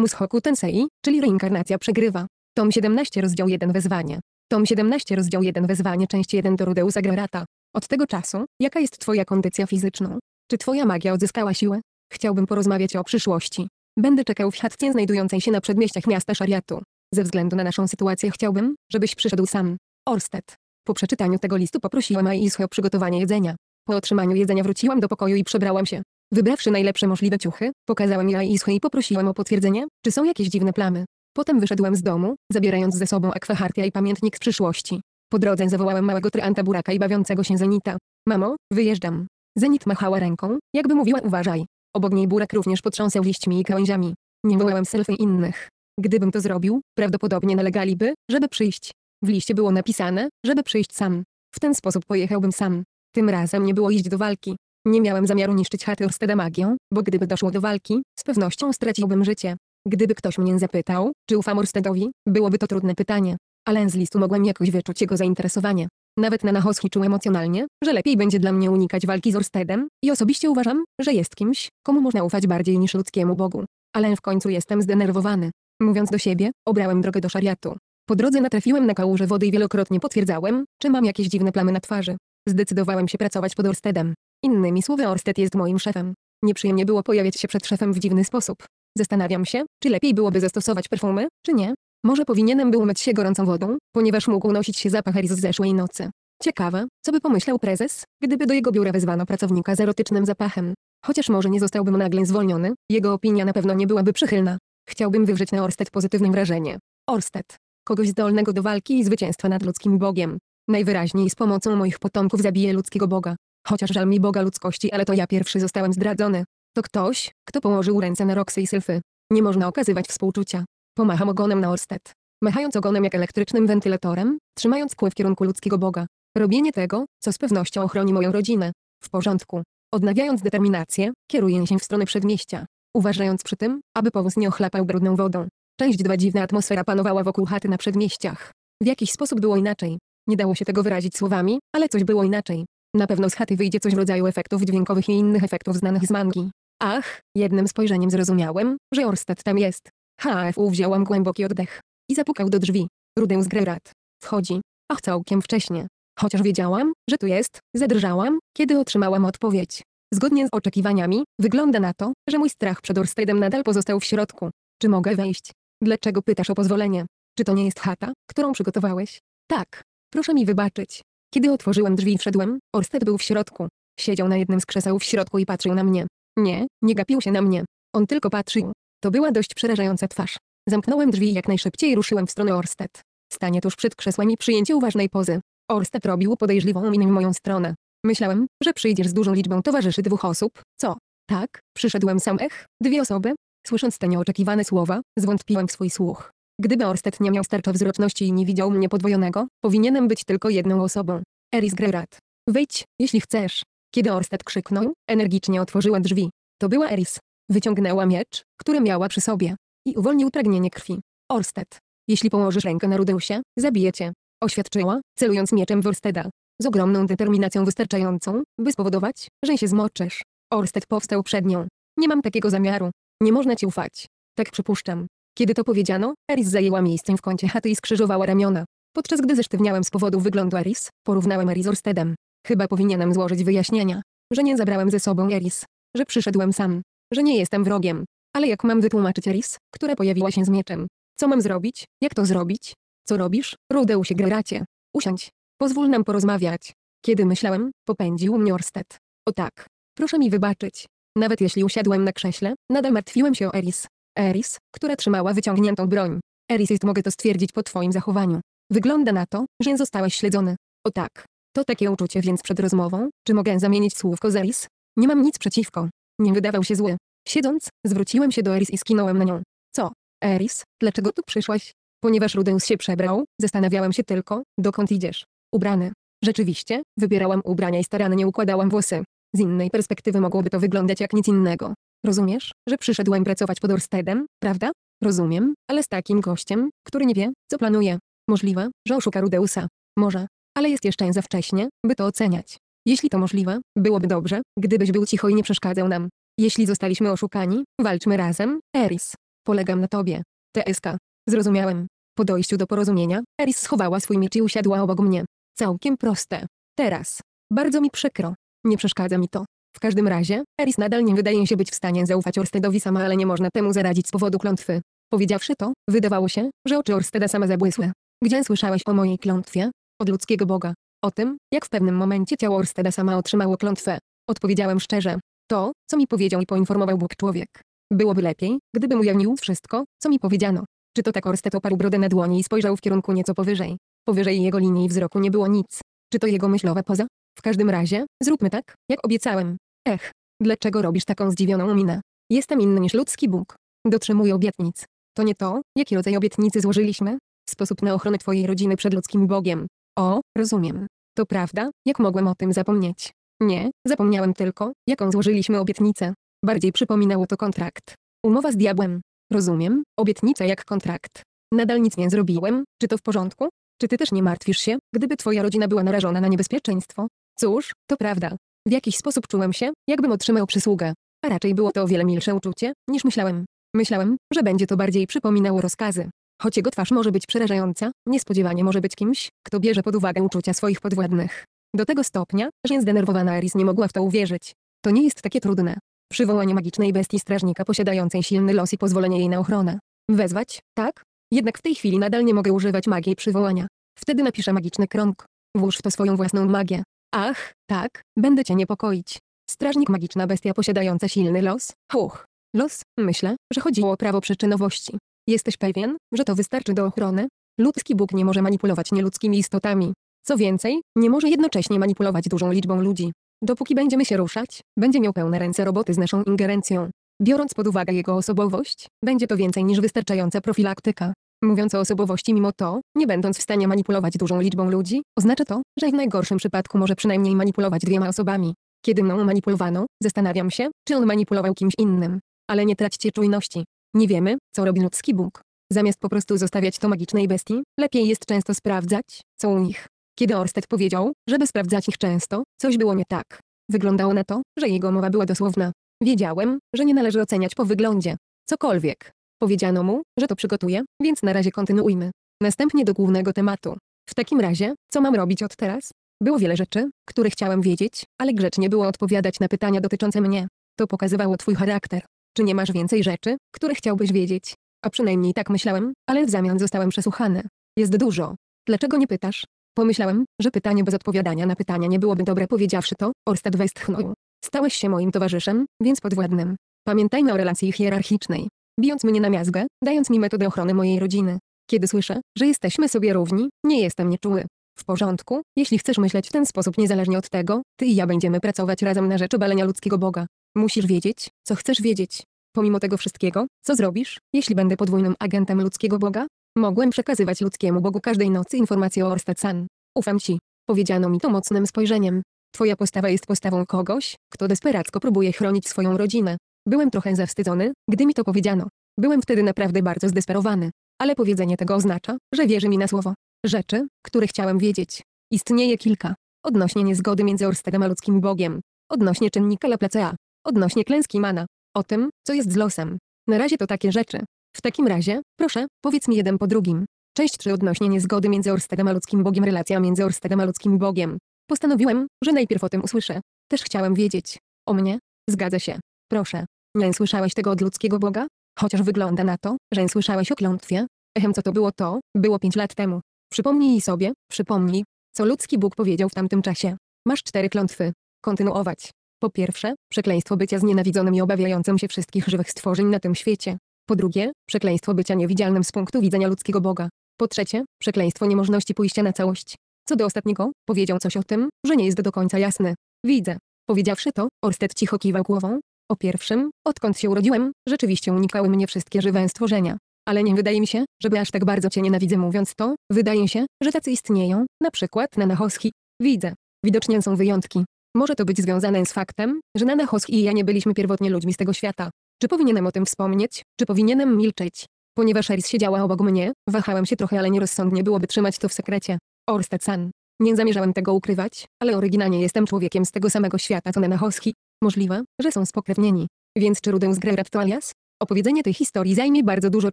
Mushoku Tensei, czyli reinkarnacja przegrywa. Tom 17 rozdział 1 Wezwanie. Tom 17 rozdział 1 Wezwanie część 1 do Rudeusa Grarata. Od tego czasu, jaka jest twoja kondycja fizyczna? Czy twoja magia odzyskała siłę? Chciałbym porozmawiać o przyszłości. Będę czekał w chatce znajdującej się na przedmieściach miasta Szariatu. Ze względu na naszą sytuację chciałbym, żebyś przyszedł sam. Orsted. Po przeczytaniu tego listu poprosiłam Aishe o przygotowanie jedzenia. Po otrzymaniu jedzenia wróciłam do pokoju i przebrałam się. Wybrawszy najlepsze możliwe ciuchy, pokazałem je Ischy i poprosiłem o potwierdzenie, czy są jakieś dziwne plamy. Potem wyszedłem z domu, zabierając ze sobą akwahartia i pamiętnik z przyszłości. Po drodze zawołałem małego tryanta buraka i bawiącego się Zenita. Mamo, wyjeżdżam. Zenit machała ręką, jakby mówiła uważaj. Obok niej burak również potrząsał liśćmi i gałęziami. Nie wołałem selfie innych. Gdybym to zrobił, prawdopodobnie nalegaliby, żeby przyjść. W liście było napisane, żeby przyjść sam. W ten sposób pojechałbym sam. Tym razem nie było iść do walki. Nie miałem zamiaru niszczyć Orsteda magią, bo gdyby doszło do walki, z pewnością straciłbym życie. Gdyby ktoś mnie zapytał, czy ufam Orstedowi, byłoby to trudne pytanie. Ale z listu mogłem jakoś wyczuć jego zainteresowanie. Nawet na Nahoski czuł emocjonalnie, że lepiej będzie dla mnie unikać walki z Orstedem i osobiście uważam, że jest kimś, komu można ufać bardziej niż ludzkiemu Bogu. Ale w końcu jestem zdenerwowany. Mówiąc do siebie, obrałem drogę do szariatu. Po drodze natrafiłem na kałuże wody i wielokrotnie potwierdzałem, czy mam jakieś dziwne plamy na twarzy. Zdecydowałem się pracować pod Orstedem. Innymi słowy Orsted jest moim szefem. Nieprzyjemnie było pojawiać się przed szefem w dziwny sposób. Zastanawiam się, czy lepiej byłoby zastosować perfumy, czy nie. Może powinienem był myć się gorącą wodą, ponieważ mógł nosić się zapach Harry z zeszłej nocy. Ciekawe, co by pomyślał prezes, gdyby do jego biura wezwano pracownika z erotycznym zapachem. Chociaż może nie zostałbym nagle zwolniony, jego opinia na pewno nie byłaby przychylna. Chciałbym wywrzeć na Orsted pozytywne wrażenie. Orsted. Kogoś zdolnego do walki i zwycięstwa nad ludzkim bogiem. Najwyraźniej z pomocą moich potomków zabije ludzkiego boga. Chociaż żal mi Boga ludzkości, ale to ja pierwszy zostałem zdradzony. To ktoś, kto położył ręce na Roxy i Sylfy. Nie można okazywać współczucia. Pomacham ogonem na Orsted. Machając ogonem jak elektrycznym wentylatorem, trzymając kły w kierunku ludzkiego Boga. Robienie tego, co z pewnością ochroni moją rodzinę. W porządku. Odnawiając determinację, kieruję się w stronę przedmieścia. Uważając przy tym, aby powóz nie ochlapał brudną wodą. Część dwa dziwna atmosfera panowała wokół chaty na przedmieściach. W jakiś sposób było inaczej. Nie dało się tego wyrazić słowami, ale coś było inaczej. Na pewno z chaty wyjdzie coś w rodzaju efektów dźwiękowych i innych efektów znanych z mangi. Ach, jednym spojrzeniem zrozumiałem, że Orsted tam jest. HFU wziąłam głęboki oddech. I zapukał do drzwi. Rudę z Grerat. Wchodzi. Ach, całkiem wcześnie. Chociaż wiedziałam, że tu jest, zadrżałam, kiedy otrzymałam odpowiedź. Zgodnie z oczekiwaniami, wygląda na to, że mój strach przed Orstedem nadal pozostał w środku. Czy mogę wejść? Dlaczego pytasz o pozwolenie? Czy to nie jest chata, którą przygotowałeś? Tak. Proszę mi wybaczyć. Kiedy otworzyłem drzwi i wszedłem, Orsted był w środku. Siedział na jednym z krzeseł w środku i patrzył na mnie. Nie, nie gapił się na mnie. On tylko patrzył. To była dość przerażająca twarz. Zamknąłem drzwi i jak najszybciej ruszyłem w stronę Orsted. Stanie tuż przed krzesłem i przyjęcie uważnej pozy. Orsted robił podejrzliwą minę w moją stronę. Myślałem, że przyjdziesz z dużą liczbą towarzyszy dwóch osób, co? Tak, przyszedłem sam ech, dwie osoby. Słysząc te nieoczekiwane słowa, zwątpiłem w swój słuch. Gdyby Orsted nie miał wzroczności i nie widział mnie podwojonego, powinienem być tylko jedną osobą. Eris Grerat. Wejdź, jeśli chcesz. Kiedy Orsted krzyknął, energicznie otworzyła drzwi. To była Eris. Wyciągnęła miecz, który miała przy sobie. I uwolnił pragnienie krwi. Orsted. Jeśli położysz rękę na Rudeusie, zabiję cię. Oświadczyła, celując mieczem w Orsteda. Z ogromną determinacją wystarczającą, by spowodować, że się zmoczysz. Orsted powstał przed nią. Nie mam takiego zamiaru. Nie można ci ufać. Tak przypuszczam. Kiedy to powiedziano, Eris zajęła miejsce w kącie chaty i skrzyżowała ramiona. Podczas gdy zesztywniałem z powodu wyglądu Eris, porównałem Eris z Orstedem. Chyba powinienem złożyć wyjaśnienia, że nie zabrałem ze sobą Eris, że przyszedłem sam, że nie jestem wrogiem. Ale jak mam wytłumaczyć Eris, która pojawiła się z mieczem? Co mam zrobić? Jak to zrobić? Co robisz? się Greracie. Usiądź. Pozwól nam porozmawiać. Kiedy myślałem, popędził mnie Orsted. O tak. Proszę mi wybaczyć. Nawet jeśli usiadłem na krześle, nadal martwiłem się o Eris. Eris, która trzymała wyciągniętą broń. Eris jest mogę to stwierdzić po twoim zachowaniu. Wygląda na to, że zostałeś śledzony. O tak. To takie uczucie więc przed rozmową, czy mogę zamienić słówko z Eris? Nie mam nic przeciwko. Nie wydawał się zły. Siedząc, zwróciłem się do Eris i skinąłem na nią. Co? Eris, dlaczego tu przyszłaś? Ponieważ Rudeus się przebrał, zastanawiałem się tylko, dokąd idziesz. Ubrany. Rzeczywiście, wybierałam ubrania i starannie układałam włosy. Z innej perspektywy mogłoby to wyglądać jak nic innego. Rozumiesz, że przyszedłem pracować pod Orstedem, prawda? Rozumiem, ale z takim gościem, który nie wie, co planuje. Możliwe, że oszuka Rudeusa. Może, ale jest jeszcze za wcześnie, by to oceniać. Jeśli to możliwe, byłoby dobrze, gdybyś był cicho i nie przeszkadzał nam. Jeśli zostaliśmy oszukani, walczmy razem, Eris. Polegam na tobie. TSK. Zrozumiałem. Po dojściu do porozumienia, Eris schowała swój miecz i usiadła obok mnie. Całkiem proste. Teraz. Bardzo mi przykro. Nie przeszkadza mi to. W każdym razie, Eris nadal nie wydaje się być w stanie zaufać Orstedowi sama, ale nie można temu zaradzić z powodu klątwy. Powiedziawszy to, wydawało się, że oczy Orsteda sama zabłysły. Gdzie słyszałeś o mojej klątwie? Od ludzkiego Boga. O tym, jak w pewnym momencie ciało Orsteda sama otrzymało klątwę. Odpowiedziałem szczerze. To, co mi powiedział i poinformował Bóg człowiek. Byłoby lepiej, gdybym ujawnił wszystko, co mi powiedziano. Czy to tak Orsted oparł brodę na dłoni i spojrzał w kierunku nieco powyżej. Powyżej jego linii wzroku nie było nic. Czy to jego myślowa poza? W każdym razie, zróbmy tak, jak obiecałem. Ech, dlaczego robisz taką zdziwioną minę? Jestem inny niż ludzki Bóg. Dotrzymuję obietnic. To nie to, jaki rodzaj obietnicy złożyliśmy? Sposób na ochronę twojej rodziny przed ludzkim Bogiem. O, rozumiem. To prawda, jak mogłem o tym zapomnieć? Nie, zapomniałem tylko, jaką złożyliśmy obietnicę. Bardziej przypominało to kontrakt. Umowa z diabłem. Rozumiem, obietnica jak kontrakt. Nadal nic nie zrobiłem, czy to w porządku? Czy ty też nie martwisz się, gdyby twoja rodzina była narażona na niebezpieczeństwo? Cóż, to prawda. W jakiś sposób czułem się, jakbym otrzymał przysługę. A raczej było to o wiele milsze uczucie, niż myślałem. Myślałem, że będzie to bardziej przypominało rozkazy. Choć jego twarz może być przerażająca, niespodziewanie może być kimś, kto bierze pod uwagę uczucia swoich podwładnych. Do tego stopnia, że zdenerwowana Alice nie mogła w to uwierzyć. To nie jest takie trudne. Przywołanie magicznej bestii strażnika posiadającej silny los i pozwolenie jej na ochronę. Wezwać, tak? Jednak w tej chwili nadal nie mogę używać magii przywołania. Wtedy napiszę magiczny krąg. Włóż w to swoją własną magię. Ach, tak, będę cię niepokoić. Strażnik magiczna bestia posiadająca silny los, huch. Los, myślę, że chodziło o prawo przyczynowości. Jesteś pewien, że to wystarczy do ochrony? Ludzki Bóg nie może manipulować nieludzkimi istotami. Co więcej, nie może jednocześnie manipulować dużą liczbą ludzi. Dopóki będziemy się ruszać, będzie miał pełne ręce roboty z naszą ingerencją. Biorąc pod uwagę jego osobowość, będzie to więcej niż wystarczająca profilaktyka. Mówiąc o osobowości mimo to, nie będąc w stanie manipulować dużą liczbą ludzi, oznacza to, że w najgorszym przypadku może przynajmniej manipulować dwiema osobami. Kiedy mną manipulowano, zastanawiam się, czy on manipulował kimś innym. Ale nie traćcie czujności. Nie wiemy, co robi ludzki Bóg. Zamiast po prostu zostawiać to magicznej bestii, lepiej jest często sprawdzać, co u nich. Kiedy Orsted powiedział, żeby sprawdzać ich często, coś było nie tak. Wyglądało na to, że jego mowa była dosłowna. Wiedziałem, że nie należy oceniać po wyglądzie. Cokolwiek, Powiedziano mu, że to przygotuje, więc na razie kontynuujmy. Następnie do głównego tematu. W takim razie, co mam robić od teraz? Było wiele rzeczy, które chciałem wiedzieć, ale grzecznie było odpowiadać na pytania dotyczące mnie. To pokazywało twój charakter. Czy nie masz więcej rzeczy, które chciałbyś wiedzieć? A przynajmniej tak myślałem, ale w zamian zostałem przesłuchany. Jest dużo. Dlaczego nie pytasz? Pomyślałem, że pytanie bez odpowiadania na pytania nie byłoby dobre powiedziawszy to, Orsted westchnął. Stałeś się moim towarzyszem, więc podwładnym. Pamiętajmy o relacji hierarchicznej bijąc mnie na miazgę, dając mi metodę ochrony mojej rodziny. Kiedy słyszę, że jesteśmy sobie równi, nie jestem nieczuły. W porządku, jeśli chcesz myśleć w ten sposób niezależnie od tego, ty i ja będziemy pracować razem na rzecz obalenia ludzkiego Boga. Musisz wiedzieć, co chcesz wiedzieć. Pomimo tego wszystkiego, co zrobisz, jeśli będę podwójnym agentem ludzkiego Boga? Mogłem przekazywać ludzkiemu Bogu każdej nocy informacje o Orsted Sun. Ufam ci. Powiedziano mi to mocnym spojrzeniem. Twoja postawa jest postawą kogoś, kto desperacko próbuje chronić swoją rodzinę. Byłem trochę zawstydzony, gdy mi to powiedziano. Byłem wtedy naprawdę bardzo zdesperowany. Ale powiedzenie tego oznacza, że wierzy mi na słowo. Rzeczy, które chciałem wiedzieć. Istnieje kilka. Odnośnie niezgody między Orstedem a ludzkim Bogiem. Odnośnie czynnika Laplacea. Odnośnie klęski Mana. O tym, co jest z losem. Na razie to takie rzeczy. W takim razie, proszę, powiedz mi jeden po drugim. Część 3 odnośnie niezgody między Orstedem a ludzkim Bogiem. Relacja między Orstedem a ludzkim Bogiem. Postanowiłem, że najpierw o tym usłyszę. Też chciałem wiedzieć. O mnie? Zgadza się. Proszę, nie słyszałeś tego od ludzkiego Boga? Chociaż wygląda na to, że słyszałeś o klątwie. Echem co to było to, było pięć lat temu. Przypomnij sobie, przypomnij, co ludzki Bóg powiedział w tamtym czasie. Masz cztery klątwy. Kontynuować. Po pierwsze, przekleństwo bycia znienawidzonym i obawiającym się wszystkich żywych stworzeń na tym świecie. Po drugie, przekleństwo bycia niewidzialnym z punktu widzenia ludzkiego Boga. Po trzecie, przekleństwo niemożności pójścia na całość. Co do ostatniego, powiedział coś o tym, że nie jest do końca jasny. Widzę. Powiedziawszy to, Orsted cicho kiwał głową, o pierwszym, odkąd się urodziłem, rzeczywiście unikały mnie wszystkie żywe stworzenia. Ale nie wydaje mi się, żeby aż tak bardzo cię nienawidzę mówiąc to, wydaje się, że tacy istnieją, na przykład nanachoski. Widzę. Widocznie są wyjątki. Może to być związane z faktem, że nanachoski i ja nie byliśmy pierwotnie ludźmi z tego świata. Czy powinienem o tym wspomnieć, czy powinienem milczeć? Ponieważ Eris siedziała obok mnie, wahałem się trochę, ale nierozsądnie byłoby trzymać to w sekrecie. Orsted San. Nie zamierzałem tego ukrywać, ale oryginalnie jestem człowiekiem z tego samego świata co Nanachoski, Możliwe, że są spokrewnieni. Więc czy Rudę z Greyrat to alias? Opowiedzenie tej historii zajmie bardzo dużo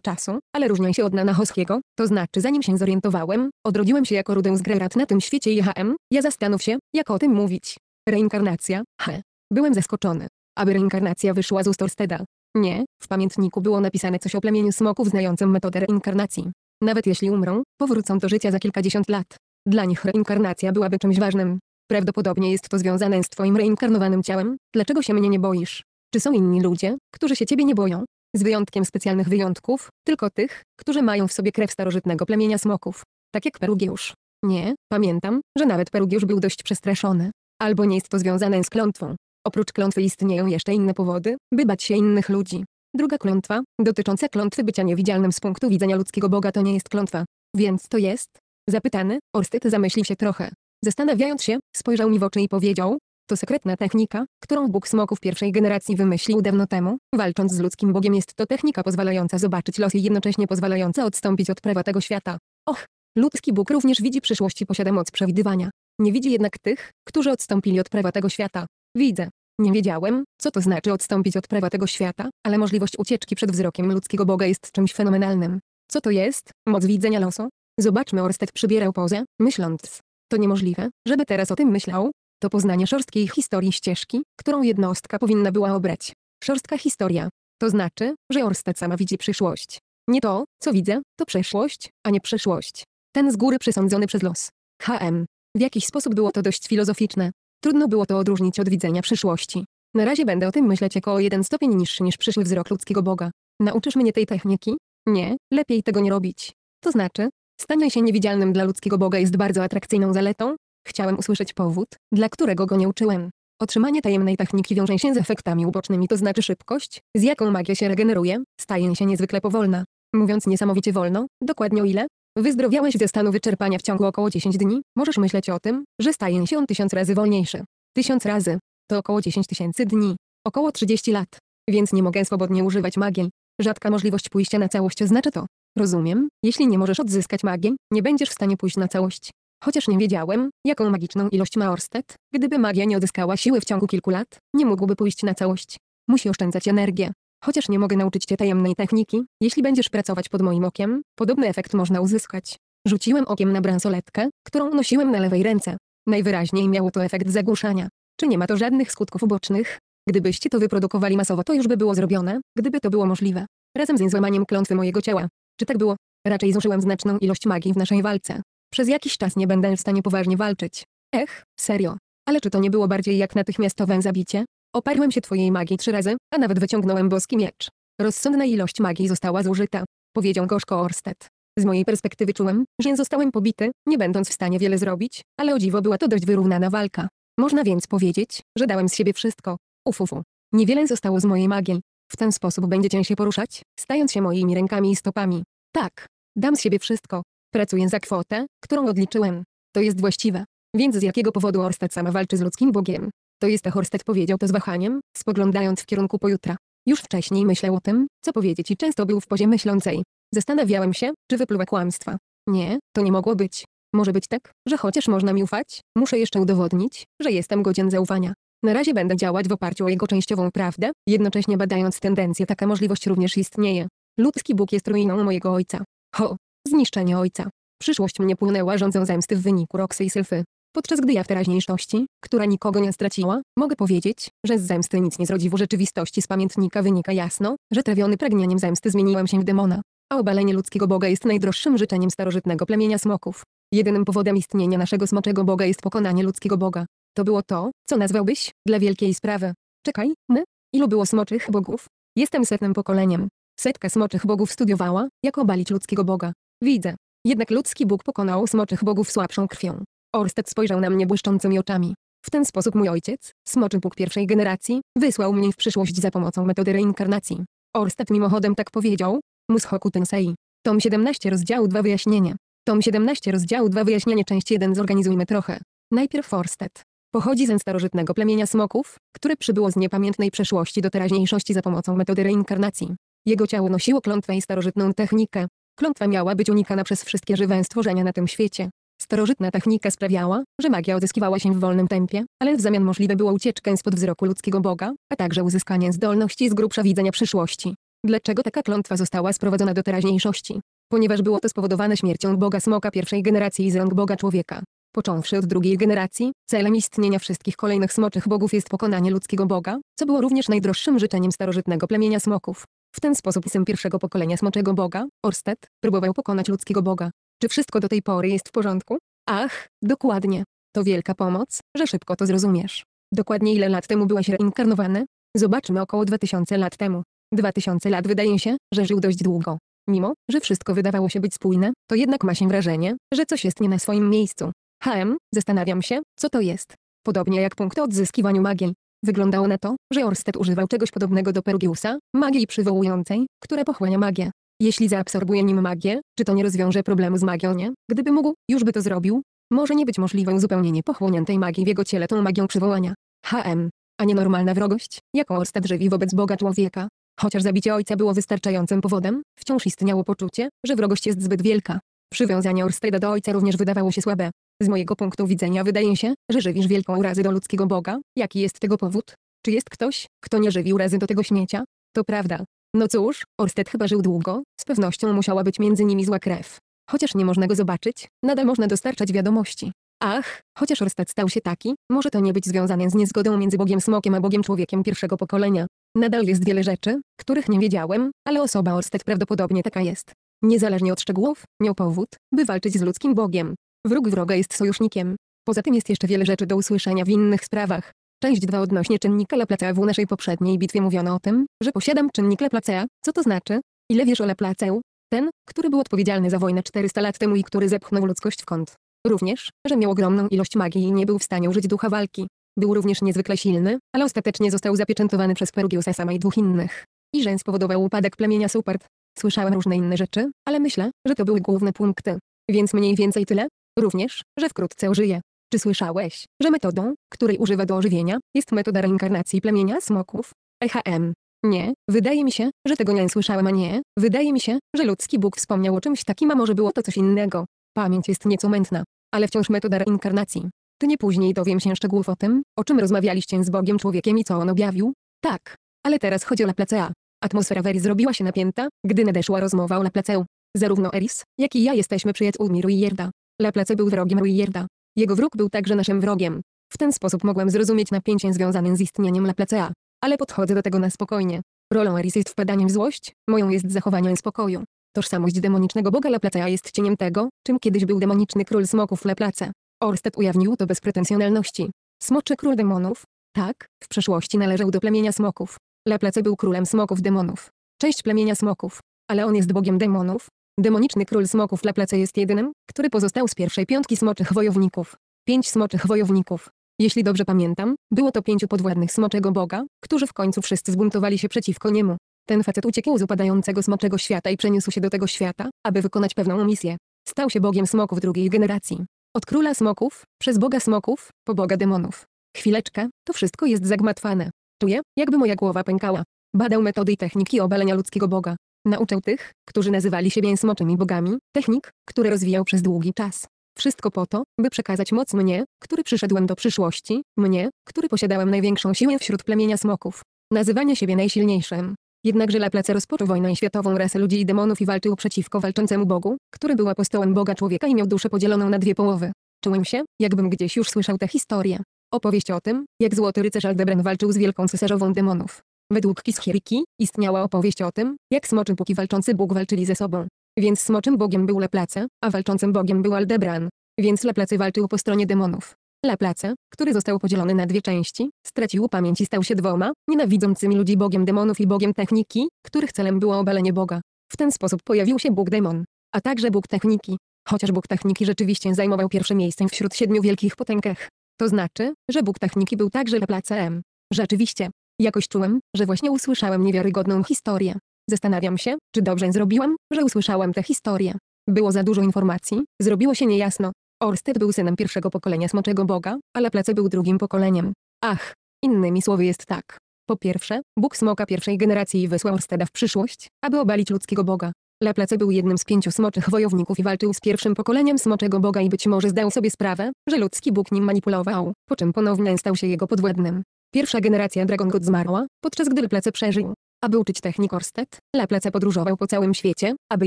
czasu, ale różnią się od Nana Hoskiego, to znaczy zanim się zorientowałem, odrodziłem się jako Rudę z Greyrat na tym świecie IHM, ja zastanów się, jak o tym mówić. Reinkarnacja, he. Byłem zaskoczony. Aby reinkarnacja wyszła z ust Orsteda. Nie, w pamiętniku było napisane coś o plemieniu smoków znającym metodę reinkarnacji. Nawet jeśli umrą, powrócą do życia za kilkadziesiąt lat. Dla nich reinkarnacja byłaby czymś ważnym. Prawdopodobnie jest to związane z twoim reinkarnowanym ciałem. Dlaczego się mnie nie boisz? Czy są inni ludzie, którzy się ciebie nie boją? Z wyjątkiem specjalnych wyjątków, tylko tych, którzy mają w sobie krew starożytnego plemienia smoków. Tak jak Perugiusz. Nie, pamiętam, że nawet Perugiusz był dość przestraszony. Albo nie jest to związane z klątwą. Oprócz klątwy istnieją jeszcze inne powody, by bać się innych ludzi. Druga klątwa, dotycząca klątwy bycia niewidzialnym z punktu widzenia ludzkiego Boga to nie jest klątwa. Więc to jest? Zapytany, Orstyt zamyślił się trochę. Zastanawiając się, spojrzał mi w oczy i powiedział, to sekretna technika, którą Bóg smoków pierwszej generacji wymyślił dawno temu. Walcząc z ludzkim Bogiem jest to technika pozwalająca zobaczyć los i jednocześnie pozwalająca odstąpić od prawa tego świata. Och, ludzki Bóg również widzi przyszłość i posiada moc przewidywania. Nie widzi jednak tych, którzy odstąpili od prawa tego świata. Widzę. Nie wiedziałem, co to znaczy odstąpić od prawa tego świata, ale możliwość ucieczki przed wzrokiem ludzkiego Boga jest czymś fenomenalnym. Co to jest? Moc widzenia losu? Zobaczmy Orsted przybierał pozę, myśląc, to niemożliwe, żeby teraz o tym myślał. To poznanie szorstkiej historii ścieżki, którą jednostka powinna była obrać. Szorstka historia. To znaczy, że Orsted sama widzi przyszłość. Nie to, co widzę, to przeszłość, a nie przeszłość. Ten z góry przesądzony przez los. HM. W jakiś sposób było to dość filozoficzne. Trudno było to odróżnić od widzenia przyszłości. Na razie będę o tym myśleć jako o jeden stopień niższy niż przyszły wzrok ludzkiego Boga. Nauczysz mnie tej techniki? Nie, lepiej tego nie robić. To znaczy, Stanie się niewidzialnym dla ludzkiego Boga jest bardzo atrakcyjną zaletą. Chciałem usłyszeć powód, dla którego go nie uczyłem. Otrzymanie tajemnej techniki wiąże się z efektami ubocznymi, to znaczy szybkość, z jaką magia się regeneruje, staje się niezwykle powolna. Mówiąc niesamowicie wolno, dokładnie o ile? Wyzdrowiałeś ze stanu wyczerpania w ciągu około 10 dni, możesz myśleć o tym, że staje się on tysiąc razy wolniejszy. Tysiąc razy. To około 10 tysięcy dni. Około 30 lat. Więc nie mogę swobodnie używać magii. Rzadka możliwość pójścia na całość oznacza to, Rozumiem, jeśli nie możesz odzyskać magii, nie będziesz w stanie pójść na całość. Chociaż nie wiedziałem, jaką magiczną ilość ma Orsted, gdyby magia nie odzyskała siły w ciągu kilku lat, nie mógłby pójść na całość. Musi oszczędzać energię. Chociaż nie mogę nauczyć cię tajemnej techniki, jeśli będziesz pracować pod moim okiem, podobny efekt można uzyskać. Rzuciłem okiem na bransoletkę, którą nosiłem na lewej ręce. Najwyraźniej miało to efekt zagłuszania. Czy nie ma to żadnych skutków ubocznych? Gdybyście to wyprodukowali masowo, to już by było zrobione, gdyby to było możliwe. Razem z złamaniem klątwy mojego ciała, czy tak było? Raczej zużyłem znaczną ilość magii w naszej walce. Przez jakiś czas nie będę w stanie poważnie walczyć. Ech, serio. Ale czy to nie było bardziej jak natychmiastowe zabicie? Oparłem się twojej magii trzy razy, a nawet wyciągnąłem boski miecz. Rozsądna ilość magii została zużyta. Powiedział gorzko Orsted. Z mojej perspektywy czułem, że zostałem pobity, nie będąc w stanie wiele zrobić, ale o dziwo była to dość wyrównana walka. Można więc powiedzieć, że dałem z siebie wszystko. Ufufu. Niewiele zostało z mojej magii, w ten sposób będziecie się poruszać, stając się moimi rękami i stopami. Tak. Dam z siebie wszystko. Pracuję za kwotę, którą odliczyłem. To jest właściwe. Więc z jakiego powodu Orsted sama walczy z ludzkim Bogiem? To jest a Horstet powiedział to z wahaniem, spoglądając w kierunku pojutra. Już wcześniej myślał o tym, co powiedzieć i często był w pozie myślącej. Zastanawiałem się, czy wypluwa kłamstwa. Nie, to nie mogło być. Może być tak, że chociaż można mi ufać, muszę jeszcze udowodnić, że jestem godzien zaufania. Na razie będę działać w oparciu o jego częściową prawdę, jednocześnie badając tendencje taka możliwość również istnieje. Ludzki Bóg jest ruiną mojego ojca. Ho! Zniszczenie ojca. Przyszłość mnie płynęła żądzą zemsty w wyniku Roxy i Sylfy. Podczas gdy ja w teraźniejszości, która nikogo nie straciła, mogę powiedzieć, że z zemsty nic nie zrodziło rzeczywistości z pamiętnika wynika jasno, że trawiony pragnieniem zemsty zmieniłem się w demona. A obalenie ludzkiego Boga jest najdroższym życzeniem starożytnego plemienia smoków. Jedynym powodem istnienia naszego smoczego Boga jest pokonanie ludzkiego Boga. To było to, co nazwałbyś, dla wielkiej sprawy. Czekaj, my? Ilu było smoczych bogów? Jestem setnym pokoleniem. Setka smoczych bogów studiowała, jak obalić ludzkiego boga. Widzę. Jednak ludzki bóg pokonał smoczych bogów słabszą krwią. Orsted spojrzał na mnie błyszczącymi oczami. W ten sposób mój ojciec, smoczy bóg pierwszej generacji, wysłał mnie w przyszłość za pomocą metody reinkarnacji. Orsted mimochodem tak powiedział, Mushoku Tensei. Tom 17 rozdział 2 wyjaśnienie. Tom 17 rozdział 2 wyjaśnienie część 1 zorganizujmy trochę. Najpierw Orsted. Pochodzi ze starożytnego plemienia smoków, które przybyło z niepamiętnej przeszłości do teraźniejszości za pomocą metody reinkarnacji. Jego ciało nosiło klątwę i starożytną technikę. Klątwa miała być unikana przez wszystkie żywe stworzenia na tym świecie. Starożytna technika sprawiała, że magia odzyskiwała się w wolnym tempie, ale w zamian możliwe było ucieczkę spod wzroku ludzkiego boga, a także uzyskanie zdolności z grubsza widzenia przyszłości. Dlaczego taka klątwa została sprowadzona do teraźniejszości? Ponieważ było to spowodowane śmiercią boga smoka pierwszej generacji z rąk boga człowieka. Począwszy od drugiej generacji, celem istnienia wszystkich kolejnych smoczych bogów jest pokonanie ludzkiego boga, co było również najdroższym życzeniem starożytnego plemienia smoków. W ten sposób syn pierwszego pokolenia smoczego boga, Orsted, próbował pokonać ludzkiego boga. Czy wszystko do tej pory jest w porządku? Ach, dokładnie. To wielka pomoc, że szybko to zrozumiesz. Dokładnie ile lat temu byłeś reinkarnowany? Zobaczmy około 2000 lat temu. 2000 lat wydaje się, że żył dość długo. Mimo, że wszystko wydawało się być spójne, to jednak ma się wrażenie, że coś jest nie na swoim miejscu. HM, zastanawiam się, co to jest. Podobnie jak punkty odzyskiwaniu magii. Wyglądało na to, że Orsted używał czegoś podobnego do Pergiusa, magii przywołującej, która pochłania magię. Jeśli zaabsorbuje nim magię, czy to nie rozwiąże problemu z magią nie? Gdyby mógł, już by to zrobił. Może nie być możliwe uzupełnienie pochłoniętej magii w jego ciele tą magią przywołania. HM. A nienormalna wrogość, jaką Orsted żywi wobec Boga człowieka. Chociaż zabicie ojca było wystarczającym powodem, wciąż istniało poczucie, że wrogość jest zbyt wielka. Przywiązanie Orsteda do ojca również wydawało się słabe. Z mojego punktu widzenia wydaje się, że żywisz wielką urazę do ludzkiego Boga. Jaki jest tego powód? Czy jest ktoś, kto nie żywi urazy do tego śmiecia? To prawda. No cóż, Orsted chyba żył długo, z pewnością musiała być między nimi zła krew. Chociaż nie można go zobaczyć, nadal można dostarczać wiadomości. Ach, chociaż Orsted stał się taki, może to nie być związane z niezgodą między Bogiem Smokiem a Bogiem Człowiekiem pierwszego pokolenia. Nadal jest wiele rzeczy, których nie wiedziałem, ale osoba Orsted prawdopodobnie taka jest. Niezależnie od szczegółów, miał powód, by walczyć z ludzkim Bogiem. Wróg wroga jest sojusznikiem. Poza tym jest jeszcze wiele rzeczy do usłyszenia w innych sprawach. Część 2 odnośnie czynnika Laplacea w naszej poprzedniej bitwie mówiono o tym, że posiadam czynnik Laplacea. Co to znaczy? Ile wiesz o Laplaceu? Ten, który był odpowiedzialny za wojnę 400 lat temu i który zepchnął ludzkość w kąt. Również, że miał ogromną ilość magii i nie był w stanie użyć ducha walki. Był również niezwykle silny, ale ostatecznie został zapieczętowany przez Perugiusa sama i dwóch innych. I że spowodował upadek plemienia Supert. Słyszałem różne inne rzeczy, ale myślę, że to były główne punkty. Więc mniej więcej tyle również, że wkrótce ożyje. Czy słyszałeś, że metodą, której używa do ożywienia, jest metoda reinkarnacji plemienia smoków? EHM. Nie, wydaje mi się, że tego nie słyszałem, a nie, wydaje mi się, że ludzki Bóg wspomniał o czymś takim, a może było to coś innego. Pamięć jest nieco mętna, ale wciąż metoda reinkarnacji. Ty nie później dowiem się szczegółów o tym, o czym rozmawialiście z Bogiem człowiekiem i co on objawił? Tak. Ale teraz chodzi o Laplacea. Atmosfera Weri zrobiła się napięta, gdy nadeszła rozmowa o Laplaceu. Zarówno Eris, jak i ja jesteśmy przyjaciółmi Ruierda. Laplace był wrogiem Ruierda. Jego wróg był także naszym wrogiem. W ten sposób mogłem zrozumieć napięcie związane z istnieniem Laplacea. Ale podchodzę do tego na spokojnie. Rolą Eris jest wpadanie w złość, moją jest zachowanie spokoju. Tożsamość demonicznego boga Laplacea jest cieniem tego, czym kiedyś był demoniczny król smoków Laplace. Orsted ujawnił to bez pretensjonalności. Smoczy król demonów? Tak, w przeszłości należał do plemienia smoków. Laplace był królem smoków demonów. Część plemienia smoków. Ale on jest bogiem demonów, Demoniczny król smoków Laplace jest jedynym, który pozostał z pierwszej piątki smoczych wojowników. Pięć smoczych wojowników. Jeśli dobrze pamiętam, było to pięciu podwładnych smoczego boga, którzy w końcu wszyscy zbuntowali się przeciwko niemu. Ten facet uciekł z upadającego smoczego świata i przeniósł się do tego świata, aby wykonać pewną misję. Stał się bogiem smoków drugiej generacji. Od króla smoków, przez boga smoków, po boga demonów. Chwileczkę, to wszystko jest zagmatwane. Czuję, jakby moja głowa pękała. Badał metody i techniki obalenia ludzkiego Boga. Nauczał tych, którzy nazywali siebie smoczymi bogami, technik, które rozwijał przez długi czas. Wszystko po to, by przekazać moc mnie, który przyszedłem do przyszłości, mnie, który posiadałem największą siłę wśród plemienia smoków. Nazywanie siebie najsilniejszym. Jednakże Laplace rozpoczął wojnę światową rasę ludzi i demonów i walczył przeciwko walczącemu Bogu, który był apostołem Boga człowieka i miał duszę podzieloną na dwie połowy. Czułem się, jakbym gdzieś już słyszał tę historię. Opowieść o tym, jak złoty rycerz Aldebren walczył z wielką cesarzową demonów. Według Kishiriki, istniała opowieść o tym, jak smoczy póki walczący Bóg walczyli ze sobą. Więc smoczym Bogiem był Laplace, a walczącym Bogiem był Aldebran. Więc Laplace walczył po stronie demonów. Laplace, który został podzielony na dwie części, stracił pamięć i stał się dwoma, nienawidzącymi ludzi Bogiem demonów i Bogiem techniki, których celem było obalenie Boga. W ten sposób pojawił się Bóg demon, a także Bóg techniki. Chociaż Bóg techniki rzeczywiście zajmował pierwsze miejsce wśród siedmiu wielkich potęgach. To znaczy, że Bóg techniki był także Leplacem. Rzeczywiście, Jakoś czułem, że właśnie usłyszałem niewiarygodną historię. Zastanawiam się, czy dobrze zrobiłem, że usłyszałem tę historię. Było za dużo informacji, zrobiło się niejasno. Orsted był synem pierwszego pokolenia Smoczego Boga, ale Place był drugim pokoleniem. Ach, innymi słowy jest tak. Po pierwsze, Bóg Smoka pierwszej generacji wysłał Orsteda w przyszłość, aby obalić ludzkiego Boga. Laplace był jednym z pięciu smoczych wojowników i walczył z pierwszym pokoleniem smoczego boga i być może zdał sobie sprawę, że ludzki Bóg nim manipulował, po czym ponownie stał się jego podwładnym. Pierwsza generacja Dragon God zmarła, podczas gdy Laplace przeżył. Aby uczyć technik Orsted, Laplace podróżował po całym świecie, aby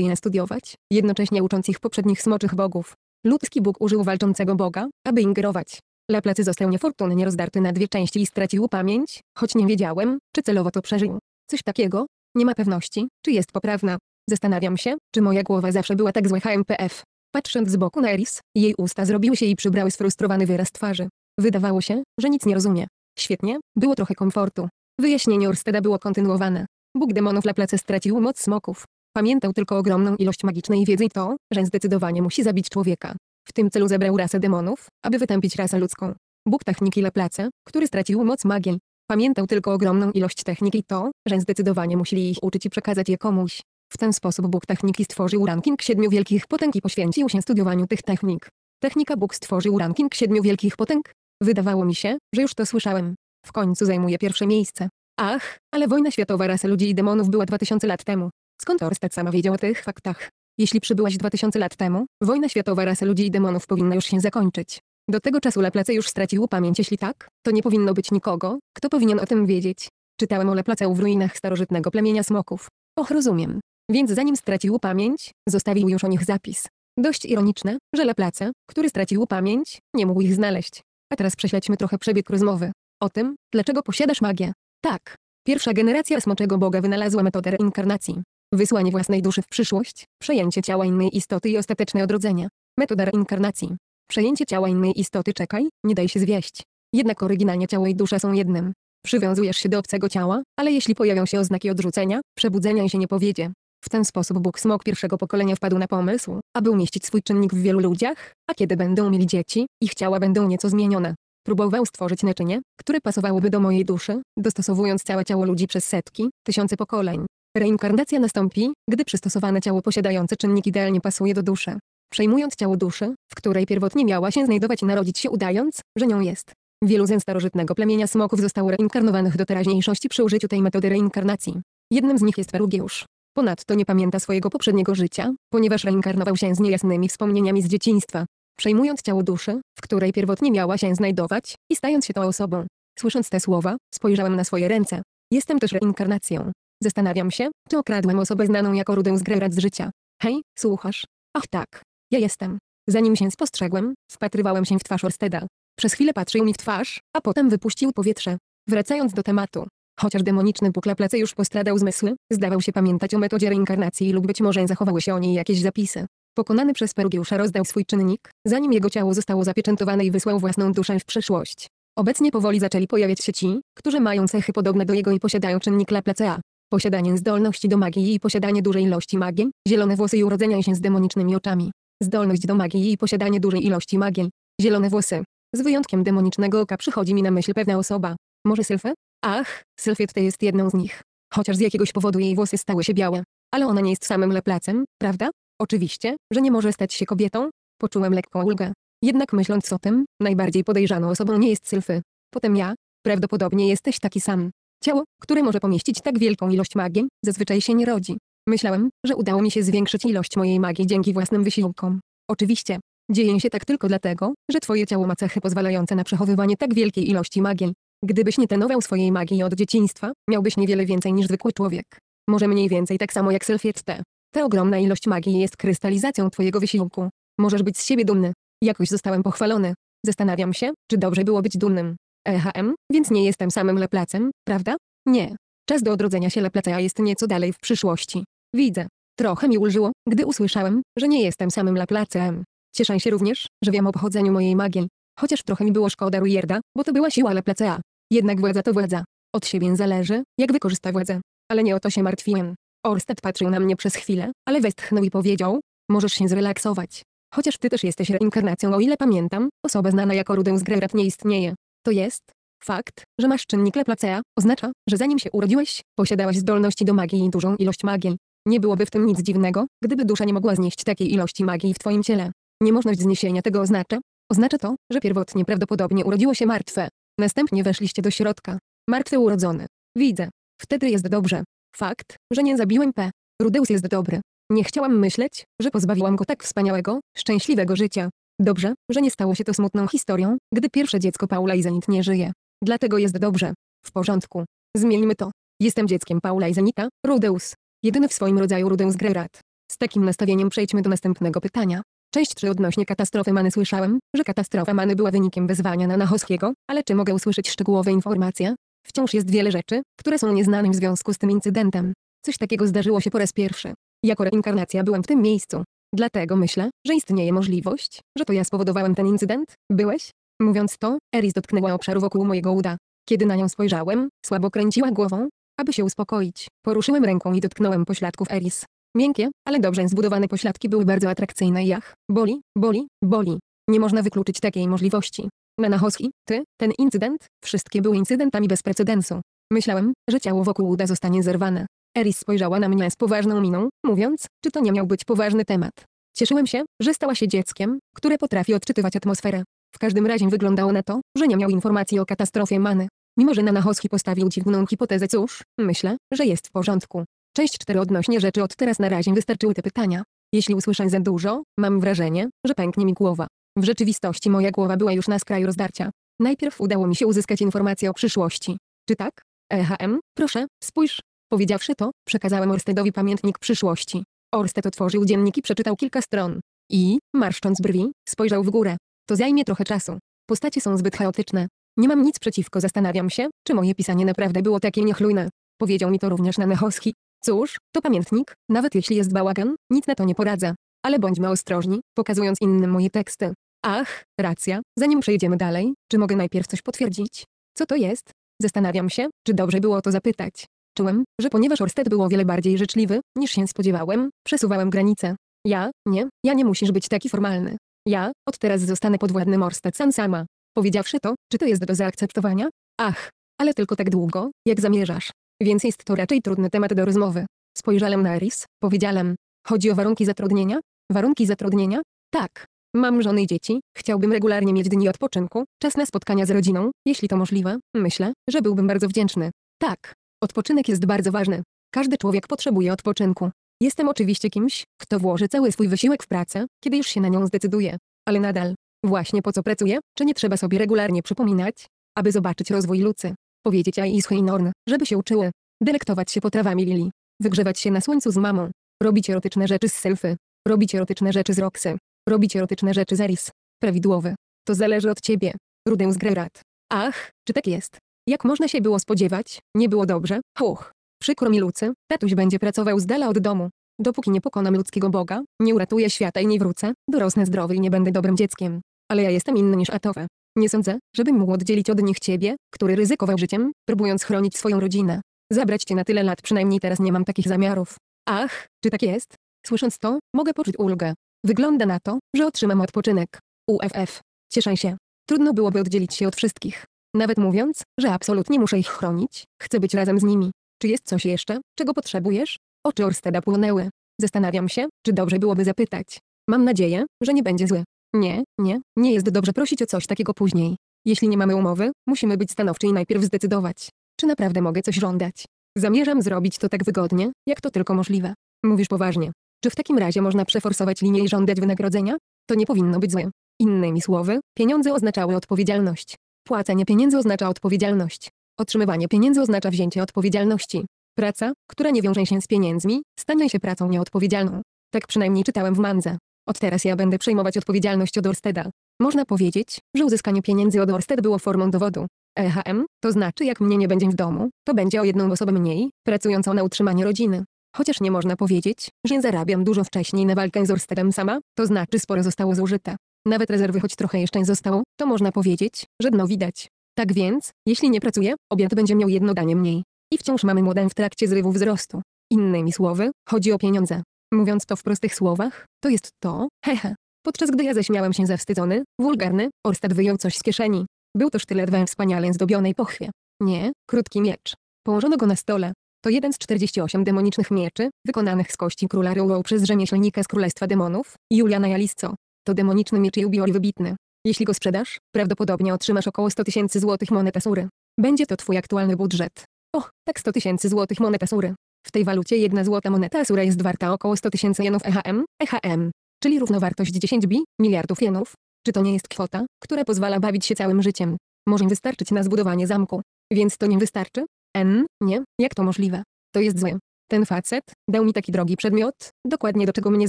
je studiować, jednocześnie ucząc ich poprzednich smoczych bogów. Ludzki Bóg użył walczącego Boga, aby ingerować. Laplace został niefortunnie rozdarty na dwie części i stracił pamięć, choć nie wiedziałem, czy celowo to przeżył. Coś takiego? Nie ma pewności, czy jest poprawna. Zastanawiam się, czy moja głowa zawsze była tak zła MPF. Patrząc z boku na Eris, jej usta zrobiły się i przybrały sfrustrowany wyraz twarzy. Wydawało się, że nic nie rozumie. Świetnie, było trochę komfortu. Wyjaśnienie Orsteda było kontynuowane. Bóg demonów Laplace stracił moc smoków. Pamiętał tylko ogromną ilość magicznej wiedzy i to, że zdecydowanie musi zabić człowieka. W tym celu zebrał rasę demonów, aby wytępić rasę ludzką. Bóg techniki Laplace, który stracił moc magii. Pamiętał tylko ogromną ilość techniki i to, że zdecydowanie musieli ich uczyć i przekazać je komuś. W ten sposób Bóg techniki stworzył ranking siedmiu wielkich potęg i poświęcił się studiowaniu tych technik. Technika Bóg stworzył ranking siedmiu wielkich potęg, Wydawało mi się, że już to słyszałem. W końcu zajmuje pierwsze miejsce. Ach, ale wojna światowa rasy ludzi i demonów była 2000 lat temu. Skąd Orsted sama wiedział o tych faktach? Jeśli przybyłaś 2000 lat temu, wojna światowa rasy ludzi i demonów powinna już się zakończyć. Do tego czasu Laplace już stracił pamięć, jeśli tak, to nie powinno być nikogo, kto powinien o tym wiedzieć. Czytałem o Laplace w ruinach starożytnego plemienia smoków. Och, rozumiem. Więc zanim stracił pamięć, zostawił już o nich zapis. Dość ironiczne, że Laplace, który stracił pamięć, nie mógł ich znaleźć. A teraz prześledźmy trochę przebieg rozmowy. O tym, dlaczego posiadasz magię. Tak. Pierwsza generacja smoczego boga wynalazła metodę reinkarnacji. Wysłanie własnej duszy w przyszłość, przejęcie ciała innej istoty i ostateczne odrodzenie. Metoda reinkarnacji. Przejęcie ciała innej istoty czekaj, nie daj się zwieść. Jednak oryginalnie ciało i dusza są jednym. Przywiązujesz się do obcego ciała, ale jeśli pojawią się oznaki odrzucenia, przebudzenia i się nie powiedzie, w ten sposób Bóg Smok pierwszego pokolenia wpadł na pomysł, aby umieścić swój czynnik w wielu ludziach, a kiedy będą mieli dzieci, ich ciała będą nieco zmienione. Próbował stworzyć naczynie, które pasowałoby do mojej duszy, dostosowując całe ciało ludzi przez setki, tysiące pokoleń. Reinkarnacja nastąpi, gdy przystosowane ciało posiadające czynnik idealnie pasuje do duszy. Przejmując ciało duszy, w której pierwotnie miała się znajdować i narodzić się udając, że nią jest. Wielu ze starożytnego plemienia smoków zostało reinkarnowanych do teraźniejszości przy użyciu tej metody reinkarnacji. Jednym z nich jest Perugiusz, Ponadto nie pamięta swojego poprzedniego życia, ponieważ reinkarnował się z niejasnymi wspomnieniami z dzieciństwa, przejmując ciało duszy, w której pierwotnie miała się znajdować, i stając się tą osobą. Słysząc te słowa, spojrzałem na swoje ręce. Jestem też reinkarnacją. Zastanawiam się, czy okradłem osobę znaną jako rudę z gry z życia. Hej, słuchasz? Ach tak, ja jestem. Zanim się spostrzegłem, wpatrywałem się w twarz Orsteda. Przez chwilę patrzył mi w twarz, a potem wypuścił powietrze. Wracając do tematu, Chociaż demoniczny Puklaplace już postradał zmysły, zdawał się pamiętać o metodzie reinkarnacji lub być może zachowały się o niej jakieś zapisy. Pokonany przez Perugiusza rozdał swój czynnik, zanim jego ciało zostało zapieczętowane i wysłał własną duszę w przyszłość. Obecnie powoli zaczęli pojawiać się ci, którzy mają cechy podobne do jego i posiadają czynnik Laplacea. Posiadanie zdolności do magii i posiadanie dużej ilości magii, zielone włosy i urodzenia się z demonicznymi oczami. Zdolność do magii i posiadanie dużej ilości magii, zielone włosy. Z wyjątkiem demonicznego oka przychodzi mi na myśl pewna osoba. Może Sylfę? Ach, Sylwiette jest jedną z nich. Chociaż z jakiegoś powodu jej włosy stały się białe. Ale ona nie jest samym leplacem, prawda? Oczywiście, że nie może stać się kobietą. Poczułem lekką ulgę. Jednak myśląc o tym, najbardziej podejrzaną osobą nie jest Sylfy. Potem ja. Prawdopodobnie jesteś taki sam. Ciało, które może pomieścić tak wielką ilość magii, zazwyczaj się nie rodzi. Myślałem, że udało mi się zwiększyć ilość mojej magii dzięki własnym wysiłkom. Oczywiście, dzieje się tak tylko dlatego, że twoje ciało ma cechy pozwalające na przechowywanie tak wielkiej ilości magii. Gdybyś nie trenował swojej magii od dzieciństwa, miałbyś niewiele więcej niż zwykły człowiek. Może mniej więcej tak samo jak Sylfiette. Ta ogromna ilość magii jest krystalizacją twojego wysiłku. Możesz być z siebie dumny. Jakoś zostałem pochwalony. Zastanawiam się, czy dobrze było być dumnym. EHM, więc nie jestem samym leplacem, prawda? Nie. Czas do odrodzenia się Laplace'a jest nieco dalej w przyszłości. Widzę. Trochę mi ulżyło, gdy usłyszałem, że nie jestem samym leplacem. Cieszę się również, że wiem o pochodzeniu mojej magii. Chociaż trochę mi było szkoda Rujerda, bo to była siła leplacea. Jednak władza to władza. Od siebie zależy, jak wykorzysta władzę. Ale nie o to się martwiłem. Orsted patrzył na mnie przez chwilę, ale westchnął i powiedział, możesz się zrelaksować. Chociaż ty też jesteś reinkarnacją o ile pamiętam, osoba znana jako Rudę z Grerat nie istnieje. To jest, Fakt, że masz czynnik Leplacea, oznacza, że zanim się urodziłeś, posiadałaś zdolności do magii i dużą ilość magii. Nie byłoby w tym nic dziwnego, gdyby dusza nie mogła znieść takiej ilości magii w twoim ciele. Niemożność zniesienia tego oznacza? Oznacza to, że pierwotnie prawdopodobnie urodziło się martwe. Następnie weszliście do środka. Martwy urodzony. Widzę. Wtedy jest dobrze. Fakt, że nie zabiłem P. Rudeus jest dobry. Nie chciałam myśleć, że pozbawiłam go tak wspaniałego, szczęśliwego życia. Dobrze, że nie stało się to smutną historią, gdy pierwsze dziecko Paula i Zenit nie żyje. Dlatego jest dobrze. W porządku. Zmieńmy to. Jestem dzieckiem Paula i Zenita, Rudeus. Jedyny w swoim rodzaju Rudeus Grerat. Z takim nastawieniem przejdźmy do następnego pytania. Część 3 odnośnie katastrofy Many słyszałem, że katastrofa Many była wynikiem wezwania na Nachoskiego, ale czy mogę usłyszeć szczegółowe informacje? Wciąż jest wiele rzeczy, które są nieznane w związku z tym incydentem. Coś takiego zdarzyło się po raz pierwszy. Jako reinkarnacja byłem w tym miejscu. Dlatego myślę, że istnieje możliwość, że to ja spowodowałem ten incydent. Byłeś? Mówiąc to, Eris dotknęła obszaru wokół mojego uda. Kiedy na nią spojrzałem, słabo kręciła głową, aby się uspokoić. Poruszyłem ręką i dotknąłem pośladków Eris. Miękkie, ale dobrze zbudowane pośladki były bardzo atrakcyjne ach, Boli, boli, boli. Nie można wykluczyć takiej możliwości. Nanahoski, ty, ten incydent, wszystkie były incydentami bez precedensu. Myślałem, że ciało wokół uda zostanie zerwane. Eris spojrzała na mnie z poważną miną, mówiąc, czy to nie miał być poważny temat. Cieszyłem się, że stała się dzieckiem, które potrafi odczytywać atmosferę. W każdym razie wyglądało na to, że nie miał informacji o katastrofie Many. Mimo, że Nanahoski postawił dziwną hipotezę cóż, myślę, że jest w porządku. Część 4 odnośnie rzeczy od teraz na razie wystarczyły te pytania. Jeśli usłyszę za dużo, mam wrażenie, że pęknie mi głowa. W rzeczywistości moja głowa była już na skraju rozdarcia. Najpierw udało mi się uzyskać informację o przyszłości. Czy tak? EHM, proszę, spójrz. Powiedziawszy to, przekazałem Orstedowi pamiętnik przyszłości. Orsted otworzył dziennik i przeczytał kilka stron. I, marszcząc brwi, spojrzał w górę. To zajmie trochę czasu. Postacie są zbyt chaotyczne. Nie mam nic przeciwko, zastanawiam się, czy moje pisanie naprawdę było takie niechlujne. Powiedział mi to również na Nechoski, Cóż, to pamiętnik, nawet jeśli jest bałagan, nic na to nie poradzę. Ale bądźmy ostrożni, pokazując innym moje teksty. Ach, racja, zanim przejdziemy dalej, czy mogę najpierw coś potwierdzić? Co to jest? Zastanawiam się, czy dobrze było o to zapytać. Czułem, że ponieważ Orsted był o wiele bardziej życzliwy, niż się spodziewałem, przesuwałem granice. Ja, nie, ja nie musisz być taki formalny. Ja, od teraz zostanę podwładnym Orsted sam sama. Powiedziawszy to, czy to jest do zaakceptowania? Ach, ale tylko tak długo, jak zamierzasz więc jest to raczej trudny temat do rozmowy. Spojrzałem na Eris, powiedziałem. Chodzi o warunki zatrudnienia? Warunki zatrudnienia? Tak. Mam żony i dzieci, chciałbym regularnie mieć dni odpoczynku, czas na spotkania z rodziną, jeśli to możliwe, myślę, że byłbym bardzo wdzięczny. Tak. Odpoczynek jest bardzo ważny. Każdy człowiek potrzebuje odpoczynku. Jestem oczywiście kimś, kto włoży cały swój wysiłek w pracę, kiedy już się na nią zdecyduje. Ale nadal, właśnie po co pracuję, czy nie trzeba sobie regularnie przypominać, aby zobaczyć rozwój lucy. Powiedzieć i Heinhorn, żeby się uczyły. Delektować się potrawami lili. Wygrzewać się na słońcu z mamą. Robić erotyczne rzeczy z selfy. Robić erotyczne rzeczy z Roxy. Robić erotyczne rzeczy z Eris. Prawidłowe. To zależy od ciebie. Rudę z Grerat. Ach, czy tak jest? Jak można się było spodziewać? Nie było dobrze? Huch. Przykro mi Lucy, tatuś będzie pracował z dala od domu. Dopóki nie pokonam ludzkiego Boga, nie uratuję świata i nie wrócę, dorosnę zdrowy i nie będę dobrym dzieckiem. Ale ja jestem inny niż Atowe. Nie sądzę, żebym mógł oddzielić od nich ciebie, który ryzykował życiem, próbując chronić swoją rodzinę. Zabrać cię na tyle lat przynajmniej teraz nie mam takich zamiarów. Ach, czy tak jest? Słysząc to, mogę poczuć ulgę. Wygląda na to, że otrzymam odpoczynek. UFF. Cieszę się. Trudno byłoby oddzielić się od wszystkich. Nawet mówiąc, że absolutnie muszę ich chronić, chcę być razem z nimi. Czy jest coś jeszcze, czego potrzebujesz? Oczy Orsteda płonęły. Zastanawiam się, czy dobrze byłoby zapytać. Mam nadzieję, że nie będzie zły. Nie, nie, nie jest dobrze prosić o coś takiego później. Jeśli nie mamy umowy, musimy być stanowczy i najpierw zdecydować, czy naprawdę mogę coś żądać. Zamierzam zrobić to tak wygodnie, jak to tylko możliwe. Mówisz poważnie. Czy w takim razie można przeforsować linię i żądać wynagrodzenia? To nie powinno być złe. Innymi słowy, pieniądze oznaczały odpowiedzialność. Płacenie pieniędzy oznacza odpowiedzialność. Otrzymywanie pieniędzy oznacza wzięcie odpowiedzialności. Praca, która nie wiąże się z pieniędzmi, stanie się pracą nieodpowiedzialną. Tak przynajmniej czytałem w Mandze. Od teraz ja będę przejmować odpowiedzialność od Orsteda. Można powiedzieć, że uzyskanie pieniędzy od Orsted było formą dowodu. EHM, to znaczy jak mnie nie będzie w domu, to będzie o jedną osobę mniej, pracującą na utrzymanie rodziny. Chociaż nie można powiedzieć, że zarabiam dużo wcześniej na walkę z Orstedem sama, to znaczy sporo zostało zużyte. Nawet rezerwy choć trochę jeszcze zostało, to można powiedzieć, że dno widać. Tak więc, jeśli nie pracuję, obiad będzie miał jedno danie mniej. I wciąż mamy młodę w trakcie zrywu wzrostu. Innymi słowy, chodzi o pieniądze. Mówiąc to w prostych słowach, to jest to, hehe. Podczas gdy ja ześmiałem się zawstydzony, wulgarny, Orsted wyjął coś z kieszeni. Był to sztylet we wspaniale zdobionej pochwie. Nie, krótki miecz. Położono go na stole. To jeden z 48 demonicznych mieczy, wykonanych z kości króla Rollow przez rzemieślnika z Królestwa Demonów, Juliana Jalisco. To demoniczny miecz i ubiór wybitny. Jeśli go sprzedasz, prawdopodobnie otrzymasz około 100 tysięcy złotych monet Asury. Będzie to twój aktualny budżet. Och, tak 100 tysięcy złotych monet Asury. W tej walucie jedna złota moneta Asura jest warta około 100 tysięcy jenów EHM, EHM, czyli równowartość 10 bi, miliardów jenów. Czy to nie jest kwota, która pozwala bawić się całym życiem? Może wystarczyć na zbudowanie zamku. Więc to nie wystarczy? N, nie, jak to możliwe? To jest zły. Ten facet dał mi taki drogi przedmiot, dokładnie do czego mnie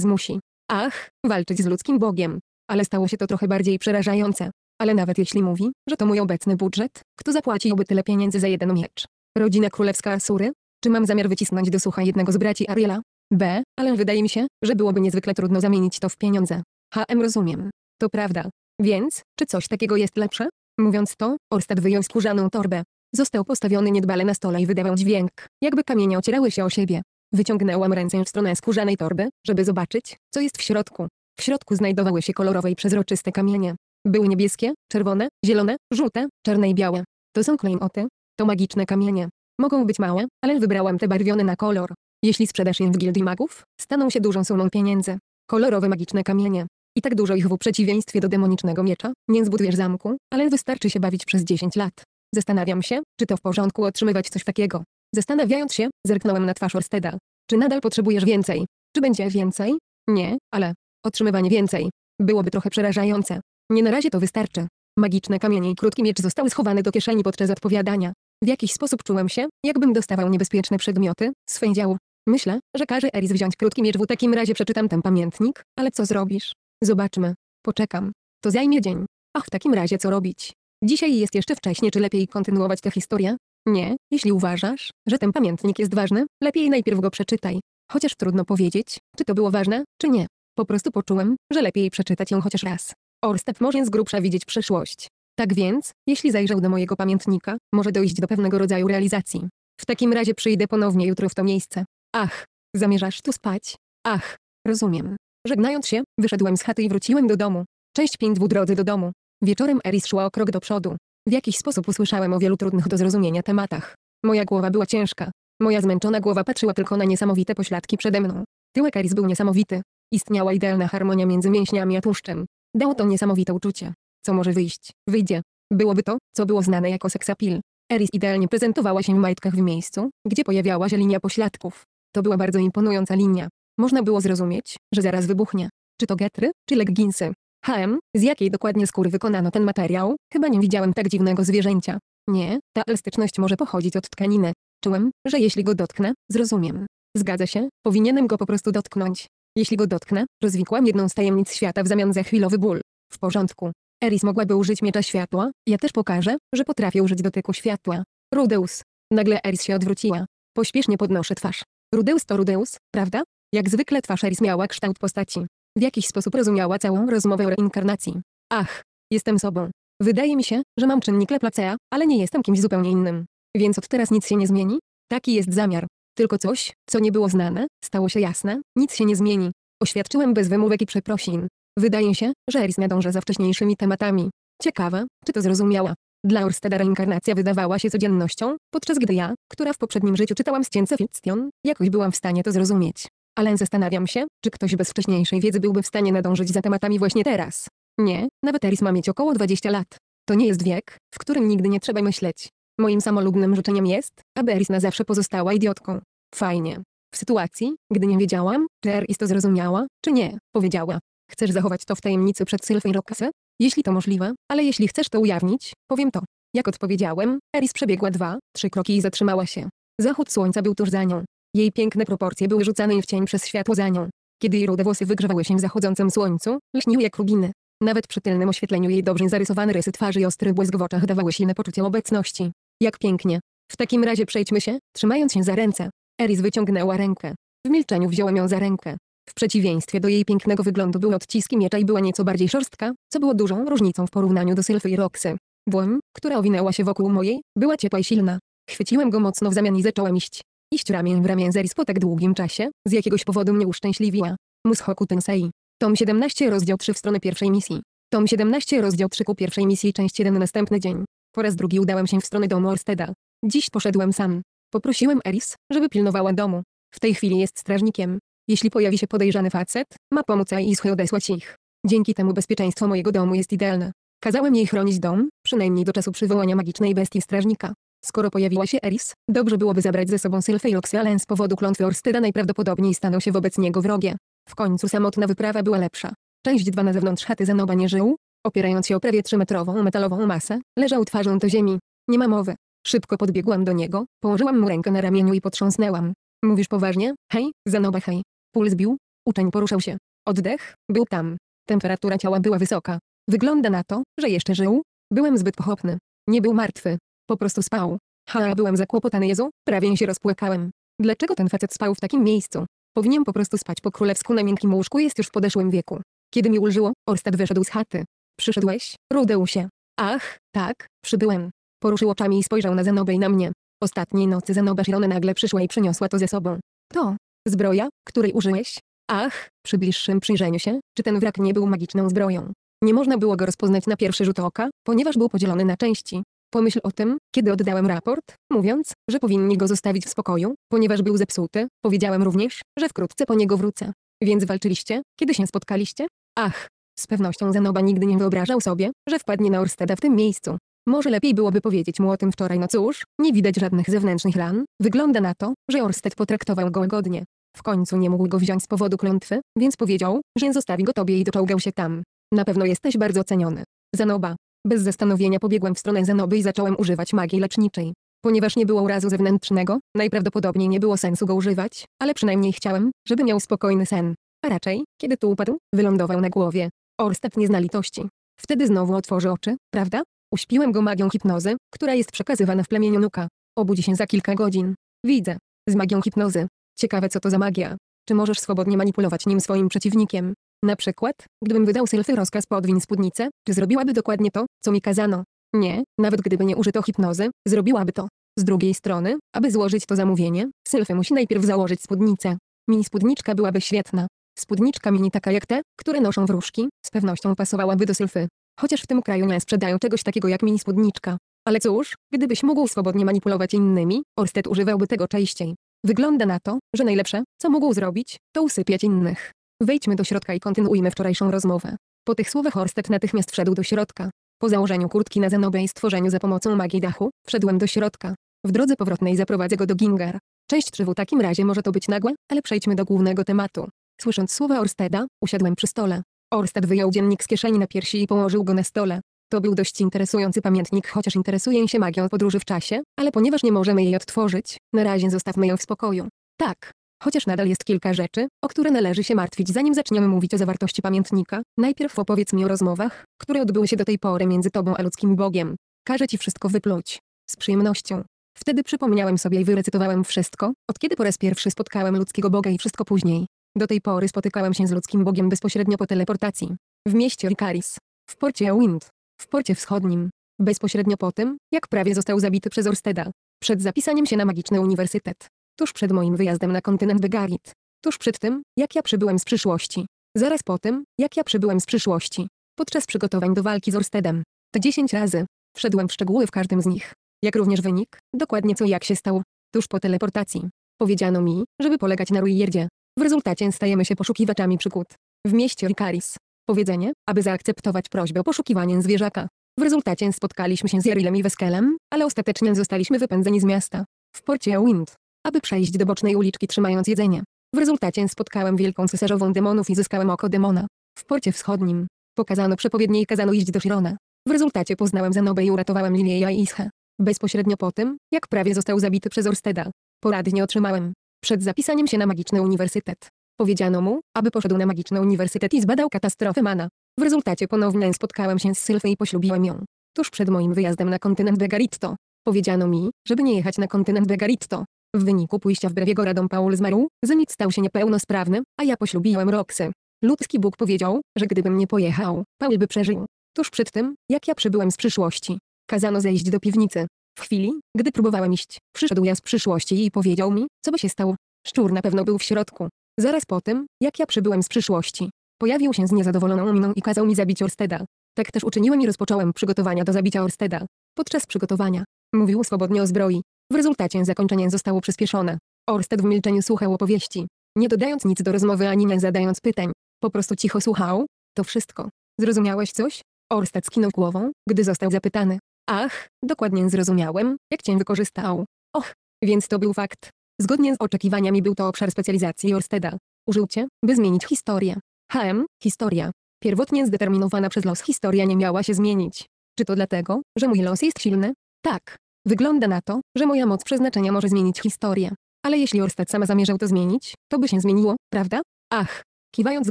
zmusi. Ach, walczyć z ludzkim Bogiem. Ale stało się to trochę bardziej przerażające. Ale nawet jeśli mówi, że to mój obecny budżet, kto zapłaciłby tyle pieniędzy za jeden miecz? Rodzina królewska Asury, czy mam zamiar wycisnąć do słucha jednego z braci Ariela? B. Ale wydaje mi się, że byłoby niezwykle trudno zamienić to w pieniądze. HM rozumiem. To prawda. Więc, czy coś takiego jest lepsze? Mówiąc to, Orstad wyjął skórzaną torbę. Został postawiony niedbale na stole i wydawał dźwięk, jakby kamienie ocierały się o siebie. Wyciągnęłam ręce w stronę skórzanej torby, żeby zobaczyć, co jest w środku. W środku znajdowały się kolorowe i przezroczyste kamienie. Były niebieskie, czerwone, zielone, żółte, czarne i białe. To są klejnoty. To magiczne kamienie. Mogą być małe, ale wybrałam te barwione na kolor. Jeśli sprzedasz je w gildii magów, staną się dużą sumą pieniędzy. Kolorowe magiczne kamienie. I tak dużo ich w przeciwieństwie do demonicznego miecza, nie zbudujesz zamku, ale wystarczy się bawić przez 10 lat. Zastanawiam się, czy to w porządku otrzymywać coś takiego. Zastanawiając się, zerknąłem na twarz Orsteda. Czy nadal potrzebujesz więcej? Czy będzie więcej? Nie, ale otrzymywanie więcej byłoby trochę przerażające. Nie na razie to wystarczy. Magiczne kamienie i krótki miecz zostały schowane do kieszeni podczas odpowiadania. W jakiś sposób czułem się, jakbym dostawał niebezpieczne przedmioty, swej działu. Myślę, że każe Eris wziąć krótki miecz w takim razie przeczytam ten pamiętnik, ale co zrobisz? Zobaczmy. Poczekam. To zajmie dzień. A w takim razie co robić? Dzisiaj jest jeszcze wcześnie, czy lepiej kontynuować tę historię? Nie, jeśli uważasz, że ten pamiętnik jest ważny, lepiej najpierw go przeczytaj. Chociaż trudno powiedzieć, czy to było ważne, czy nie. Po prostu poczułem, że lepiej przeczytać ją chociaż raz. Orstep może z grubsza widzieć przyszłość. Tak więc, jeśli zajrzał do mojego pamiętnika, może dojść do pewnego rodzaju realizacji. W takim razie przyjdę ponownie jutro w to miejsce. Ach, zamierzasz tu spać? Ach, rozumiem. Żegnając się, wyszedłem z chaty i wróciłem do domu. Część pięć w drodzy do domu. Wieczorem Eris szła o krok do przodu. W jakiś sposób usłyszałem o wielu trudnych do zrozumienia tematach. Moja głowa była ciężka. Moja zmęczona głowa patrzyła tylko na niesamowite pośladki przede mną. Tyłek Eris był niesamowity. Istniała idealna harmonia między mięśniami a tłuszczem. Dało to niesamowite uczucie co może wyjść, wyjdzie. Byłoby to, co było znane jako seksapil. Eris idealnie prezentowała się w majtkach w miejscu, gdzie pojawiała się linia pośladków. To była bardzo imponująca linia. Można było zrozumieć, że zaraz wybuchnie. Czy to getry, czy legginsy. HM, z jakiej dokładnie skóry wykonano ten materiał, chyba nie widziałem tak dziwnego zwierzęcia. Nie, ta elastyczność może pochodzić od tkaniny. Czułem, że jeśli go dotknę, zrozumiem. Zgadza się, powinienem go po prostu dotknąć. Jeśli go dotknę, rozwikłam jedną z tajemnic świata w zamian za chwilowy ból. W porządku, Eris mogłaby użyć miecza światła, ja też pokażę, że potrafię użyć dotyku światła. Rudeus. Nagle Eris się odwróciła. Pośpiesznie podnoszę twarz. Rudeus to Rudeus, prawda? Jak zwykle twarz Eris miała kształt postaci. W jakiś sposób rozumiała całą rozmowę o reinkarnacji. Ach, jestem sobą. Wydaje mi się, że mam czynnik placea, ale nie jestem kimś zupełnie innym. Więc od teraz nic się nie zmieni? Taki jest zamiar. Tylko coś, co nie było znane, stało się jasne, nic się nie zmieni. Oświadczyłem bez wymówek i przeprosin. Wydaje się, że Eris nie dąży za wcześniejszymi tematami. Ciekawe, czy to zrozumiała. Dla Orsteda reinkarnacja wydawała się codziennością, podczas gdy ja, która w poprzednim życiu czytałam Ścięce Fiction, jakoś byłam w stanie to zrozumieć. Ale zastanawiam się, czy ktoś bez wcześniejszej wiedzy byłby w stanie nadążyć za tematami właśnie teraz. Nie, nawet Eris ma mieć około 20 lat. To nie jest wiek, w którym nigdy nie trzeba myśleć. Moim samolubnym życzeniem jest, aby Eris na zawsze pozostała idiotką. Fajnie. W sytuacji, gdy nie wiedziałam, czy Eris to zrozumiała, czy nie, powiedziała. Chcesz zachować to w tajemnicy przed Sylwą Rockese? Jeśli to możliwe, ale jeśli chcesz to ujawnić, powiem to. Jak odpowiedziałem, Eris przebiegła dwa, trzy kroki i zatrzymała się. Zachód słońca był tuż za nią. Jej piękne proporcje były rzucane w cień przez światło za nią. Kiedy jej rude włosy wygrzewały się w zachodzącym słońcu, lśniły jak rubiny. Nawet przy tylnym oświetleniu jej dobrze zarysowane rysy twarzy i ostry błysk w oczach dawały silne poczucie obecności. Jak pięknie. W takim razie przejdźmy się, trzymając się za ręce. Eris wyciągnęła rękę. W milczeniu wziąłem ją za rękę. W przeciwieństwie do jej pięknego wyglądu były odciski miecza i była nieco bardziej szorstka, co było dużą różnicą w porównaniu do Sylfy i Roxy. Dłoń, która owinęła się wokół mojej, była ciepła i silna. Chwyciłem go mocno w zamian i zacząłem iść. Iść ramię w ramię z Eris po tak długim czasie, z jakiegoś powodu mnie uszczęśliwiła. Mushoku Tensei. Tom 17 rozdział 3 w stronę pierwszej misji. Tom 17 rozdział 3 ku pierwszej misji część 1 następny dzień. Po raz drugi udałem się w stronę domu Orsteda. Dziś poszedłem sam. Poprosiłem Eris, żeby pilnowała domu. W tej chwili jest strażnikiem. Jeśli pojawi się podejrzany facet, ma pomóc a i odesłać ich. Dzięki temu bezpieczeństwo mojego domu jest idealne. Kazałem jej chronić dom, przynajmniej do czasu przywołania magicznej bestii strażnika. Skoro pojawiła się Eris, dobrze byłoby zabrać ze sobą Sylfę i Roxy, z powodu klątwy Orstyda najprawdopodobniej staną się wobec niego wrogie. W końcu samotna wyprawa była lepsza. Część dwa na zewnątrz chaty Zenoba nie żył, opierając się o prawie metrową metalową masę, leżał twarzą do ziemi. Nie ma mowy. Szybko podbiegłam do niego, położyłam mu rękę na ramieniu i potrząsnęłam. Mówisz poważnie? Hej, Zenoba hej. Puls bił, uczeń poruszał się. Oddech, był tam. Temperatura ciała była wysoka. Wygląda na to, że jeszcze żył. Byłem zbyt pochopny. Nie był martwy. Po prostu spał. Ha, byłem zakłopotany Jezu, prawie się rozpłakałem. Dlaczego ten facet spał w takim miejscu? Powinien po prostu spać po królewsku na miękkim łóżku jest już w podeszłym wieku. Kiedy mi ulżyło, Orstad wyszedł z chaty. Przyszedłeś, Rudeusie. Ach, tak, przybyłem. Poruszył oczami i spojrzał na Zenobę i na mnie. Ostatniej nocy Zenoba Szirone nagle przyszła i przyniosła to ze sobą. To, Zbroja, której użyłeś? Ach, przy bliższym przyjrzeniu się, czy ten wrak nie był magiczną zbroją? Nie można było go rozpoznać na pierwszy rzut oka, ponieważ był podzielony na części. Pomyśl o tym, kiedy oddałem raport, mówiąc, że powinni go zostawić w spokoju, ponieważ był zepsuty, powiedziałem również, że wkrótce po niego wrócę. Więc walczyliście, kiedy się spotkaliście? Ach, z pewnością Zenoba nigdy nie wyobrażał sobie, że wpadnie na Orsteda w tym miejscu. Może lepiej byłoby powiedzieć mu o tym wczoraj no cóż, nie widać żadnych zewnętrznych ran, wygląda na to, że Orsted potraktował go łagodnie. W końcu nie mógł go wziąć z powodu klątwy, więc powiedział, że zostawi go tobie i doczołgał się tam. Na pewno jesteś bardzo ceniony. Zanoba. Bez zastanowienia pobiegłem w stronę Zanoby i zacząłem używać magii leczniczej. Ponieważ nie było urazu zewnętrznego, najprawdopodobniej nie było sensu go używać, ale przynajmniej chciałem, żeby miał spokojny sen. A raczej, kiedy tu upadł, wylądował na głowie. Orsted nie zna litości. Wtedy znowu otworzy oczy, prawda? Uśpiłem go magią hipnozy, która jest przekazywana w plemieniu Nuka. Obudzi się za kilka godzin. Widzę. Z magią hipnozy. Ciekawe co to za magia. Czy możesz swobodnie manipulować nim swoim przeciwnikiem? Na przykład, gdybym wydał Sylfy rozkaz podwiń spódnicę, czy zrobiłaby dokładnie to, co mi kazano? Nie, nawet gdyby nie użyto hipnozy, zrobiłaby to. Z drugiej strony, aby złożyć to zamówienie, Sylfy musi najpierw założyć spódnicę. Mini spódniczka byłaby świetna. Spódniczka mini taka jak te, które noszą wróżki, z pewnością pasowałaby do Sylfy. Chociaż w tym kraju nie sprzedają czegoś takiego jak mini spódniczka. Ale cóż, gdybyś mógł swobodnie manipulować innymi, Orsted używałby tego częściej. Wygląda na to, że najlepsze, co mógł zrobić, to usypiać innych. Wejdźmy do środka i kontynuujmy wczorajszą rozmowę. Po tych słowach Orsted natychmiast wszedł do środka. Po założeniu kurtki na zenobę i stworzeniu za pomocą magii dachu, wszedłem do środka. W drodze powrotnej zaprowadzę go do Ginger. Część czy w takim razie może to być nagłe, ale przejdźmy do głównego tematu. Słysząc słowa Orsteda, usiadłem przy stole. Orsted wyjął dziennik z kieszeni na piersi i położył go na stole. To był dość interesujący pamiętnik, chociaż interesuje się magią podróży w czasie, ale ponieważ nie możemy jej odtworzyć, na razie zostawmy ją w spokoju. Tak. Chociaż nadal jest kilka rzeczy, o które należy się martwić zanim zaczniemy mówić o zawartości pamiętnika, najpierw opowiedz mi o rozmowach, które odbyły się do tej pory między tobą a ludzkim Bogiem. Każę ci wszystko wypluć. Z przyjemnością. Wtedy przypomniałem sobie i wyrecytowałem wszystko, od kiedy po raz pierwszy spotkałem ludzkiego Boga i wszystko później. Do tej pory spotykałem się z ludzkim bogiem bezpośrednio po teleportacji. W mieście Rikaris. W porcie Wind. W porcie wschodnim. Bezpośrednio po tym, jak prawie został zabity przez Orsteda. Przed zapisaniem się na magiczny uniwersytet. Tuż przed moim wyjazdem na kontynent Begarit. Tuż przed tym, jak ja przybyłem z przyszłości. Zaraz po tym, jak ja przybyłem z przyszłości. Podczas przygotowań do walki z Orstedem. To dziesięć razy. Wszedłem w szczegóły w każdym z nich. Jak również wynik, dokładnie co i jak się stało. Tuż po teleportacji. Powiedziano mi, żeby polegać na Ruierdzie. W rezultacie stajemy się poszukiwaczami przygód. W mieście Rikaris. Powiedzenie, aby zaakceptować prośbę o poszukiwanie zwierzaka. W rezultacie spotkaliśmy się z Jarilem i Weskelem, ale ostatecznie zostaliśmy wypędzeni z miasta. W porcie Wind. Aby przejść do bocznej uliczki trzymając jedzenie. W rezultacie spotkałem wielką cesarzową demonów i zyskałem oko demona. W porcie wschodnim. Pokazano przepowiednie i kazano iść do Shirona. W rezultacie poznałem Zenobę i uratowałem Lilię i Ischę. Bezpośrednio po tym, jak prawie został zabity przez Orsteda. Poradnie otrzymałem przed zapisaniem się na magiczny uniwersytet. Powiedziano mu, aby poszedł na magiczny uniwersytet i zbadał katastrofę Mana. W rezultacie ponownie spotkałem się z Sylfy i poślubiłem ją. Tuż przed moim wyjazdem na kontynent Begaritto. Powiedziano mi, żeby nie jechać na kontynent Begaritto. W wyniku pójścia wbrew jego radom Paul zmarł, Zenit stał się niepełnosprawny, a ja poślubiłem Roxy. Ludzki Bóg powiedział, że gdybym nie pojechał, Paul by przeżył. Tuż przed tym, jak ja przybyłem z przyszłości, kazano zejść do piwnicy. W chwili, gdy próbowałem iść, przyszedł ja z przyszłości i powiedział mi, co by się stało. Szczur na pewno był w środku. Zaraz po tym, jak ja przybyłem z przyszłości, pojawił się z niezadowoloną miną i kazał mi zabić Orsteda. Tak też uczyniłem i rozpocząłem przygotowania do zabicia Orsteda. Podczas przygotowania mówił swobodnie o zbroi. W rezultacie zakończenie zostało przyspieszone. Orsted w milczeniu słuchał opowieści, nie dodając nic do rozmowy ani nie zadając pytań. Po prostu cicho słuchał. To wszystko. Zrozumiałeś coś? Orsted skinął głową, gdy został zapytany. Ach, dokładnie zrozumiałem, jak cię wykorzystał. Och, więc to był fakt. Zgodnie z oczekiwaniami był to obszar specjalizacji Orsteda. Użył cię, by zmienić historię. HM, historia. Pierwotnie zdeterminowana przez los historia nie miała się zmienić. Czy to dlatego, że mój los jest silny? Tak. Wygląda na to, że moja moc przeznaczenia może zmienić historię. Ale jeśli Orsted sama zamierzał to zmienić, to by się zmieniło, prawda? Ach. Kiwając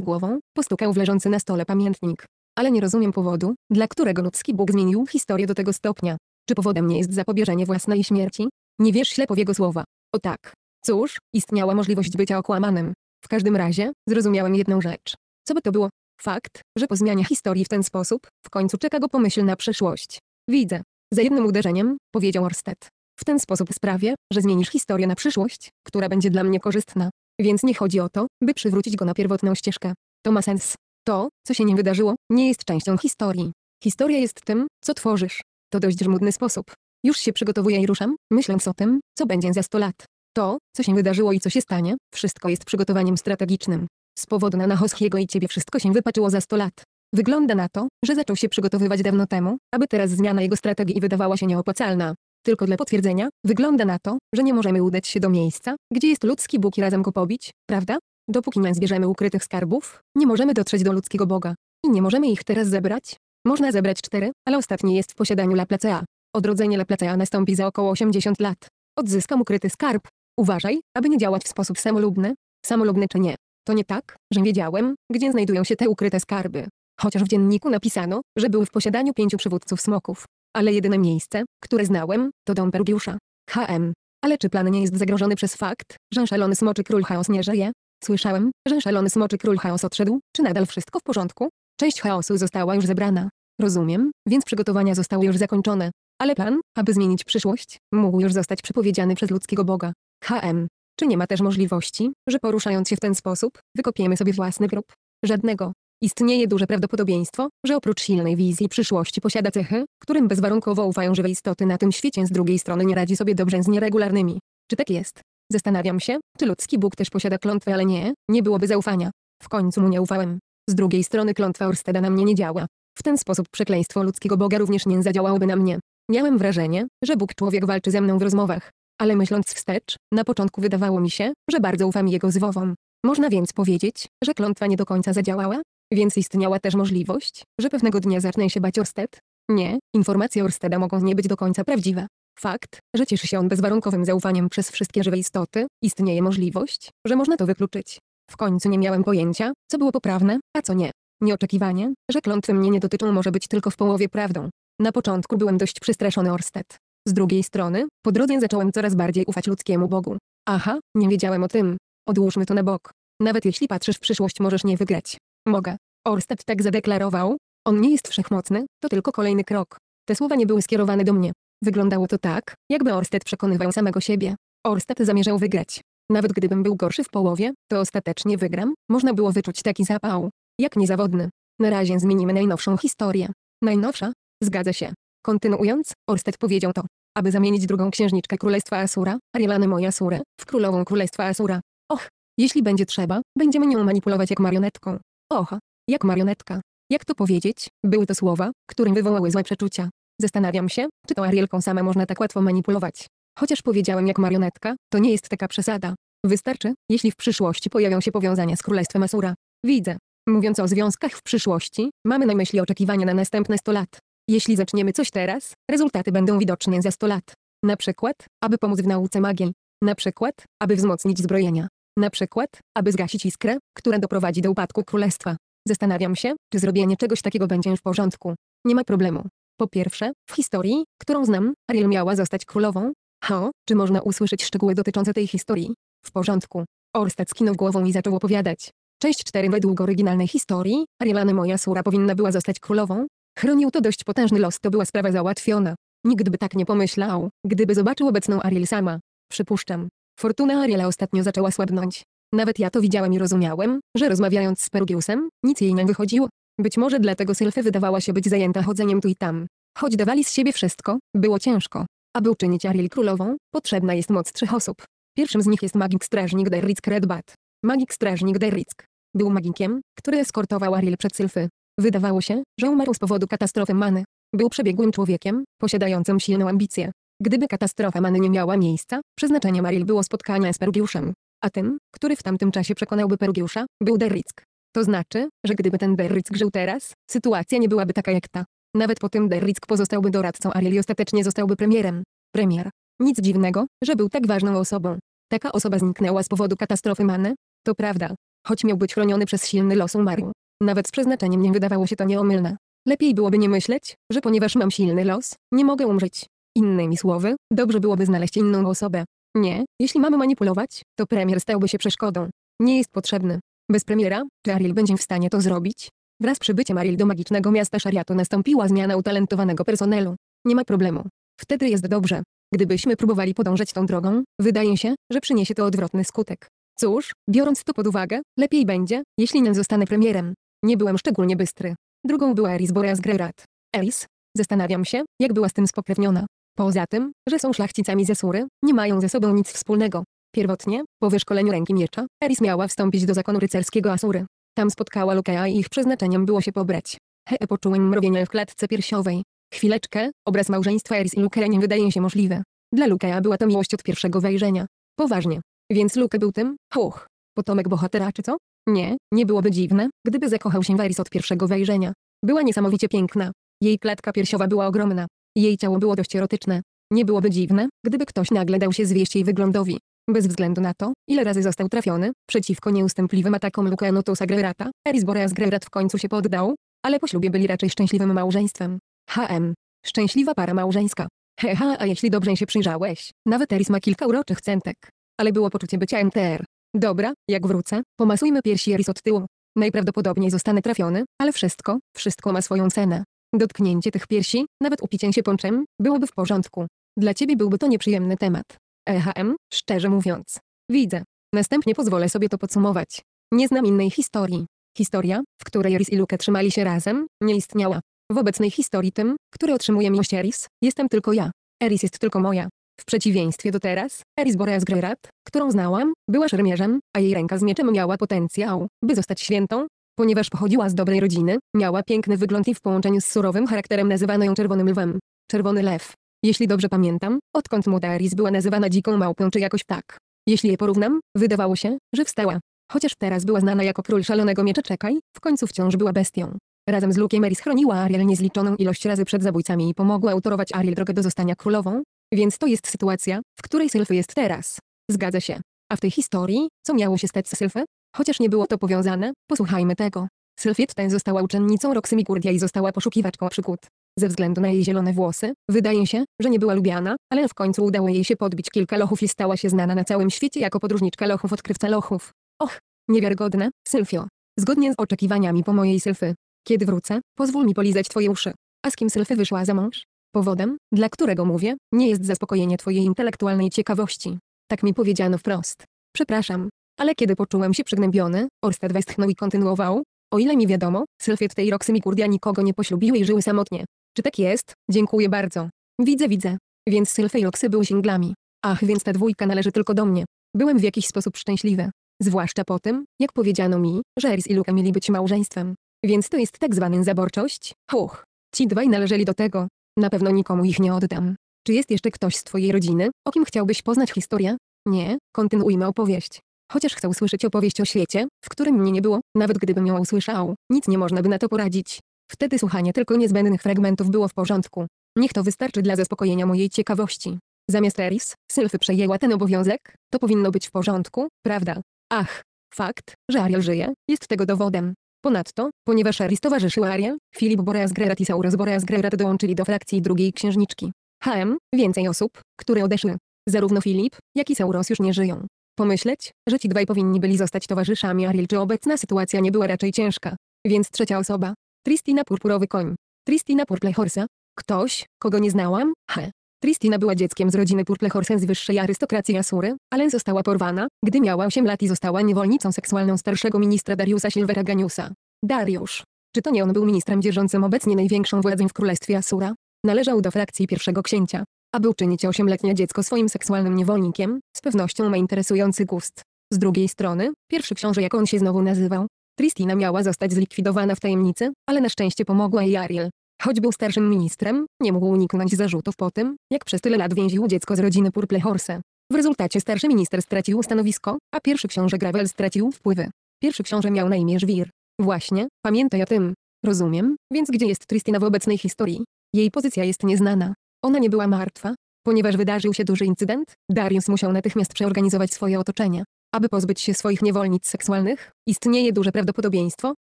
głową, postukał w leżący na stole pamiętnik ale nie rozumiem powodu, dla którego ludzki Bóg zmienił historię do tego stopnia. Czy powodem nie jest zapobieżenie własnej śmierci? Nie wierz ślepo w jego słowa. O tak. Cóż, istniała możliwość bycia okłamanym. W każdym razie, zrozumiałem jedną rzecz. Co by to było? Fakt, że po zmianie historii w ten sposób, w końcu czeka go na przyszłość. Widzę. Za jednym uderzeniem, powiedział Orsted. W ten sposób sprawię, że zmienisz historię na przyszłość, która będzie dla mnie korzystna. Więc nie chodzi o to, by przywrócić go na pierwotną ścieżkę. To ma sens. To, co się nie wydarzyło, nie jest częścią historii. Historia jest tym, co tworzysz. To dość żmudny sposób. Już się przygotowuję i ruszam, myśląc o tym, co będzie za 100 lat. To, co się wydarzyło i co się stanie, wszystko jest przygotowaniem strategicznym. Z powodu na Nahoskiego i ciebie wszystko się wypaczyło za 100 lat. Wygląda na to, że zaczął się przygotowywać dawno temu, aby teraz zmiana jego strategii wydawała się nieopłacalna. Tylko dla potwierdzenia, wygląda na to, że nie możemy udać się do miejsca, gdzie jest ludzki Bóg i razem go pobić, prawda? Dopóki nie zbierzemy ukrytych skarbów, nie możemy dotrzeć do ludzkiego Boga. I nie możemy ich teraz zebrać. Można zebrać cztery, ale ostatni jest w posiadaniu La Placea. Odrodzenie La Placea nastąpi za około 80 lat. Odzyskam ukryty skarb. Uważaj, aby nie działać w sposób samolubny. Samolubny czy nie. To nie tak, że wiedziałem, gdzie znajdują się te ukryte skarby. Chociaż w dzienniku napisano, że były w posiadaniu pięciu przywódców smoków. Ale jedyne miejsce, które znałem, to dom Pergiusza. HM. Ale czy plan nie jest zagrożony przez fakt, że szalony smoczy król chaos nie żyje? Słyszałem, że szalony smoczy król chaos odszedł, czy nadal wszystko w porządku? Część chaosu została już zebrana. Rozumiem, więc przygotowania zostały już zakończone. Ale plan, aby zmienić przyszłość, mógł już zostać przepowiedziany przez ludzkiego boga. HM. Czy nie ma też możliwości, że poruszając się w ten sposób, wykopiemy sobie własny grób? Żadnego. Istnieje duże prawdopodobieństwo, że oprócz silnej wizji przyszłości posiada cechy, którym bezwarunkowo ufają żywe istoty na tym świecie z drugiej strony nie radzi sobie dobrze z nieregularnymi. Czy tak jest? Zastanawiam się, czy ludzki Bóg też posiada klątwę, ale nie, nie byłoby zaufania. W końcu mu nie ufałem. Z drugiej strony klątwa Orsteda na mnie nie działa. W ten sposób przekleństwo ludzkiego Boga również nie zadziałałoby na mnie. Miałem wrażenie, że Bóg człowiek walczy ze mną w rozmowach. Ale myśląc wstecz, na początku wydawało mi się, że bardzo ufam jego złowom. Można więc powiedzieć, że klątwa nie do końca zadziałała? Więc istniała też możliwość, że pewnego dnia zacznę się bać Orsted? Nie, informacje Orsteda mogą nie być do końca prawdziwe. Fakt, że cieszy się on bezwarunkowym zaufaniem przez wszystkie żywe istoty, istnieje możliwość, że można to wykluczyć. W końcu nie miałem pojęcia, co było poprawne, a co nie. Nieoczekiwanie, że klątwy mnie nie dotyczą może być tylko w połowie prawdą. Na początku byłem dość przestraszony Orsted. Z drugiej strony, po drodze zacząłem coraz bardziej ufać ludzkiemu Bogu. Aha, nie wiedziałem o tym. Odłóżmy to na bok. Nawet jeśli patrzysz w przyszłość możesz nie wygrać. Mogę. Orsted tak zadeklarował. On nie jest wszechmocny, to tylko kolejny krok. Te słowa nie były skierowane do mnie. Wyglądało to tak, jakby Orsted przekonywał samego siebie. Orsted zamierzał wygrać. Nawet gdybym był gorszy w połowie, to ostatecznie wygram, można było wyczuć taki zapał. Jak niezawodny. Na razie zmienimy najnowszą historię. Najnowsza? Zgadza się. Kontynuując, Orsted powiedział to. Aby zamienić drugą księżniczkę Królestwa Asura, Arielany moja Asurę, w Królową Królestwa Asura. Och, jeśli będzie trzeba, będziemy nią manipulować jak marionetką. Och, jak marionetka. Jak to powiedzieć? Były to słowa, którym wywołały złe przeczucia. Zastanawiam się, czy tą Arielką sama można tak łatwo manipulować. Chociaż powiedziałem jak marionetka, to nie jest taka przesada. Wystarczy, jeśli w przyszłości pojawią się powiązania z Królestwem Asura. Widzę. Mówiąc o związkach w przyszłości, mamy na myśli oczekiwania na następne 100 lat. Jeśli zaczniemy coś teraz, rezultaty będą widoczne za 100 lat. Na przykład, aby pomóc w nauce magii. Na przykład, aby wzmocnić zbrojenia. Na przykład, aby zgasić iskrę, która doprowadzi do upadku królestwa. Zastanawiam się, czy zrobienie czegoś takiego będzie w porządku. Nie ma problemu. Po pierwsze, w historii, którą znam, Ariel miała zostać królową. Ho, czy można usłyszeć szczegóły dotyczące tej historii? W porządku. Orsted skinął głową i zaczął opowiadać. Część 4 według oryginalnej historii, Arielany moja sura powinna była zostać królową. Chronił to dość potężny los, to była sprawa załatwiona. Nikt by tak nie pomyślał, gdyby zobaczył obecną Ariel sama. Przypuszczam. Fortuna Ariela ostatnio zaczęła słabnąć. Nawet ja to widziałem i rozumiałem, że rozmawiając z Perugiusem nic jej nie wychodziło. Być może dlatego Sylfy wydawała się być zajęta chodzeniem tu i tam. Choć dawali z siebie wszystko, było ciężko. Aby uczynić Ariel królową, potrzebna jest moc trzech osób. Pierwszym z nich jest magik strażnik Derrick Redbat. Magik strażnik Derrick był magikiem, który eskortował Ariel przed Sylfy. Wydawało się, że umarł z powodu katastrofy Many. Był przebiegłym człowiekiem, posiadającym silną ambicję. Gdyby katastrofa Many nie miała miejsca, przeznaczeniem Ariel było spotkanie z Perugiuszem. A tym, który w tamtym czasie przekonałby Perugiusza, był Derrick. To znaczy, że gdyby ten Derrick żył teraz, sytuacja nie byłaby taka jak ta. Nawet po tym Derrick pozostałby doradcą Ariel i ostatecznie zostałby premierem. Premier. Nic dziwnego, że był tak ważną osobą. Taka osoba zniknęła z powodu katastrofy Mane? To prawda. Choć miał być chroniony przez silny los umarł. Nawet z przeznaczeniem nie wydawało się to nieomylne. Lepiej byłoby nie myśleć, że ponieważ mam silny los, nie mogę umrzeć. Innymi słowy, dobrze byłoby znaleźć inną osobę. Nie, jeśli mamy manipulować, to premier stałby się przeszkodą. Nie jest potrzebny. Bez premiera, czy Ariel będzie w stanie to zrobić? Wraz z przybyciem Ariel do magicznego miasta Szariatu nastąpiła zmiana utalentowanego personelu. Nie ma problemu. Wtedy jest dobrze. Gdybyśmy próbowali podążać tą drogą, wydaje się, że przyniesie to odwrotny skutek. Cóż, biorąc to pod uwagę, lepiej będzie, jeśli nie zostanę premierem. Nie byłem szczególnie bystry. Drugą była Eris Boreas Grerat. Eris? Zastanawiam się, jak była z tym spokrewniona. Poza tym, że są szlachcicami ze Sury, nie mają ze sobą nic wspólnego. Pierwotnie, po wyszkoleniu ręki miecza, Eris miała wstąpić do zakonu rycerskiego Asury. Tam spotkała Luke'a i ich przeznaczeniem było się pobrać. He e, poczułem mrowienie w klatce piersiowej. Chwileczkę, obraz małżeństwa Eris i Luke'a nie wydaje się możliwe. Dla Luke'a była to miłość od pierwszego wejrzenia. Poważnie. Więc Luke był tym, huch, potomek bohatera czy co? Nie, nie byłoby dziwne, gdyby zakochał się w Eris od pierwszego wejrzenia. Była niesamowicie piękna. Jej klatka piersiowa była ogromna. Jej ciało było dość erotyczne. Nie byłoby dziwne, gdyby ktoś nagle dał się zwieść jej wyglądowi. Bez względu na to, ile razy został trafiony, przeciwko nieustępliwym atakom Lukianotusa Grerata, Eris Boreas Grerat w końcu się poddał, ale po ślubie byli raczej szczęśliwym małżeństwem. HM. Szczęśliwa para małżeńska. Heha, a jeśli dobrze się przyjrzałeś, nawet Eris ma kilka uroczych centek. Ale było poczucie bycia MTR. Dobra, jak wrócę, pomasujmy piersi Eris od tyłu. Najprawdopodobniej zostanę trafiony, ale wszystko, wszystko ma swoją cenę. Dotknięcie tych piersi, nawet upicie się ponczem, byłoby w porządku. Dla ciebie byłby to nieprzyjemny temat. EHM, szczerze mówiąc. Widzę. Następnie pozwolę sobie to podsumować. Nie znam innej historii. Historia, w której Eris i Luke trzymali się razem, nie istniała. W obecnej historii tym, który otrzymuje miłość Eris, jestem tylko ja. Eris jest tylko moja. W przeciwieństwie do teraz, Eris Boreas Greyrat, którą znałam, była szermierzem, a jej ręka z mieczem miała potencjał, by zostać świętą. Ponieważ pochodziła z dobrej rodziny, miała piękny wygląd i w połączeniu z surowym charakterem nazywano ją Czerwonym Lwem. Czerwony Lew, jeśli dobrze pamiętam, odkąd młoda Eris była nazywana dziką małpą czy jakoś tak. Jeśli je porównam, wydawało się, że wstała. Chociaż teraz była znana jako król szalonego miecza czekaj, w końcu wciąż była bestią. Razem z Luke'em Eris chroniła Ariel niezliczoną ilość razy przed zabójcami i pomogła autorować Ariel drogę do zostania królową, więc to jest sytuacja, w której Sylfy jest teraz. Zgadza się. A w tej historii, co miało się stać z Sylfy? Chociaż nie było to powiązane, posłuchajmy tego. Sylfiet ten została uczennicą Roxy Migurdia i została poszukiwaczką przykód. Ze względu na jej zielone włosy, wydaje się, że nie była lubiana, ale w końcu udało jej się podbić kilka lochów i stała się znana na całym świecie jako podróżniczka lochów odkrywca lochów. Och, niewiarygodne, Sylfio. Zgodnie z oczekiwaniami po mojej Sylfy. Kiedy wrócę, pozwól mi polizać twoje uszy. A z kim Sylfy wyszła za mąż? Powodem, dla którego mówię, nie jest zaspokojenie twojej intelektualnej ciekawości. Tak mi powiedziano wprost. Przepraszam. Ale kiedy poczułem się przygnębiony, Orsted westchnął i kontynuował. O ile mi wiadomo, Sylfie tej Roxy Mikurdia nikogo nie poślubiły i żyły samotnie. Czy tak jest? Dziękuję bardzo. Widzę, widzę. Więc i Oksy były singlami. Ach, więc ta dwójka należy tylko do mnie. Byłem w jakiś sposób szczęśliwy. Zwłaszcza po tym, jak powiedziano mi, że Eris i Luka mieli być małżeństwem. Więc to jest tak zwany zaborczość? Huch. Ci dwaj należeli do tego. Na pewno nikomu ich nie oddam. Czy jest jeszcze ktoś z twojej rodziny, o kim chciałbyś poznać historię? Nie, kontynuujmy opowieść. Chociaż chcę usłyszeć opowieść o świecie, w którym mnie nie było, nawet gdybym ją usłyszał, nic nie można by na to poradzić. Wtedy słuchanie tylko niezbędnych fragmentów było w porządku. Niech to wystarczy dla zaspokojenia mojej ciekawości. Zamiast Eris, Sylfy przejęła ten obowiązek, to powinno być w porządku, prawda? Ach, fakt, że Ariel żyje, jest tego dowodem. Ponadto, ponieważ Eris towarzyszyła Ariel, Filip Boreas Grerat i Saurus Boreas Grerat dołączyli do frakcji drugiej księżniczki. HM, więcej osób, które odeszły. Zarówno Filip, jak i Sauros już nie żyją. Pomyśleć, że ci dwaj powinni byli zostać towarzyszami Ariel czy obecna sytuacja nie była raczej ciężka. Więc trzecia osoba, Tristina purpurowy koń. Tristina Purplehorsa? Ktoś, kogo nie znałam? He. Tristina była dzieckiem z rodziny Purplehorsen z wyższej arystokracji Asury, ale została porwana, gdy miała 8 lat i została niewolnicą seksualną starszego ministra Dariusa Silvera Ganiusa. Dariusz. Czy to nie on był ministrem dzierżącym obecnie największą władzę w królestwie Asura? Należał do frakcji pierwszego księcia. Aby uczynić 8-letnie dziecko swoim seksualnym niewolnikiem, z pewnością ma interesujący gust. Z drugiej strony, pierwszy książę jak on się znowu nazywał, Tristina miała zostać zlikwidowana w tajemnicy, ale na szczęście pomogła jej Ariel. Choć był starszym ministrem, nie mógł uniknąć zarzutów po tym, jak przez tyle lat więził dziecko z rodziny Purple Horse. W rezultacie starszy minister stracił stanowisko, a pierwszy książę Gravel stracił wpływy. Pierwszy książę miał na imię Żwir. Właśnie, pamiętaj o tym. Rozumiem, więc gdzie jest Tristina w obecnej historii? Jej pozycja jest nieznana. Ona nie była martwa. Ponieważ wydarzył się duży incydent, Darius musiał natychmiast przeorganizować swoje otoczenie. Aby pozbyć się swoich niewolnic seksualnych, istnieje duże prawdopodobieństwo,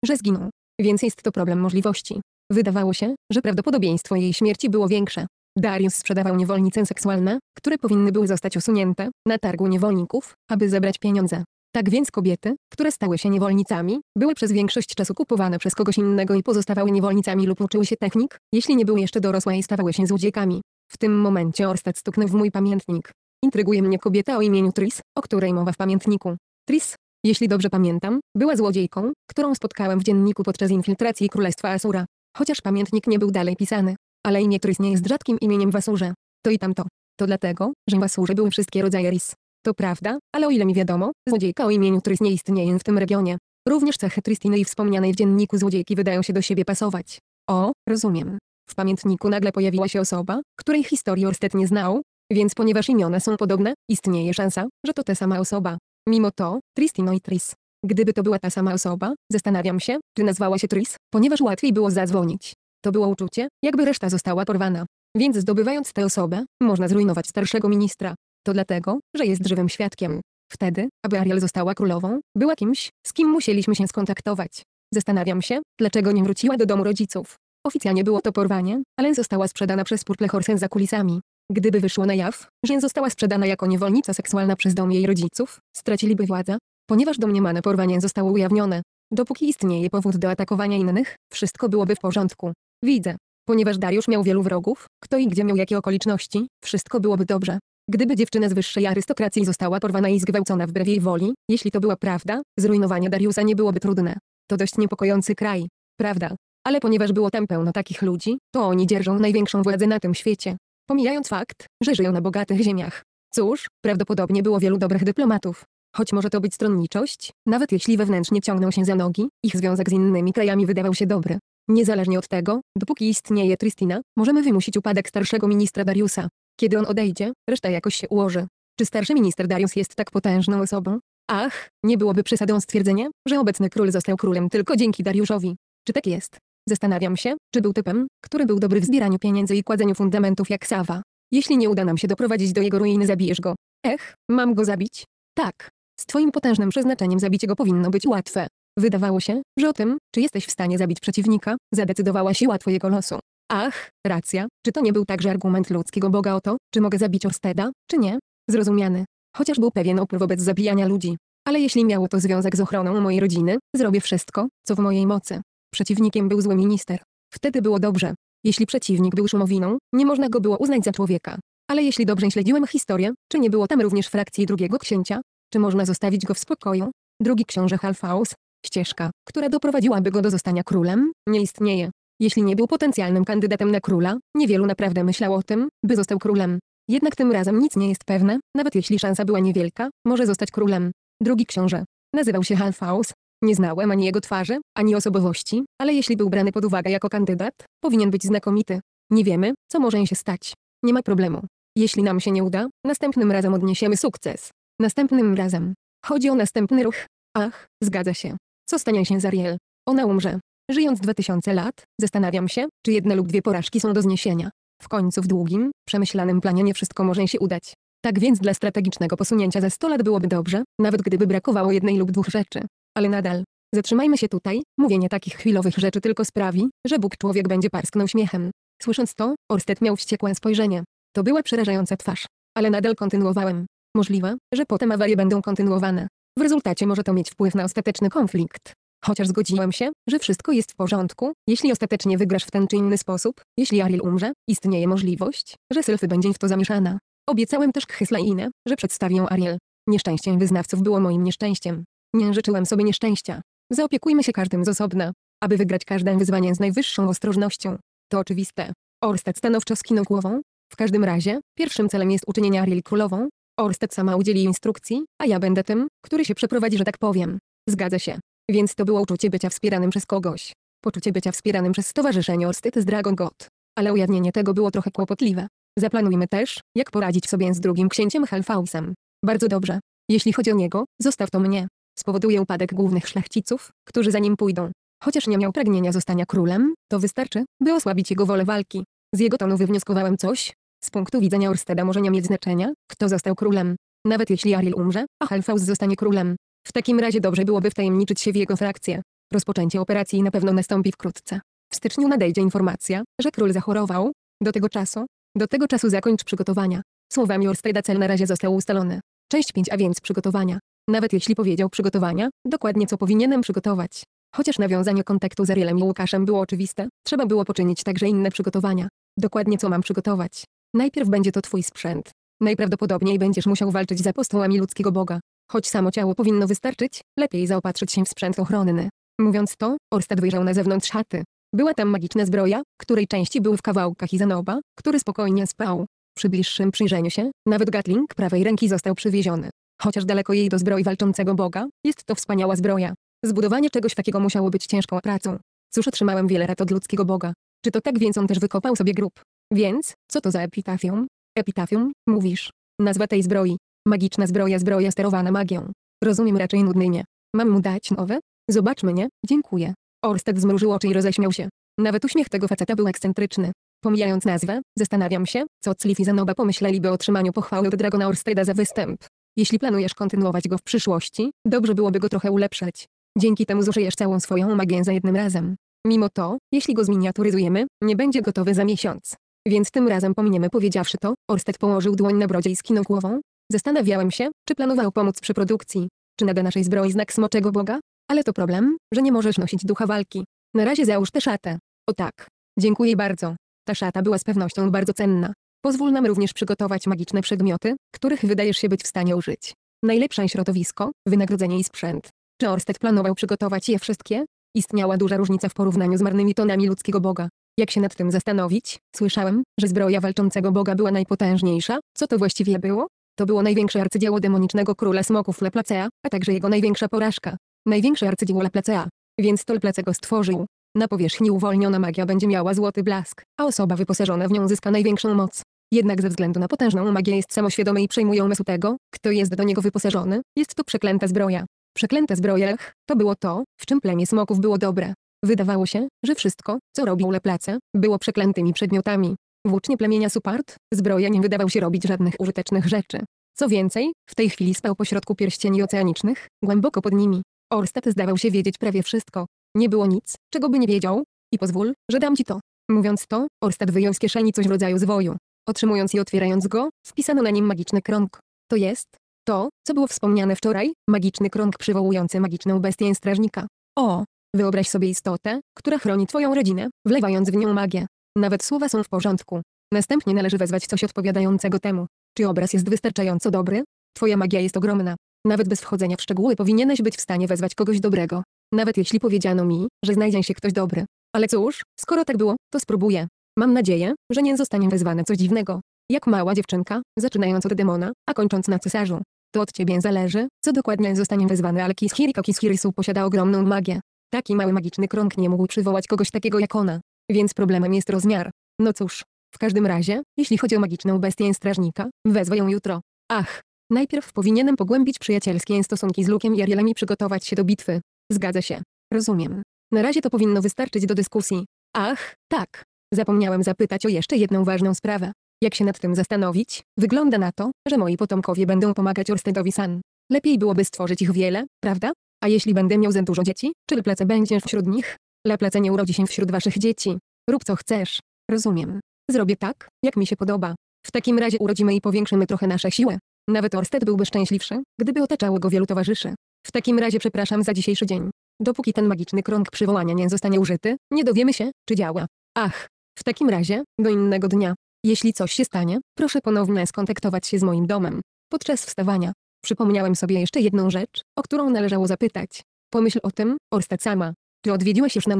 że zginą. Więc jest to problem możliwości. Wydawało się, że prawdopodobieństwo jej śmierci było większe. Darius sprzedawał niewolnice seksualne, które powinny były zostać usunięte, na targu niewolników, aby zebrać pieniądze. Tak więc kobiety, które stały się niewolnicami, były przez większość czasu kupowane przez kogoś innego i pozostawały niewolnicami lub uczyły się technik, jeśli nie były jeszcze dorosłe i stawały się złodziejkami. W tym momencie Orsted stuknął w mój pamiętnik. Intryguje mnie kobieta o imieniu Tris, o której mowa w pamiętniku. Tris, jeśli dobrze pamiętam, była złodziejką, którą spotkałem w dzienniku podczas infiltracji Królestwa Asura. Chociaż pamiętnik nie był dalej pisany. Ale imię Tris nie jest rzadkim imieniem w Asurze. To i tamto. To dlatego, że w Asurze były wszystkie rodzaje Ris. To prawda, ale o ile mi wiadomo, złodziejka o imieniu Tris nie istnieje w tym regionie. Również cechy Tristiny i wspomnianej w dzienniku złodziejki wydają się do siebie pasować. O, rozumiem. W pamiętniku nagle pojawiła się osoba, której historii Orstet nie znał, więc ponieważ imiona są podobne, istnieje szansa, że to ta sama osoba. Mimo to, Tristino i Tris. Gdyby to była ta sama osoba, zastanawiam się, czy nazwała się Tris, ponieważ łatwiej było zadzwonić. To było uczucie, jakby reszta została porwana. Więc zdobywając tę osobę, można zrujnować starszego ministra. To dlatego, że jest żywym świadkiem. Wtedy, aby Ariel została królową, była kimś, z kim musieliśmy się skontaktować. Zastanawiam się, dlaczego nie wróciła do domu rodziców. Oficjalnie było to porwanie, ale została sprzedana przez Purple Horsen za kulisami. Gdyby wyszło na jaw, że została sprzedana jako niewolnica seksualna przez dom jej rodziców, straciliby władzę, ponieważ domniemane porwanie zostało ujawnione. Dopóki istnieje powód do atakowania innych, wszystko byłoby w porządku. Widzę. Ponieważ Dariusz miał wielu wrogów, kto i gdzie miał jakie okoliczności, wszystko byłoby dobrze. Gdyby dziewczyna z wyższej arystokracji została porwana i zgwałcona wbrew jej woli, jeśli to była prawda, zrujnowanie Dariusa nie byłoby trudne. To dość niepokojący kraj. Prawda. Ale ponieważ było tam pełno takich ludzi, to oni dzierżą największą władzę na tym świecie. Pomijając fakt, że żyją na bogatych ziemiach. Cóż, prawdopodobnie było wielu dobrych dyplomatów. Choć może to być stronniczość, nawet jeśli wewnętrznie ciągną się za nogi, ich związek z innymi krajami wydawał się dobry. Niezależnie od tego, dopóki istnieje Tristina, możemy wymusić upadek starszego ministra Dariusa. Kiedy on odejdzie, reszta jakoś się ułoży. Czy starszy minister Darius jest tak potężną osobą? Ach, nie byłoby przesadą stwierdzenie, że obecny król został królem tylko dzięki Dariuszowi. Czy tak jest? Zastanawiam się, czy był typem, który był dobry w zbieraniu pieniędzy i kładzeniu fundamentów jak Sawa. Jeśli nie uda nam się doprowadzić do jego ruiny zabijesz go. Ech, mam go zabić? Tak. Z twoim potężnym przeznaczeniem zabicie go powinno być łatwe. Wydawało się, że o tym, czy jesteś w stanie zabić przeciwnika, zadecydowała siła twojego losu. Ach, racja, czy to nie był także argument ludzkiego Boga o to, czy mogę zabić Orsteda, czy nie? Zrozumiany. Chociaż był pewien opór wobec zabijania ludzi. Ale jeśli miało to związek z ochroną mojej rodziny, zrobię wszystko, co w mojej mocy, Przeciwnikiem był zły minister. Wtedy było dobrze. Jeśli przeciwnik był szumowiną, nie można go było uznać za człowieka. Ale jeśli dobrze śledziłem historię, czy nie było tam również frakcji drugiego księcia? Czy można zostawić go w spokoju? Drugi książę Halfaus, ścieżka, która doprowadziłaby go do zostania królem, nie istnieje. Jeśli nie był potencjalnym kandydatem na króla, niewielu naprawdę myślał o tym, by został królem. Jednak tym razem nic nie jest pewne, nawet jeśli szansa była niewielka, może zostać królem. Drugi książę. Nazywał się Halfaus, nie znałem ani jego twarzy, ani osobowości, ale jeśli był brany pod uwagę jako kandydat, powinien być znakomity. Nie wiemy, co może się stać. Nie ma problemu. Jeśli nam się nie uda, następnym razem odniesiemy sukces. Następnym razem. Chodzi o następny ruch. Ach, zgadza się. Co stanie się z Ariel? Ona umrze. Żyjąc 2000 lat, zastanawiam się, czy jedna lub dwie porażki są do zniesienia. W końcu w długim, przemyślanym planie nie wszystko może się udać. Tak więc dla strategicznego posunięcia za 100 lat byłoby dobrze, nawet gdyby brakowało jednej lub dwóch rzeczy ale nadal. Zatrzymajmy się tutaj, mówienie takich chwilowych rzeczy tylko sprawi, że Bóg człowiek będzie parsknął śmiechem. Słysząc to, Orsted miał wściekłe spojrzenie. To była przerażająca twarz. Ale nadal kontynuowałem. Możliwe, że potem awarie będą kontynuowane. W rezultacie może to mieć wpływ na ostateczny konflikt. Chociaż zgodziłem się, że wszystko jest w porządku, jeśli ostatecznie wygrasz w ten czy inny sposób, jeśli Ariel umrze, istnieje możliwość, że Sylfy będzie w to zamieszana. Obiecałem też Khyslainę, że przedstawię Ariel. Nieszczęściem wyznawców było moim nieszczęściem. Nie życzyłem sobie nieszczęścia. Zaopiekujmy się każdym z osobna, aby wygrać każde wyzwanie z najwyższą ostrożnością. To oczywiste. Orsted stanowczo skinął głową. W każdym razie, pierwszym celem jest uczynienie Ariel królową. Orsted sama udzieli instrukcji, a ja będę tym, który się przeprowadzi, że tak powiem. Zgadza się. Więc to było uczucie bycia wspieranym przez kogoś. Poczucie bycia wspieranym przez Stowarzyszenie Orsted z Dragon God. Ale ujawnienie tego było trochę kłopotliwe. Zaplanujmy też, jak poradzić sobie z drugim księciem Halfausem. Bardzo dobrze. Jeśli chodzi o niego, zostaw to mnie spowoduje upadek głównych szlachciców, którzy za nim pójdą. Chociaż nie miał pragnienia zostania królem, to wystarczy, by osłabić jego wolę walki. Z jego tonu wywnioskowałem coś, z punktu widzenia Orsteda może nie mieć znaczenia, kto został królem. Nawet jeśli Ariel umrze, a Halfaus zostanie królem. W takim razie dobrze byłoby wtajemniczyć się w jego frakcję. Rozpoczęcie operacji na pewno nastąpi wkrótce. W styczniu nadejdzie informacja, że król zachorował. Do tego czasu, do tego czasu zakończ przygotowania. Słowami Orsteda cel na razie został ustalony. Część 5, a więc przygotowania. Nawet jeśli powiedział przygotowania, dokładnie co powinienem przygotować. Chociaż nawiązanie kontaktu z Arielem i Łukaszem było oczywiste, trzeba było poczynić także inne przygotowania. Dokładnie co mam przygotować. Najpierw będzie to twój sprzęt. Najprawdopodobniej będziesz musiał walczyć za apostołami ludzkiego Boga. Choć samo ciało powinno wystarczyć, lepiej zaopatrzyć się w sprzęt ochronny. Mówiąc to, Orstad wyjrzał na zewnątrz chaty. Była tam magiczna zbroja, której części były w kawałkach i zanoba, który spokojnie spał. Przy bliższym przyjrzeniu się, nawet gatling prawej ręki został przywieziony. Chociaż daleko jej do zbroi walczącego Boga, jest to wspaniała zbroja. Zbudowanie czegoś takiego musiało być ciężką pracą. Cóż otrzymałem wiele rad od ludzkiego Boga. Czy to tak więc on też wykopał sobie grób? Więc, co to za epitafium? Epitafium, mówisz. Nazwa tej zbroi. Magiczna zbroja zbroja sterowana magią. Rozumiem raczej nudny nie. Mam mu dać nowe? Zobaczmy nie, dziękuję. Orsted zmrużył oczy i roześmiał się. Nawet uśmiech tego faceta był ekscentryczny. Pomijając nazwę, zastanawiam się, co Cliff i Zanoba pomyśleliby o otrzymaniu pochwały od Dragona Orsteda za występ. Jeśli planujesz kontynuować go w przyszłości, dobrze byłoby go trochę ulepszać. Dzięki temu zużyjesz całą swoją magię za jednym razem. Mimo to, jeśli go zminiaturyzujemy, nie będzie gotowy za miesiąc. Więc tym razem pominiemy powiedziawszy to, Orsted położył dłoń na brodzie i skinął głową. Zastanawiałem się, czy planował pomóc przy produkcji. Czy nada naszej zbroi znak smoczego boga? Ale to problem, że nie możesz nosić ducha walki. Na razie załóż tę szatę. O tak. Dziękuję bardzo. Ta szata była z pewnością bardzo cenna. Pozwól nam również przygotować magiczne przedmioty, których wydajesz się być w stanie użyć. Najlepsze środowisko, wynagrodzenie i sprzęt. Czy Orsted planował przygotować je wszystkie? Istniała duża różnica w porównaniu z marnymi tonami ludzkiego boga. Jak się nad tym zastanowić, słyszałem, że zbroja walczącego boga była najpotężniejsza. Co to właściwie było? To było największe arcydzieło demonicznego króla smoków Leplacea, a także jego największa porażka. Największe arcydzieło Leplacea. Więc to Leplacego stworzył. Na powierzchni uwolniona magia będzie miała złoty blask, a osoba wyposażona w nią zyska największą moc. Jednak ze względu na potężną magię jest samoświadomy i przejmuje umysł tego, kto jest do niego wyposażony, jest to przeklęta zbroja. Przeklęta zbroja, to było to, w czym plemię smoków było dobre. Wydawało się, że wszystko, co robił Leplace, było przeklętymi przedmiotami. Włócznie plemienia Supart, zbroja nie wydawał się robić żadnych użytecznych rzeczy. Co więcej, w tej chwili spał pośrodku pierścieni oceanicznych, głęboko pod nimi. Orstat zdawał się wiedzieć prawie wszystko. Nie było nic, czego by nie wiedział. I pozwól, że dam ci to. Mówiąc to, Orstat wyjął z kieszeni coś w rodzaju zwoju. Otrzymując i otwierając go, wpisano na nim magiczny krąg. To jest, to, co było wspomniane wczoraj, magiczny krąg przywołujący magiczną bestię strażnika. O, wyobraź sobie istotę, która chroni twoją rodzinę, wlewając w nią magię. Nawet słowa są w porządku. Następnie należy wezwać coś odpowiadającego temu. Czy obraz jest wystarczająco dobry? Twoja magia jest ogromna. Nawet bez wchodzenia w szczegóły powinieneś być w stanie wezwać kogoś dobrego. Nawet jeśli powiedziano mi, że znajdzie się ktoś dobry. Ale cóż, skoro tak było, to spróbuję. Mam nadzieję, że nie zostanie wezwane coś dziwnego. Jak mała dziewczynka, zaczynając od demona, a kończąc na cesarzu. To od ciebie zależy, co dokładnie zostanie wezwane, ale Kishiriko Kishirisu posiada ogromną magię. Taki mały magiczny krąg nie mógł przywołać kogoś takiego jak ona. Więc problemem jest rozmiar. No cóż. W każdym razie, jeśli chodzi o magiczną bestię strażnika, wezwę ją jutro. Ach. Najpierw powinienem pogłębić przyjacielskie stosunki z Lukiem i Arielem i przygotować się do bitwy. Zgadza się. Rozumiem. Na razie to powinno wystarczyć do dyskusji. Ach, tak. Zapomniałem zapytać o jeszcze jedną ważną sprawę. Jak się nad tym zastanowić, wygląda na to, że moi potomkowie będą pomagać Orstedowi San. Lepiej byłoby stworzyć ich wiele, prawda? A jeśli będę miał za dużo dzieci, czy Leplece będziesz wśród nich? Leplece nie urodzi się wśród waszych dzieci. Rób co chcesz. Rozumiem. Zrobię tak, jak mi się podoba. W takim razie urodzimy i powiększymy trochę nasze siły. Nawet Orsted byłby szczęśliwszy, gdyby otaczało go wielu towarzyszy. W takim razie przepraszam za dzisiejszy dzień. Dopóki ten magiczny krąg przywołania nie zostanie użyty, nie dowiemy się, czy działa. Ach, w takim razie, do innego dnia. Jeśli coś się stanie, proszę ponownie skontaktować się z moim domem. Podczas wstawania, przypomniałem sobie jeszcze jedną rzecz, o którą należało zapytać. Pomyśl o tym, Orsted sama. Ty odwiedziłeś już na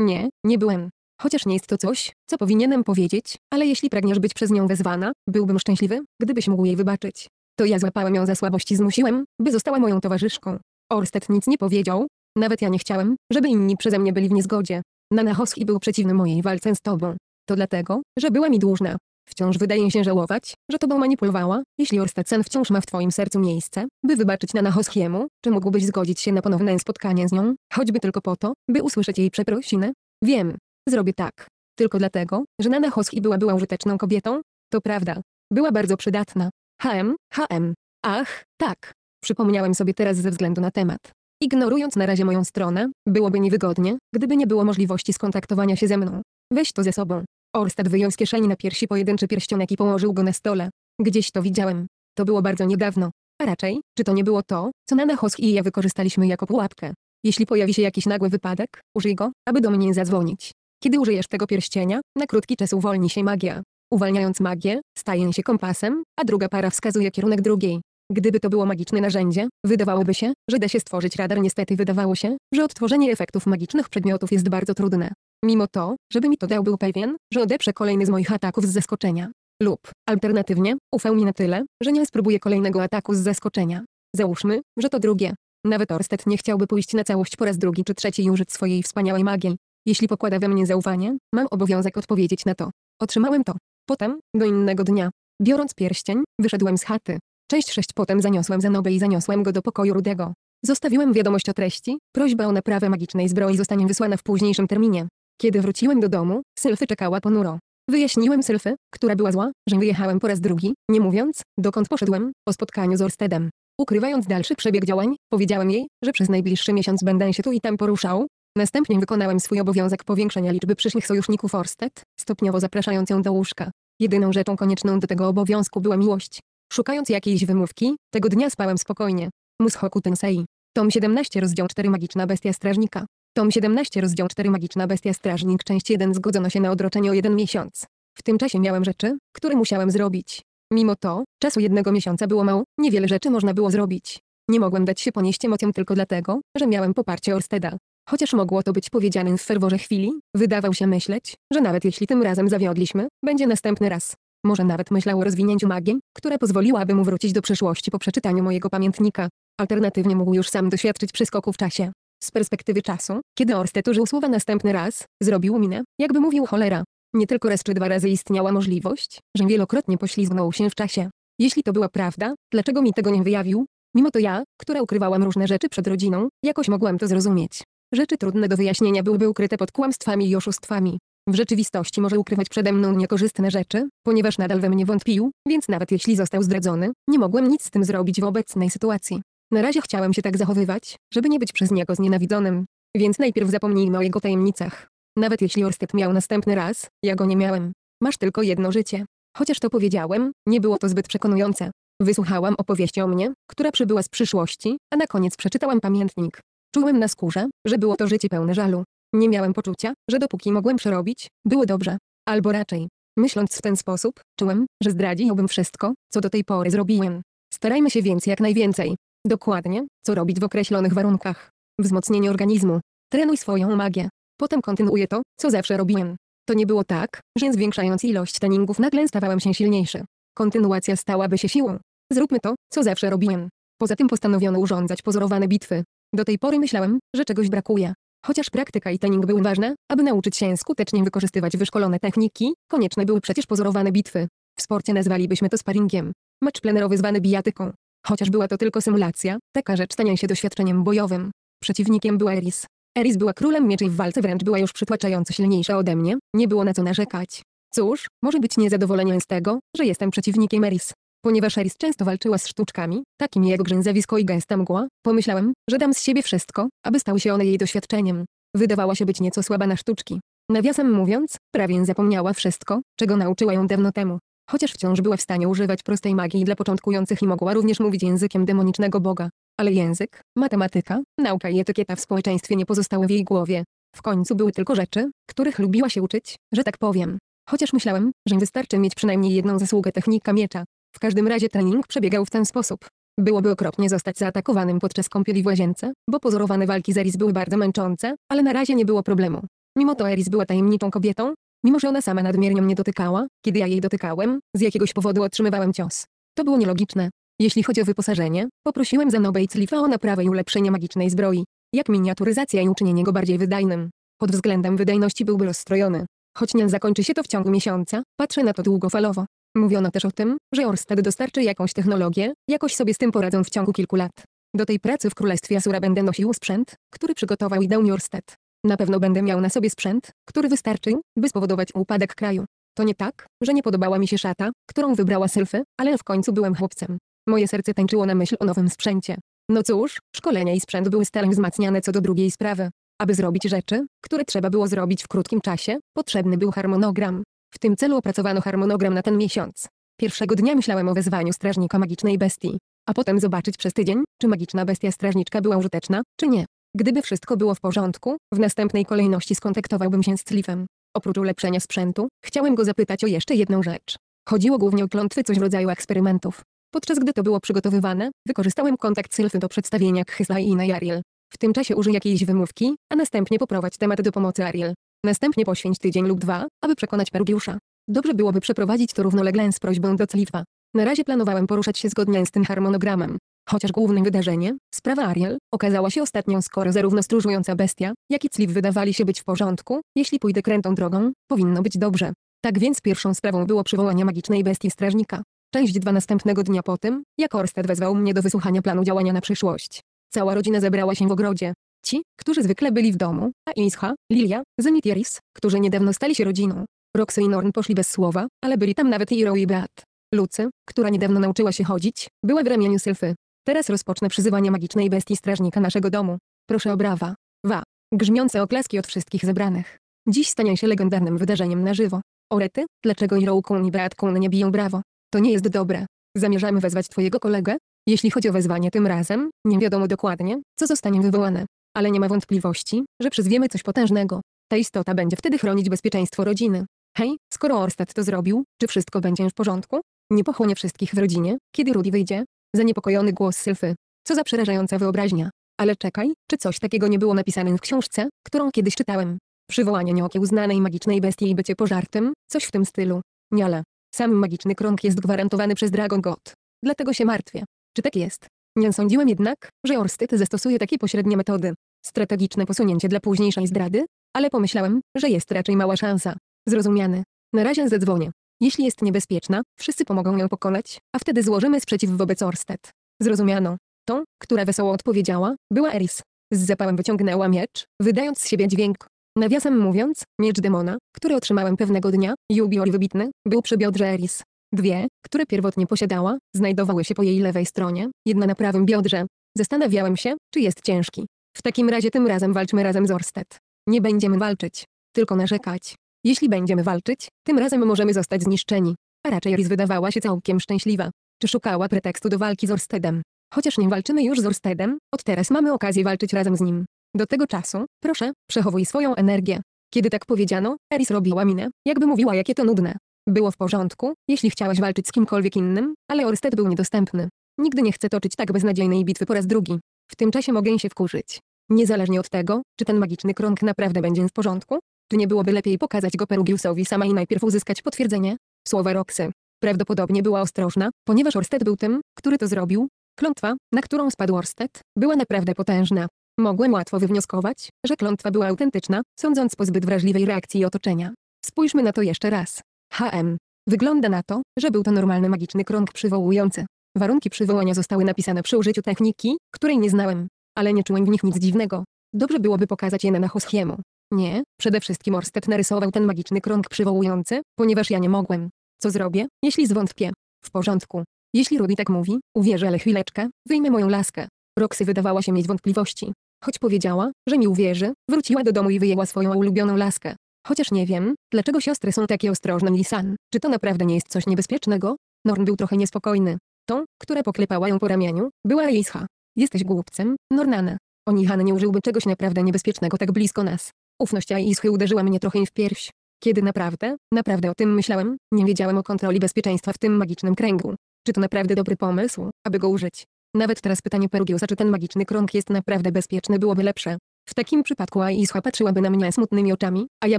Nie, nie byłem. Chociaż nie jest to coś, co powinienem powiedzieć, ale jeśli pragniesz być przez nią wezwana, byłbym szczęśliwy, gdybyś mógł jej wybaczyć. To ja złapałem ją za słabości i zmusiłem, by została moją towarzyszką. Orsted nic nie powiedział. Nawet ja nie chciałem, żeby inni przeze mnie byli w niezgodzie. Nanachowski był przeciwny mojej walce z tobą. To dlatego, że była mi dłużna. Wciąż wydaje się żałować, że tobą manipulowała, jeśli Orstacen wciąż ma w twoim sercu miejsce, by wybaczyć Nanachowskiemu, czy mógłbyś zgodzić się na ponowne spotkanie z nią, choćby tylko po to, by usłyszeć jej przeprosiny? Wiem. Zrobię tak. Tylko dlatego, że Nanachowski była była użyteczną kobietą? To prawda. Była bardzo przydatna. HM, HM. Ach, tak. Przypomniałem sobie teraz ze względu na temat. Ignorując na razie moją stronę, byłoby niewygodnie, gdyby nie było możliwości skontaktowania się ze mną. Weź to ze sobą. Orstad wyjął z kieszeni na piersi pojedynczy pierścionek i położył go na stole. Gdzieś to widziałem. To było bardzo niedawno. A raczej, czy to nie było to, co Nana Hosk i ja wykorzystaliśmy jako pułapkę? Jeśli pojawi się jakiś nagły wypadek, użyj go, aby do mnie zadzwonić. Kiedy użyjesz tego pierścienia, na krótki czas uwolni się magia. Uwalniając magię, staję się kompasem, a druga para wskazuje kierunek drugiej. Gdyby to było magiczne narzędzie, wydawałoby się, że da się stworzyć radar niestety wydawało się, że odtworzenie efektów magicznych przedmiotów jest bardzo trudne. Mimo to, żeby mi to dał był pewien, że odeprze kolejny z moich ataków z zaskoczenia. Lub, alternatywnie, ufał mi na tyle, że nie spróbuję kolejnego ataku z zaskoczenia. Załóżmy, że to drugie. Nawet Orsted nie chciałby pójść na całość po raz drugi czy trzeci i użyć swojej wspaniałej magii. Jeśli pokłada we mnie zaufanie, mam obowiązek odpowiedzieć na to. Otrzymałem to. Potem, do innego dnia. Biorąc pierścień, wyszedłem z chaty. Część sześć. Potem zaniosłem za i zaniosłem go do pokoju Rudego. Zostawiłem wiadomość o treści, prośba o naprawę magicznej zbroi zostanie wysłana w późniejszym terminie. Kiedy wróciłem do domu, Sylfy czekała ponuro. Wyjaśniłem Sylfy, która była zła, że wyjechałem po raz drugi, nie mówiąc, dokąd poszedłem, o spotkaniu z Orstedem. Ukrywając dalszy przebieg działań, powiedziałem jej, że przez najbliższy miesiąc będę się tu i tam poruszał. Następnie wykonałem swój obowiązek powiększenia liczby przyszłych sojuszników Orsted, stopniowo zapraszając ją do łóżka. Jedyną rzeczą konieczną do tego obowiązku była miłość. Szukając jakiejś wymówki, tego dnia spałem spokojnie. Mushoku Tensei. Tom 17 rozdział 4 Magiczna Bestia Strażnika. Tom 17 rozdział 4 Magiczna Bestia Strażnik Część 1 Zgodzono się na odroczenie o jeden miesiąc. W tym czasie miałem rzeczy, które musiałem zrobić. Mimo to, czasu jednego miesiąca było mało, niewiele rzeczy można było zrobić. Nie mogłem dać się ponieść emocjom tylko dlatego, że miałem poparcie Orsteda. Chociaż mogło to być powiedziane w ferworze chwili, wydawał się myśleć, że nawet jeśli tym razem zawiodliśmy, będzie następny raz. Może nawet myślał o rozwinięciu magii, która pozwoliłaby mu wrócić do przeszłości po przeczytaniu mojego pamiętnika. Alternatywnie mógł już sam doświadczyć przeskoku w czasie. Z perspektywy czasu, kiedy Orsted użył słowa następny raz, zrobił minę, jakby mówił cholera. Nie tylko raz czy dwa razy istniała możliwość, że wielokrotnie poślizgnął się w czasie. Jeśli to była prawda, dlaczego mi tego nie wyjawił? Mimo to ja, która ukrywałam różne rzeczy przed rodziną, jakoś mogłam to zrozumieć. Rzeczy trudne do wyjaśnienia byłyby ukryte pod kłamstwami i oszustwami. W rzeczywistości może ukrywać przede mną niekorzystne rzeczy, ponieważ nadal we mnie wątpił, więc nawet jeśli został zdradzony, nie mogłem nic z tym zrobić w obecnej sytuacji. Na razie chciałem się tak zachowywać, żeby nie być przez niego znienawidzonym. Więc najpierw zapomnijmy o jego tajemnicach. Nawet jeśli Orsted miał następny raz, ja go nie miałem. Masz tylko jedno życie. Chociaż to powiedziałem, nie było to zbyt przekonujące. Wysłuchałam opowieści o mnie, która przybyła z przyszłości, a na koniec przeczytałam pamiętnik. Czułem na skórze, że było to życie pełne żalu. Nie miałem poczucia, że dopóki mogłem przerobić, było dobrze. Albo raczej, myśląc w ten sposób, czułem, że zdradziłbym wszystko, co do tej pory zrobiłem. Starajmy się więc jak najwięcej. Dokładnie, co robić w określonych warunkach. Wzmocnienie organizmu. Trenuj swoją magię. Potem kontynuuję to, co zawsze robiłem. To nie było tak, że zwiększając ilość treningów nagle stawałem się silniejszy. Kontynuacja stałaby się siłą. Zróbmy to, co zawsze robiłem. Poza tym postanowiono urządzać pozorowane bitwy. Do tej pory myślałem, że czegoś brakuje. Chociaż praktyka i trening były ważne, aby nauczyć się skutecznie wykorzystywać wyszkolone techniki, konieczne były przecież pozorowane bitwy. W sporcie nazwalibyśmy to sparingiem. Mecz plenerowy zwany bijatyką. Chociaż była to tylko symulacja, taka rzecz stania się doświadczeniem bojowym. Przeciwnikiem była Eris. Eris była królem mieczy i w walce wręcz była już przytłaczająco silniejsza ode mnie, nie było na co narzekać. Cóż, może być niezadowolenie z tego, że jestem przeciwnikiem Eris. Ponieważ Alice często walczyła z sztuczkami, takimi jak grzęzawisko i gęsta mgła, pomyślałem, że dam z siebie wszystko, aby stały się one jej doświadczeniem. Wydawała się być nieco słaba na sztuczki. Nawiasem mówiąc, prawie zapomniała wszystko, czego nauczyła ją dawno temu. Chociaż wciąż była w stanie używać prostej magii dla początkujących i mogła również mówić językiem demonicznego boga. Ale język, matematyka, nauka i etykieta w społeczeństwie nie pozostały w jej głowie. W końcu były tylko rzeczy, których lubiła się uczyć, że tak powiem. Chociaż myślałem, że wystarczy mieć przynajmniej jedną zasługę technika miecza. W każdym razie trening przebiegał w ten sposób. Byłoby okropnie zostać zaatakowanym podczas kąpieli w łazience, bo pozorowane walki z Eris były bardzo męczące, ale na razie nie było problemu. Mimo to Eris była tajemniczą kobietą, mimo że ona sama nadmiernie mnie dotykała, kiedy ja jej dotykałem, z jakiegoś powodu otrzymywałem cios. To było nielogiczne. Jeśli chodzi o wyposażenie, poprosiłem Zanobę i Cliffa o naprawę i ulepszenie magicznej zbroi, jak miniaturyzacja i uczynienie go bardziej wydajnym. Pod względem wydajności byłby rozstrojony. Choć nie zakończy się to w ciągu miesiąca, patrzę na to długofalowo. Mówiono też o tym, że Orsted dostarczy jakąś technologię, jakoś sobie z tym poradzą w ciągu kilku lat. Do tej pracy w Królestwie Asura będę nosił sprzęt, który przygotował i dał mi Orsted. Na pewno będę miał na sobie sprzęt, który wystarczy, by spowodować upadek kraju. To nie tak, że nie podobała mi się szata, którą wybrała Sylfy, ale w końcu byłem chłopcem. Moje serce tańczyło na myśl o nowym sprzęcie. No cóż, szkolenia i sprzęt były stale wzmacniane co do drugiej sprawy. Aby zrobić rzeczy, które trzeba było zrobić w krótkim czasie, potrzebny był harmonogram. W tym celu opracowano harmonogram na ten miesiąc. Pierwszego dnia myślałem o wezwaniu strażnika magicznej bestii, a potem zobaczyć przez tydzień, czy magiczna bestia strażniczka była użyteczna, czy nie. Gdyby wszystko było w porządku, w następnej kolejności skontaktowałbym się z Cliffem. Oprócz ulepszenia sprzętu, chciałem go zapytać o jeszcze jedną rzecz. Chodziło głównie o klątwy coś w rodzaju eksperymentów. Podczas gdy to było przygotowywane, wykorzystałem kontakt Sylfy do przedstawienia Khysla i Inay Ariel. W tym czasie użyj jakiejś wymówki, a następnie poprowadź temat do pomocy Ariel. Następnie poświęć tydzień lub dwa, aby przekonać Pergiusza. Dobrze byłoby przeprowadzić to równolegle z prośbą do Cliffa. Na razie planowałem poruszać się zgodnie z tym harmonogramem. Chociaż główne wydarzenie, sprawa Ariel, okazała się ostatnią skoro zarówno stróżująca bestia, jak i Cliff wydawali się być w porządku, jeśli pójdę krętą drogą, powinno być dobrze. Tak więc pierwszą sprawą było przywołanie magicznej bestii strażnika. Część dwa następnego dnia po tym, jak Orsted wezwał mnie do wysłuchania planu działania na przyszłość. Cała rodzina zebrała się w ogrodzie. Ci, którzy zwykle byli w domu, a Isha, Lilia, Zenit Iris, którzy niedawno stali się rodziną. Roxy i Norn poszli bez słowa, ale byli tam nawet Iro i Beat. Lucy, która niedawno nauczyła się chodzić, była w ramieniu Sylfy. Teraz rozpocznę przyzywanie magicznej bestii strażnika naszego domu. Proszę o brawa. Wa. Grzmiące oklaski od wszystkich zebranych. Dziś stanie się legendarnym wydarzeniem na żywo. Orety, dlaczego Iro Kun i Beat Kun nie biją brawo? To nie jest dobre. Zamierzamy wezwać twojego kolegę? Jeśli chodzi o wezwanie tym razem, nie wiadomo dokładnie, co zostanie wywołane ale nie ma wątpliwości, że przyzwiemy coś potężnego. Ta istota będzie wtedy chronić bezpieczeństwo rodziny. Hej, skoro Orsted to zrobił, czy wszystko będzie już w porządku? Nie pochłonie wszystkich w rodzinie, kiedy Rudy wyjdzie? Zaniepokojony głos Sylfy. Co za przerażająca wyobraźnia. Ale czekaj, czy coś takiego nie było napisane w książce, którą kiedyś czytałem? Przywołanie nieokiełznanej magicznej bestii i bycie pożartym, coś w tym stylu. Niala. Sam magiczny krąg jest gwarantowany przez Dragon God. Dlatego się martwię. Czy tak jest? Nie sądziłem jednak, że Orsted zastosuje takie pośrednie metody. Strategiczne posunięcie dla późniejszej zdrady, ale pomyślałem, że jest raczej mała szansa. Zrozumiany. Na razie zadzwonię. Jeśli jest niebezpieczna, wszyscy pomogą ją pokonać, a wtedy złożymy sprzeciw wobec Orsted. Zrozumiano. Tą, która wesoło odpowiedziała, była Eris. Z zapałem wyciągnęła miecz, wydając z siebie dźwięk. Nawiasem mówiąc, miecz demona, który otrzymałem pewnego dnia, jubior wybitny, był przy biodrze Eris. Dwie, które pierwotnie posiadała, znajdowały się po jej lewej stronie, jedna na prawym biodrze. Zastanawiałem się, czy jest ciężki. W takim razie tym razem walczmy razem z Orsted. Nie będziemy walczyć, tylko narzekać. Jeśli będziemy walczyć, tym razem możemy zostać zniszczeni. A raczej Riz wydawała się całkiem szczęśliwa. Czy szukała pretekstu do walki z Orstedem? Chociaż nie walczymy już z Orstedem, od teraz mamy okazję walczyć razem z nim. Do tego czasu, proszę, przechowuj swoją energię. Kiedy tak powiedziano, Eris robiła minę, jakby mówiła jakie to nudne. Było w porządku, jeśli chciałaś walczyć z kimkolwiek innym, ale Orsted był niedostępny. Nigdy nie chcę toczyć tak beznadziejnej bitwy po raz drugi. W tym czasie mogę się wkurzyć. Niezależnie od tego, czy ten magiczny krąg naprawdę będzie w porządku, czy nie byłoby lepiej pokazać go Perugiusowi sama i najpierw uzyskać potwierdzenie? Słowa Roxy. Prawdopodobnie była ostrożna, ponieważ Orsted był tym, który to zrobił. Klątwa, na którą spadł Orsted, była naprawdę potężna. Mogłem łatwo wywnioskować, że klątwa była autentyczna, sądząc po zbyt wrażliwej reakcji otoczenia. Spójrzmy na to jeszcze raz. HM. Wygląda na to, że był to normalny magiczny krąg przywołujący. Warunki przywołania zostały napisane przy użyciu techniki, której nie znałem, ale nie czułem w nich nic dziwnego. Dobrze byłoby pokazać je na Hoschiemu. Nie, przede wszystkim Orsted narysował ten magiczny krąg przywołujący, ponieważ ja nie mogłem. Co zrobię, jeśli zwątpię? W porządku. Jeśli Rudy tak mówi, uwierzę, ale chwileczkę, wyjmę moją laskę. Roxy wydawała się mieć wątpliwości. Choć powiedziała, że mi uwierzy, wróciła do domu i wyjęła swoją ulubioną laskę. Chociaż nie wiem, dlaczego siostry są takie ostrożne Lisan. Czy to naprawdę nie jest coś niebezpiecznego? Norn był trochę niespokojny. Tą, która poklepała ją po ramieniu, była Reisha. Jesteś głupcem, Nornana. Onihan nie użyłby czegoś naprawdę niebezpiecznego tak blisko nas. Ufność Aischy uderzyła mnie trochę w pierś. Kiedy naprawdę, naprawdę o tym myślałem, nie wiedziałem o kontroli bezpieczeństwa w tym magicznym kręgu. Czy to naprawdę dobry pomysł, aby go użyć? Nawet teraz pytanie Perugiusa, czy ten magiczny krąg jest naprawdę bezpieczny byłoby lepsze. W takim przypadku Aisła patrzyłaby na mnie smutnymi oczami, a ja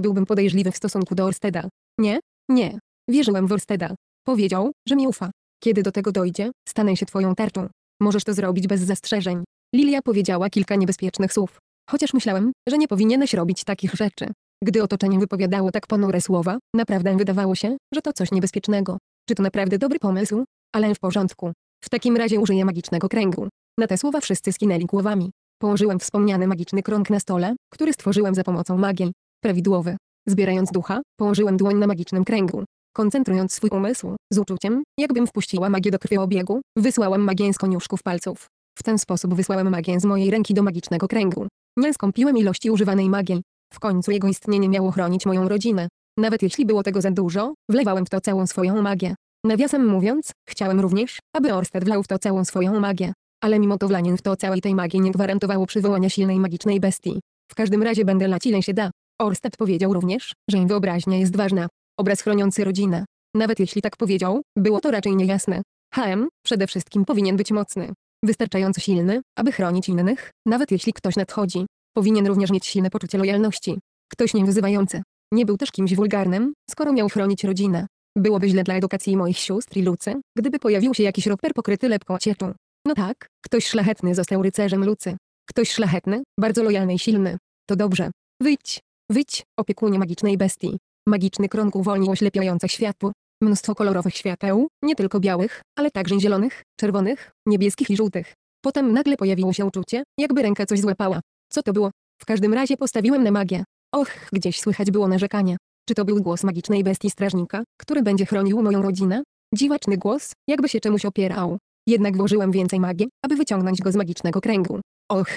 byłbym podejrzliwy w stosunku do Orsteda. Nie, nie. Wierzyłem w Orsteda. Powiedział, że mi ufa. Kiedy do tego dojdzie, stanę się twoją tarczą. Możesz to zrobić bez zastrzeżeń. Lilia powiedziała kilka niebezpiecznych słów. Chociaż myślałem, że nie powinieneś robić takich rzeczy. Gdy otoczenie wypowiadało tak ponure słowa, naprawdę wydawało się, że to coś niebezpiecznego. Czy to naprawdę dobry pomysł? Ale w porządku. W takim razie użyję magicznego kręgu. Na te słowa wszyscy skinęli głowami. Położyłem wspomniany magiczny krąg na stole, który stworzyłem za pomocą magii. Prawidłowy. Zbierając ducha, położyłem dłoń na magicznym kręgu. Koncentrując swój umysł, z uczuciem, jakbym wpuściła magię do krwioobiegu, wysłałem magię z koniuszków palców. W ten sposób wysłałem magię z mojej ręki do magicznego kręgu. Nie skąpiłem ilości używanej magii. W końcu jego istnienie miało chronić moją rodzinę. Nawet jeśli było tego za dużo, wlewałem w to całą swoją magię. Nawiasem mówiąc, chciałem również, aby Orsted wlał w to całą swoją magię. Ale mimo to Wlanin w to całej tej magii nie gwarantowało przywołania silnej magicznej bestii. W każdym razie będę lać ile się da. Orsted powiedział również, że wyobraźnia jest ważna. Obraz chroniący rodzinę. Nawet jeśli tak powiedział, było to raczej niejasne. HM przede wszystkim powinien być mocny. Wystarczająco silny, aby chronić innych, nawet jeśli ktoś nadchodzi. Powinien również mieć silne poczucie lojalności. Ktoś nie niewyzywający. Nie był też kimś wulgarnym, skoro miał chronić rodzinę. Byłoby źle dla edukacji moich sióstr i Lucy, gdyby pojawił się jakiś roper pokryty lepką cieczą. No tak, ktoś szlachetny został rycerzem Lucy. Ktoś szlachetny, bardzo lojalny i silny. To dobrze. Wyjdź, wyjdź, opiekunie magicznej bestii. Magiczny krąg uwolnił oślepiające światło. Mnóstwo kolorowych świateł, nie tylko białych, ale także zielonych, czerwonych, niebieskich i żółtych. Potem nagle pojawiło się uczucie, jakby ręka coś złapała. Co to było? W każdym razie postawiłem na magię. Och, gdzieś słychać było narzekanie. Czy to był głos magicznej bestii strażnika, który będzie chronił moją rodzinę? Dziwaczny głos, jakby się czemuś opierał. Jednak włożyłem więcej magii, aby wyciągnąć go z magicznego kręgu. Och!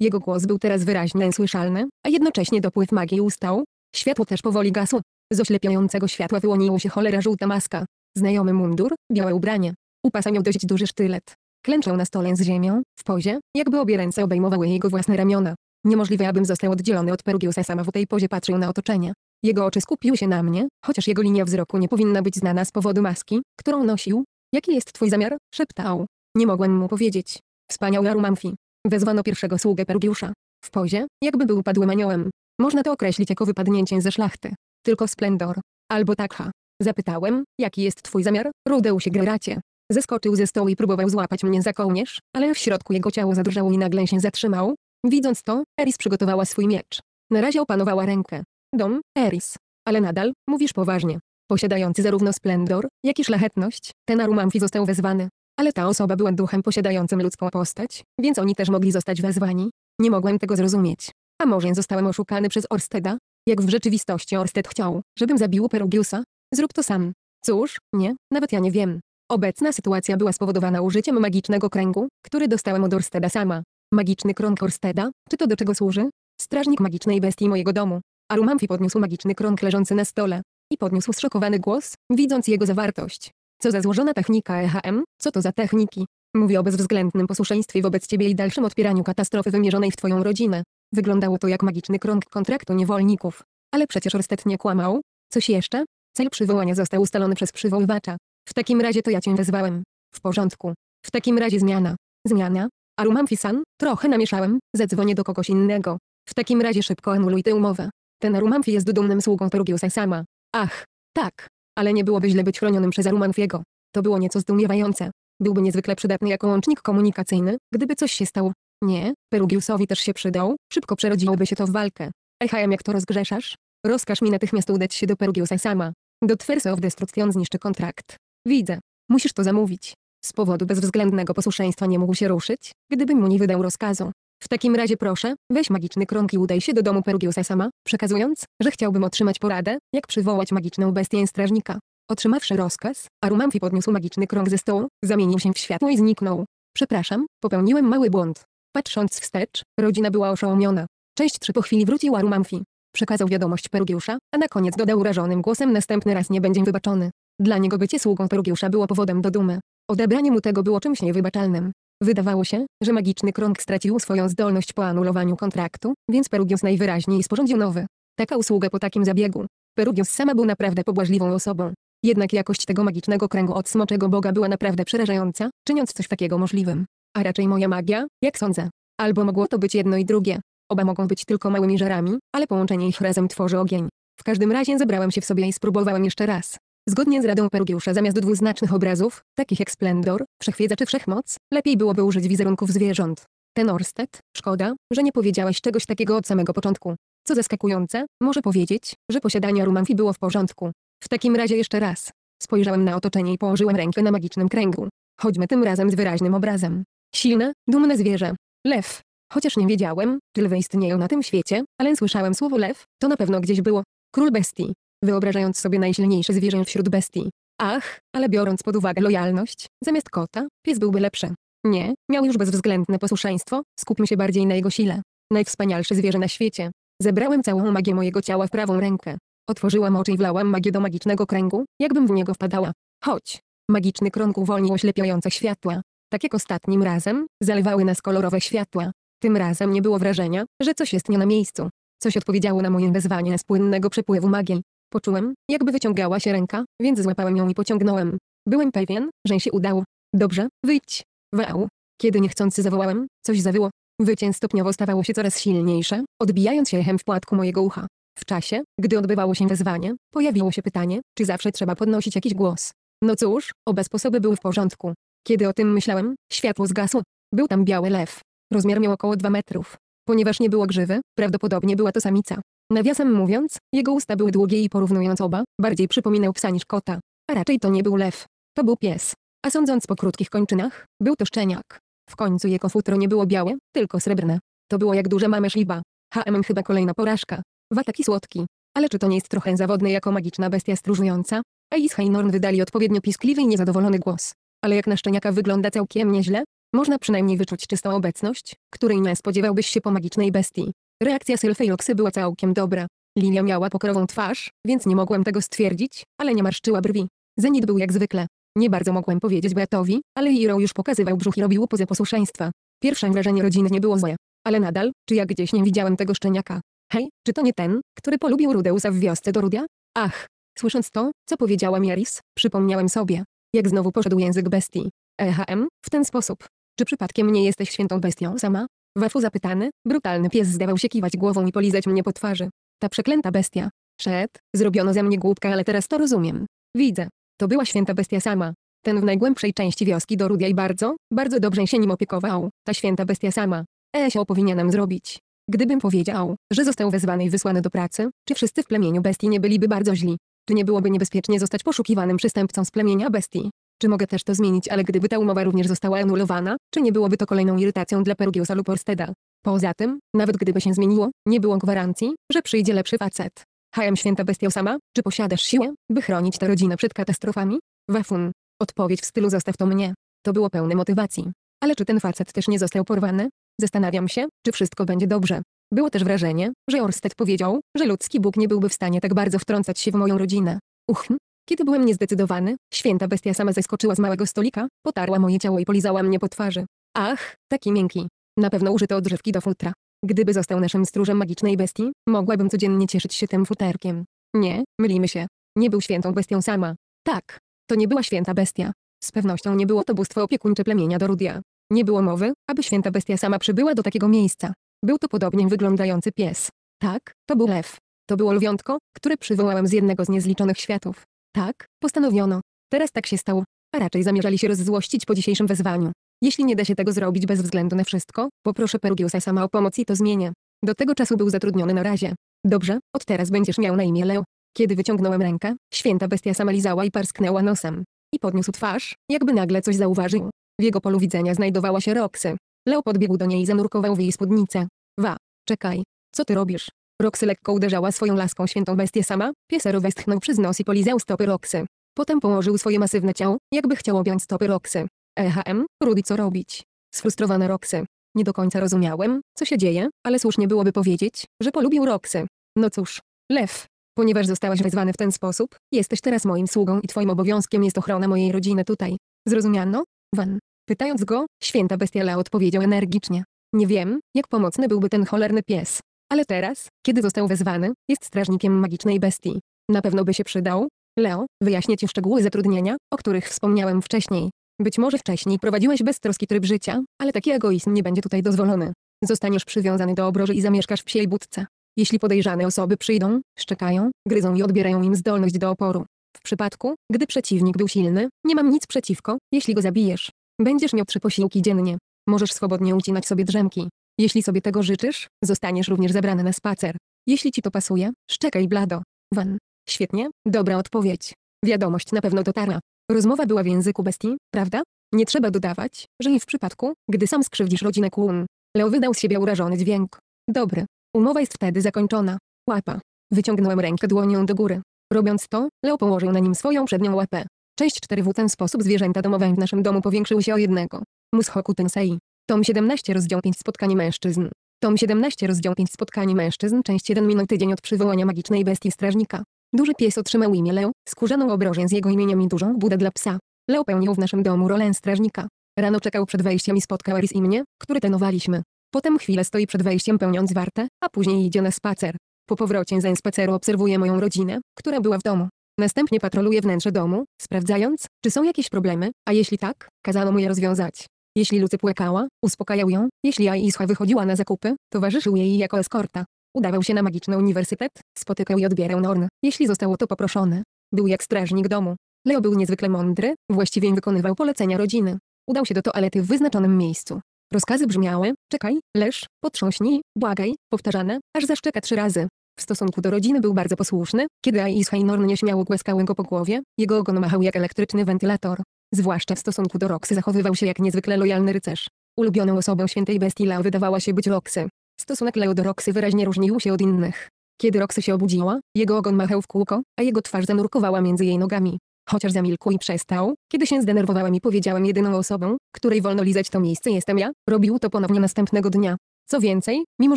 Jego głos był teraz wyraźnie słyszalny, a jednocześnie dopływ magii ustał. Światło też powoli gasło. Z oślepiającego światła wyłoniło się cholera żółta maska. Znajomy mundur, białe ubranie. U pasa miał dość duży sztylet. Klęczał na stole z ziemią, w pozie, jakby obie ręce obejmowały jego własne ramiona. Niemożliwe, abym został oddzielony od Perugiusa sama w tej pozie patrzył na otoczenie. Jego oczy skupiły się na mnie, chociaż jego linia wzroku nie powinna być znana z powodu maski, którą nosił. Jaki jest twój zamiar? Szeptał. Nie mogłem mu powiedzieć. Wspaniały Arumamfi. Wezwano pierwszego sługę Pergiusza. W pozie, jakby był padłym aniołem. Można to określić jako wypadnięcie ze szlachty. Tylko splendor. Albo takha. Zapytałem, jaki jest twój zamiar? się Greracie. Zeskoczył ze stołu i próbował złapać mnie za kołnierz, ale w środku jego ciało zadrżało i nagle się zatrzymał. Widząc to, Eris przygotowała swój miecz. Na razie opanowała rękę. Dom, Eris. Ale nadal, mówisz poważnie posiadający zarówno splendor, jak i szlachetność, ten Arumamfi został wezwany. Ale ta osoba była duchem posiadającym ludzką postać, więc oni też mogli zostać wezwani. Nie mogłem tego zrozumieć. A może zostałem oszukany przez Orsteda? Jak w rzeczywistości Orsted chciał, żebym zabił Perugiusa? Zrób to sam. Cóż, nie, nawet ja nie wiem. Obecna sytuacja była spowodowana użyciem magicznego kręgu, który dostałem od Orsteda sama. Magiczny krąg Orsteda, czy to do czego służy? Strażnik magicznej bestii mojego domu. Arumamfi podniósł magiczny krąg leżący na stole i podniósł zszokowany głos, widząc jego zawartość. Co za złożona technika EHM, co to za techniki? Mówi o bezwzględnym posłuszeństwie wobec ciebie i dalszym odpieraniu katastrofy wymierzonej w twoją rodzinę. Wyglądało to jak magiczny krąg kontraktu niewolników. Ale przecież Orsted nie kłamał. Coś jeszcze? Cel przywołania został ustalony przez przywoływacza. W takim razie to ja cię wezwałem. W porządku. W takim razie zmiana. Zmiana? Arumamfisan, trochę namieszałem, zadzwonię do kogoś innego. W takim razie szybko anuluj tę umowę. Ten Arumamfi jest dumnym sługą Perugiusa sama. Ach, tak, ale nie byłoby źle być chronionym przez Arumanfiego. To było nieco zdumiewające. Byłby niezwykle przydatny jako łącznik komunikacyjny, gdyby coś się stało. Nie, Perugiusowi też się przydał, szybko przerodziłoby się to w walkę. Echajem jak to rozgrzeszasz? Rozkaż mi natychmiast udać się do Perugiusa sama. Do Twerse of Destruction zniszczy kontrakt. Widzę. Musisz to zamówić. Z powodu bezwzględnego posłuszeństwa nie mógł się ruszyć, gdybym mu nie wydał rozkazu. W takim razie proszę, weź magiczny krąg i udaj się do domu Perugiusa sama, przekazując, że chciałbym otrzymać poradę, jak przywołać magiczną bestię strażnika. Otrzymawszy rozkaz, Arumamfi podniósł magiczny krąg ze stołu, zamienił się w światło i zniknął. Przepraszam, popełniłem mały błąd. Patrząc wstecz, rodzina była oszołomiona. Część trzy po chwili wrócił Arumamfi. Przekazał wiadomość Perugiusza, a na koniec dodał urażonym głosem następny raz nie będzie wybaczony. Dla niego bycie sługą Perugiusza było powodem do dumy. Odebranie mu tego było czymś niewybaczalnym. Wydawało się, że magiczny krąg stracił swoją zdolność po anulowaniu kontraktu, więc Perugios najwyraźniej sporządził nowy. Taka usługa po takim zabiegu. Perugios sama był naprawdę pobłażliwą osobą. Jednak jakość tego magicznego kręgu od smoczego boga była naprawdę przerażająca, czyniąc coś takiego możliwym. A raczej moja magia, jak sądzę. Albo mogło to być jedno i drugie. Oba mogą być tylko małymi żarami, ale połączenie ich razem tworzy ogień. W każdym razie zebrałem się w sobie i spróbowałem jeszcze raz. Zgodnie z radą Perugiusza zamiast dwuznacznych obrazów, takich jak splendor, wszechwiedza czy wszechmoc, lepiej byłoby użyć wizerunków zwierząt. Ten Orsted, szkoda, że nie powiedziałaś czegoś takiego od samego początku. Co zaskakujące, może powiedzieć, że posiadanie Rumanfi było w porządku. W takim razie jeszcze raz. Spojrzałem na otoczenie i położyłem rękę na magicznym kręgu. Chodźmy tym razem z wyraźnym obrazem. Silne, dumne zwierzę. Lew. Chociaż nie wiedziałem, czy lwy istnieją na tym świecie, ale słyszałem słowo lew, to na pewno gdzieś było. Król bestii wyobrażając sobie najsilniejsze zwierzę wśród bestii. Ach, ale biorąc pod uwagę lojalność, zamiast kota, pies byłby lepszy. Nie, miał już bezwzględne posłuszeństwo, skupmy się bardziej na jego sile. Najwspanialsze zwierzę na świecie. Zebrałem całą magię mojego ciała w prawą rękę. Otworzyłam oczy i wlałam magię do magicznego kręgu, jakbym w niego wpadała. Chodź. Magiczny krąg uwolnił oślepiające światła. Tak jak ostatnim razem, zalewały nas kolorowe światła. Tym razem nie było wrażenia, że coś jest nie na miejscu. Coś odpowiedziało na moje wezwanie z płynnego przepływu magii. Poczułem, jakby wyciągała się ręka, więc złapałem ją i pociągnąłem. Byłem pewien, że się udało. Dobrze, wyjdź. Wow. Kiedy niechcący zawołałem, coś zawyło. Wycień stopniowo stawało się coraz silniejsze, odbijając się echem w płatku mojego ucha. W czasie, gdy odbywało się wezwanie, pojawiło się pytanie, czy zawsze trzeba podnosić jakiś głos. No cóż, oba sposoby były w porządku. Kiedy o tym myślałem, światło zgasło. Był tam biały lew. Rozmiar miał około 2 metrów. Ponieważ nie było grzywy, prawdopodobnie była to samica. Nawiasem mówiąc, jego usta były długie i porównując oba, bardziej przypominał psa niż kota. A raczej to nie był lew. To był pies. A sądząc po krótkich kończynach, był to szczeniak. W końcu jego futro nie było białe, tylko srebrne. To było jak duże mame szliba. HMM chyba kolejna porażka. Wa taki słodki. Ale czy to nie jest trochę zawodne jako magiczna bestia stróżująca? Alice i Norn wydali odpowiednio piskliwy i niezadowolony głos. Ale jak na szczeniaka wygląda całkiem nieźle, można przynajmniej wyczuć czystą obecność, której nie spodziewałbyś się po magicznej bestii. Reakcja Sylfejoksy była całkiem dobra. Linia miała pokrową twarz, więc nie mogłem tego stwierdzić, ale nie marszczyła brwi. Zenit był jak zwykle. Nie bardzo mogłem powiedzieć Beatowi, ale Iro już pokazywał brzuch i robił pozę posłuszeństwa. Pierwsze wrażenie rodziny nie było złe. Ale nadal, czy ja gdzieś nie widziałem tego szczeniaka? Hej, czy to nie ten, który polubił Rudeusa w wiosce do Rudia? Ach! Słysząc to, co powiedziała Miaris, przypomniałem sobie. Jak znowu poszedł język bestii. Ehm, w ten sposób. Czy przypadkiem nie jesteś świętą bestią sama? Wafu zapytany, brutalny pies zdawał się kiwać głową i polizać mnie po twarzy. Ta przeklęta bestia. Szed, zrobiono ze mnie głupka, ale teraz to rozumiem. Widzę. To była święta bestia sama. Ten w najgłębszej części wioski do i bardzo, bardzo dobrze się nim opiekował. Ta święta bestia sama. Esio powinienem zrobić. Gdybym powiedział, że został wezwany i wysłany do pracy, czy wszyscy w plemieniu bestii nie byliby bardzo źli? Czy nie byłoby niebezpiecznie zostać poszukiwanym przystępcą z plemienia bestii? Czy mogę też to zmienić, ale gdyby ta umowa również została anulowana, czy nie byłoby to kolejną irytacją dla Pergiusa lub Orsteda? Poza tym, nawet gdyby się zmieniło, nie było gwarancji, że przyjdzie lepszy facet. Hajem Święta Bestia sama, czy posiadasz siłę, by chronić tę rodzinę przed katastrofami? Wafun. Odpowiedź w stylu zostaw to mnie. To było pełne motywacji. Ale czy ten facet też nie został porwany? Zastanawiam się, czy wszystko będzie dobrze. Było też wrażenie, że Orsted powiedział, że ludzki Bóg nie byłby w stanie tak bardzo wtrącać się w moją rodzinę. Uch, kiedy byłem niezdecydowany, święta bestia sama zeskoczyła z małego stolika, potarła moje ciało i polizała mnie po twarzy. Ach, taki miękki. Na pewno użyto odżywki do futra. Gdyby został naszym stróżem magicznej bestii, mogłabym codziennie cieszyć się tym futerkiem. Nie, mylimy się. Nie był świętą bestią sama. Tak, to nie była święta bestia. Z pewnością nie było to bóstwo opiekuńcze plemienia Dorudia. Nie było mowy, aby święta bestia sama przybyła do takiego miejsca. Był to podobnie wyglądający pies. Tak, to był lew. To było lwiątko, które przywołałem z jednego z niezliczonych światów. Tak, postanowiono. Teraz tak się stało. A raczej zamierzali się rozzłościć po dzisiejszym wezwaniu. Jeśli nie da się tego zrobić bez względu na wszystko, poproszę Perugiusa sama o pomoc i to zmienię. Do tego czasu był zatrudniony na razie. Dobrze, od teraz będziesz miał na imię Leo. Kiedy wyciągnąłem rękę, święta bestia sama lizała i parsknęła nosem. I podniósł twarz, jakby nagle coś zauważył. W jego polu widzenia znajdowała się Roxy. Leo podbiegł do niej i zanurkował w jej spódnicę. Wa, czekaj, co ty robisz? Roxy lekko uderzała swoją laską świętą bestię sama, piesero westchnął przez nos i polizał stopy Roxy. Potem położył swoje masywne ciało, jakby chciał objąć stopy Roxy. Ehm, Rudy co robić? Sfrustrowana Roxy. Nie do końca rozumiałem, co się dzieje, ale słusznie byłoby powiedzieć, że polubił Roxy. No cóż, lew. Ponieważ zostałaś wezwany w ten sposób, jesteś teraz moim sługą i twoim obowiązkiem jest ochrona mojej rodziny tutaj. Zrozumiano? Van. Pytając go, święta bestiala odpowiedział energicznie. Nie wiem, jak pomocny byłby ten cholerny pies, ale teraz, kiedy został wezwany, jest strażnikiem magicznej bestii. Na pewno by się przydał. Leo, wyjaśnię Ci szczegóły zatrudnienia, o których wspomniałem wcześniej. Być może wcześniej prowadziłeś beztroski tryb życia, ale taki egoizm nie będzie tutaj dozwolony. Zostaniesz przywiązany do obroży i zamieszkasz w psiej budce. Jeśli podejrzane osoby przyjdą, szczekają, gryzą i odbierają im zdolność do oporu. W przypadku, gdy przeciwnik był silny, nie mam nic przeciwko, jeśli go zabijesz. Będziesz miał trzy posiłki dziennie. Możesz swobodnie ucinać sobie drzemki. Jeśli sobie tego życzysz, zostaniesz również zabrany na spacer. Jeśli ci to pasuje, szczekaj blado. Van. Świetnie, dobra odpowiedź. Wiadomość na pewno dotarła. Rozmowa była w języku bestii, prawda? Nie trzeba dodawać, że i w przypadku, gdy sam skrzywdzisz rodzinę Kun. Leo wydał z siebie urażony dźwięk. Dobry. Umowa jest wtedy zakończona. Łapa. Wyciągnąłem rękę dłonią do góry. Robiąc to, Leo położył na nim swoją przednią łapę. Część 4 w ten sposób zwierzęta domowe w naszym domu powiększyły się o jednego. Mushoku Tensei. Tom 17 rozdział 5 spotkanie mężczyzn. Tom 17 rozdział 5 spotkanie mężczyzn część 1 minął tydzień od przywołania magicznej bestii strażnika. Duży pies otrzymał imię Leo, skórzaną obrożę z jego imieniem i dużą budę dla psa. Leo pełnił w naszym domu rolę strażnika. Rano czekał przed wejściem i spotkał Eris i mnie, który tenowaliśmy. Potem chwilę stoi przed wejściem pełniąc wartę, a później idzie na spacer. Po powrocie ze spaceru obserwuje moją rodzinę, która była w domu. Następnie patroluje wnętrze domu, sprawdzając, czy są jakieś problemy, a jeśli tak, kazano mu je rozwiązać. Jeśli Lucy płakała, uspokajał ją, jeśli Aisha wychodziła na zakupy, towarzyszył jej jako eskorta. Udawał się na magiczny uniwersytet, spotykał i odbierał Norn, jeśli zostało to poproszone. Był jak strażnik domu. Leo był niezwykle mądry, właściwie wykonywał polecenia rodziny. Udał się do toalety w wyznaczonym miejscu. Rozkazy brzmiały, czekaj, leż, potrząśnij, błagaj, powtarzane, aż zaszczeka trzy razy. W stosunku do rodziny był bardzo posłuszny, kiedy Aisha i Norn nieśmiało głaskały go po głowie, jego ogon machał jak elektryczny wentylator. Zwłaszcza w stosunku do Roxy zachowywał się jak niezwykle lojalny rycerz. Ulubioną osobą świętej bestii Leo wydawała się być Roxy. Stosunek Leo do Roxy wyraźnie różnił się od innych. Kiedy Roxy się obudziła, jego ogon machał w kółko, a jego twarz zanurkowała między jej nogami. Chociaż zamilkł i przestał, kiedy się zdenerwowałem i powiedziałem jedyną osobą, której wolno lizać to miejsce jestem ja, robił to ponownie następnego dnia. Co więcej, mimo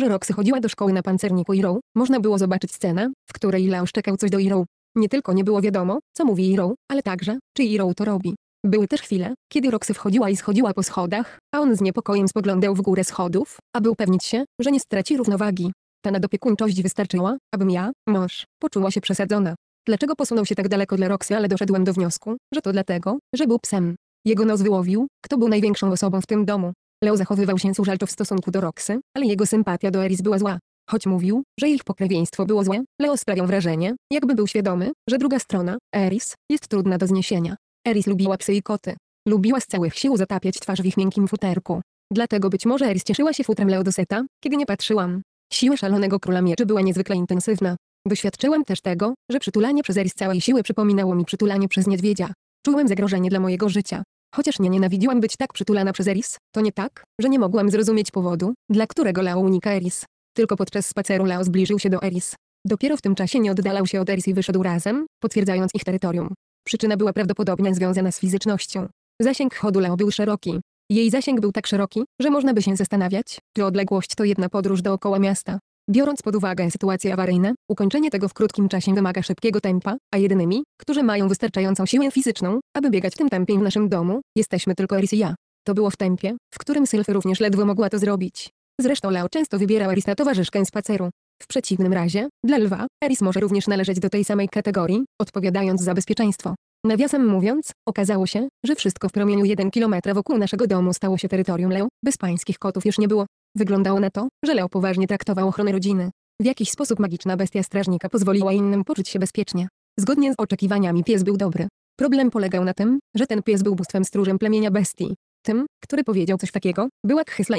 że Roxy chodziła do szkoły na pancerniku Iro, można było zobaczyć scenę, w której Leo szczekał coś do Iro. Nie tylko nie było wiadomo, co mówi Iro, ale także, czy Iro to robi. Były też chwile, kiedy Roxy wchodziła i schodziła po schodach, a on z niepokojem spoglądał w górę schodów, aby upewnić się, że nie straci równowagi. Ta nadopiekuńczość wystarczyła, abym ja, mąż, poczuła się przesadzona. Dlaczego posunął się tak daleko dla Roxy, ale doszedłem do wniosku, że to dlatego, że był psem. Jego nos wyłowił, kto był największą osobą w tym domu. Leo zachowywał się służalczo w stosunku do Roxy, ale jego sympatia do Eris była zła. Choć mówił, że ich pokrewieństwo było złe, Leo sprawiał wrażenie, jakby był świadomy, że druga strona, Eris, jest trudna do zniesienia. Eris lubiła psy i koty. Lubiła z całych sił zatapiać twarz w ich miękkim futerku. Dlatego być może Eris cieszyła się futrem Leodoseta, kiedy nie patrzyłam. Siła szalonego króla mieczy była niezwykle intensywna. Doświadczyłam też tego, że przytulanie przez Eris całej siły przypominało mi przytulanie przez niedźwiedzia. Czułem zagrożenie dla mojego życia. Chociaż nie nienawidziłam być tak przytulana przez Eris, to nie tak, że nie mogłam zrozumieć powodu, dla którego Leo unika Eris. Tylko podczas spaceru Leo zbliżył się do Eris. Dopiero w tym czasie nie oddalał się od Eris i wyszedł razem, potwierdzając ich terytorium. Przyczyna była prawdopodobnie związana z fizycznością. Zasięg Leo był szeroki. Jej zasięg był tak szeroki, że można by się zastanawiać, czy odległość to jedna podróż dookoła miasta. Biorąc pod uwagę sytuacje awaryjne, ukończenie tego w krótkim czasie wymaga szybkiego tempa, a jedynymi, którzy mają wystarczającą siłę fizyczną, aby biegać w tym tempie w naszym domu, jesteśmy tylko Eris i ja. To było w tempie, w którym Sylwia również ledwo mogła to zrobić. Zresztą Leo często wybierała Eris na towarzyszkę spaceru. W przeciwnym razie, dla lwa, Eris może również należeć do tej samej kategorii, odpowiadając za bezpieczeństwo. Nawiasem mówiąc, okazało się, że wszystko w promieniu 1 km wokół naszego domu stało się terytorium Leo, bezpańskich kotów już nie było. Wyglądało na to, że Leo poważnie traktował ochronę rodziny. W jakiś sposób magiczna bestia strażnika pozwoliła innym poczuć się bezpiecznie. Zgodnie z oczekiwaniami pies był dobry. Problem polegał na tym, że ten pies był bóstwem stróżem plemienia bestii. Tym, który powiedział coś takiego, była Khysla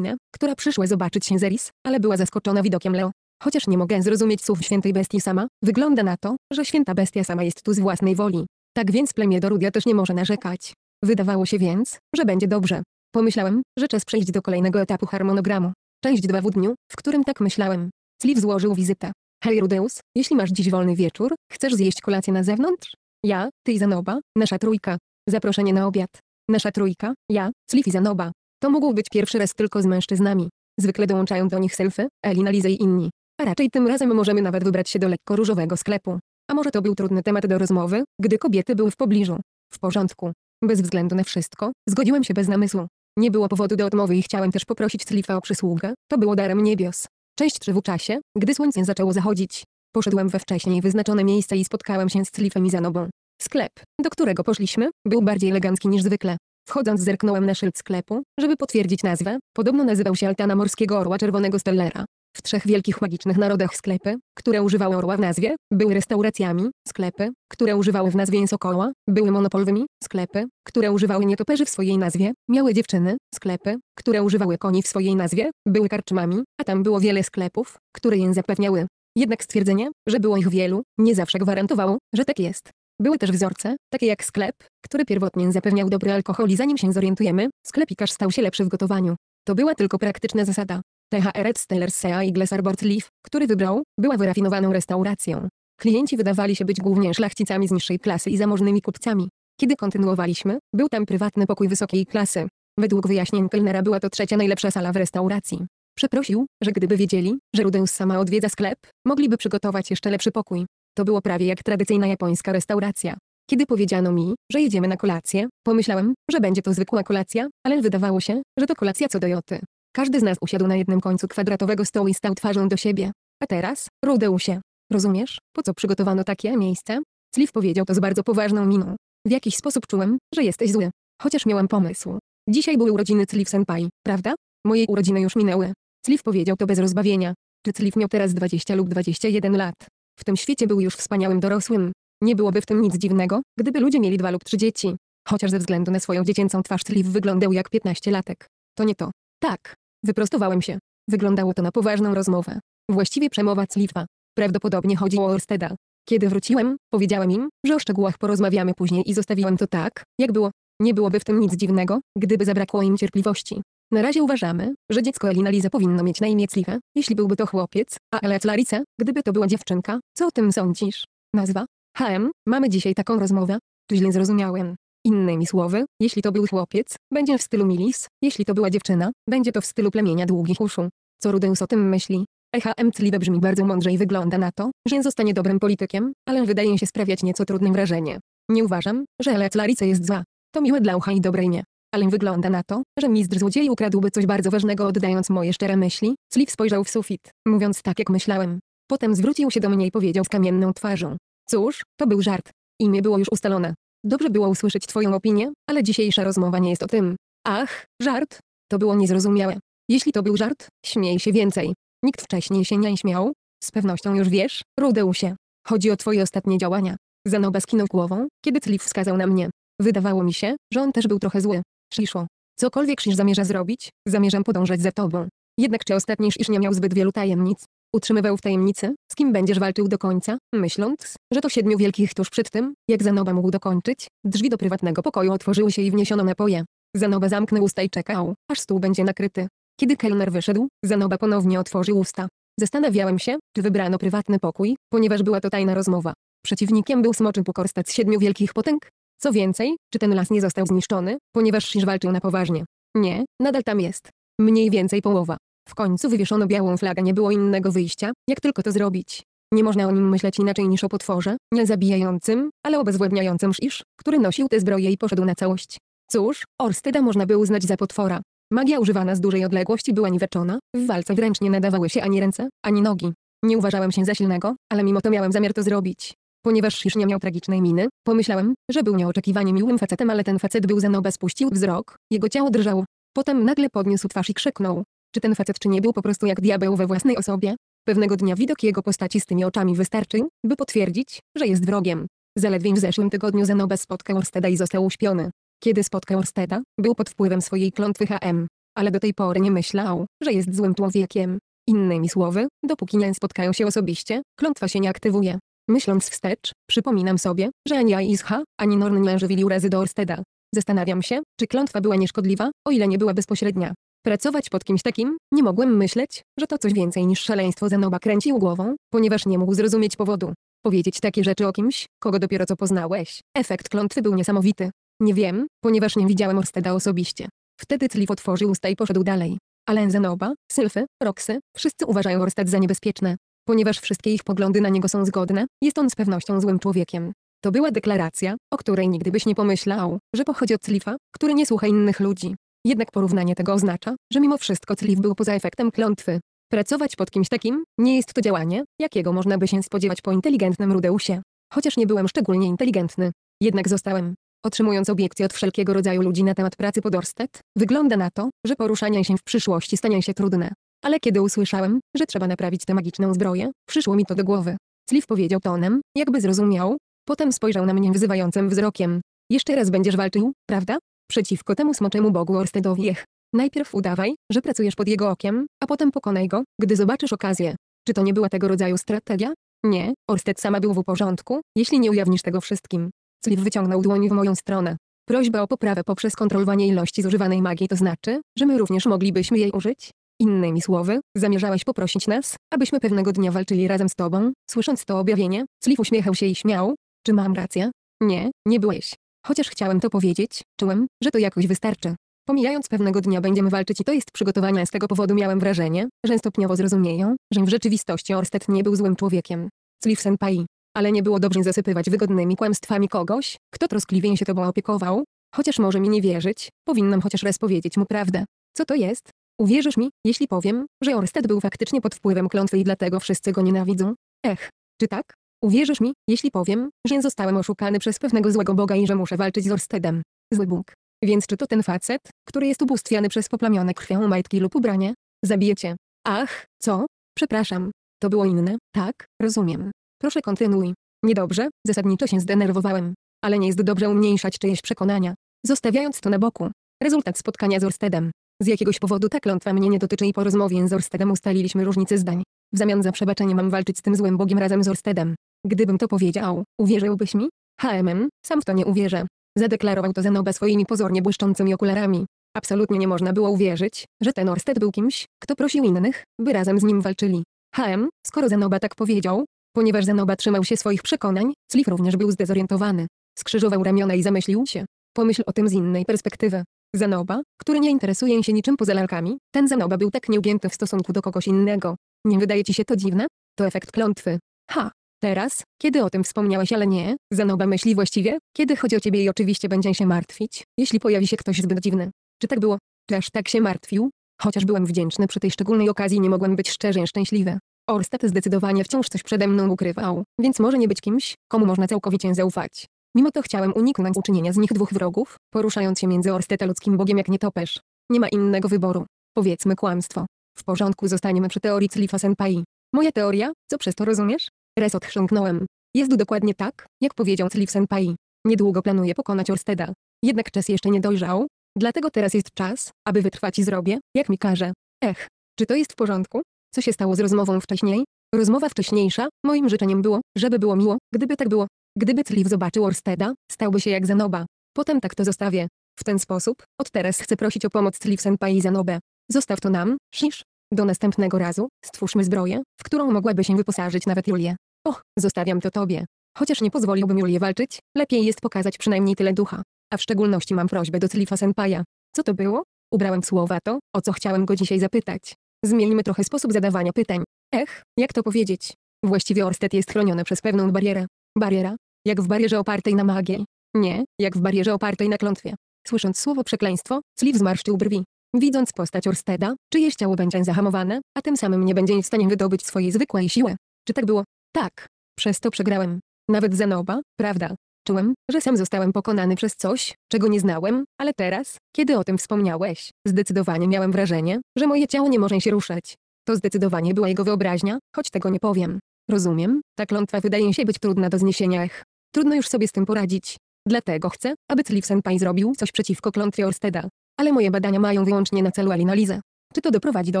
która przyszła zobaczyć się z Eris, ale była zaskoczona widokiem Leo. Chociaż nie mogę zrozumieć słów świętej bestii sama, wygląda na to, że święta bestia sama jest tu z własnej woli. Tak więc plemię Dorudia też nie może narzekać. Wydawało się więc, że będzie dobrze. Pomyślałem, że czas przejść do kolejnego etapu harmonogramu. Część dwa w dniu, w którym tak myślałem. Cliff złożył wizytę. Hej Rudeus, jeśli masz dziś wolny wieczór, chcesz zjeść kolację na zewnątrz? Ja, ty i Zanoba, nasza trójka. Zaproszenie na obiad. Nasza trójka, ja, Cliff i Zanoba. To mógł być pierwszy raz tylko z mężczyznami. Zwykle dołączają do nich selfy, Elina, Lizę i inni. A raczej tym razem możemy nawet wybrać się do lekko różowego sklepu. A może to był trudny temat do rozmowy, gdy kobiety były w pobliżu. W porządku. Bez względu na wszystko, zgodziłem się bez namysłu. Nie było powodu do odmowy i chciałem też poprosić Slifa o przysługę, to było darem niebios. Część czy w czasie, gdy słońce zaczęło zachodzić. Poszedłem we wcześniej wyznaczone miejsce i spotkałem się z Slifem i Zanobą. Sklep, do którego poszliśmy, był bardziej elegancki niż zwykle. Wchodząc zerknąłem na szyld sklepu, żeby potwierdzić nazwę, podobno nazywał się Altana Morskiego Orła Czerwonego Stellera. W trzech wielkich magicznych narodach sklepy, które używały orła w nazwie, były restauracjami, sklepy, które używały w nazwie sokoła, były monopolowymi, sklepy, które używały nietoperzy w swojej nazwie, miały dziewczyny, sklepy, które używały koni w swojej nazwie, były karczmami, a tam było wiele sklepów, które je zapewniały. Jednak stwierdzenie, że było ich wielu, nie zawsze gwarantowało, że tak jest. Były też wzorce, takie jak sklep, który pierwotnie zapewniał dobry alkohol i zanim się zorientujemy, sklepikarz stał się lepszy w gotowaniu. To była tylko praktyczna zasada. THR Stellers Sea i Glesarbort Leaf, który wybrał, była wyrafinowaną restauracją. Klienci wydawali się być głównie szlachcicami z niższej klasy i zamożnymi kupcami. Kiedy kontynuowaliśmy, był tam prywatny pokój wysokiej klasy. Według wyjaśnień kelnera była to trzecia najlepsza sala w restauracji. Przeprosił, że gdyby wiedzieli, że Rudeus sama odwiedza sklep, mogliby przygotować jeszcze lepszy pokój. To było prawie jak tradycyjna japońska restauracja. Kiedy powiedziano mi, że jedziemy na kolację, pomyślałem, że będzie to zwykła kolacja, ale wydawało się, że to kolacja co do joty. Każdy z nas usiadł na jednym końcu kwadratowego stołu i stał twarzą do siebie. A teraz, Rudeusie, rozumiesz, po co przygotowano takie miejsce? Cliff powiedział to z bardzo poważną miną. W jakiś sposób czułem, że jesteś zły. Chociaż miałem pomysł. Dzisiaj były urodziny Cliff Senpai, prawda? Moje urodziny już minęły. Cliff powiedział to bez rozbawienia. Czy Cliff miał teraz 20 lub 21 lat? W tym świecie był już wspaniałym dorosłym. Nie byłoby w tym nic dziwnego, gdyby ludzie mieli dwa lub trzy dzieci. Chociaż ze względu na swoją dziecięcą twarz Cliff wyglądał jak 15-latek. To nie to. Tak, Wyprostowałem się. Wyglądało to na poważną rozmowę. Właściwie przemowa cliwa. Prawdopodobnie chodziło o Orsteda. Kiedy wróciłem, powiedziałem im, że o szczegółach porozmawiamy później i zostawiłem to tak, jak było. Nie byłoby w tym nic dziwnego, gdyby zabrakło im cierpliwości. Na razie uważamy, że dziecko Elina Liza powinno mieć na imię Clive, jeśli byłby to chłopiec, a Elet Larice, gdyby to była dziewczynka. Co o tym sądzisz? Nazwa? HM, mamy dzisiaj taką rozmowę. Tu źle zrozumiałem. Innymi słowy, jeśli to był chłopiec, będzie w stylu milis, jeśli to była dziewczyna, będzie to w stylu plemienia długich uszu. Co Rudeus o tym myśli? EHM Clive brzmi bardzo mądrze i wygląda na to, że zostanie dobrym politykiem, ale wydaje się sprawiać nieco trudne wrażenie. Nie uważam, że Lec Larice jest zła. To miłe dla ucha i dobrej nie, Ale wygląda na to, że mistrz złodziei ukradłby coś bardzo ważnego oddając moje szczere myśli, Cliff spojrzał w sufit, mówiąc tak jak myślałem. Potem zwrócił się do mnie i powiedział z kamienną twarzą. Cóż, to był żart. Imię było już ustalone. Dobrze było usłyszeć twoją opinię, ale dzisiejsza rozmowa nie jest o tym. Ach, żart. To było niezrozumiałe. Jeśli to był żart, śmiej się więcej. Nikt wcześniej się nie śmiał. Z pewnością już wiesz, Rudeusie. Chodzi o twoje ostatnie działania. Zanoba skinął głową, kiedy Cliff wskazał na mnie. Wydawało mi się, że on też był trochę zły. Sziszo. Cokolwiek Shish zamierza zrobić, zamierzam podążać za tobą. Jednak czy ostatni Shish nie miał zbyt wielu tajemnic? Utrzymywał w tajemnicy, z kim będziesz walczył do końca, myśląc, że to siedmiu wielkich tuż przed tym, jak Zanoba mógł dokończyć, drzwi do prywatnego pokoju otworzyły się i wniesiono napoje. Zanoba zamknął usta i czekał, aż stół będzie nakryty. Kiedy kelner wyszedł, Zanoba ponownie otworzył usta. Zastanawiałem się, czy wybrano prywatny pokój, ponieważ była to tajna rozmowa. Przeciwnikiem był smoczy pukorstac siedmiu wielkich potęg. Co więcej, czy ten las nie został zniszczony, ponieważ Shish walczył na poważnie? Nie, nadal tam jest. Mniej więcej połowa. W końcu wywieszono białą flagę nie było innego wyjścia, jak tylko to zrobić. Nie można o nim myśleć inaczej niż o potworze, nie zabijającym, ale obezwładniającym Shish, który nosił tę zbroję i poszedł na całość. Cóż, Orsteda można by uznać za potwora. Magia używana z dużej odległości była niweczona, w walce wręcz nie nadawały się ani ręce, ani nogi. Nie uważałem się za silnego, ale mimo to miałem zamiar to zrobić. Ponieważ Shish nie miał tragicznej miny, pomyślałem, że był nieoczekiwanie miłym facetem, ale ten facet był za nobe. spuścił wzrok, jego ciało drżało. Potem nagle podniósł twarz i krzyknął. Czy ten facet czy nie był po prostu jak diabeł we własnej osobie? Pewnego dnia widok jego postaci z tymi oczami wystarczył, by potwierdzić, że jest wrogiem. Zaledwie w zeszłym tygodniu Zenobia spotkał Orsteda i został uśpiony. Kiedy spotkał Orsteda, był pod wpływem swojej klątwy HM, ale do tej pory nie myślał, że jest złym człowiekiem. Innymi słowy, dopóki nie spotkają się osobiście, klątwa się nie aktywuje. Myśląc wstecz, przypominam sobie, że ani Aisha, ani Norn nie żywili urazy do Orsteda. Zastanawiam się, czy klątwa była nieszkodliwa, o ile nie była bezpośrednia. Pracować pod kimś takim, nie mogłem myśleć, że to coś więcej niż szaleństwo Zenoba kręcił głową, ponieważ nie mógł zrozumieć powodu. Powiedzieć takie rzeczy o kimś, kogo dopiero co poznałeś. Efekt klątwy był niesamowity. Nie wiem, ponieważ nie widziałem Orsteda osobiście. Wtedy Cliff otworzył usta i poszedł dalej. Ale Zenoba, Sylfy, Roxy, wszyscy uważają Orsted za niebezpieczne. Ponieważ wszystkie ich poglądy na niego są zgodne, jest on z pewnością złym człowiekiem. To była deklaracja, o której nigdy byś nie pomyślał, że pochodzi od Cliffa, który nie słucha innych ludzi. Jednak porównanie tego oznacza, że mimo wszystko Cliff był poza efektem klątwy. Pracować pod kimś takim, nie jest to działanie, jakiego można by się spodziewać po inteligentnym Rudeusie. Chociaż nie byłem szczególnie inteligentny. Jednak zostałem. Otrzymując obiekcje od wszelkiego rodzaju ludzi na temat pracy pod Orsted, wygląda na to, że poruszanie się w przyszłości stanie się trudne. Ale kiedy usłyszałem, że trzeba naprawić tę magiczną zbroję, przyszło mi to do głowy. Cliff powiedział tonem, jakby zrozumiał. Potem spojrzał na mnie wzywającym wzrokiem. Jeszcze raz będziesz walczył, prawda? Przeciwko temu smoczemu bogu Orstedowi jech. Najpierw udawaj, że pracujesz pod jego okiem, a potem pokonaj go, gdy zobaczysz okazję. Czy to nie była tego rodzaju strategia? Nie, Orsted sama był w porządku, jeśli nie ujawnisz tego wszystkim. Cliff wyciągnął dłoń w moją stronę. Prośba o poprawę poprzez kontrolowanie ilości zużywanej magii to znaczy, że my również moglibyśmy jej użyć? Innymi słowy, zamierzałaś poprosić nas, abyśmy pewnego dnia walczyli razem z tobą? Słysząc to objawienie, Cliff uśmiechał się i śmiał. Czy mam rację? Nie, nie byłeś. Chociaż chciałem to powiedzieć, czułem, że to jakoś wystarczy. Pomijając pewnego dnia będziemy walczyć i to jest przygotowanie z tego powodu miałem wrażenie, że stopniowo zrozumieją, że w rzeczywistości Orsted nie był złym człowiekiem. Cliff Senpai. Ale nie było dobrze zasypywać wygodnymi kłamstwami kogoś, kto troskliwie się tobą opiekował. Chociaż może mi nie wierzyć, powinnam chociaż raz powiedzieć mu prawdę. Co to jest? Uwierzysz mi, jeśli powiem, że Orsted był faktycznie pod wpływem klątwy i dlatego wszyscy go nienawidzą? Ech, czy tak? Uwierzysz mi, jeśli powiem, że zostałem oszukany przez pewnego złego Boga i że muszę walczyć z Orstedem. Zły Bóg. Więc czy to ten facet, który jest ubóstwiany przez poplamione krwią majtki lub ubranie? Zabijecie? Ach, co? Przepraszam. To było inne, tak, rozumiem. Proszę kontynuuj. Niedobrze, zasadniczo się zdenerwowałem. Ale nie jest dobrze umniejszać czyjeś przekonania. Zostawiając to na boku. Rezultat spotkania z Orstedem. Z jakiegoś powodu ta klątwa mnie nie dotyczy i po rozmowie z Orstedem ustaliliśmy różnice zdań. W zamian za przebaczenie mam walczyć z tym złym bogiem razem z Orstedem. Gdybym to powiedział, uwierzyłbyś mi? HMM, sam w to nie uwierzę. Zadeklarował to Zenoba swoimi pozornie błyszczącymi okularami. Absolutnie nie można było uwierzyć, że ten Orsted był kimś, kto prosił innych, by razem z nim walczyli. HM, skoro Zenoba tak powiedział, ponieważ Zenoba trzymał się swoich przekonań, Cliff również był zdezorientowany. Skrzyżował ramiona i zamyślił się. Pomyśl o tym z innej perspektywy. Zanoba, który nie interesuje się niczym poza lalkami, ten Zanoba był tak nieugięty w stosunku do kogoś innego. Nie wydaje ci się to dziwne? To efekt klątwy. Ha, Teraz, kiedy o tym wspomniałeś, ale nie, Zanoba myśli właściwie, kiedy chodzi o ciebie i oczywiście będzie się martwić, jeśli pojawi się ktoś zbyt dziwny. Czy tak było? Czy aż tak się martwił? Chociaż byłem wdzięczny przy tej szczególnej okazji nie mogłem być szczerze szczęśliwy. Orstat zdecydowanie wciąż coś przede mną ukrywał, więc może nie być kimś, komu można całkowicie zaufać. Mimo to chciałem uniknąć uczynienia z nich dwóch wrogów, poruszając się między Orstet a ludzkim bogiem jak nietoperz. Nie ma innego wyboru. Powiedzmy kłamstwo. W porządku zostaniemy przy teorii Cliffa Senpai. Moja teoria, co przez to rozumiesz? Res odchrząknąłem. Jest dokładnie tak, jak powiedział Cliff Senpai. Niedługo planuje pokonać Orsteda. Jednak czas jeszcze nie dojrzał, dlatego teraz jest czas, aby wytrwać i zrobię, jak mi każe. Ech, czy to jest w porządku? Co się stało z rozmową wcześniej? Rozmowa wcześniejsza, moim życzeniem było, żeby było miło, gdyby tak było. Gdyby Cliff zobaczył Orsteda, stałby się jak Zanoba. Potem tak to zostawię. W ten sposób, od teraz chcę prosić o pomoc Cliff Senpai i Zanobę. Zostaw to nam, Shish, do następnego razu, stwórzmy zbroję, w którą mogłaby się wyposażyć nawet Julię. Och, zostawiam to tobie. Chociaż nie pozwoliłbym Julię walczyć, lepiej jest pokazać przynajmniej tyle ducha. A w szczególności mam prośbę do Cliffa Senpaja. Co to było? Ubrałem słowa to, o co chciałem go dzisiaj zapytać. Zmienimy trochę sposób zadawania pytań. Ech, jak to powiedzieć? Właściwie Orsted jest chroniony przez pewną barierę. Bariera? Jak w barierze opartej na magię. Nie, jak w barierze opartej na klątwie. Słysząc słowo przekleństwo, Cliff zmarszczył brwi. Widząc postać Orsteda, czyjeś ciało będzie zahamowane, a tym samym nie będzie w stanie wydobyć swojej zwykłej siły. Czy tak było? Tak. Przez to przegrałem. Nawet Zenoba, prawda? Czułem, że sam zostałem pokonany przez coś, czego nie znałem, ale teraz, kiedy o tym wspomniałeś, zdecydowanie miałem wrażenie, że moje ciało nie może się ruszać. To zdecydowanie była jego wyobraźnia, choć tego nie powiem. Rozumiem, ta klątwa wydaje się być trudna do zniesienia. Ech. Trudno już sobie z tym poradzić. Dlatego chcę, aby Tlif Senpai zrobił coś przeciwko klątwie Orsteda ale moje badania mają wyłącznie na celu analizę. Czy to doprowadzi do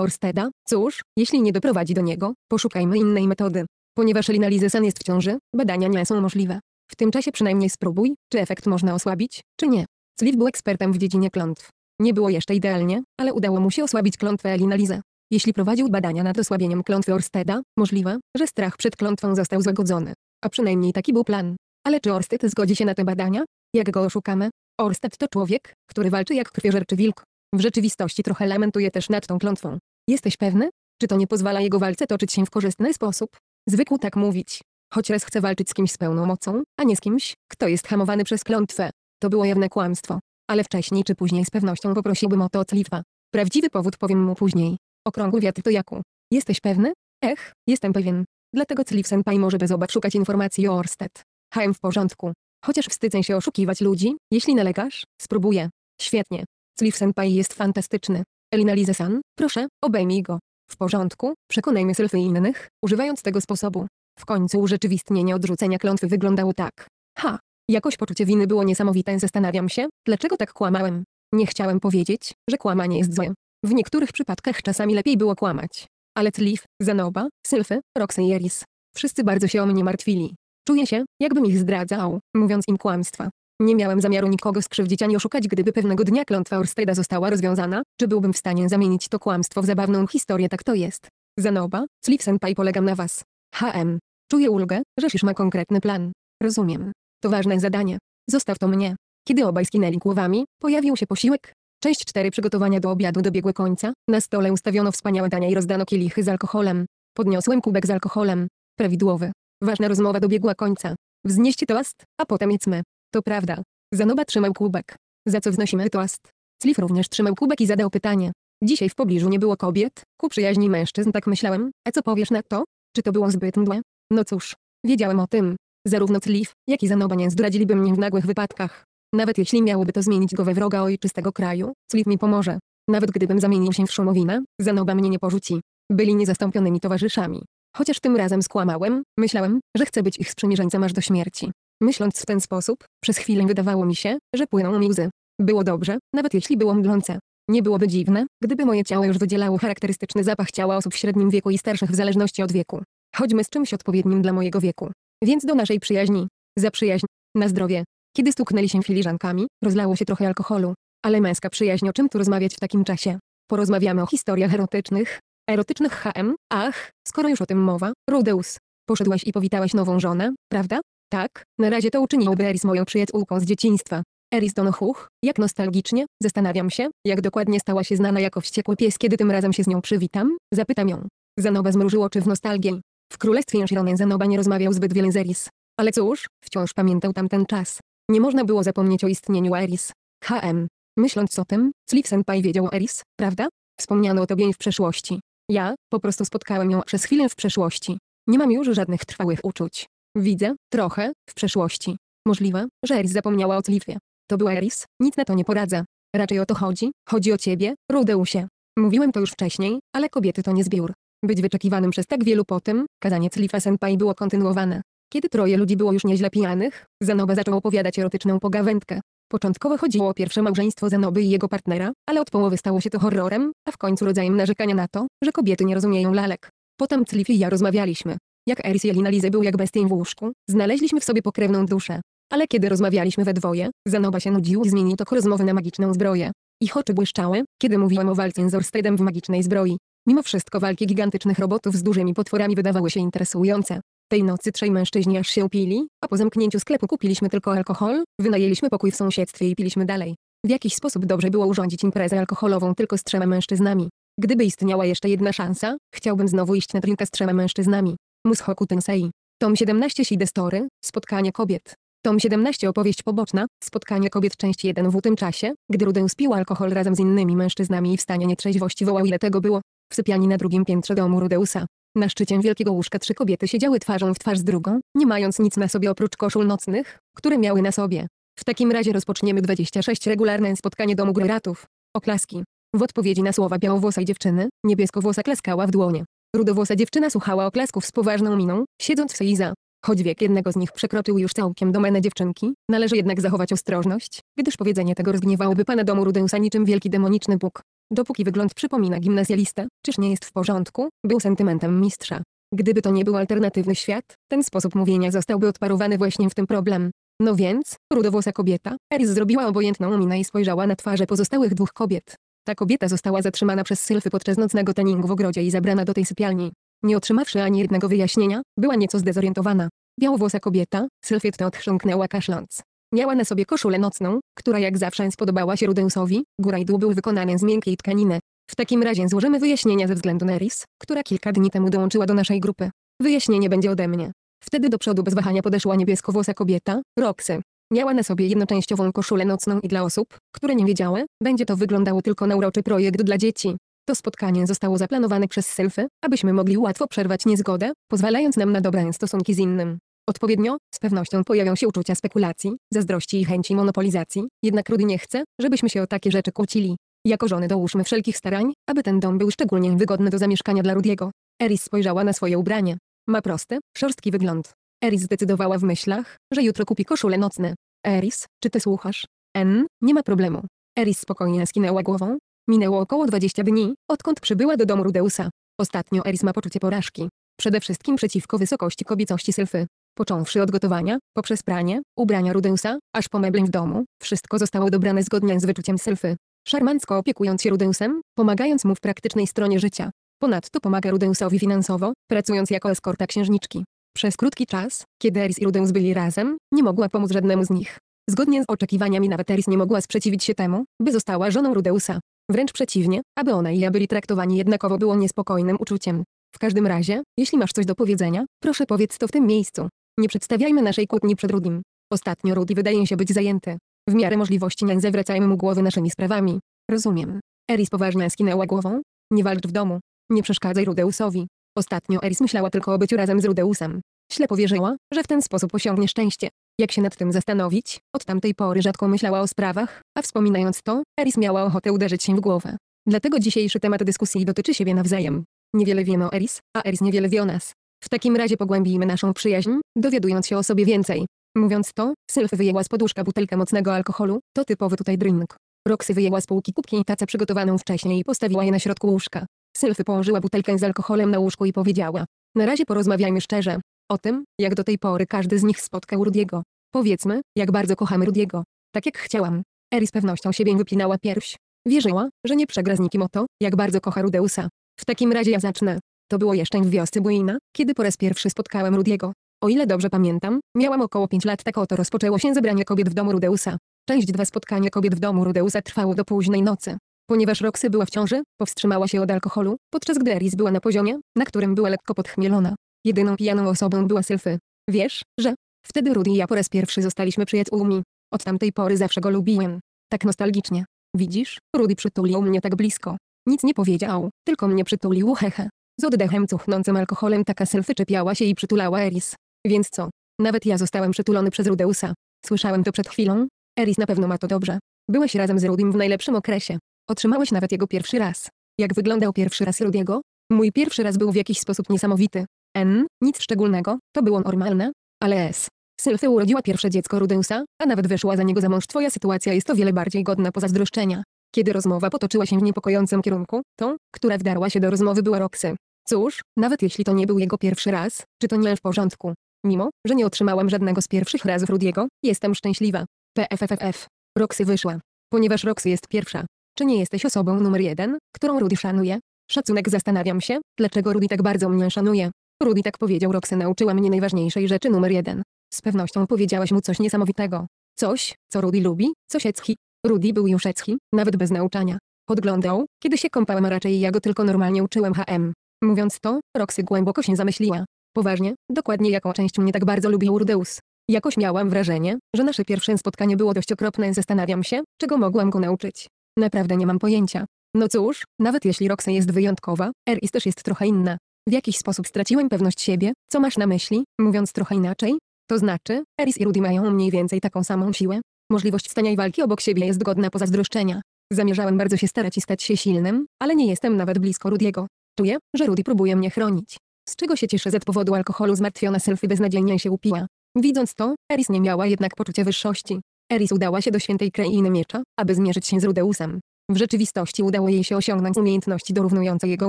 Orsteda? Cóż, jeśli nie doprowadzi do niego, poszukajmy innej metody. Ponieważ analizy sen jest w ciąży, badania nie są możliwe. W tym czasie przynajmniej spróbuj, czy efekt można osłabić, czy nie. Cliff był ekspertem w dziedzinie klątw. Nie było jeszcze idealnie, ale udało mu się osłabić klątwę Elinalizę. Jeśli prowadził badania nad osłabieniem klątwy Orsteda, możliwe, że strach przed klątwą został złagodzony. A przynajmniej taki był plan. Ale czy Orsted zgodzi się na te badania? Jak go oszukamy? Orsted to człowiek, który walczy jak krwiożerczy wilk. W rzeczywistości trochę lamentuje też nad tą klątwą. Jesteś pewny? Czy to nie pozwala jego walce toczyć się w korzystny sposób? Zwykł tak mówić. Choć raz chce walczyć z kimś z pełną mocą, a nie z kimś, kto jest hamowany przez klątwę. To było jawne kłamstwo. Ale wcześniej czy później z pewnością poprosiłbym o to od Litwa. Prawdziwy powód powiem mu później. Okrągły wiatr to jaku. Jesteś pewny? Ech, jestem pewien. Dlatego Cliff Senpai może bez obaw szukać informacji o Orsted. HM w porządku. Chociaż wstydzę się oszukiwać ludzi, jeśli nalegasz, spróbuję. Świetnie. Cliff Senpai jest fantastyczny. Elina Lize-san, proszę, obejmij go. W porządku, przekonajmy selfie innych, używając tego sposobu. W końcu urzeczywistnienie odrzucenia klątwy wyglądało tak. Ha, jakoś poczucie winy było niesamowite. Zastanawiam się, dlaczego tak kłamałem. Nie chciałem powiedzieć, że kłamanie jest złe. W niektórych przypadkach czasami lepiej było kłamać. Ale Cliff, Zanoba, Sylfy, Roxy i Eris. Wszyscy bardzo się o mnie martwili. Czuję się, jakbym ich zdradzał, mówiąc im kłamstwa. Nie miałem zamiaru nikogo skrzywdzić ani oszukać, gdyby pewnego dnia klątwa Orsteda została rozwiązana, czy byłbym w stanie zamienić to kłamstwo w zabawną historię, tak to jest. Zanoba, Slipsenpai polegam na was. HM. Czuję ulgę, że Shish ma konkretny plan. Rozumiem. To ważne zadanie. Zostaw to mnie. Kiedy obaj skinęli głowami, pojawił się posiłek. Część 4 przygotowania do obiadu dobiegły końca, na stole ustawiono wspaniałe dania i rozdano kielichy z alkoholem. Podniosłem kubek z alkoholem. Prawidłowy. Ważna rozmowa dobiegła końca. Wznieście toast, a potem jedzmy. To prawda. Zanoba trzymał kubek. Za co wznosimy toast? Cliff również trzymał kubek i zadał pytanie. Dzisiaj w pobliżu nie było kobiet, ku przyjaźni mężczyzn tak myślałem, a co powiesz na to? Czy to było zbyt mdłe? No cóż, wiedziałem o tym. Zarówno Cliff, jak i Zanoba nie zdradziliby mnie w nagłych wypadkach. Nawet jeśli miałoby to zmienić go we wroga ojczystego kraju, Cliff mi pomoże. Nawet gdybym zamienił się w szumowina, Zanoba mnie nie porzuci. Byli niezastąpionymi towarzyszami. Chociaż tym razem skłamałem, myślałem, że chcę być ich sprzymierzeńcem aż do śmierci. Myśląc w ten sposób, przez chwilę wydawało mi się, że płyną mi łzy. Było dobrze, nawet jeśli było mdlące. Nie byłoby dziwne, gdyby moje ciało już wydzielało charakterystyczny zapach ciała osób w średnim wieku i starszych w zależności od wieku. Chodźmy z czymś odpowiednim dla mojego wieku. Więc do naszej przyjaźni. Za przyjaźń. Na zdrowie. Kiedy stuknęli się filiżankami, rozlało się trochę alkoholu. Ale męska przyjaźń o czym tu rozmawiać w takim czasie? Porozmawiamy o historiach erotycznych, erotycznych HM, ach, skoro już o tym mowa, Rudeus, poszedłaś i powitałaś nową żonę, prawda? Tak, na razie to uczyniłby Eris moją przyjaciółką z dzieciństwa. Eris donochuch, jak nostalgicznie, zastanawiam się, jak dokładnie stała się znana jako wściekły pies, kiedy tym razem się z nią przywitam, zapytam ją. Zanoba zmrużyło czy w nostalgię. W królestwie Jashironen Zanoba nie rozmawiał zbyt wiele z Eris. Ale cóż, wciąż pamiętał tamten czas. Nie można było zapomnieć o istnieniu Eris. HM. Myśląc o tym, Sleeve Senpai wiedział o Eris, prawda? Wspomniano o tobie w przeszłości. Ja, po prostu spotkałem ją przez chwilę w przeszłości. Nie mam już żadnych trwałych uczuć. Widzę, trochę, w przeszłości. Możliwe, że Eris zapomniała o Cliffie. To była Eris, nic na to nie poradzę. Raczej o to chodzi, chodzi o ciebie, Rudeusie. Mówiłem to już wcześniej, ale kobiety to nie zbiór. Być wyczekiwanym przez tak wielu po tym, kazanie Cliffa Senpai było kontynuowane. Kiedy troje ludzi było już nieźle pijanych, Zanoba zaczął opowiadać erotyczną pogawędkę. Początkowo chodziło o pierwsze małżeństwo Zenoby i jego partnera, ale od połowy stało się to horrorem, a w końcu rodzajem narzekania na to, że kobiety nie rozumieją lalek. Potem Cliff i ja rozmawialiśmy. Jak Eris i Elina Lizy był jak bestię w łóżku, znaleźliśmy w sobie pokrewną duszę. Ale kiedy rozmawialiśmy we dwoje, Zenoba się nudził i zmienił tok rozmowy na magiczną zbroję. Ich oczy błyszczały, kiedy mówiłam o walce z Orstedem w magicznej zbroi. Mimo wszystko walki gigantycznych robotów z dużymi potworami wydawały się interesujące. Tej nocy trzej mężczyźni aż się upili, a po zamknięciu sklepu kupiliśmy tylko alkohol, wynajęliśmy pokój w sąsiedztwie i piliśmy dalej. W jakiś sposób dobrze było urządzić imprezę alkoholową tylko z trzema mężczyznami. Gdyby istniała jeszcze jedna szansa, chciałbym znowu iść na drinka z trzema mężczyznami. Mushoku Tensei. Tom 17 Side Story, Spotkanie kobiet. Tom 17 Opowieść poboczna, Spotkanie kobiet część 1 W tym czasie, gdy Rudę spił alkohol razem z innymi mężczyznami i w stanie nietrzeźwości wołał ile tego było, w sypialni na drugim piętrze domu Rudeusa. Na szczycie wielkiego łóżka trzy kobiety siedziały twarzą w twarz z drugą, nie mając nic na sobie oprócz koszul nocnych, które miały na sobie. W takim razie rozpoczniemy 26 regularne spotkanie domu ratów. Oklaski. W odpowiedzi na słowa białowłosej dziewczyny, niebieskowłosa klaskała w dłonie. Rudowłosa dziewczyna słuchała oklasków z poważną miną, siedząc w seiza. Choć wiek jednego z nich przekroczył już całkiem domenę dziewczynki, należy jednak zachować ostrożność, gdyż powiedzenie tego rozgniewałoby pana domu Rudeusa niczym wielki demoniczny Bóg. Dopóki wygląd przypomina gimnazjalista, czyż nie jest w porządku, był sentymentem mistrza. Gdyby to nie był alternatywny świat, ten sposób mówienia zostałby odparowany właśnie w tym problem. No więc, rudowłosa kobieta, Eris zrobiła obojętną minę i spojrzała na twarze pozostałych dwóch kobiet. Ta kobieta została zatrzymana przez sylfy podczas nocnego treningu w ogrodzie i zabrana do tej sypialni. Nie otrzymawszy ani jednego wyjaśnienia, była nieco zdezorientowana. Białowłosa kobieta, Sylfietta odchrząknęła kaszląc. Miała na sobie koszulę nocną, która jak zawsze spodobała się Rudensowi, góra i dół był wykonany z miękkiej tkaniny. W takim razie złożymy wyjaśnienia ze względu na Eris, która kilka dni temu dołączyła do naszej grupy. Wyjaśnienie będzie ode mnie. Wtedy do przodu bez wahania podeszła niebieskowłosa kobieta, Roxy. Miała na sobie jednoczęściową koszulę nocną i dla osób, które nie wiedziały, będzie to wyglądało tylko na uroczy projekt dla dzieci. To spotkanie zostało zaplanowane przez Sylfy, abyśmy mogli łatwo przerwać niezgodę, pozwalając nam na dobre stosunki z innym. Odpowiednio, z pewnością pojawią się uczucia spekulacji, zazdrości i chęci monopolizacji, jednak Rudy nie chce, żebyśmy się o takie rzeczy kłócili. Jako żony dołóżmy wszelkich starań, aby ten dom był szczególnie wygodny do zamieszkania dla Rudiego. Eris spojrzała na swoje ubranie. Ma prosty, szorstki wygląd. Eris zdecydowała w myślach, że jutro kupi koszule nocne. Eris, czy ty słuchasz? N, nie ma problemu. Eris spokojnie skinęła głową. Minęło około 20 dni, odkąd przybyła do domu Rudeusa. Ostatnio Eris ma poczucie porażki. Przede wszystkim przeciwko wysokości kobiecości Sylfy. Począwszy od gotowania, poprzez pranie, ubrania Rudeusa, aż po meblem w domu, wszystko zostało dobrane zgodnie z wyczuciem Sylfy. Szarmancko opiekując się Rudeusem, pomagając mu w praktycznej stronie życia. Ponadto pomaga Rudeusowi finansowo, pracując jako eskorta księżniczki. Przez krótki czas, kiedy Eris i Rudeus byli razem, nie mogła pomóc żadnemu z nich. Zgodnie z oczekiwaniami nawet Eris nie mogła sprzeciwić się temu, by została żoną Rudeusa. Wręcz przeciwnie, aby ona i ja byli traktowani jednakowo było niespokojnym uczuciem. W każdym razie, jeśli masz coś do powiedzenia, proszę powiedz to w tym miejscu. Nie przedstawiajmy naszej kłótni przed Rudim. Ostatnio Rudy wydaje się być zajęty. W miarę możliwości nie zawracajmy mu głowy naszymi sprawami. Rozumiem. Eris poważnie skinęła głową. Nie walcz w domu. Nie przeszkadzaj Rudeusowi. Ostatnio Eris myślała tylko o byciu razem z Rudeusem. Ślepo wierzyła, że w ten sposób osiągnie szczęście. Jak się nad tym zastanowić, od tamtej pory rzadko myślała o sprawach, a wspominając to, Eris miała ochotę uderzyć się w głowę. Dlatego dzisiejszy temat dyskusji dotyczy siebie nawzajem. Niewiele wiemy o Eris, a Eris niewiele wie o nas. W takim razie pogłębimy naszą przyjaźń, dowiadując się o sobie więcej. Mówiąc to, Sylw wyjęła z poduszka butelkę mocnego alkoholu, to typowy tutaj drink. Roxy wyjęła z półki kubki i tacę przygotowaną wcześniej i postawiła je na środku łóżka. Sylfy położyła butelkę z alkoholem na łóżku i powiedziała. Na razie porozmawiajmy szczerze. O tym, jak do tej pory każdy z nich spotkał Rudiego. Powiedzmy, jak bardzo kochamy Rudiego. Tak jak chciałam. Eri z pewnością siebie wypinała pierś. Wierzyła, że nie przegra z nikim o to, jak bardzo kocha Rudeusa. W takim razie ja zacznę. To było jeszcze w wiosce Buina, kiedy po raz pierwszy spotkałem Rudiego. O ile dobrze pamiętam, miałam około 5 lat tak oto rozpoczęło się zebranie kobiet w domu Rudeusa. Część dwa spotkania kobiet w domu Rudeusa trwało do późnej nocy. Ponieważ Roxy była w ciąży, powstrzymała się od alkoholu, podczas gdy Eris była na poziomie, na którym była lekko podchmielona. Jedyną pijaną osobą była Sylfy. Wiesz, że... Wtedy Rudy i ja po raz pierwszy zostaliśmy przyjaciółmi. Od tamtej pory zawsze go lubiłem. Tak nostalgicznie. Widzisz, Rudy przytulił mnie tak blisko. Nic nie powiedział, tylko mnie przytulił hehe. Z oddechem cuchnącym alkoholem taka sel czepiała się i przytulała Eris. Więc co? Nawet ja zostałem przytulony przez Rudeusa. Słyszałem to przed chwilą. Eris na pewno ma to dobrze. Byłeś razem z Rudim w najlepszym okresie. Otrzymałeś nawet jego pierwszy raz. Jak wyglądał pierwszy raz Rudiego? Mój pierwszy raz był w jakiś sposób niesamowity. N, nic szczególnego, to było normalne, ale S. Sylfy urodziła pierwsze dziecko Rudeusa, a nawet wyszła za niego za mąż. Twoja sytuacja jest o wiele bardziej godna pozazdroszczenia. Kiedy rozmowa potoczyła się w niepokojącym kierunku, tą, która wdarła się do rozmowy była Roxy. Cóż, nawet jeśli to nie był jego pierwszy raz, czy to nie w porządku? Mimo, że nie otrzymałam żadnego z pierwszych razów Rudiego, jestem szczęśliwa. PFFF. Roxy wyszła. Ponieważ Roxy jest pierwsza. Czy nie jesteś osobą numer jeden, którą Rudy szanuje? Szacunek zastanawiam się, dlaczego Rudy tak bardzo mnie szanuje. Rudy tak powiedział Roxy nauczyła mnie najważniejszej rzeczy numer jeden. Z pewnością powiedziałaś mu coś niesamowitego. Coś, co Rudy lubi, co się cchi. Rudy był już ecki, nawet bez nauczania. Podglądał, kiedy się kąpałem, a raczej ja go tylko normalnie uczyłem HM. Mówiąc to, Roxy głęboko się zamyśliła. Poważnie, dokładnie jaką część mnie tak bardzo lubił Rudeus. Jakoś miałam wrażenie, że nasze pierwsze spotkanie było dość okropne zastanawiam się, czego mogłam go nauczyć. Naprawdę nie mam pojęcia. No cóż, nawet jeśli Roxy jest wyjątkowa, Eris też jest trochę inna. W jakiś sposób straciłem pewność siebie, co masz na myśli, mówiąc trochę inaczej? To znaczy, Eris i Rudy mają mniej więcej taką samą siłę, Możliwość stania i walki obok siebie jest godna pozazdroszczenia. Zamierzałem bardzo się starać i stać się silnym, ale nie jestem nawet blisko Rudiego. Czuję, że Rudy próbuje mnie chronić. Z czego się cieszę z powodu alkoholu zmartwiona selfie beznadziejnie się upija. Widząc to, Eris nie miała jednak poczucia wyższości. Eris udała się do świętej krainy miecza, aby zmierzyć się z Rudeusem. W rzeczywistości udało jej się osiągnąć umiejętności dorównujące jego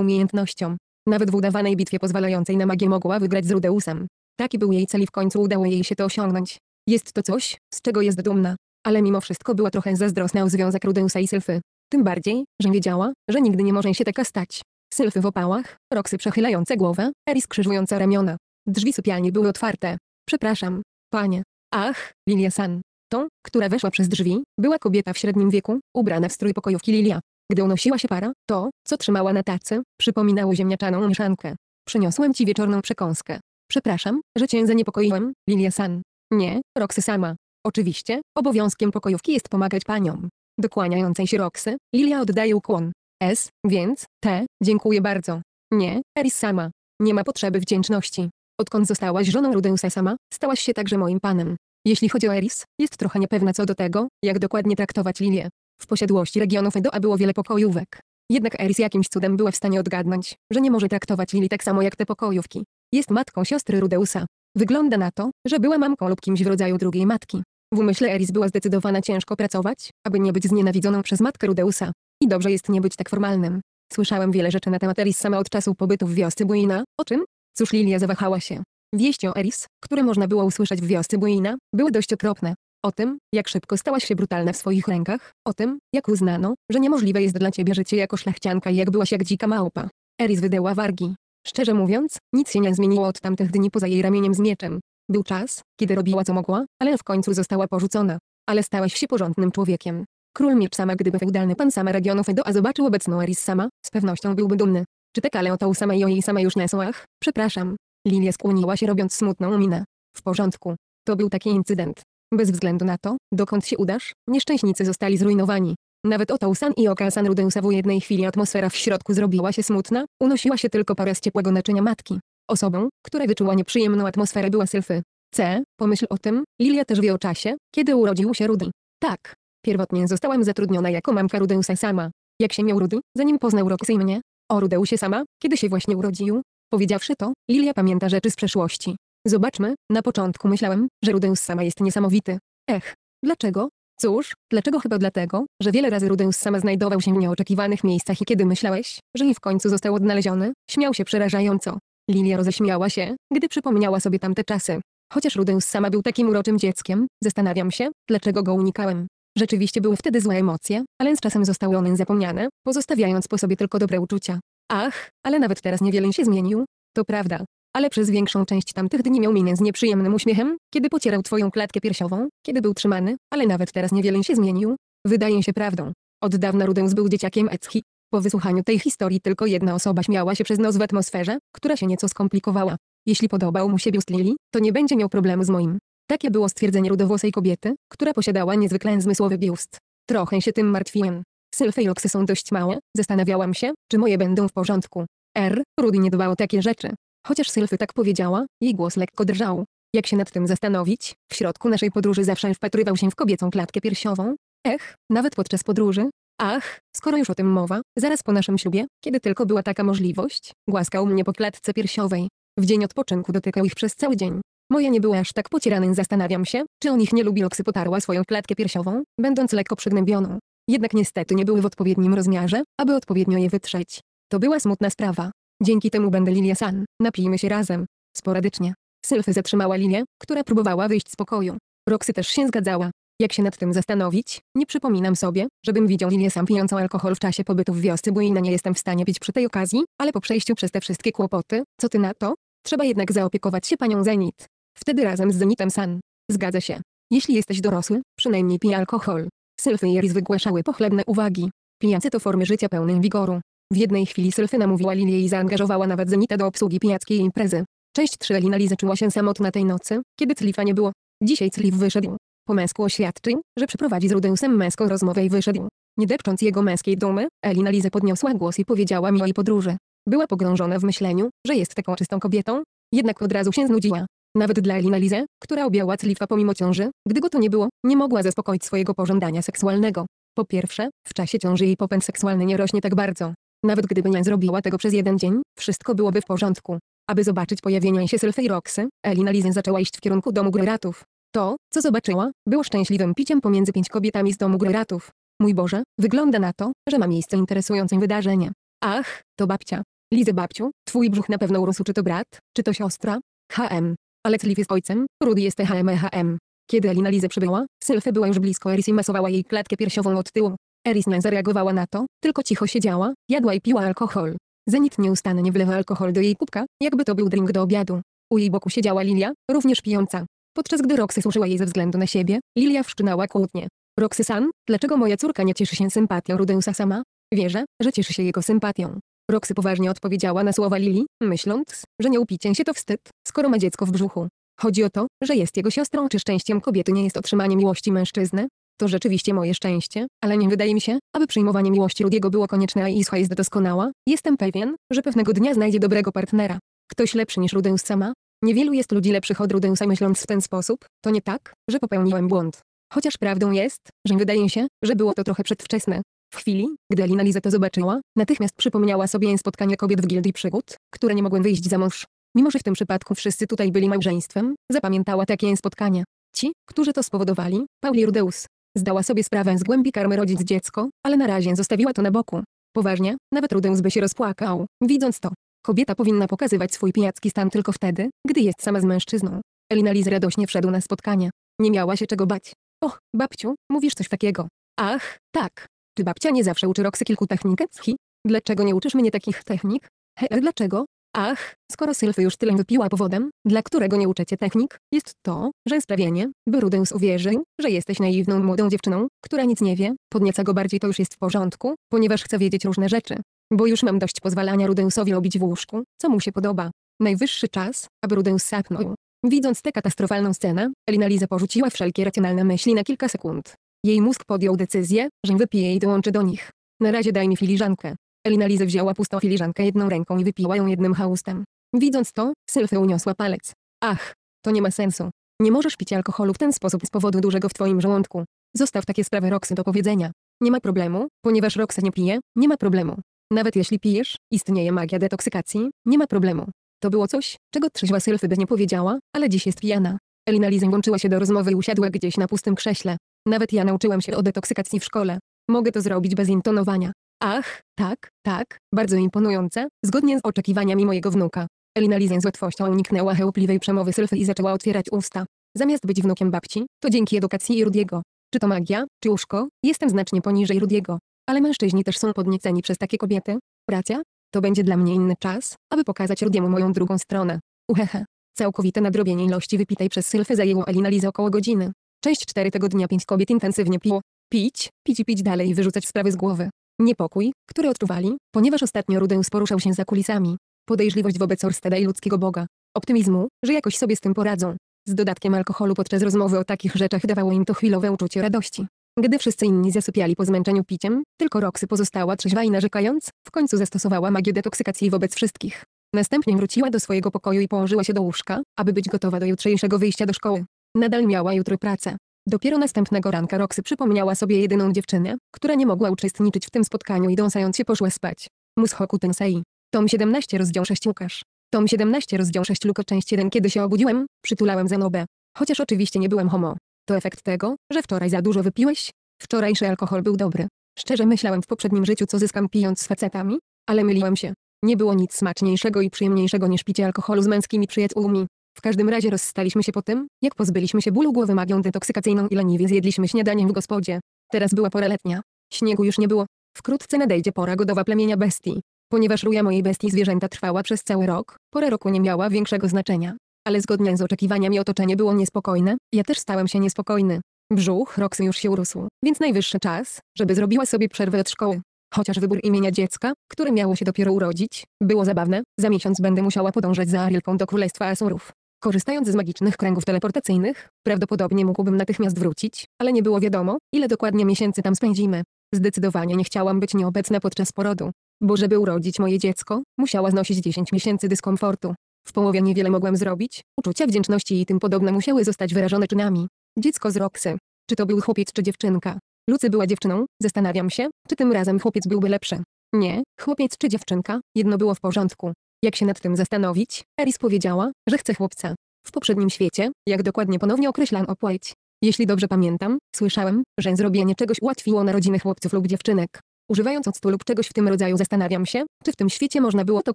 umiejętnościom. Nawet w udawanej bitwie pozwalającej na magię mogła wygrać z Rudeusem. Taki był jej cel i w końcu udało jej się to osiągnąć. Jest to coś, z czego jest dumna ale mimo wszystko była trochę zazdrosna o związek Rudensa i Sylfy. Tym bardziej, że wiedziała, że nigdy nie może się taka stać. Sylfy w opałach, Roxy przechylające głowę, Eris krzyżująca ramiona. Drzwi sypialni były otwarte. Przepraszam, panie. Ach, Lilia San. Tą, która weszła przez drzwi, była kobieta w średnim wieku, ubrana w strój pokojówki Lilia. Gdy unosiła się para, to, co trzymała na tacy, przypominało ziemniaczaną mieszankę. Przyniosłem ci wieczorną przekąskę. Przepraszam, że cię zaniepokoiłem, Lilia San. Nie, Roxy sama. Oczywiście, obowiązkiem pokojówki jest pomagać paniom. Dokłaniającej się Roxy, Lilia oddaje ukłon. S, więc, T, dziękuję bardzo. Nie, Eris sama. Nie ma potrzeby wdzięczności. Odkąd zostałaś żoną Rudeusa sama, stałaś się także moim panem. Jeśli chodzi o Eris, jest trochę niepewna co do tego, jak dokładnie traktować Lilię. W posiadłości regionów Edoa było wiele pokojówek. Jednak Eris jakimś cudem była w stanie odgadnąć, że nie może traktować Lili tak samo jak te pokojówki. Jest matką siostry Rudeusa. Wygląda na to, że była mamką lub kimś w rodzaju drugiej matki. W umyśle Eris była zdecydowana ciężko pracować, aby nie być znienawidzoną przez matkę Rudeusa. I dobrze jest nie być tak formalnym. Słyszałem wiele rzeczy na temat Eris sama od czasu pobytu w wiosce Buina, o czym? Cóż Lilia zawahała się. Wieści o Eris, które można było usłyszeć w wiosce Buina, były dość okropne. O tym, jak szybko stałaś się brutalna w swoich rękach, o tym, jak uznano, że niemożliwe jest dla ciebie życie jako szlachcianka i jak byłaś jak dzika małpa. Eris wydeła wargi. Szczerze mówiąc, nic się nie zmieniło od tamtych dni poza jej ramieniem z mieczem. Był czas, kiedy robiła co mogła, ale w końcu została porzucona. Ale stałaś się porządnym człowiekiem. Król miecz sama gdyby feudalny pan sama regionu Fedoa zobaczył obecną Eris sama, z pewnością byłby dumny. Czy te kale o sama i o jej sama już nie są ach, przepraszam. Lilia skłoniła się robiąc smutną minę. W porządku. To był taki incydent. Bez względu na to, dokąd się udasz, nieszczęśnicy zostali zrujnowani. Nawet Otausan i Okasan Rudeusa w jednej chwili atmosfera w środku zrobiła się smutna, unosiła się tylko para z ciepłego naczynia matki. Osobą, która wyczuła nieprzyjemną atmosferę była Sylfy. C. Pomyśl o tym, Lilia też wie o czasie, kiedy urodził się Rudy. Tak. Pierwotnie zostałam zatrudniona jako mamka Rudeusa sama. Jak się miał Rudy, zanim poznał Roxy mnie? O Rudeusie sama, kiedy się właśnie urodził? Powiedziawszy to, Lilia pamięta rzeczy z przeszłości. Zobaczmy, na początku myślałem, że Rudeus sama jest niesamowity. Ech. Dlaczego? Cóż, dlaczego chyba dlatego, że wiele razy Rudeus sama znajdował się w nieoczekiwanych miejscach i kiedy myślałeś, że i w końcu został odnaleziony, śmiał się przerażająco. Lilia roześmiała się, gdy przypomniała sobie tamte czasy. Chociaż Rudeus sama był takim uroczym dzieckiem, zastanawiam się, dlaczego go unikałem. Rzeczywiście były wtedy złe emocje, ale z czasem zostały one zapomniane, pozostawiając po sobie tylko dobre uczucia. Ach, ale nawet teraz niewiele się zmienił. To prawda. Ale przez większą część tamtych dni miał minę z nieprzyjemnym uśmiechem, kiedy pocierał twoją klatkę piersiową, kiedy był trzymany, ale nawet teraz niewiele się zmienił. Wydaje się prawdą. Od dawna Rudeus był dzieciakiem Echi, po wysłuchaniu tej historii tylko jedna osoba śmiała się przez nos w atmosferze, która się nieco skomplikowała. Jeśli podobał mu się biust Lili, to nie będzie miał problemu z moim. Takie było stwierdzenie rudowłosej kobiety, która posiadała niezwykle zmysłowy biust. Trochę się tym martwiłem. Sylfy i loksy są dość małe, zastanawiałam się, czy moje będą w porządku. R. Rudy nie dbał o takie rzeczy. Chociaż Sylfy tak powiedziała, jej głos lekko drżał. Jak się nad tym zastanowić, w środku naszej podróży zawsze wpatrywał się w kobiecą klatkę piersiową. Ech, nawet podczas podróży, Ach, skoro już o tym mowa, zaraz po naszym ślubie, kiedy tylko była taka możliwość, głaskał mnie po klatce piersiowej. W dzień odpoczynku dotykał ich przez cały dzień. Moja nie była aż tak pocierana zastanawiam się, czy on ich nie lubi Loksy potarła swoją klatkę piersiową, będąc lekko przygnębioną. Jednak niestety nie były w odpowiednim rozmiarze, aby odpowiednio je wytrzeć. To była smutna sprawa. Dzięki temu będę Lilia San, napijmy się razem. Sporadycznie. Sylfy zatrzymała Lilię, która próbowała wyjść z pokoju. Roxy też się zgadzała. Jak się nad tym zastanowić, nie przypominam sobie, żebym widział Lilię sam pijącą alkohol w czasie pobytu w wiosce Buina nie jestem w stanie pić przy tej okazji, ale po przejściu przez te wszystkie kłopoty, co ty na to? Trzeba jednak zaopiekować się panią Zenit. Wtedy razem z Zenitem San. Zgadza się. Jeśli jesteś dorosły, przynajmniej pij alkohol. Sylfy i Riz wygłaszały pochlebne uwagi. Pijacy to formy życia pełnym wigoru. W jednej chwili Sylfy namówiła Lilię i zaangażowała nawet Zenita do obsługi pijackiej imprezy. Część 3 Elina Lizy czuła się samotna tej nocy, kiedy Clifa nie było. Dzisiaj Clif wyszedł. Po męsku oświadczył, że przeprowadzi z Rudeusem męską rozmowę i wyszedł. Nie depcząc jego męskiej dumy, Elina Liza podniosła głos i powiedziała mi o jej podróży. Była pogrążona w myśleniu, że jest taką czystą kobietą, jednak od razu się znudziła. Nawet dla Elina Lize, która objęła Cliffa pomimo ciąży, gdy go to nie było, nie mogła zaspokoić swojego pożądania seksualnego. Po pierwsze, w czasie ciąży jej popęd seksualny nie rośnie tak bardzo. Nawet gdyby nie zrobiła tego przez jeden dzień, wszystko byłoby w porządku. Aby zobaczyć pojawienie się Sylfy i Roxy, Elina Lizy zaczęła iść w kierunku domu Greratów. To, co zobaczyła, było szczęśliwym piciem pomiędzy pięć kobietami z domu Greratów. Mój Boże, wygląda na to, że ma miejsce interesujące wydarzenie. Ach, to babcia. Lizy babciu, twój brzuch na pewno urósł, czy to brat, czy to siostra? HM. Ale Liv jest ojcem, Rudy jest HM HM. Kiedy Elina Lizę przybyła, Sylfy była już blisko Eris i masowała jej klatkę piersiową od tyłu. Eris nie zareagowała na to, tylko cicho siedziała, jadła i piła alkohol. Zenit nieustannie wlewa alkohol do jej kubka, jakby to był drink do obiadu. U jej boku siedziała Lilia, również pijąca. Podczas gdy Roxy służyła jej ze względu na siebie, Lilia wszczynała kłótnie. Roxy San, dlaczego moja córka nie cieszy się sympatią Rudeusa sama? Wierzę, że cieszy się jego sympatią. Roxy poważnie odpowiedziała na słowa Lili, myśląc, że nie upicie się to wstyd, skoro ma dziecko w brzuchu. Chodzi o to, że jest jego siostrą czy szczęściem kobiety nie jest otrzymanie miłości mężczyzny? To rzeczywiście moje szczęście, ale nie wydaje mi się, aby przyjmowanie miłości Rudiego było konieczne a Isha jest doskonała. Jestem pewien, że pewnego dnia znajdzie dobrego partnera. Ktoś lepszy niż Rudeus sama, Niewielu jest ludzi lepszych od Rudeusa myśląc w ten sposób, to nie tak, że popełniłem błąd. Chociaż prawdą jest, że wydaje się, że było to trochę przedwczesne. W chwili, gdy Alina Liza to zobaczyła, natychmiast przypomniała sobie spotkanie kobiet w gildii przygód, które nie mogły wyjść za mąż. Mimo, że w tym przypadku wszyscy tutaj byli małżeństwem, zapamiętała takie spotkanie. Ci, którzy to spowodowali, Pauli Rudeus. Zdała sobie sprawę z głębi karmy rodzic dziecko, ale na razie zostawiła to na boku. Poważnie, nawet Rudeus by się rozpłakał, widząc to. Kobieta powinna pokazywać swój pijacki stan tylko wtedy, gdy jest sama z mężczyzną. Elinaliz radośnie wszedł na spotkanie. Nie miała się czego bać. Och, babciu, mówisz coś takiego. Ach, tak. Ty babcia nie zawsze uczy Roxy kilku technik hi? Dlaczego nie uczysz mnie takich technik? He, he dlaczego? Ach, skoro Sylwy już tyle wypiła powodem, dla którego nie uczycie technik, jest to, że sprawienie, by Rudens uwierzył, że jesteś naiwną młodą dziewczyną, która nic nie wie, podnieca go bardziej to już jest w porządku, ponieważ chce wiedzieć różne rzeczy. Bo już mam dość pozwalania Rudensowi obić w łóżku, co mu się podoba. Najwyższy czas, aby Rudens sapnął. Widząc tę katastrofalną scenę, Elina Liza porzuciła wszelkie racjonalne myśli na kilka sekund. Jej mózg podjął decyzję, że wypije i dołączy do nich. Na razie daj mi filiżankę. Elina Liza wzięła pustą filiżankę jedną ręką i wypiła ją jednym haustem. Widząc to, Sylwia uniosła palec. Ach, to nie ma sensu. Nie możesz pić alkoholu w ten sposób z powodu dużego w twoim żołądku. Zostaw takie sprawy Roxy do powiedzenia. Nie ma problemu, ponieważ Roxy nie pije, nie ma problemu. Nawet jeśli pijesz, istnieje magia detoksykacji, nie ma problemu. To było coś, czego trzeźwa Sylfy by nie powiedziała, ale dziś jest pijana. Elina Lizen włączyła się do rozmowy i usiadła gdzieś na pustym krześle. Nawet ja nauczyłam się o detoksykacji w szkole. Mogę to zrobić bez intonowania. Ach, tak, tak, bardzo imponujące, zgodnie z oczekiwaniami mojego wnuka. Elina Lizen z łatwością uniknęła chełpliwej przemowy Sylfy i zaczęła otwierać usta. Zamiast być wnukiem babci, to dzięki edukacji Rudiego. Czy to magia, czy łóżko, jestem znacznie poniżej Rudiego. Ale mężczyźni też są podnieceni przez takie kobiety. Praca? To będzie dla mnie inny czas, aby pokazać Rudiemu moją drugą stronę. Uhehe. Całkowite nadrobienie ilości wypitej przez Sylfę zajęło Elinalizie około godziny. Część cztery tego dnia pięć kobiet intensywnie piło. Pić, pić i pić dalej i wyrzucać sprawy z głowy. Niepokój, który odczuwali, ponieważ ostatnio Rudeus poruszał się za kulisami. Podejrzliwość wobec Orsteda i ludzkiego Boga. Optymizmu, że jakoś sobie z tym poradzą. Z dodatkiem alkoholu podczas rozmowy o takich rzeczach dawało im to chwilowe uczucie radości. Gdy wszyscy inni zasypiali po zmęczeniu piciem, tylko Roxy pozostała trzeźwa i narzekając, w końcu zastosowała magię detoksykacji wobec wszystkich. Następnie wróciła do swojego pokoju i położyła się do łóżka, aby być gotowa do jutrzejszego wyjścia do szkoły. Nadal miała jutro pracę. Dopiero następnego ranka Roxy przypomniała sobie jedyną dziewczynę, która nie mogła uczestniczyć w tym spotkaniu i dąsając się poszła spać. Mushoku Tensei. Tom 17 rozdział 6 Łukasz. Tom 17 rozdział 6 Luko część 1 Kiedy się obudziłem, przytulałem Zenobę. Chociaż oczywiście nie byłem homo. To efekt tego, że wczoraj za dużo wypiłeś? Wczorajszy alkohol był dobry. Szczerze myślałem w poprzednim życiu co zyskam pijąc z facetami, ale myliłem się. Nie było nic smaczniejszego i przyjemniejszego niż picie alkoholu z męskimi przyjaciółmi. W każdym razie rozstaliśmy się po tym, jak pozbyliśmy się bólu głowy magią detoksykacyjną i leniwie zjedliśmy śniadanie w gospodzie. Teraz była pora letnia. Śniegu już nie było. Wkrótce nadejdzie pora godowa plemienia bestii. Ponieważ ruja mojej bestii zwierzęta trwała przez cały rok, pora roku nie miała większego znaczenia ale zgodnie z oczekiwaniami otoczenie było niespokojne, ja też stałem się niespokojny. Brzuch Roxy już się urósł, więc najwyższy czas, żeby zrobiła sobie przerwę od szkoły. Chociaż wybór imienia dziecka, które miało się dopiero urodzić, było zabawne, za miesiąc będę musiała podążać za Arielką do Królestwa Asurów. Korzystając z magicznych kręgów teleportacyjnych, prawdopodobnie mógłbym natychmiast wrócić, ale nie było wiadomo, ile dokładnie miesięcy tam spędzimy. Zdecydowanie nie chciałam być nieobecna podczas porodu, bo żeby urodzić moje dziecko, musiała znosić 10 miesięcy dyskomfortu. W połowie niewiele mogłem zrobić, uczucia wdzięczności i tym podobne musiały zostać wyrażone czynami. Dziecko z Roxy. Czy to był chłopiec czy dziewczynka? Lucy była dziewczyną, zastanawiam się, czy tym razem chłopiec byłby lepszy. Nie, chłopiec czy dziewczynka, jedno było w porządku. Jak się nad tym zastanowić, Eris powiedziała, że chce chłopca. W poprzednim świecie, jak dokładnie ponownie określano płeć. Jeśli dobrze pamiętam, słyszałem, że zrobienie czegoś ułatwiło narodziny chłopców lub dziewczynek. Używając octu lub czegoś w tym rodzaju zastanawiam się, czy w tym świecie można było to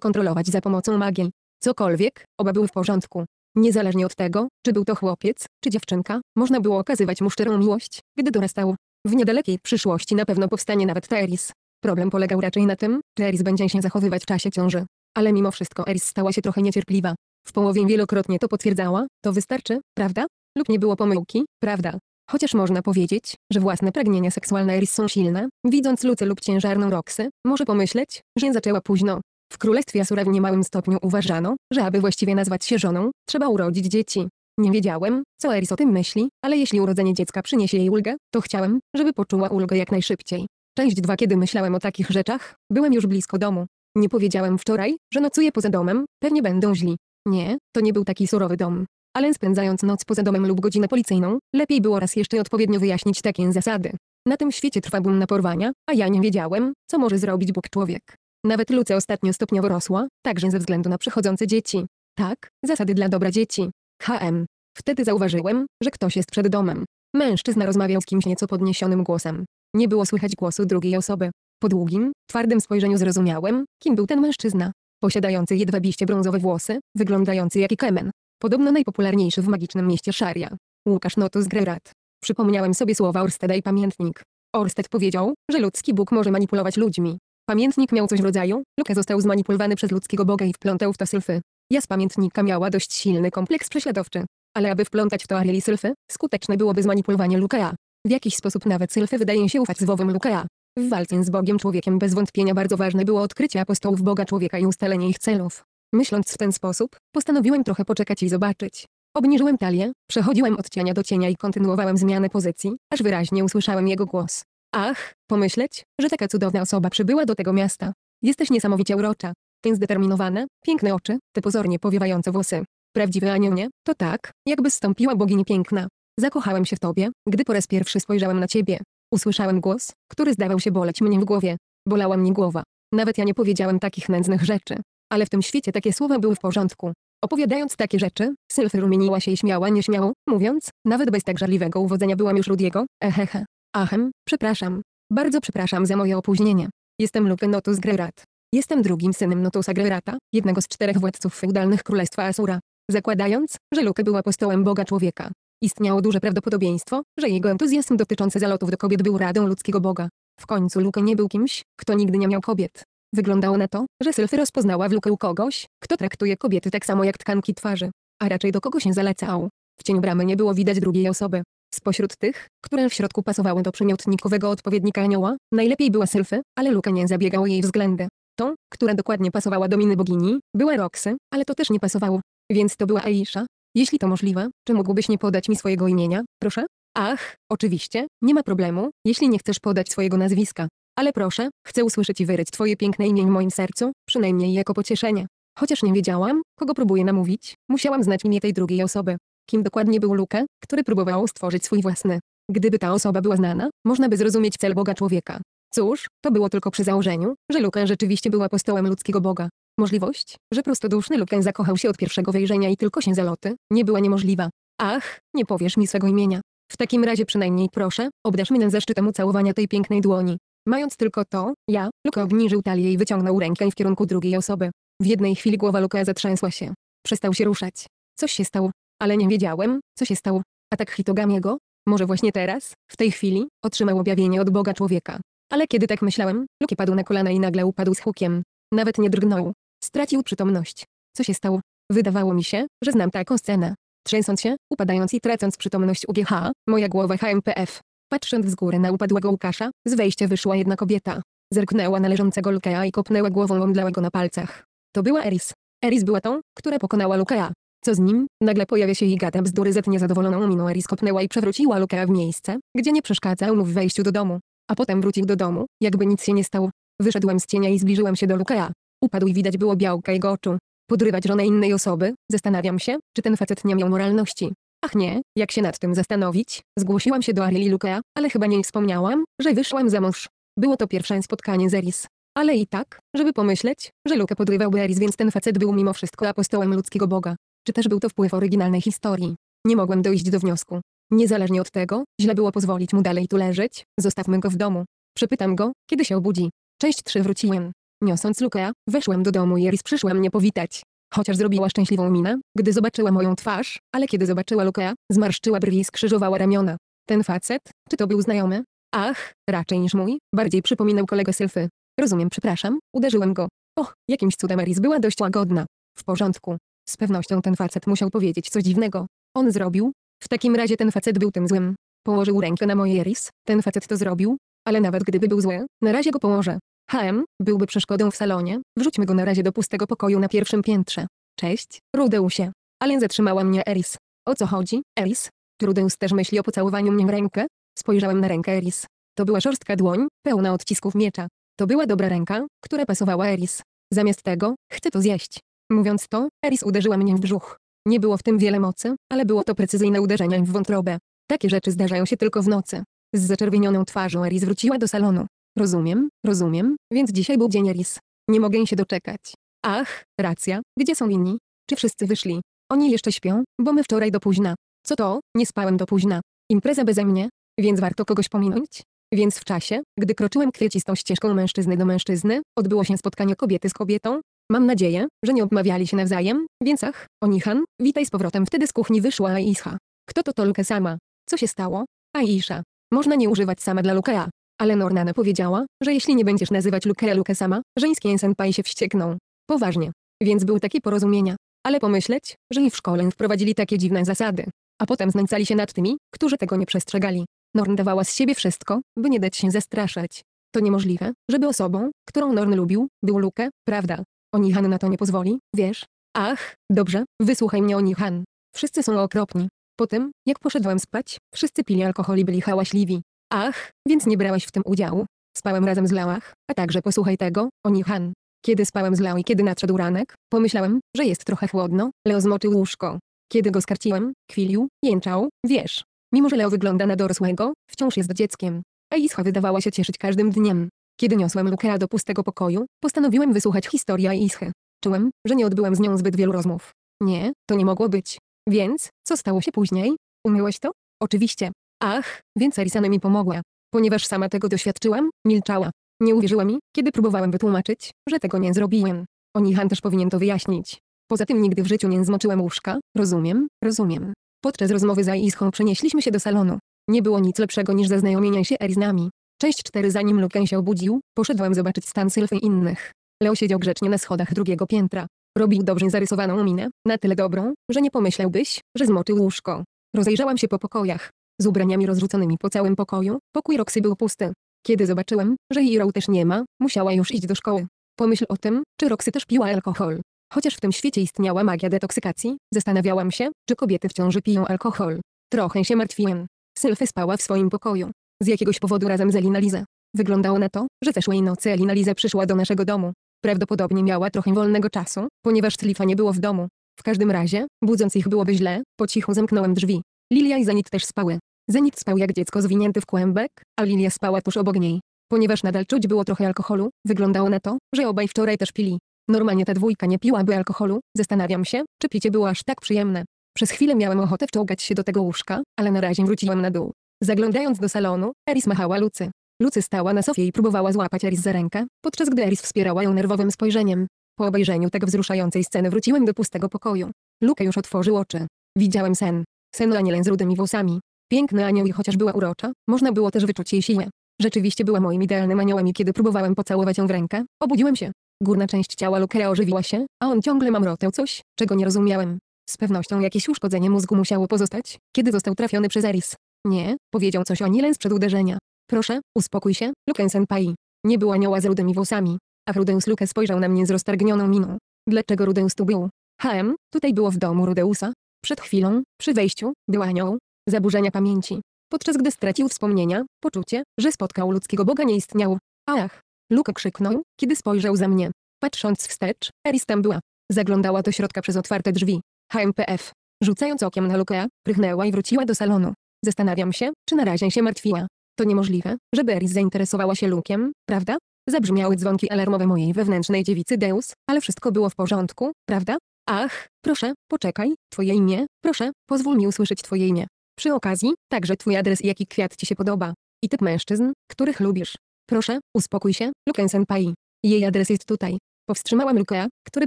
kontrolować za pomocą magii. Cokolwiek, oba były w porządku. Niezależnie od tego, czy był to chłopiec, czy dziewczynka, można było okazywać mu szczerą miłość, gdy dorastał. W niedalekiej przyszłości na pewno powstanie nawet Teris. Problem polegał raczej na tym, czy Eris będzie się zachowywać w czasie ciąży. Ale mimo wszystko Eris stała się trochę niecierpliwa. W połowie wielokrotnie to potwierdzała, to wystarczy, prawda? Lub nie było pomyłki, prawda? Chociaż można powiedzieć, że własne pragnienia seksualne Eris są silne, widząc Lucę lub ciężarną Roxy, może pomyśleć, że zaczęła późno. W królestwie Asura w niemałym stopniu uważano, że aby właściwie nazwać się żoną, trzeba urodzić dzieci. Nie wiedziałem, co Eris o tym myśli, ale jeśli urodzenie dziecka przyniesie jej ulgę, to chciałem, żeby poczuła ulgę jak najszybciej. Część dwa Kiedy myślałem o takich rzeczach, byłem już blisko domu. Nie powiedziałem wczoraj, że nocuję poza domem, pewnie będą źli. Nie, to nie był taki surowy dom. Ale spędzając noc poza domem lub godzinę policyjną, lepiej było raz jeszcze odpowiednio wyjaśnić takie zasady. Na tym świecie trwa boom na porwania, a ja nie wiedziałem, co może zrobić Bóg człowiek. Nawet Luce ostatnio stopniowo rosła, także ze względu na przychodzące dzieci. Tak, zasady dla dobra dzieci. HM. Wtedy zauważyłem, że ktoś jest przed domem. Mężczyzna rozmawiał z kimś nieco podniesionym głosem. Nie było słychać głosu drugiej osoby. Po długim, twardym spojrzeniu zrozumiałem, kim był ten mężczyzna. Posiadający jedwabiście brązowe włosy, wyglądający jak i kemen. Podobno najpopularniejszy w magicznym mieście Szaria. Łukasz Notus Grerat. Przypomniałem sobie słowa Orsteda i pamiętnik. Orsted powiedział, że ludzki Bóg może manipulować ludźmi, Pamiętnik miał coś w rodzaju, Luke został zmanipulowany przez ludzkiego boga i wplątał w to sylfy. Ja z pamiętnika miała dość silny kompleks prześladowczy. Ale aby wplątać w to Ariel i sylfy, skuteczne byłoby zmanipulowanie Lukea. W jakiś sposób nawet sylfy wydaje się ufać złowym Lukea. W walce z Bogiem człowiekiem bez wątpienia bardzo ważne było odkrycie apostołów Boga człowieka i ustalenie ich celów. Myśląc w ten sposób, postanowiłem trochę poczekać i zobaczyć. Obniżyłem talię, przechodziłem od cienia do cienia i kontynuowałem zmianę pozycji, aż wyraźnie usłyszałem jego głos. Ach, pomyśleć, że taka cudowna osoba przybyła do tego miasta. Jesteś niesamowicie urocza. Ten zdeterminowana, piękne oczy, te pozornie powiewające włosy. Prawdziwy anioł nie? To tak, jakby stąpiła bogini piękna. Zakochałem się w tobie, gdy po raz pierwszy spojrzałem na ciebie. Usłyszałem głos, który zdawał się boleć mnie w głowie. Bolała mnie głowa. Nawet ja nie powiedziałem takich nędznych rzeczy. Ale w tym świecie takie słowa były w porządku. Opowiadając takie rzeczy, Sylwy rumieniła się i śmiała nieśmiało, mówiąc, nawet bez tak żarliwego uwodzenia byłam już Rudiego, ehehe. Achem, przepraszam. Bardzo przepraszam za moje opóźnienie. Jestem Luke Notus Grerat. Jestem drugim synem Notusa Grerata, jednego z czterech władców feudalnych Królestwa Asura. Zakładając, że Luke był apostołem Boga Człowieka, istniało duże prawdopodobieństwo, że jego entuzjazm dotyczący zalotów do kobiet był radą ludzkiego Boga. W końcu Luke nie był kimś, kto nigdy nie miał kobiet. Wyglądało na to, że Sylfy rozpoznała w Luke'u kogoś, kto traktuje kobiety tak samo jak tkanki twarzy, a raczej do kogo się zalecał. W cieniu bramy nie było widać drugiej osoby. Spośród tych, które w środku pasowały do przymiotnikowego odpowiednika anioła, najlepiej była Sylfy, ale Luka nie zabiegał jej względy. Tą, która dokładnie pasowała do miny bogini, była Roxy, ale to też nie pasowało. Więc to była Aisha. Jeśli to możliwe, czy mógłbyś nie podać mi swojego imienia, proszę? Ach, oczywiście, nie ma problemu, jeśli nie chcesz podać swojego nazwiska. Ale proszę, chcę usłyszeć i wyryć twoje piękne imię w moim sercu, przynajmniej jako pocieszenie. Chociaż nie wiedziałam, kogo próbuję namówić, musiałam znać imię tej drugiej osoby kim dokładnie był Luke, który próbował stworzyć swój własny. Gdyby ta osoba była znana, można by zrozumieć cel Boga człowieka. Cóż, to było tylko przy założeniu, że Luke rzeczywiście był apostołem ludzkiego Boga. Możliwość, że prostoduszny Luke zakochał się od pierwszego wejrzenia i tylko się zaloty, nie była niemożliwa. Ach, nie powiesz mi swego imienia. W takim razie przynajmniej proszę, obdarz mnie zaszczytem ucałowania tej pięknej dłoni. Mając tylko to, ja, Luke obniżył talię i wyciągnął rękę w kierunku drugiej osoby. W jednej chwili głowa Luka zatrzęsła się. Przestał się ruszać. Coś się stało ale nie wiedziałem, co się stało. Atak Hitogamiego, może właśnie teraz, w tej chwili, otrzymał objawienie od Boga człowieka. Ale kiedy tak myślałem, Luki padł na kolana i nagle upadł z hukiem. Nawet nie drgnął. Stracił przytomność. Co się stało? Wydawało mi się, że znam taką scenę. Trzęsąc się, upadając i tracąc przytomność UGH, moja głowa HMPF. Patrząc z góry na upadłego Łukasza, z wejścia wyszła jedna kobieta. Zerknęła na leżącego Lukea i kopnęła głową omdlałego na palcach. To była Eris. Eris była tą, która pokonała Lukea. Co z nim? Nagle pojawia się i gada bzdury zet niezadowoloną miną Eris kopnęła i przewróciła Lukea w miejsce, gdzie nie przeszkadzał mu w wejściu do domu. A potem wrócił do domu, jakby nic się nie stało. Wyszedłem z cienia i zbliżyłem się do Lukea. Upadł i widać było białka jego oczu. Podrywać żonę innej osoby? Zastanawiam się, czy ten facet nie miał moralności. Ach nie, jak się nad tym zastanowić, zgłosiłam się do Arieli Lukea, ale chyba nie wspomniałam, że wyszłam za mąż. Było to pierwsze spotkanie z Eris. Ale i tak, żeby pomyśleć, że Luke podrywałby Eris, więc ten facet był mimo wszystko apostołem ludzkiego Boga. Czy też był to wpływ oryginalnej historii? Nie mogłem dojść do wniosku. Niezależnie od tego, źle było pozwolić mu dalej tu leżeć, zostawmy go w domu. Przepytam go, kiedy się obudzi. Część 3 wróciłem. Niosąc Lukea, weszłem do domu i Iris przyszła mnie powitać. Chociaż zrobiła szczęśliwą minę, gdy zobaczyła moją twarz, ale kiedy zobaczyła Lukea, zmarszczyła brwi i skrzyżowała ramiona. Ten facet, czy to był znajomy? Ach, raczej niż mój, bardziej przypominał kolegę Sylfy. Rozumiem, przepraszam, uderzyłem go. Och, jakimś cudem Iris była dość łagodna. W porządku, z pewnością ten facet musiał powiedzieć coś dziwnego. On zrobił? W takim razie ten facet był tym złym. Położył rękę na mojej Eris. ten facet to zrobił, ale nawet gdyby był zły, na razie go położę. HM, byłby przeszkodą w salonie, wrzućmy go na razie do pustego pokoju na pierwszym piętrze. Cześć, Rudeusie. Ale zatrzymała mnie Eris. O co chodzi, Eris? Rudeus też myśli o pocałowaniu mnie w rękę? Spojrzałem na rękę Eris. To była szorstka dłoń, pełna odcisków miecza. To była dobra ręka, która pasowała Eris. Zamiast tego, chcę to zjeść. Mówiąc to, Eris uderzyła mnie w brzuch. Nie było w tym wiele mocy, ale było to precyzyjne uderzenie w wątrobę. Takie rzeczy zdarzają się tylko w nocy. Z zaczerwienioną twarzą Eris wróciła do salonu. Rozumiem, rozumiem, więc dzisiaj był dzień Eris. Nie mogę się doczekać. Ach, racja, gdzie są inni? Czy wszyscy wyszli? Oni jeszcze śpią, bo my wczoraj do późna. Co to, nie spałem do późna. Impreza beze mnie? Więc warto kogoś pominąć? Więc w czasie, gdy kroczyłem kwiecistą ścieżką mężczyzny do mężczyzny, odbyło się spotkanie kobiety z kobietą, Mam nadzieję, że nie obmawiali się nawzajem, więc ach, Onihan, witaj z powrotem. Wtedy z kuchni wyszła Aisha. Kto to Tolkę sama? Co się stało? Aisha. Można nie używać sama dla Lukea. Ale Nornana powiedziała, że jeśli nie będziesz nazywać Lukea Luke sama, żeńskie senpai się wściekną. Poważnie. Więc były takie porozumienia. Ale pomyśleć, że i w szkole wprowadzili takie dziwne zasady. A potem znęcali się nad tymi, którzy tego nie przestrzegali. Norn dawała z siebie wszystko, by nie dać się zastraszać. To niemożliwe, żeby osobą, którą Norn lubił, był Luke, prawda? Oni Han na to nie pozwoli, wiesz? Ach, dobrze, wysłuchaj mnie Oni Han. Wszyscy są okropni. Po tym, jak poszedłem spać, wszyscy pili alkohol i byli hałaśliwi. Ach, więc nie brałeś w tym udziału. Spałem razem z Lałach, a także posłuchaj tego, Oni Han. Kiedy spałem z Lał i kiedy nadszedł ranek, pomyślałem, że jest trochę chłodno, Leo zmoczył łóżko. Kiedy go skarciłem, kwilił, jęczał, wiesz. Mimo, że Leo wygląda na dorosłego, wciąż jest dzieckiem. Elisha wydawała się cieszyć każdym dniem. Kiedy niosłem Lukea do pustego pokoju, postanowiłem wysłuchać historii Aischy. Czułem, że nie odbyłem z nią zbyt wielu rozmów. Nie, to nie mogło być. Więc, co stało się później? Umyłeś to? Oczywiście. Ach, więc Arisana mi pomogła. Ponieważ sama tego doświadczyłam, milczała. Nie uwierzyła mi, kiedy próbowałem wytłumaczyć, że tego nie zrobiłem. Onihan też powinien to wyjaśnić. Poza tym nigdy w życiu nie zmoczyłem łóżka, rozumiem, rozumiem. Podczas rozmowy z Aischą przenieśliśmy się do salonu. Nie było nic lepszego niż zaznajomienie się Eri z nami. Część 4 Zanim Lukę się obudził, poszedłem zobaczyć stan Sylwy i innych. Leo siedział grzecznie na schodach drugiego piętra. Robił dobrze zarysowaną minę, na tyle dobrą, że nie pomyślałbyś, że zmoczył łóżko. Rozejrzałam się po pokojach. Z ubraniami rozrzuconymi po całym pokoju, pokój Roxy był pusty. Kiedy zobaczyłem, że Hiro też nie ma, musiała już iść do szkoły. Pomyśl o tym, czy Roxy też piła alkohol. Chociaż w tym świecie istniała magia detoksykacji, zastanawiałam się, czy kobiety w ciąży piją alkohol. Trochę się martwiłem. Sylwia spała w swoim pokoju. Z jakiegoś powodu razem z Elina Liza. Wyglądało na to, że zeszłej nocy Elina Liza przyszła do naszego domu. Prawdopodobnie miała trochę wolnego czasu, ponieważ Tlifa nie było w domu. W każdym razie, budząc ich byłoby źle, po cichu zamknąłem drzwi. Lilia i Zenit też spały. Zenit spał jak dziecko zwinięty w kłębek, a Lilia spała tuż obok niej. Ponieważ nadal czuć było trochę alkoholu, wyglądało na to, że obaj wczoraj też pili. Normalnie ta dwójka nie piłaby alkoholu, zastanawiam się, czy picie było aż tak przyjemne. Przez chwilę miałem ochotę wczołgać się do tego łóżka, ale na razie wróciłem na dół. Zaglądając do salonu, Eris machała Lucy. Lucy stała na sofie i próbowała złapać Eris za rękę, podczas gdy Eris wspierała ją nerwowym spojrzeniem. Po obejrzeniu tak wzruszającej sceny wróciłem do pustego pokoju. Luke już otworzył oczy. Widziałem sen. Sen o anielem z rudymi włosami. Piękny anioł i chociaż była urocza, można było też wyczuć jej siłę. Rzeczywiście była moim idealnym aniołem i kiedy próbowałem pocałować ją w rękę, obudziłem się. Górna część ciała Luke'a ożywiła się, a on ciągle mamrotał coś, czego nie rozumiałem. Z pewnością jakieś uszkodzenie mózgu musiało pozostać, kiedy został trafiony przez Eris. Nie, powiedział coś o Nilen przed uderzenia. Proszę, uspokój się, Luken-senpai. Nie była anioła z rudymi włosami. A Rudeus Luke spojrzał na mnie z roztargnioną miną. Dlaczego Rudeus tu był? Hm, tutaj było w domu Rudeusa. Przed chwilą, przy wejściu, była anioł. Zaburzenia pamięci. Podczas gdy stracił wspomnienia, poczucie, że spotkał ludzkiego Boga nie istniało. Ach! Luke krzyknął, kiedy spojrzał za mnie. Patrząc wstecz, Eris tam była. Zaglądała do środka przez otwarte drzwi. HMPF. Rzucając okiem na Lukea, prychnęła i wróciła do salonu. Zastanawiam się, czy na razie się martwiła. To niemożliwe, żeby Eris zainteresowała się Lukiem, prawda? Zabrzmiały dzwonki alarmowe mojej wewnętrznej dziewicy Deus, ale wszystko było w porządku, prawda? Ach, proszę, poczekaj, twoje imię, proszę, pozwól mi usłyszeć twoje imię. Przy okazji, także twój adres i jaki kwiat ci się podoba. I typ mężczyzn, których lubisz. Proszę, uspokój się, Luken Senpai. Jej adres jest tutaj. Powstrzymałam Lukea, który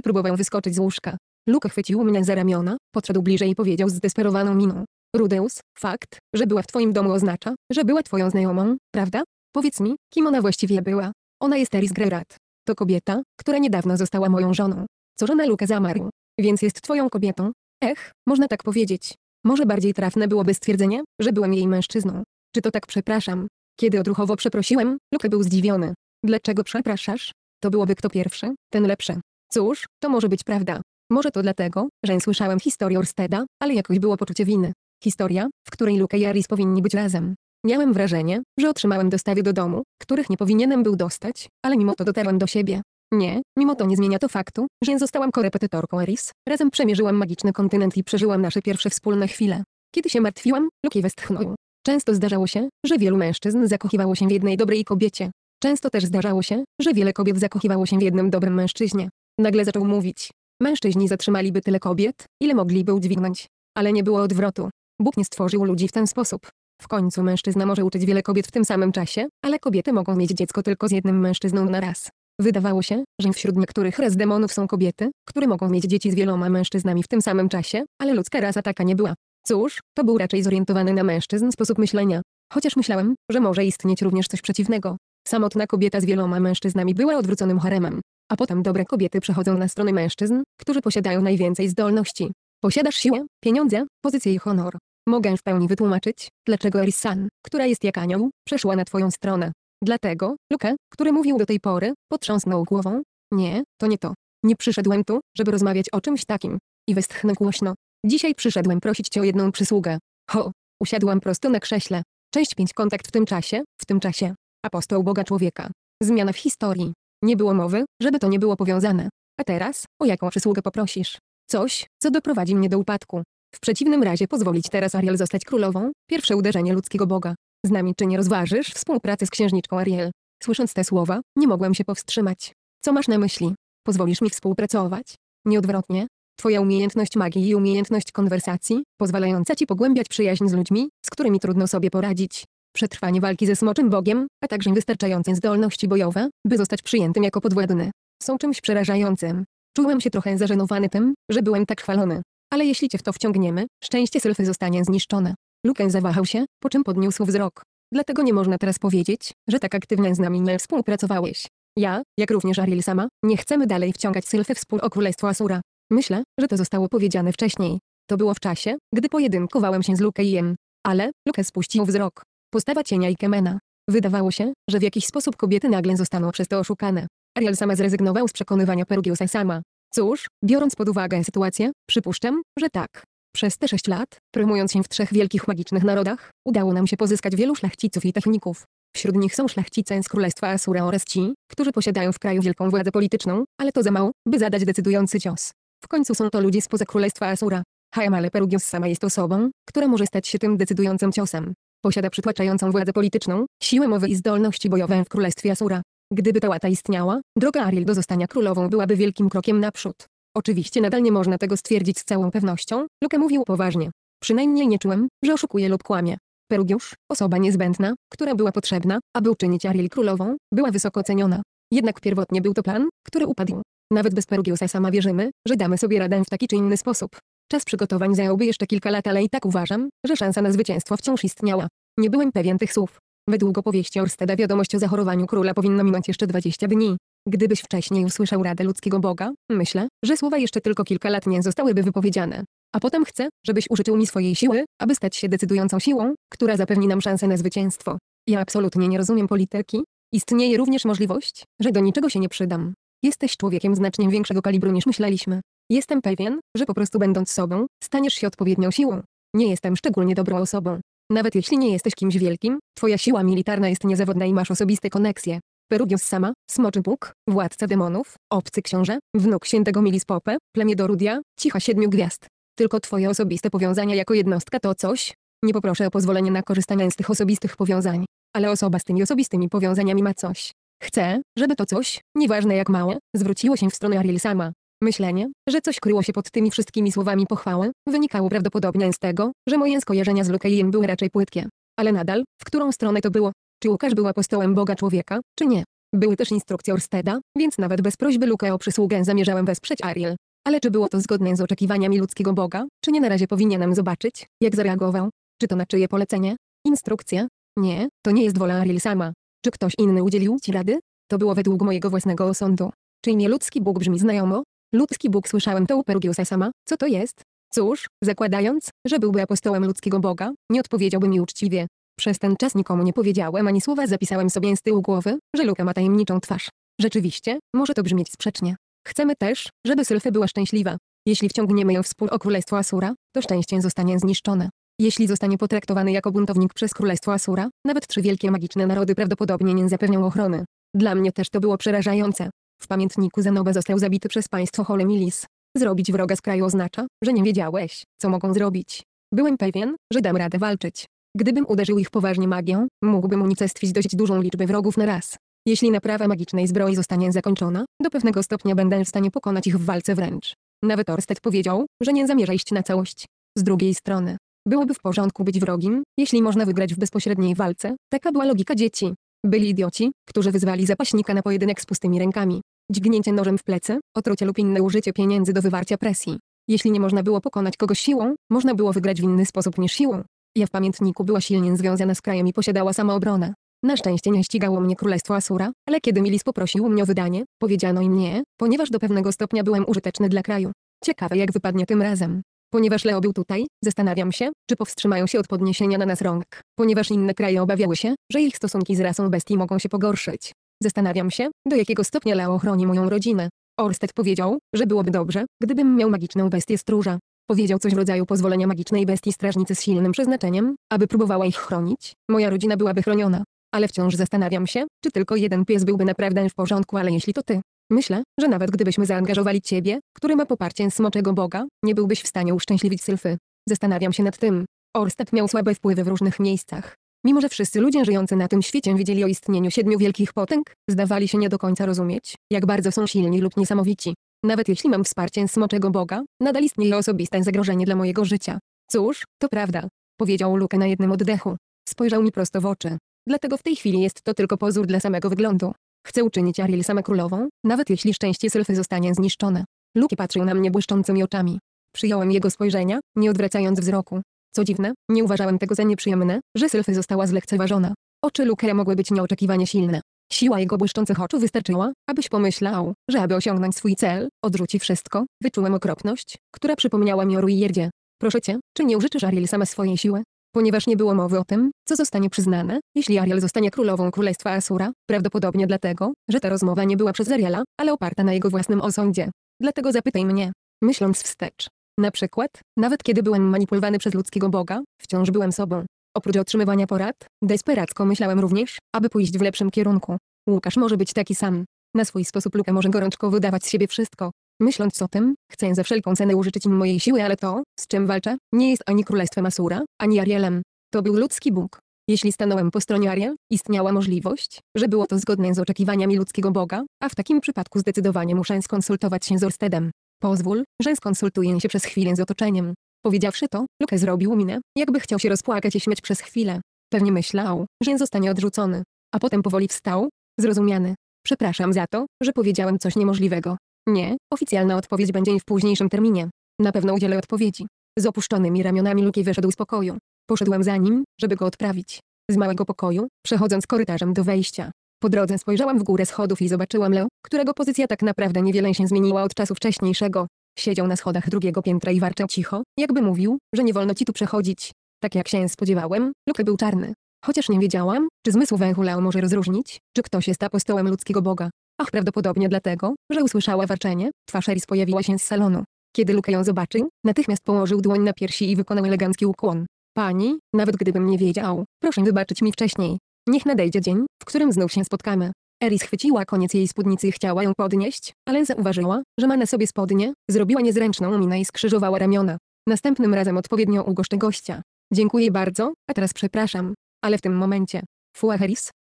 próbował wyskoczyć z łóżka. Luke chwycił mnie za ramiona, podszedł bliżej i powiedział z zdesperowaną miną. Rudeus, fakt, że była w twoim domu oznacza, że była twoją znajomą, prawda? Powiedz mi, kim ona właściwie była? Ona jest Eris Grerat. To kobieta, która niedawno została moją żoną. Co żona Luka zamarł, więc jest twoją kobietą. Ech, można tak powiedzieć. Może bardziej trafne byłoby stwierdzenie, że byłem jej mężczyzną. Czy to tak przepraszam? Kiedy odruchowo przeprosiłem, Luke był zdziwiony. Dlaczego przepraszasz? To byłoby kto pierwszy, ten lepszy. Cóż, to może być prawda. Może to dlatego, że słyszałem historię Orsteda, ale jakoś było poczucie winy. Historia, w której Luke i Aris powinni być razem. Miałem wrażenie, że otrzymałem dostawy do domu, których nie powinienem był dostać, ale mimo to dotarłem do siebie. Nie, mimo to nie zmienia to faktu, że zostałam korepetytorką Aris, razem przemierzyłam magiczny kontynent i przeżyłam nasze pierwsze wspólne chwile. Kiedy się martwiłam, Luke westchnął. Często zdarzało się, że wielu mężczyzn zakochiwało się w jednej dobrej kobiecie. Często też zdarzało się, że wiele kobiet zakochiwało się w jednym dobrym mężczyźnie. Nagle zaczął mówić. Mężczyźni zatrzymaliby tyle kobiet, ile mogliby udźwignąć. Ale nie było odwrotu. Bóg nie stworzył ludzi w ten sposób. W końcu mężczyzna może uczyć wiele kobiet w tym samym czasie, ale kobiety mogą mieć dziecko tylko z jednym mężczyzną na raz. Wydawało się, że wśród niektórych raz demonów są kobiety, które mogą mieć dzieci z wieloma mężczyznami w tym samym czasie, ale ludzka rasa taka nie była. Cóż, to był raczej zorientowany na mężczyzn sposób myślenia. Chociaż myślałem, że może istnieć również coś przeciwnego. Samotna kobieta z wieloma mężczyznami była odwróconym haremem. A potem dobre kobiety przechodzą na strony mężczyzn, którzy posiadają najwięcej zdolności. Posiadasz siłę, pieniądze, pozycję i honor. Mogę w pełni wytłumaczyć, dlaczego eris która jest jak anioł, przeszła na twoją stronę. Dlatego, Luke, który mówił do tej pory, potrząsnął głową. Nie, to nie to. Nie przyszedłem tu, żeby rozmawiać o czymś takim. I westchnął głośno. Dzisiaj przyszedłem prosić cię o jedną przysługę. Ho! Usiadłam prosto na krześle. Część 5 kontakt w tym czasie, w tym czasie. Apostoł Boga Człowieka. Zmiana w historii. Nie było mowy, żeby to nie było powiązane. A teraz, o jaką przysługę poprosisz? Coś, co doprowadzi mnie do upadku. W przeciwnym razie pozwolić teraz Ariel zostać królową, pierwsze uderzenie ludzkiego Boga. Z nami czy nie rozważysz współpracy z księżniczką Ariel? Słysząc te słowa, nie mogłem się powstrzymać. Co masz na myśli? Pozwolisz mi współpracować? Nieodwrotnie. Twoja umiejętność magii i umiejętność konwersacji, pozwalająca ci pogłębiać przyjaźń z ludźmi, z którymi trudno sobie poradzić. Przetrwanie walki ze smoczym bogiem, a także wystarczające zdolności bojowe, by zostać przyjętym jako podwładny. Są czymś przerażającym. Czułem się trochę zażenowany tym, że byłem tak chwalony. Ale jeśli cię w to wciągniemy, szczęście Sylfy zostanie zniszczone. Luken zawahał się, po czym podniósł wzrok. Dlatego nie można teraz powiedzieć, że tak aktywnie z nami nie współpracowałeś. Ja, jak również Ariel sama, nie chcemy dalej wciągać Sylfy w spór o Królestwo Asura. Myślę, że to zostało powiedziane wcześniej. To było w czasie, gdy pojedynkowałem się z Lukejem. Ale, Luke spuścił wzrok. Postawa cienia i Kemena. Wydawało się, że w jakiś sposób kobiety nagle zostaną przez to oszukane. Ariel sama zrezygnował z przekonywania Perugiusa sama. Cóż, biorąc pod uwagę sytuację, przypuszczam, że tak. Przez te sześć lat, prymując się w trzech wielkich magicznych narodach, udało nam się pozyskać wielu szlachciców i techników. Wśród nich są szlachcice z Królestwa Asura oraz ci, którzy posiadają w kraju wielką władzę polityczną, ale to za mało, by zadać decydujący cios. W końcu są to ludzie spoza Królestwa Asura. Hayamale Perugius sama jest osobą, która może stać się tym decydującym ciosem. Posiada przytłaczającą władzę polityczną, siłę mowy i zdolności bojowe w Królestwie Asura. Gdyby ta łata istniała, droga Ariel do zostania królową byłaby wielkim krokiem naprzód. Oczywiście nadal nie można tego stwierdzić z całą pewnością, Luke mówił poważnie. Przynajmniej nie czułem, że oszukuje lub kłamie. Perugiusz, osoba niezbędna, która była potrzebna, aby uczynić Ariel królową, była wysoko ceniona. Jednak pierwotnie był to plan, który upadł. Nawet bez Perugiusa sama wierzymy, że damy sobie radę w taki czy inny sposób. Czas przygotowań zająłby jeszcze kilka lat, ale i tak uważam, że szansa na zwycięstwo wciąż istniała. Nie byłem pewien tych słów. Według opowieści Orsteda wiadomość o zachorowaniu króla powinna minąć jeszcze 20 dni. Gdybyś wcześniej usłyszał radę ludzkiego Boga, myślę, że słowa jeszcze tylko kilka lat nie zostałyby wypowiedziane. A potem chcę, żebyś użyczył mi swojej siły, aby stać się decydującą siłą, która zapewni nam szansę na zwycięstwo. Ja absolutnie nie rozumiem polityki. Istnieje również możliwość, że do niczego się nie przydam. Jesteś człowiekiem znacznie większego kalibru niż myśleliśmy. Jestem pewien, że po prostu będąc sobą, staniesz się odpowiednią siłą. Nie jestem szczególnie dobrą osobą. Nawet jeśli nie jesteś kimś wielkim, twoja siła militarna jest niezawodna i masz osobiste koneksje. Perugius Sama, Smoczy Bóg, Władca Demonów, Obcy Książę, Wnuk Świętego Milispope, Plemię Dorudia, Cicha Siedmiu Gwiazd. Tylko twoje osobiste powiązania jako jednostka to coś. Nie poproszę o pozwolenie na korzystanie z tych osobistych powiązań. Ale osoba z tymi osobistymi powiązaniami ma coś. Chcę, żeby to coś, nieważne jak małe, zwróciło się w stronę Ariel Sama. Myślenie, że coś kryło się pod tymi wszystkimi słowami pochwały, wynikało prawdopodobnie z tego, że moje skojarzenia z Lukejem były raczej płytkie. Ale nadal, w którą stronę to było? Czy Łukasz był apostołem Boga człowieka, czy nie? Były też instrukcje Orsteda, więc nawet bez prośby Luke o przysługę zamierzałem wesprzeć Ariel. Ale czy było to zgodne z oczekiwaniami ludzkiego Boga, czy nie na razie powinienem zobaczyć, jak zareagował? Czy to na czyje polecenie? Instrukcje? Nie, to nie jest wola Ariel sama. Czy ktoś inny udzielił ci rady? To było według mojego własnego osądu. Czy imię ludzki Bóg brzmi znajomo? Ludzki Bóg słyszałem to u Perugiusa sama, co to jest? Cóż, zakładając, że byłby apostołem ludzkiego Boga, nie odpowiedziałby mi uczciwie. Przez ten czas nikomu nie powiedziałem ani słowa zapisałem sobie z tyłu głowy, że Luka ma tajemniczą twarz. Rzeczywiście, może to brzmieć sprzecznie. Chcemy też, żeby Sylfy była szczęśliwa. Jeśli wciągniemy ją w spór o Królestwo Asura, to szczęście zostanie zniszczone. Jeśli zostanie potraktowany jako buntownik przez Królestwo Asura, nawet trzy wielkie magiczne narody prawdopodobnie nie zapewnią ochrony. Dla mnie też to było przerażające. W pamiętniku Zenoba został zabity przez państwo Holemilis. Zrobić wroga z kraju oznacza, że nie wiedziałeś, co mogą zrobić. Byłem pewien, że dam radę walczyć. Gdybym uderzył ich poważnie magią, mógłbym unicestwić dość dużą liczbę wrogów na raz. Jeśli naprawa magicznej zbroi zostanie zakończona, do pewnego stopnia będę w stanie pokonać ich w walce wręcz. Nawet Orsted powiedział, że nie zamierza iść na całość. Z drugiej strony, byłoby w porządku być wrogim, jeśli można wygrać w bezpośredniej walce, taka była logika dzieci. Byli idioci, którzy wyzwali zapaśnika na pojedynek z pustymi rękami. Dźgnięcie nożem w plecy, otrucie lub inne użycie pieniędzy do wywarcia presji. Jeśli nie można było pokonać kogoś siłą, można było wygrać w inny sposób niż siłą. Ja w pamiętniku była silnie związana z krajem i posiadała samoobronę. Na szczęście nie ścigało mnie królestwo Asura, ale kiedy Milis poprosił mnie o wydanie, powiedziano im nie, ponieważ do pewnego stopnia byłem użyteczny dla kraju. Ciekawe jak wypadnie tym razem. Ponieważ Leo był tutaj, zastanawiam się, czy powstrzymają się od podniesienia na nas rąk, ponieważ inne kraje obawiały się, że ich stosunki z rasą bestii mogą się pogorszyć. Zastanawiam się, do jakiego stopnia Leo chroni moją rodzinę. Orsted powiedział, że byłoby dobrze, gdybym miał magiczną bestię stróża. Powiedział coś w rodzaju pozwolenia magicznej bestii strażnicy z silnym przeznaczeniem, aby próbowała ich chronić. Moja rodzina byłaby chroniona. Ale wciąż zastanawiam się, czy tylko jeden pies byłby naprawdę w porządku, ale jeśli to ty, Myślę, że nawet gdybyśmy zaangażowali ciebie, który ma poparcie smoczego boga, nie byłbyś w stanie uszczęśliwić sylfy. Zastanawiam się nad tym. Orsted miał słabe wpływy w różnych miejscach. Mimo, że wszyscy ludzie żyjący na tym świecie wiedzieli o istnieniu siedmiu wielkich potęg, zdawali się nie do końca rozumieć, jak bardzo są silni lub niesamowici. Nawet jeśli mam wsparcie smoczego boga, nadal istnieje osobiste zagrożenie dla mojego życia. Cóż, to prawda. Powiedział Luke na jednym oddechu. Spojrzał mi prosto w oczy. Dlatego w tej chwili jest to tylko pozór dla samego wyglądu. Chcę uczynić Ariel sama królową, nawet jeśli szczęście Sylfy zostanie zniszczone. Luki patrzył na mnie błyszczącymi oczami. Przyjąłem jego spojrzenia, nie odwracając wzroku. Co dziwne, nie uważałem tego za nieprzyjemne, że Sylfy została zlekceważona. Oczy Lukera mogły być nieoczekiwanie silne. Siła jego błyszczących oczu wystarczyła, abyś pomyślał, że aby osiągnąć swój cel, odrzuci wszystko. Wyczułem okropność, która przypomniała mi o jerdzie. Proszę cię, czy nie użyczysz Ariel sama swojej siły? ponieważ nie było mowy o tym, co zostanie przyznane, jeśli Ariel zostanie królową Królestwa Asura, prawdopodobnie dlatego, że ta rozmowa nie była przez Ariela, ale oparta na jego własnym osądzie. Dlatego zapytaj mnie, myśląc wstecz. Na przykład, nawet kiedy byłem manipulowany przez ludzkiego Boga, wciąż byłem sobą. Oprócz otrzymywania porad, desperacko myślałem również, aby pójść w lepszym kierunku. Łukasz może być taki sam. Na swój sposób Luka może gorączkowo dawać z siebie wszystko, Myśląc o tym, chcę za wszelką cenę użyczyć im mojej siły, ale to, z czym walczę, nie jest ani królestwem Asura, ani Arielem. To był ludzki Bóg. Jeśli stanąłem po stronie Ariel, istniała możliwość, że było to zgodne z oczekiwaniami ludzkiego Boga, a w takim przypadku zdecydowanie muszę skonsultować się z Orstedem. Pozwól, że skonsultuję się przez chwilę z otoczeniem. Powiedziawszy to, Luke zrobił minę, jakby chciał się rozpłakać i śmiać przez chwilę. Pewnie myślał, że zostanie odrzucony. A potem powoli wstał, zrozumiany. Przepraszam za to, że powiedziałem coś niemożliwego. Nie, oficjalna odpowiedź będzie w późniejszym terminie. Na pewno udzielę odpowiedzi. Z opuszczonymi ramionami Luki wyszedł z pokoju. Poszedłem za nim, żeby go odprawić. Z małego pokoju, przechodząc korytarzem do wejścia. Po drodze spojrzałam w górę schodów i zobaczyłam Leo, którego pozycja tak naprawdę niewiele się zmieniła od czasu wcześniejszego. Siedział na schodach drugiego piętra i warczał cicho, jakby mówił, że nie wolno ci tu przechodzić. Tak jak się spodziewałem, Luke był czarny. Chociaż nie wiedziałam, czy zmysł węchu Leo może rozróżnić, czy ktoś jest apostołem ludzkiego Boga. Ach prawdopodobnie dlatego, że usłyszała warczenie, twarz Eris pojawiła się z salonu. Kiedy Luke ją zobaczył, natychmiast położył dłoń na piersi i wykonał elegancki ukłon. Pani, nawet gdybym nie wiedział, proszę wybaczyć mi wcześniej. Niech nadejdzie dzień, w którym znów się spotkamy. Eris chwyciła koniec jej spódnicy i chciała ją podnieść, ale zauważyła, że ma na sobie spodnie, zrobiła niezręczną minę i skrzyżowała ramiona. Następnym razem odpowiednio ugoszczę gościa. Dziękuję bardzo, a teraz przepraszam. Ale w tym momencie. Fua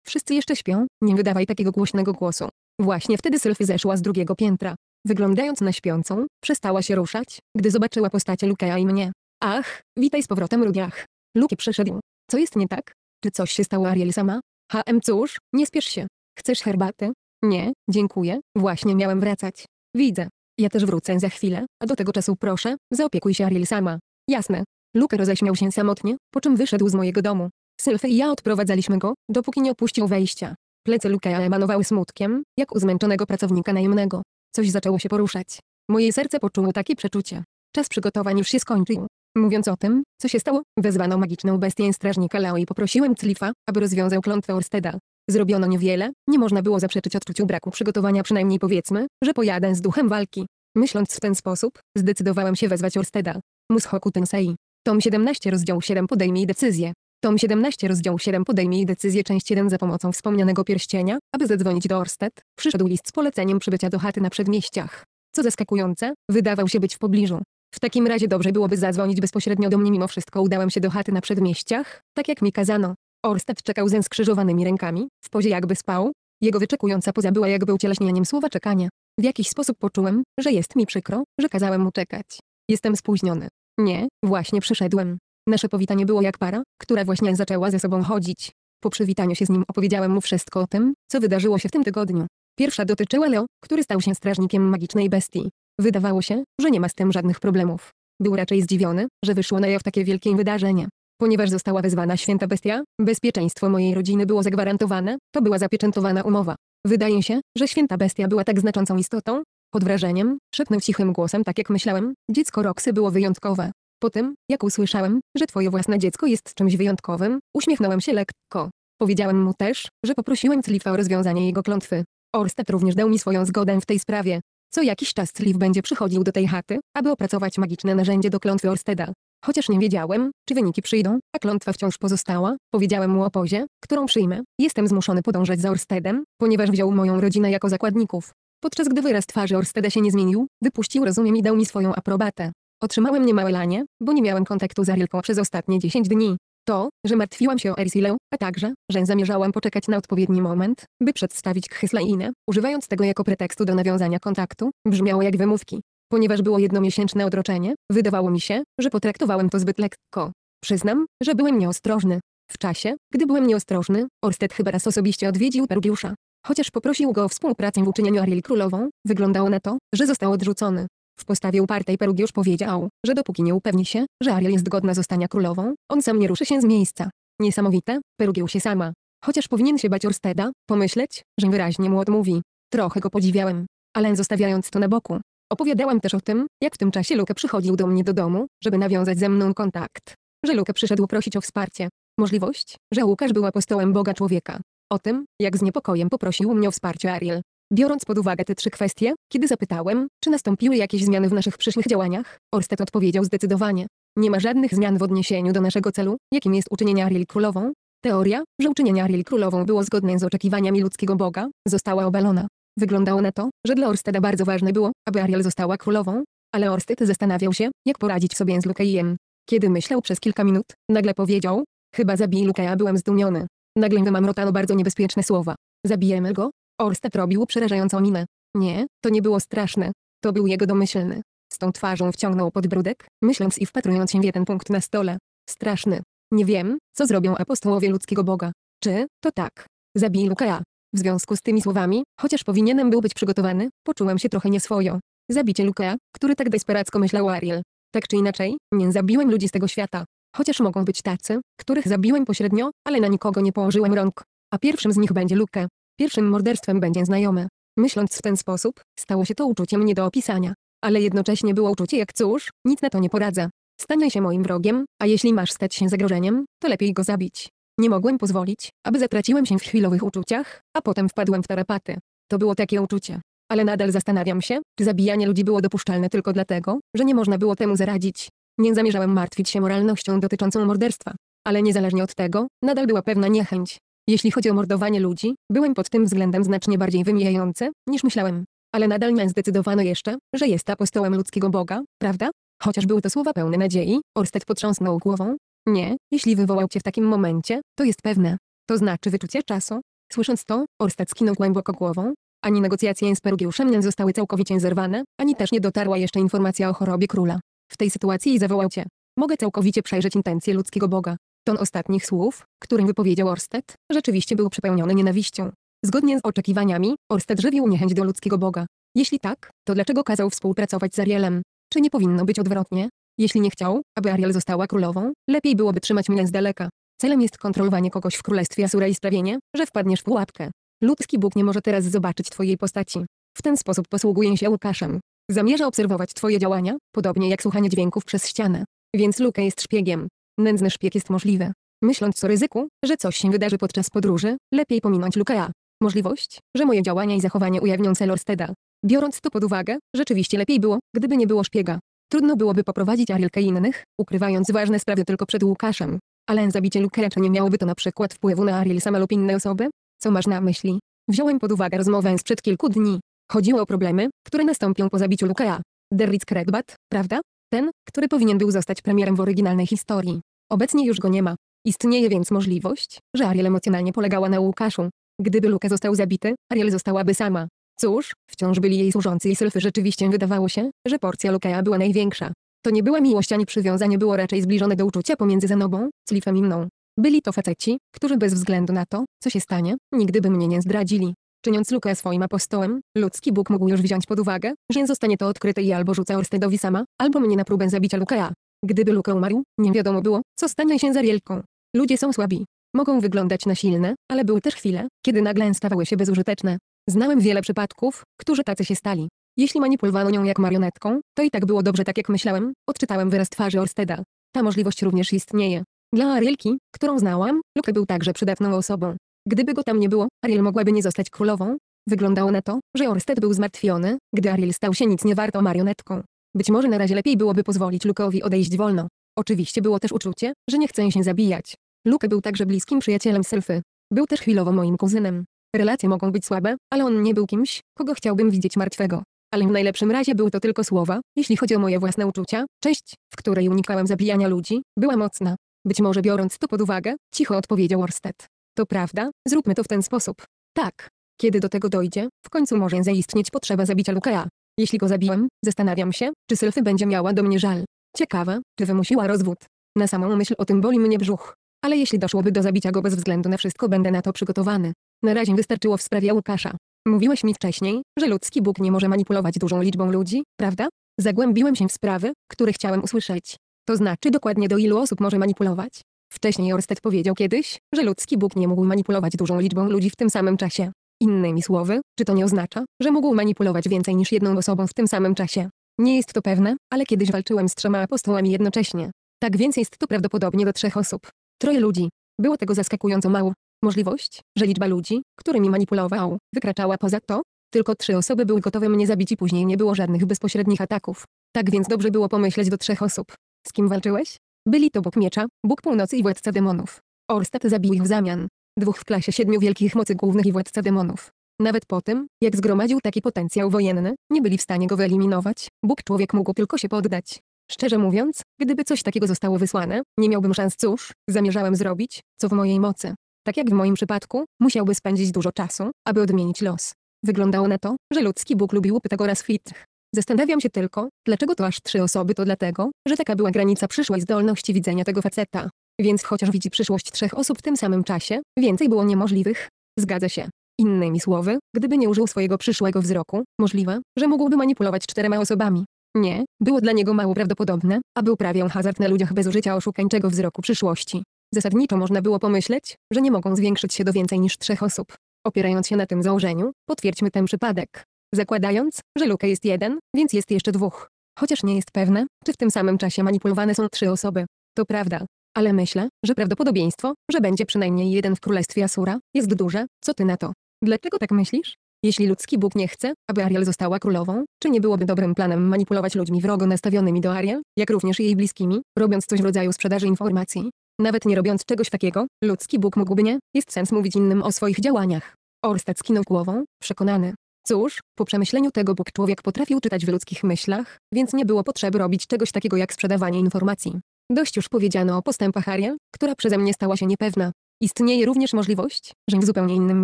wszyscy jeszcze śpią, nie wydawaj takiego głośnego głosu. Właśnie wtedy Sylfie zeszła z drugiego piętra. Wyglądając na śpiącą, przestała się ruszać, gdy zobaczyła postacie Luke'a i mnie. Ach, witaj z powrotem Rudiach. Luke przyszedł. Co jest nie tak? Czy coś się stało Ariel sama? HM cóż, nie spiesz się. Chcesz herbaty? Nie, dziękuję, właśnie miałem wracać. Widzę. Ja też wrócę za chwilę, a do tego czasu proszę, zaopiekuj się Ariel sama. Jasne. Luke roześmiał się samotnie, po czym wyszedł z mojego domu. Sylfie i ja odprowadzaliśmy go, dopóki nie opuścił wejścia. Plecy Lukea emanowały smutkiem, jak u zmęczonego pracownika najemnego. Coś zaczęło się poruszać. Moje serce poczuło takie przeczucie. Czas przygotowań już się skończył. Mówiąc o tym, co się stało, wezwano magiczną bestię strażnika Lao i poprosiłem Cliffa, aby rozwiązał klątwę Orsteda. Zrobiono niewiele, nie można było zaprzeczyć odczuciu braku przygotowania przynajmniej powiedzmy, że pojadę z duchem walki. Myśląc w ten sposób, zdecydowałem się wezwać Orsteda. Mushoku Tensei. Tom 17 rozdział 7 podejmij decyzję. Tom 17 rozdział 7 podejmij decyzję część 1 za pomocą wspomnianego pierścienia, aby zadzwonić do Orsted, przyszedł list z poleceniem przybycia do chaty na przedmieściach. Co zaskakujące, wydawał się być w pobliżu. W takim razie dobrze byłoby zadzwonić bezpośrednio do mnie mimo wszystko udałem się do chaty na przedmieściach, tak jak mi kazano. Orsted czekał ze skrzyżowanymi rękami, w pozie jakby spał. Jego wyczekująca poza była jakby ucieleśnieniem słowa czekania. W jakiś sposób poczułem, że jest mi przykro, że kazałem mu czekać. Jestem spóźniony. Nie, właśnie przyszedłem. Nasze powitanie było jak para, która właśnie zaczęła ze sobą chodzić. Po przywitaniu się z nim opowiedziałem mu wszystko o tym, co wydarzyło się w tym tygodniu. Pierwsza dotyczyła Leo, który stał się strażnikiem magicznej bestii. Wydawało się, że nie ma z tym żadnych problemów. Był raczej zdziwiony, że wyszło na jaw takie wielkie wydarzenie. Ponieważ została wezwana święta bestia, bezpieczeństwo mojej rodziny było zagwarantowane, to była zapieczętowana umowa. Wydaje się, że święta bestia była tak znaczącą istotą. Pod wrażeniem, szepnął cichym głosem tak jak myślałem, dziecko Roxy było wyjątkowe. Po tym, jak usłyszałem, że twoje własne dziecko jest czymś wyjątkowym, uśmiechnąłem się lekko. Powiedziałem mu też, że poprosiłem Cliffa o rozwiązanie jego klątwy. Orsted również dał mi swoją zgodę w tej sprawie. Co jakiś czas Cliff będzie przychodził do tej chaty, aby opracować magiczne narzędzie do klątwy Orsteda. Chociaż nie wiedziałem, czy wyniki przyjdą, a klątwa wciąż pozostała, powiedziałem mu o pozie, którą przyjmę. Jestem zmuszony podążać za Orstedem, ponieważ wziął moją rodzinę jako zakładników. Podczas gdy wyraz twarzy Orsteda się nie zmienił, wypuścił rozumiem i dał mi swoją aprobatę. Otrzymałem niemałe lanie, bo nie miałem kontaktu z Arielką przez ostatnie 10 dni. To, że martwiłam się o Ersilę, a także, że zamierzałam poczekać na odpowiedni moment, by przedstawić Khyslainę, używając tego jako pretekstu do nawiązania kontaktu, brzmiało jak wymówki. Ponieważ było jednomiesięczne odroczenie, wydawało mi się, że potraktowałem to zbyt lekko. Przyznam, że byłem nieostrożny. W czasie, gdy byłem nieostrożny, Orsted chyba raz osobiście odwiedził Pergiusza. Chociaż poprosił go o współpracę w uczynieniu Ariel królową, wyglądało na to, że został odrzucony. W postawie upartej Perug już powiedział, że dopóki nie upewni się, że Ariel jest godna zostania królową, on sam nie ruszy się z miejsca. Niesamowite, Perugieł się sama. Chociaż powinien się bać Orsteda, pomyśleć, że wyraźnie mu odmówi. Trochę go podziwiałem. Ale zostawiając to na boku, opowiadałam też o tym, jak w tym czasie Luke przychodził do mnie do domu, żeby nawiązać ze mną kontakt. Że Luke przyszedł prosić o wsparcie. Możliwość, że Łukasz był apostołem Boga człowieka. O tym, jak z niepokojem poprosił mnie o wsparcie Ariel. Biorąc pod uwagę te trzy kwestie, kiedy zapytałem, czy nastąpiły jakieś zmiany w naszych przyszłych działaniach, Orsted odpowiedział zdecydowanie. Nie ma żadnych zmian w odniesieniu do naszego celu, jakim jest uczynienie Ariel królową. Teoria, że uczynienie Ariel królową było zgodne z oczekiwaniami ludzkiego Boga, została obalona. Wyglądało na to, że dla Orsteda bardzo ważne było, aby Ariel została królową, ale Orsted zastanawiał się, jak poradzić sobie z Lukejem. Kiedy myślał przez kilka minut, nagle powiedział, chyba zabij Lukeja byłem zdumiony. Nagle wymamrotano bardzo niebezpieczne słowa. Zabijemy go, Orsted robił przerażającą minę. Nie, to nie było straszne. To był jego domyślny. Z tą twarzą wciągnął podbródek, myśląc i wpatrując się w jeden punkt na stole. Straszny. Nie wiem, co zrobią apostołowie ludzkiego Boga. Czy, to tak. Zabij Lukaja. W związku z tymi słowami, chociaż powinienem był być przygotowany, poczułem się trochę nieswojo. Zabicie Lukaja, który tak desperacko myślał Ariel. Tak czy inaczej, nie zabiłem ludzi z tego świata. Chociaż mogą być tacy, których zabiłem pośrednio, ale na nikogo nie położyłem rąk. A pierwszym z nich będzie Lukę. Pierwszym morderstwem będzie znajomy. Myśląc w ten sposób, stało się to uczuciem nie do opisania. Ale jednocześnie było uczucie jak cóż, nic na to nie poradzę. Stanie się moim wrogiem, a jeśli masz stać się zagrożeniem, to lepiej go zabić. Nie mogłem pozwolić, aby zatraciłem się w chwilowych uczuciach, a potem wpadłem w tarapaty. To było takie uczucie. Ale nadal zastanawiam się, czy zabijanie ludzi było dopuszczalne tylko dlatego, że nie można było temu zaradzić. Nie zamierzałem martwić się moralnością dotyczącą morderstwa. Ale niezależnie od tego, nadal była pewna niechęć. Jeśli chodzi o mordowanie ludzi, byłem pod tym względem znacznie bardziej wymijający, niż myślałem. Ale nadal nie zdecydowano jeszcze, że jest apostołem ludzkiego Boga, prawda? Chociaż były to słowa pełne nadziei, Orsted potrząsnął głową. Nie, jeśli wywołał cię w takim momencie, to jest pewne. To znaczy wyczucie czasu. Słysząc to, Orsted skinął głęboko głową. Ani negocjacje z Perugiuszem nie zostały całkowicie zerwane, ani też nie dotarła jeszcze informacja o chorobie króla. W tej sytuacji zawołał cię. Mogę całkowicie przejrzeć intencje ludzkiego Boga. Ton ostatnich słów, którym wypowiedział Orsted, rzeczywiście był przepełniony nienawiścią. Zgodnie z oczekiwaniami, Orsted żywił niechęć do ludzkiego Boga. Jeśli tak, to dlaczego kazał współpracować z Arielem? Czy nie powinno być odwrotnie? Jeśli nie chciał, aby Ariel została królową, lepiej byłoby trzymać mnie z daleka. Celem jest kontrolowanie kogoś w królestwie Asura i sprawienie, że wpadniesz w pułapkę. Ludzki Bóg nie może teraz zobaczyć twojej postaci. W ten sposób posługuje się Łukaszem. Zamierza obserwować twoje działania, podobnie jak słuchanie dźwięków przez ścianę. Więc Luka jest szpiegiem. Nędzny szpieg jest możliwy. Myśląc o ryzyku, że coś się wydarzy podczas podróży, lepiej pominąć Luke'a. Możliwość, że moje działania i zachowanie ujawnią cel Orsteda. Biorąc to pod uwagę, rzeczywiście lepiej było, gdyby nie było szpiega. Trudno byłoby poprowadzić Arielkę i innych, ukrywając ważne sprawy tylko przed Łukaszem. Ale zabicie Lukera czy nie miałoby to na przykład wpływu na Ariel sama lub inne osoby? Co masz na myśli? Wziąłem pod uwagę rozmowę sprzed kilku dni. Chodziło o problemy, które nastąpią po zabiciu Lukea. Derrick Redbat, prawda? Ten, który powinien był zostać premierem w oryginalnej historii. Obecnie już go nie ma. Istnieje więc możliwość, że Ariel emocjonalnie polegała na Łukaszu. Gdyby Luke został zabity, Ariel zostałaby sama. Cóż, wciąż byli jej służący i sylfy rzeczywiście wydawało się, że porcja Lukea była największa. To nie była miłość ani przywiązanie było raczej zbliżone do uczucia pomiędzy Zenobą, Cliffem i mną. Byli to faceci, którzy bez względu na to, co się stanie, nigdy by mnie nie zdradzili. Czyniąc Lukę swoim apostołem, ludzki Bóg mógł już wziąć pod uwagę, że zostanie to odkryte i albo rzuca Orstedowi sama, albo mnie na próbę zabicia Lukea. Gdyby Luka umarł, nie wiadomo było, co stanie się za Arielką. Ludzie są słabi. Mogą wyglądać na silne, ale były też chwile, kiedy nagle stawały się bezużyteczne. Znałem wiele przypadków, którzy tacy się stali. Jeśli manipulowano nią jak marionetką, to i tak było dobrze tak jak myślałem, odczytałem wyraz twarzy Orsteda. Ta możliwość również istnieje. Dla Arielki, którą znałam, Luke był także przydatną osobą. Gdyby go tam nie było, Ariel mogłaby nie zostać królową. Wyglądało na to, że Orsted był zmartwiony, gdy Ariel stał się nic nie wartą marionetką. Być może na razie lepiej byłoby pozwolić Luke'owi odejść wolno. Oczywiście było też uczucie, że nie chce się zabijać. Luke był także bliskim przyjacielem Sylfy. Był też chwilowo moim kuzynem. Relacje mogą być słabe, ale on nie był kimś, kogo chciałbym widzieć martwego. Ale w najlepszym razie były to tylko słowa, jeśli chodzi o moje własne uczucia, część, w której unikałem zabijania ludzi, była mocna. Być może biorąc to pod uwagę, cicho odpowiedział Orsted. To prawda, zróbmy to w ten sposób. Tak. Kiedy do tego dojdzie, w końcu może zaistnieć potrzeba zabicia Lukea. Jeśli go zabiłem, zastanawiam się, czy Sylfy będzie miała do mnie żal. Ciekawe, czy wymusiła rozwód. Na samą myśl o tym boli mnie brzuch. Ale jeśli doszłoby do zabicia go bez względu na wszystko będę na to przygotowany. Na razie wystarczyło w sprawie Łukasza. Mówiłeś mi wcześniej, że ludzki Bóg nie może manipulować dużą liczbą ludzi, prawda? Zagłębiłem się w sprawy, które chciałem usłyszeć. To znaczy dokładnie do ilu osób może manipulować? Wcześniej Orsted powiedział kiedyś, że ludzki Bóg nie mógł manipulować dużą liczbą ludzi w tym samym czasie. Innymi słowy, czy to nie oznacza, że mógł manipulować więcej niż jedną osobą w tym samym czasie? Nie jest to pewne, ale kiedyś walczyłem z trzema apostołami jednocześnie. Tak więc jest to prawdopodobnie do trzech osób. Troje ludzi. Było tego zaskakująco mało. Możliwość, że liczba ludzi, którymi manipulował, wykraczała poza to, tylko trzy osoby były gotowe mnie zabić i później nie było żadnych bezpośrednich ataków. Tak więc dobrze było pomyśleć do trzech osób. Z kim walczyłeś? Byli to Bóg Miecza, Bóg Północy i Władca Demonów. Orstat zabił ich w zamian. Dwóch w klasie siedmiu wielkich mocy głównych i Władca Demonów. Nawet po tym, jak zgromadził taki potencjał wojenny, nie byli w stanie go wyeliminować, Bóg człowiek mógł tylko się poddać. Szczerze mówiąc, gdyby coś takiego zostało wysłane, nie miałbym szans cóż, zamierzałem zrobić, co w mojej mocy. Tak jak w moim przypadku, musiałby spędzić dużo czasu, aby odmienić los. Wyglądało na to, że ludzki Bóg lubił Pythagoras Fitch. Zastanawiam się tylko, dlaczego to aż trzy osoby to dlatego, że taka była granica przyszłej zdolności widzenia tego faceta. Więc chociaż widzi przyszłość trzech osób w tym samym czasie, więcej było niemożliwych. Zgadza się. Innymi słowy, gdyby nie użył swojego przyszłego wzroku, możliwe, że mógłby manipulować czterema osobami. Nie, było dla niego mało prawdopodobne, aby uprawiał hazard na ludziach bez użycia oszukańczego wzroku przyszłości. Zasadniczo można było pomyśleć, że nie mogą zwiększyć się do więcej niż trzech osób. Opierając się na tym założeniu, potwierdźmy ten przypadek zakładając, że Luke jest jeden, więc jest jeszcze dwóch. Chociaż nie jest pewne, czy w tym samym czasie manipulowane są trzy osoby. To prawda. Ale myślę, że prawdopodobieństwo, że będzie przynajmniej jeden w królestwie Asura, jest duże. Co ty na to? Dlaczego tak myślisz? Jeśli ludzki Bóg nie chce, aby Ariel została królową, czy nie byłoby dobrym planem manipulować ludźmi wrogo nastawionymi do Ariel, jak również jej bliskimi, robiąc coś w rodzaju sprzedaży informacji? Nawet nie robiąc czegoś takiego, ludzki Bóg mógłby nie, jest sens mówić innym o swoich działaniach. Orsted skinął głową, przekonany, Cóż, po przemyśleniu tego Bóg człowiek potrafił czytać w ludzkich myślach, więc nie było potrzeby robić czegoś takiego jak sprzedawanie informacji. Dość już powiedziano o postępach Ariel, która przeze mnie stała się niepewna. Istnieje również możliwość, że w zupełnie innym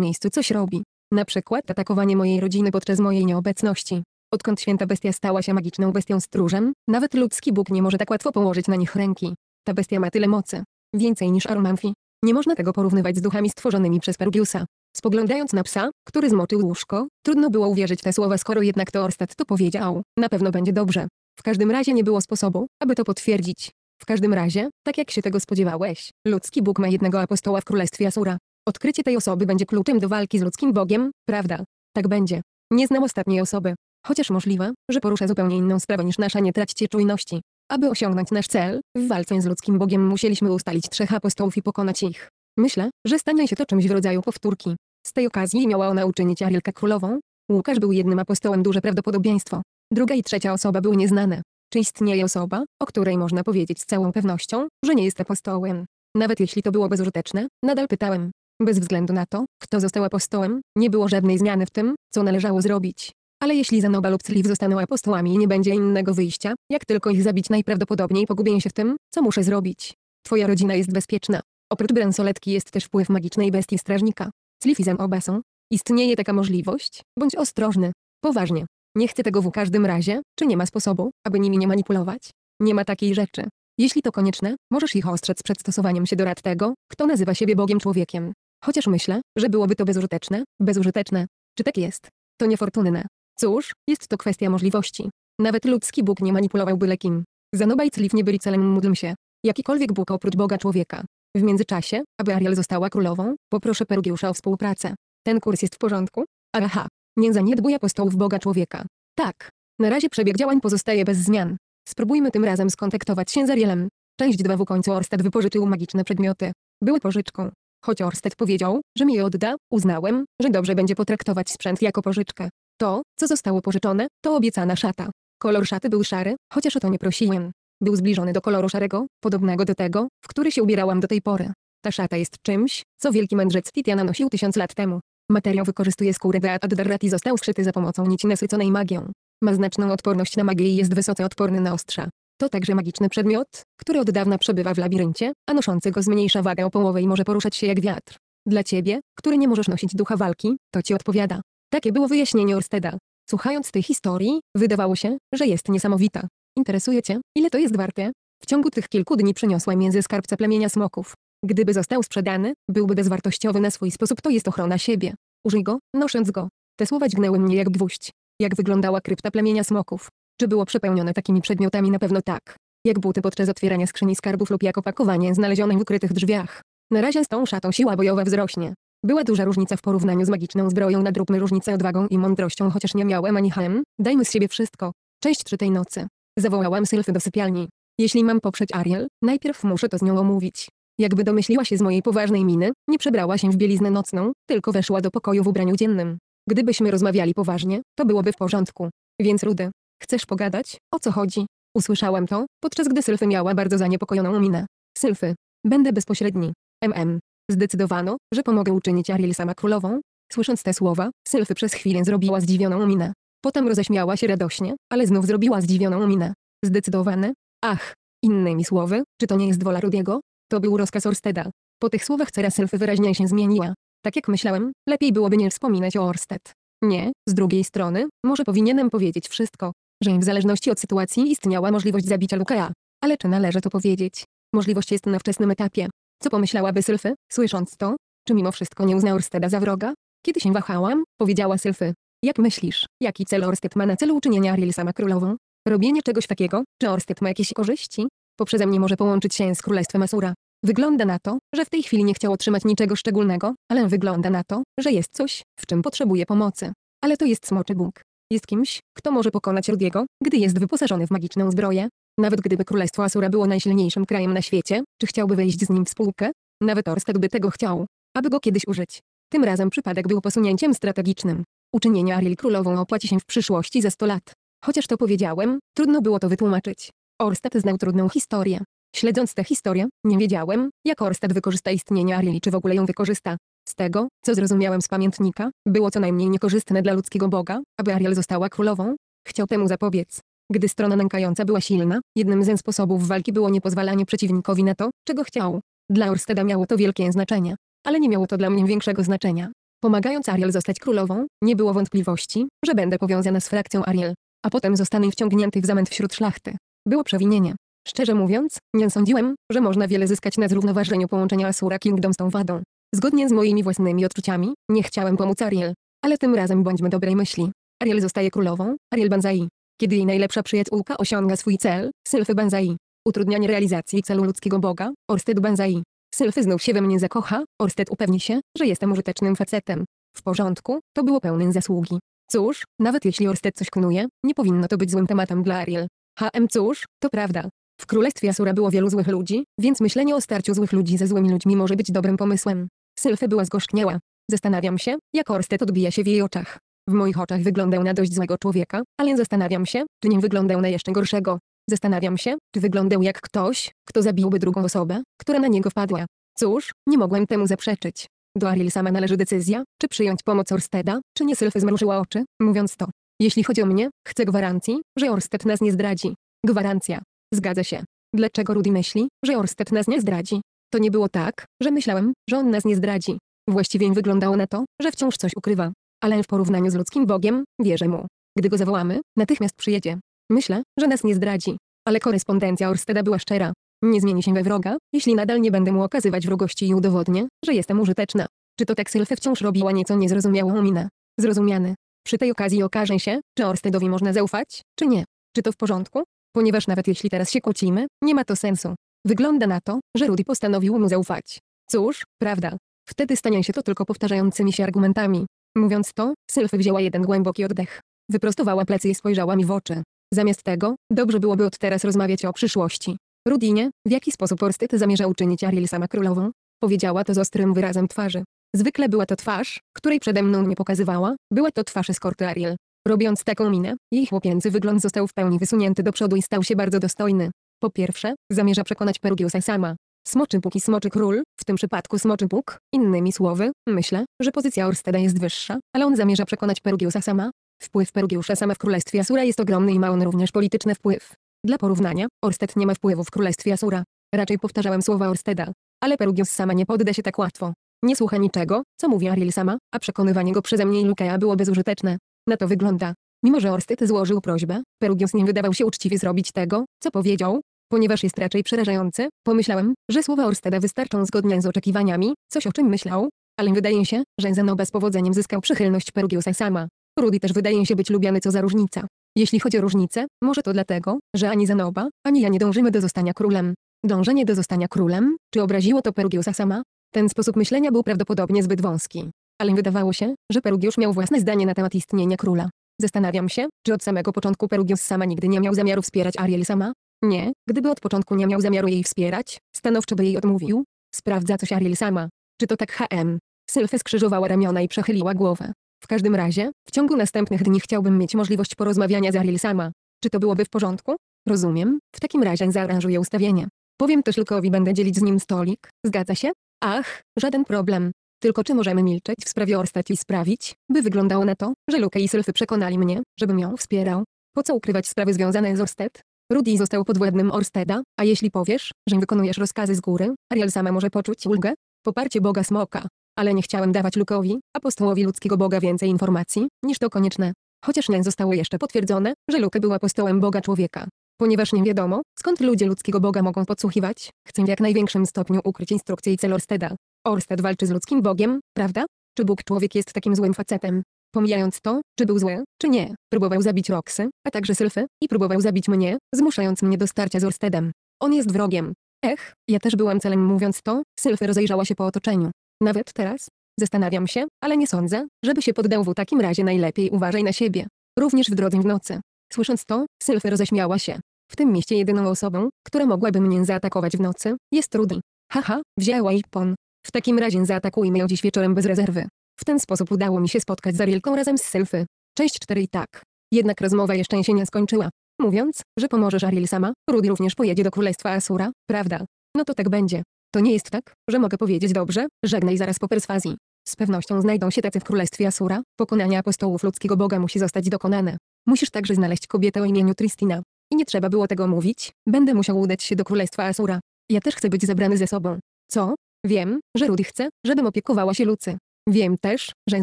miejscu coś robi. Na przykład atakowanie mojej rodziny podczas mojej nieobecności. Odkąd święta bestia stała się magiczną bestią stróżem, nawet ludzki Bóg nie może tak łatwo położyć na nich ręki. Ta bestia ma tyle mocy. Więcej niż Armanfi. Nie można tego porównywać z duchami stworzonymi przez Pergiusa. Spoglądając na psa, który zmoczył łóżko, trudno było uwierzyć te słowa skoro jednak to to powiedział. Na pewno będzie dobrze. W każdym razie nie było sposobu, aby to potwierdzić. W każdym razie, tak jak się tego spodziewałeś, ludzki Bóg ma jednego apostoła w królestwie Asura. Odkrycie tej osoby będzie kluczem do walki z ludzkim Bogiem, prawda? Tak będzie. Nie znam ostatniej osoby. Chociaż możliwe, że porusza zupełnie inną sprawę niż nasza nie traćcie czujności. Aby osiągnąć nasz cel, w walce z ludzkim Bogiem musieliśmy ustalić trzech apostołów i pokonać ich. Myślę, że stanie się to czymś w rodzaju powtórki. Z tej okazji miała ona uczynić Arielkę królową. Łukasz był jednym apostołem duże prawdopodobieństwo. Druga i trzecia osoba były nieznane. Czy istnieje osoba, o której można powiedzieć z całą pewnością, że nie jest apostołem? Nawet jeśli to było bezużyteczne, nadal pytałem. Bez względu na to, kto został apostołem, nie było żadnej zmiany w tym, co należało zrobić. Ale jeśli za lub Cliff zostaną apostołami i nie będzie innego wyjścia, jak tylko ich zabić najprawdopodobniej pogubię się w tym, co muszę zrobić. Twoja rodzina jest bezpieczna. Oprócz bransoletki jest też wpływ magicznej bestii strażnika. Slifizem są? Istnieje taka możliwość? Bądź ostrożny. Poważnie. Nie chcę tego w każdym razie, czy nie ma sposobu, aby nimi nie manipulować? Nie ma takiej rzeczy. Jeśli to konieczne, możesz ich ostrzec przed stosowaniem się do rad tego, kto nazywa siebie Bogiem człowiekiem. Chociaż myślę, że byłoby to bezużyteczne, bezużyteczne. Czy tak jest? To niefortunne. Cóż, jest to kwestia możliwości. Nawet ludzki Bóg nie manipulował byle kim. Zanoba i Cliff nie byli celem módlm się. Jakikolwiek Bóg oprócz Boga człowieka. W międzyczasie, aby Ariel została królową, poproszę Perugiusza o współpracę. Ten kurs jest w porządku? Aha, nie zaniedbuj apostołów Boga człowieka. Tak. Na razie przebieg działań pozostaje bez zmian. Spróbujmy tym razem skontaktować się z Arielem. Część 2 w końcu Orsted wypożyczył magiczne przedmioty. Były pożyczką. Choć Orsted powiedział, że mi je odda, uznałem, że dobrze będzie potraktować sprzęt jako pożyczkę. To, co zostało pożyczone, to obiecana szata. Kolor szaty był szary, chociaż o to nie prosiłem. Był zbliżony do koloru szarego, podobnego do tego, w który się ubierałam do tej pory. Ta szata jest czymś, co wielki mędrzec Titiana nosił tysiąc lat temu. Materiał wykorzystuje skórę Beat Darrat i został skrzyty za pomocą nici nasyconej magią. Ma znaczną odporność na magię i jest wysoce odporny na ostrza. To także magiczny przedmiot, który od dawna przebywa w labiryncie, a noszący go zmniejsza wagę o połowę i może poruszać się jak wiatr. Dla ciebie, który nie możesz nosić ducha walki, to ci odpowiada. Takie było wyjaśnienie Orsteda. Słuchając tej historii, wydawało się, że jest niesamowita. Interesuje cię, ile to jest warte? W ciągu tych kilku dni przyniosła między skarbca plemienia smoków. Gdyby został sprzedany, byłby bezwartościowy na swój sposób to jest ochrona siebie. Użyj go, nosząc go. Te słowa dźgnęły mnie jak dwuść. Jak wyglądała krypta plemienia smoków? Czy było przepełnione takimi przedmiotami? Na pewno tak. Jak buty podczas otwierania skrzyni skarbów lub jak opakowanie znalezione w ukrytych drzwiach. Na razie z tą szatą siła bojowa wzrośnie. Była duża różnica w porównaniu z magiczną zbroją na drobne różnice odwagą i mądrością, chociaż nie miałem ani hem, dajmy z siebie wszystko. Cześć 3 tej nocy. Zawołałam Sylwę do sypialni. Jeśli mam poprzeć Ariel, najpierw muszę to z nią omówić. Jakby domyśliła się z mojej poważnej miny, nie przebrała się w bieliznę nocną, tylko weszła do pokoju w ubraniu dziennym. Gdybyśmy rozmawiali poważnie, to byłoby w porządku. Więc Rudy, chcesz pogadać? O co chodzi? Usłyszałam to, podczas gdy Sylfy miała bardzo zaniepokojoną minę. Sylfy, będę bezpośredni. MM. Zdecydowano, że pomogę uczynić Ariel sama królową. Słysząc te słowa, Sylfy przez chwilę zrobiła zdziwioną minę. Potem roześmiała się radośnie, ale znów zrobiła zdziwioną minę. Zdecydowane. Ach. Innymi słowy, czy to nie jest wola Rudiego? To był rozkaz Orsteda. Po tych słowach cera Sylwy wyraźnie się zmieniła. Tak jak myślałem, lepiej byłoby nie wspominać o Orsted. Nie, z drugiej strony, może powinienem powiedzieć wszystko. Że w zależności od sytuacji istniała możliwość zabicia Lukea. Ale czy należy to powiedzieć? Możliwość jest na wczesnym etapie. Co pomyślałaby Sylfy, słysząc to? Czy mimo wszystko nie uzna Orsteda za wroga? Kiedy się wahałam, powiedziała Sylfy, jak myślisz, jaki cel Orsted ma na celu uczynienia sama królową? Robienie czegoś takiego, czy Orsted ma jakieś korzyści? Poprzeze mnie może połączyć się z królestwem Asura. Wygląda na to, że w tej chwili nie chciał otrzymać niczego szczególnego, ale wygląda na to, że jest coś, w czym potrzebuje pomocy. Ale to jest smoczy Bóg. Jest kimś, kto może pokonać Rudiego, gdy jest wyposażony w magiczną zbroję. Nawet gdyby królestwo Asura było najsilniejszym krajem na świecie, czy chciałby wejść z nim w spółkę? Nawet Orsted by tego chciał, aby go kiedyś użyć. Tym razem przypadek był posunięciem strategicznym. Uczynienie Ariel królową opłaci się w przyszłości za 100 lat. Chociaż to powiedziałem, trudno było to wytłumaczyć. Orstad znał trudną historię. Śledząc tę historię, nie wiedziałem, jak Orstad wykorzysta istnienie Ariel i czy w ogóle ją wykorzysta. Z tego, co zrozumiałem z pamiętnika, było co najmniej niekorzystne dla ludzkiego Boga, aby Ariel została królową. Chciał temu zapobiec. Gdy strona nękająca była silna, jednym ze sposobów walki było niepozwalanie przeciwnikowi na to, czego chciał. Dla Orstada miało to wielkie znaczenie. Ale nie miało to dla mnie większego znaczenia. Pomagając Ariel zostać królową, nie było wątpliwości, że będę powiązana z frakcją Ariel, a potem zostanę wciągnięty w zamęt wśród szlachty. Było przewinienie. Szczerze mówiąc, nie sądziłem, że można wiele zyskać na zrównoważeniu połączenia Asura Kingdom z tą wadą. Zgodnie z moimi własnymi odczuciami, nie chciałem pomóc Ariel. Ale tym razem bądźmy dobrej myśli. Ariel zostaje królową, Ariel Banzai. Kiedy jej najlepsza przyjaciółka osiąga swój cel, Sylfy Banzai. Utrudnianie realizacji celu ludzkiego boga, Orsted Banzai. Sylfy znów się we mnie zakocha, Orsted upewni się, że jestem użytecznym facetem. W porządku, to było pełne zasługi. Cóż, nawet jeśli Orsted coś knuje, nie powinno to być złym tematem dla Ariel. HM cóż, to prawda. W królestwie Asura było wielu złych ludzi, więc myślenie o starciu złych ludzi ze złymi ludźmi może być dobrym pomysłem. Sylfy była zgorzkniała. Zastanawiam się, jak Orsted odbija się w jej oczach. W moich oczach wyglądał na dość złego człowieka, ale zastanawiam się, czy nie wyglądał na jeszcze gorszego. Zastanawiam się, czy wyglądał jak ktoś, kto zabiłby drugą osobę, która na niego wpadła. Cóż, nie mogłem temu zaprzeczyć. Do Ariel sama należy decyzja, czy przyjąć pomoc Orsteda, czy nie Sylfy zmrużyła oczy, mówiąc to. Jeśli chodzi o mnie, chcę gwarancji, że Orsted nas nie zdradzi. Gwarancja. Zgadza się. Dlaczego Rudy myśli, że Orsted nas nie zdradzi? To nie było tak, że myślałem, że on nas nie zdradzi. Właściwie wyglądało na to, że wciąż coś ukrywa. Ale w porównaniu z ludzkim Bogiem, wierzę mu. Gdy go zawołamy, natychmiast przyjedzie. Myślę, że nas nie zdradzi. Ale korespondencja Orsteda była szczera. Nie zmieni się we wroga, jeśli nadal nie będę mu okazywać wrogości i udowodnię, że jestem użyteczna. Czy to tak Sylwę wciąż robiła nieco niezrozumiałą minę? Zrozumiane. Przy tej okazji okaże się, czy Orstedowi można zaufać, czy nie. Czy to w porządku? Ponieważ nawet jeśli teraz się kłócimy, nie ma to sensu. Wygląda na to, że Rudy postanowił mu zaufać. Cóż, prawda. Wtedy stanie się to tylko powtarzającymi się argumentami. Mówiąc to, Sylw wzięła jeden głęboki oddech. Wyprostowała plecy i spojrzała mi w oczy. Zamiast tego, dobrze byłoby od teraz rozmawiać o przyszłości. Rudinie, w jaki sposób Orsted zamierza uczynić Ariel sama królową? Powiedziała to z ostrym wyrazem twarzy. Zwykle była to twarz, której przede mną nie pokazywała, była to twarz eskorty Ariel. Robiąc taką minę, jej chłopięcy wygląd został w pełni wysunięty do przodu i stał się bardzo dostojny. Po pierwsze, zamierza przekonać Perugiusa sama. Smoczy puk i smoczy król, w tym przypadku smoczy puk, innymi słowy, myślę, że pozycja Orsteda jest wyższa, ale on zamierza przekonać Perugiusa sama, Wpływ Perugiusza sama w Królestwie Asura jest ogromny i ma on również polityczny wpływ. Dla porównania, Orsted nie ma wpływu w Królestwie Asura. Raczej powtarzałem słowa Orsteda. Ale Perugius sama nie podda się tak łatwo. Nie słucha niczego, co mówi Ariel sama, a przekonywanie go przeze mnie i Lukea było bezużyteczne. Na to wygląda. Mimo że Orsted złożył prośbę, Perugius nie wydawał się uczciwie zrobić tego, co powiedział, ponieważ jest raczej przerażający, pomyślałem, że słowa Orsteda wystarczą zgodnie z oczekiwaniami, coś o czym myślał, ale wydaje się, że Zeno z powodzeniem zyskał przychylność Perugiusa sama. Rudy też wydaje się być lubiany co za różnica. Jeśli chodzi o różnicę, może to dlatego, że ani Zanoba, ani ja nie dążymy do zostania królem. Dążenie do zostania królem, czy obraziło to Perugiusa sama? Ten sposób myślenia był prawdopodobnie zbyt wąski. Ale wydawało się, że Perugiusz miał własne zdanie na temat istnienia króla. Zastanawiam się, czy od samego początku Perugius sama nigdy nie miał zamiaru wspierać Ariel sama? Nie, gdyby od początku nie miał zamiaru jej wspierać, stanowczo by jej odmówił. Sprawdza coś Ariel sama. Czy to tak HM? Sylwia skrzyżowała ramiona i przechyliła głowę. W każdym razie, w ciągu następnych dni chciałbym mieć możliwość porozmawiania z Ariel sama. Czy to byłoby w porządku? Rozumiem, w takim razie zaaranżuję ustawienie. Powiem też Lukowi będę dzielić z nim stolik, zgadza się? Ach, żaden problem. Tylko czy możemy milczeć w sprawie Orstat i sprawić, by wyglądało na to, że Luke i Sylfy przekonali mnie, żebym ją wspierał? Po co ukrywać sprawy związane z Orsted? Rudy został podwładnym Orsteda, a jeśli powiesz, że wykonujesz rozkazy z góry, Ariel sama może poczuć ulgę? Poparcie Boga Smoka ale nie chciałem dawać Lukowi, apostołowi ludzkiego Boga więcej informacji, niż to konieczne. Chociaż nie zostało jeszcze potwierdzone, że Luke był apostołem Boga człowieka. Ponieważ nie wiadomo, skąd ludzie ludzkiego Boga mogą podsłuchiwać, chcę w jak największym stopniu ukryć instrukcję i cel Orsteda. Orsted walczy z ludzkim Bogiem, prawda? Czy Bóg człowiek jest takim złym facetem? Pomijając to, czy był zły, czy nie, próbował zabić Roxy, a także Sylfy, i próbował zabić mnie, zmuszając mnie do starcia z Orstedem. On jest wrogiem. Ech, ja też byłam celem mówiąc to, Sylfy rozejrzała się po otoczeniu. Nawet teraz? Zastanawiam się, ale nie sądzę, żeby się poddał w takim razie najlepiej uważaj na siebie. Również w drodze w nocy. Słysząc to, Sylwy roześmiała się. W tym mieście jedyną osobą, która mogłaby mnie zaatakować w nocy, jest Rudy. Haha, wzięła jej pon. W takim razie zaatakujmy ją dziś wieczorem bez rezerwy. W ten sposób udało mi się spotkać z Arielką razem z Sylwy. Część 4 i tak. Jednak rozmowa jeszcze się nie skończyła. Mówiąc, że pomożesz Ariel sama, Rudy również pojedzie do Królestwa Asura, prawda? No to tak będzie. To nie jest tak, że mogę powiedzieć dobrze, żegnaj zaraz po perswazji. Z pewnością znajdą się tacy w królestwie Asura, pokonanie apostołów ludzkiego Boga musi zostać dokonane. Musisz także znaleźć kobietę o imieniu Tristina. I nie trzeba było tego mówić, będę musiał udać się do królestwa Asura. Ja też chcę być zabrany ze sobą. Co? Wiem, że Rudy chce, żebym opiekowała się Lucy. Wiem też, że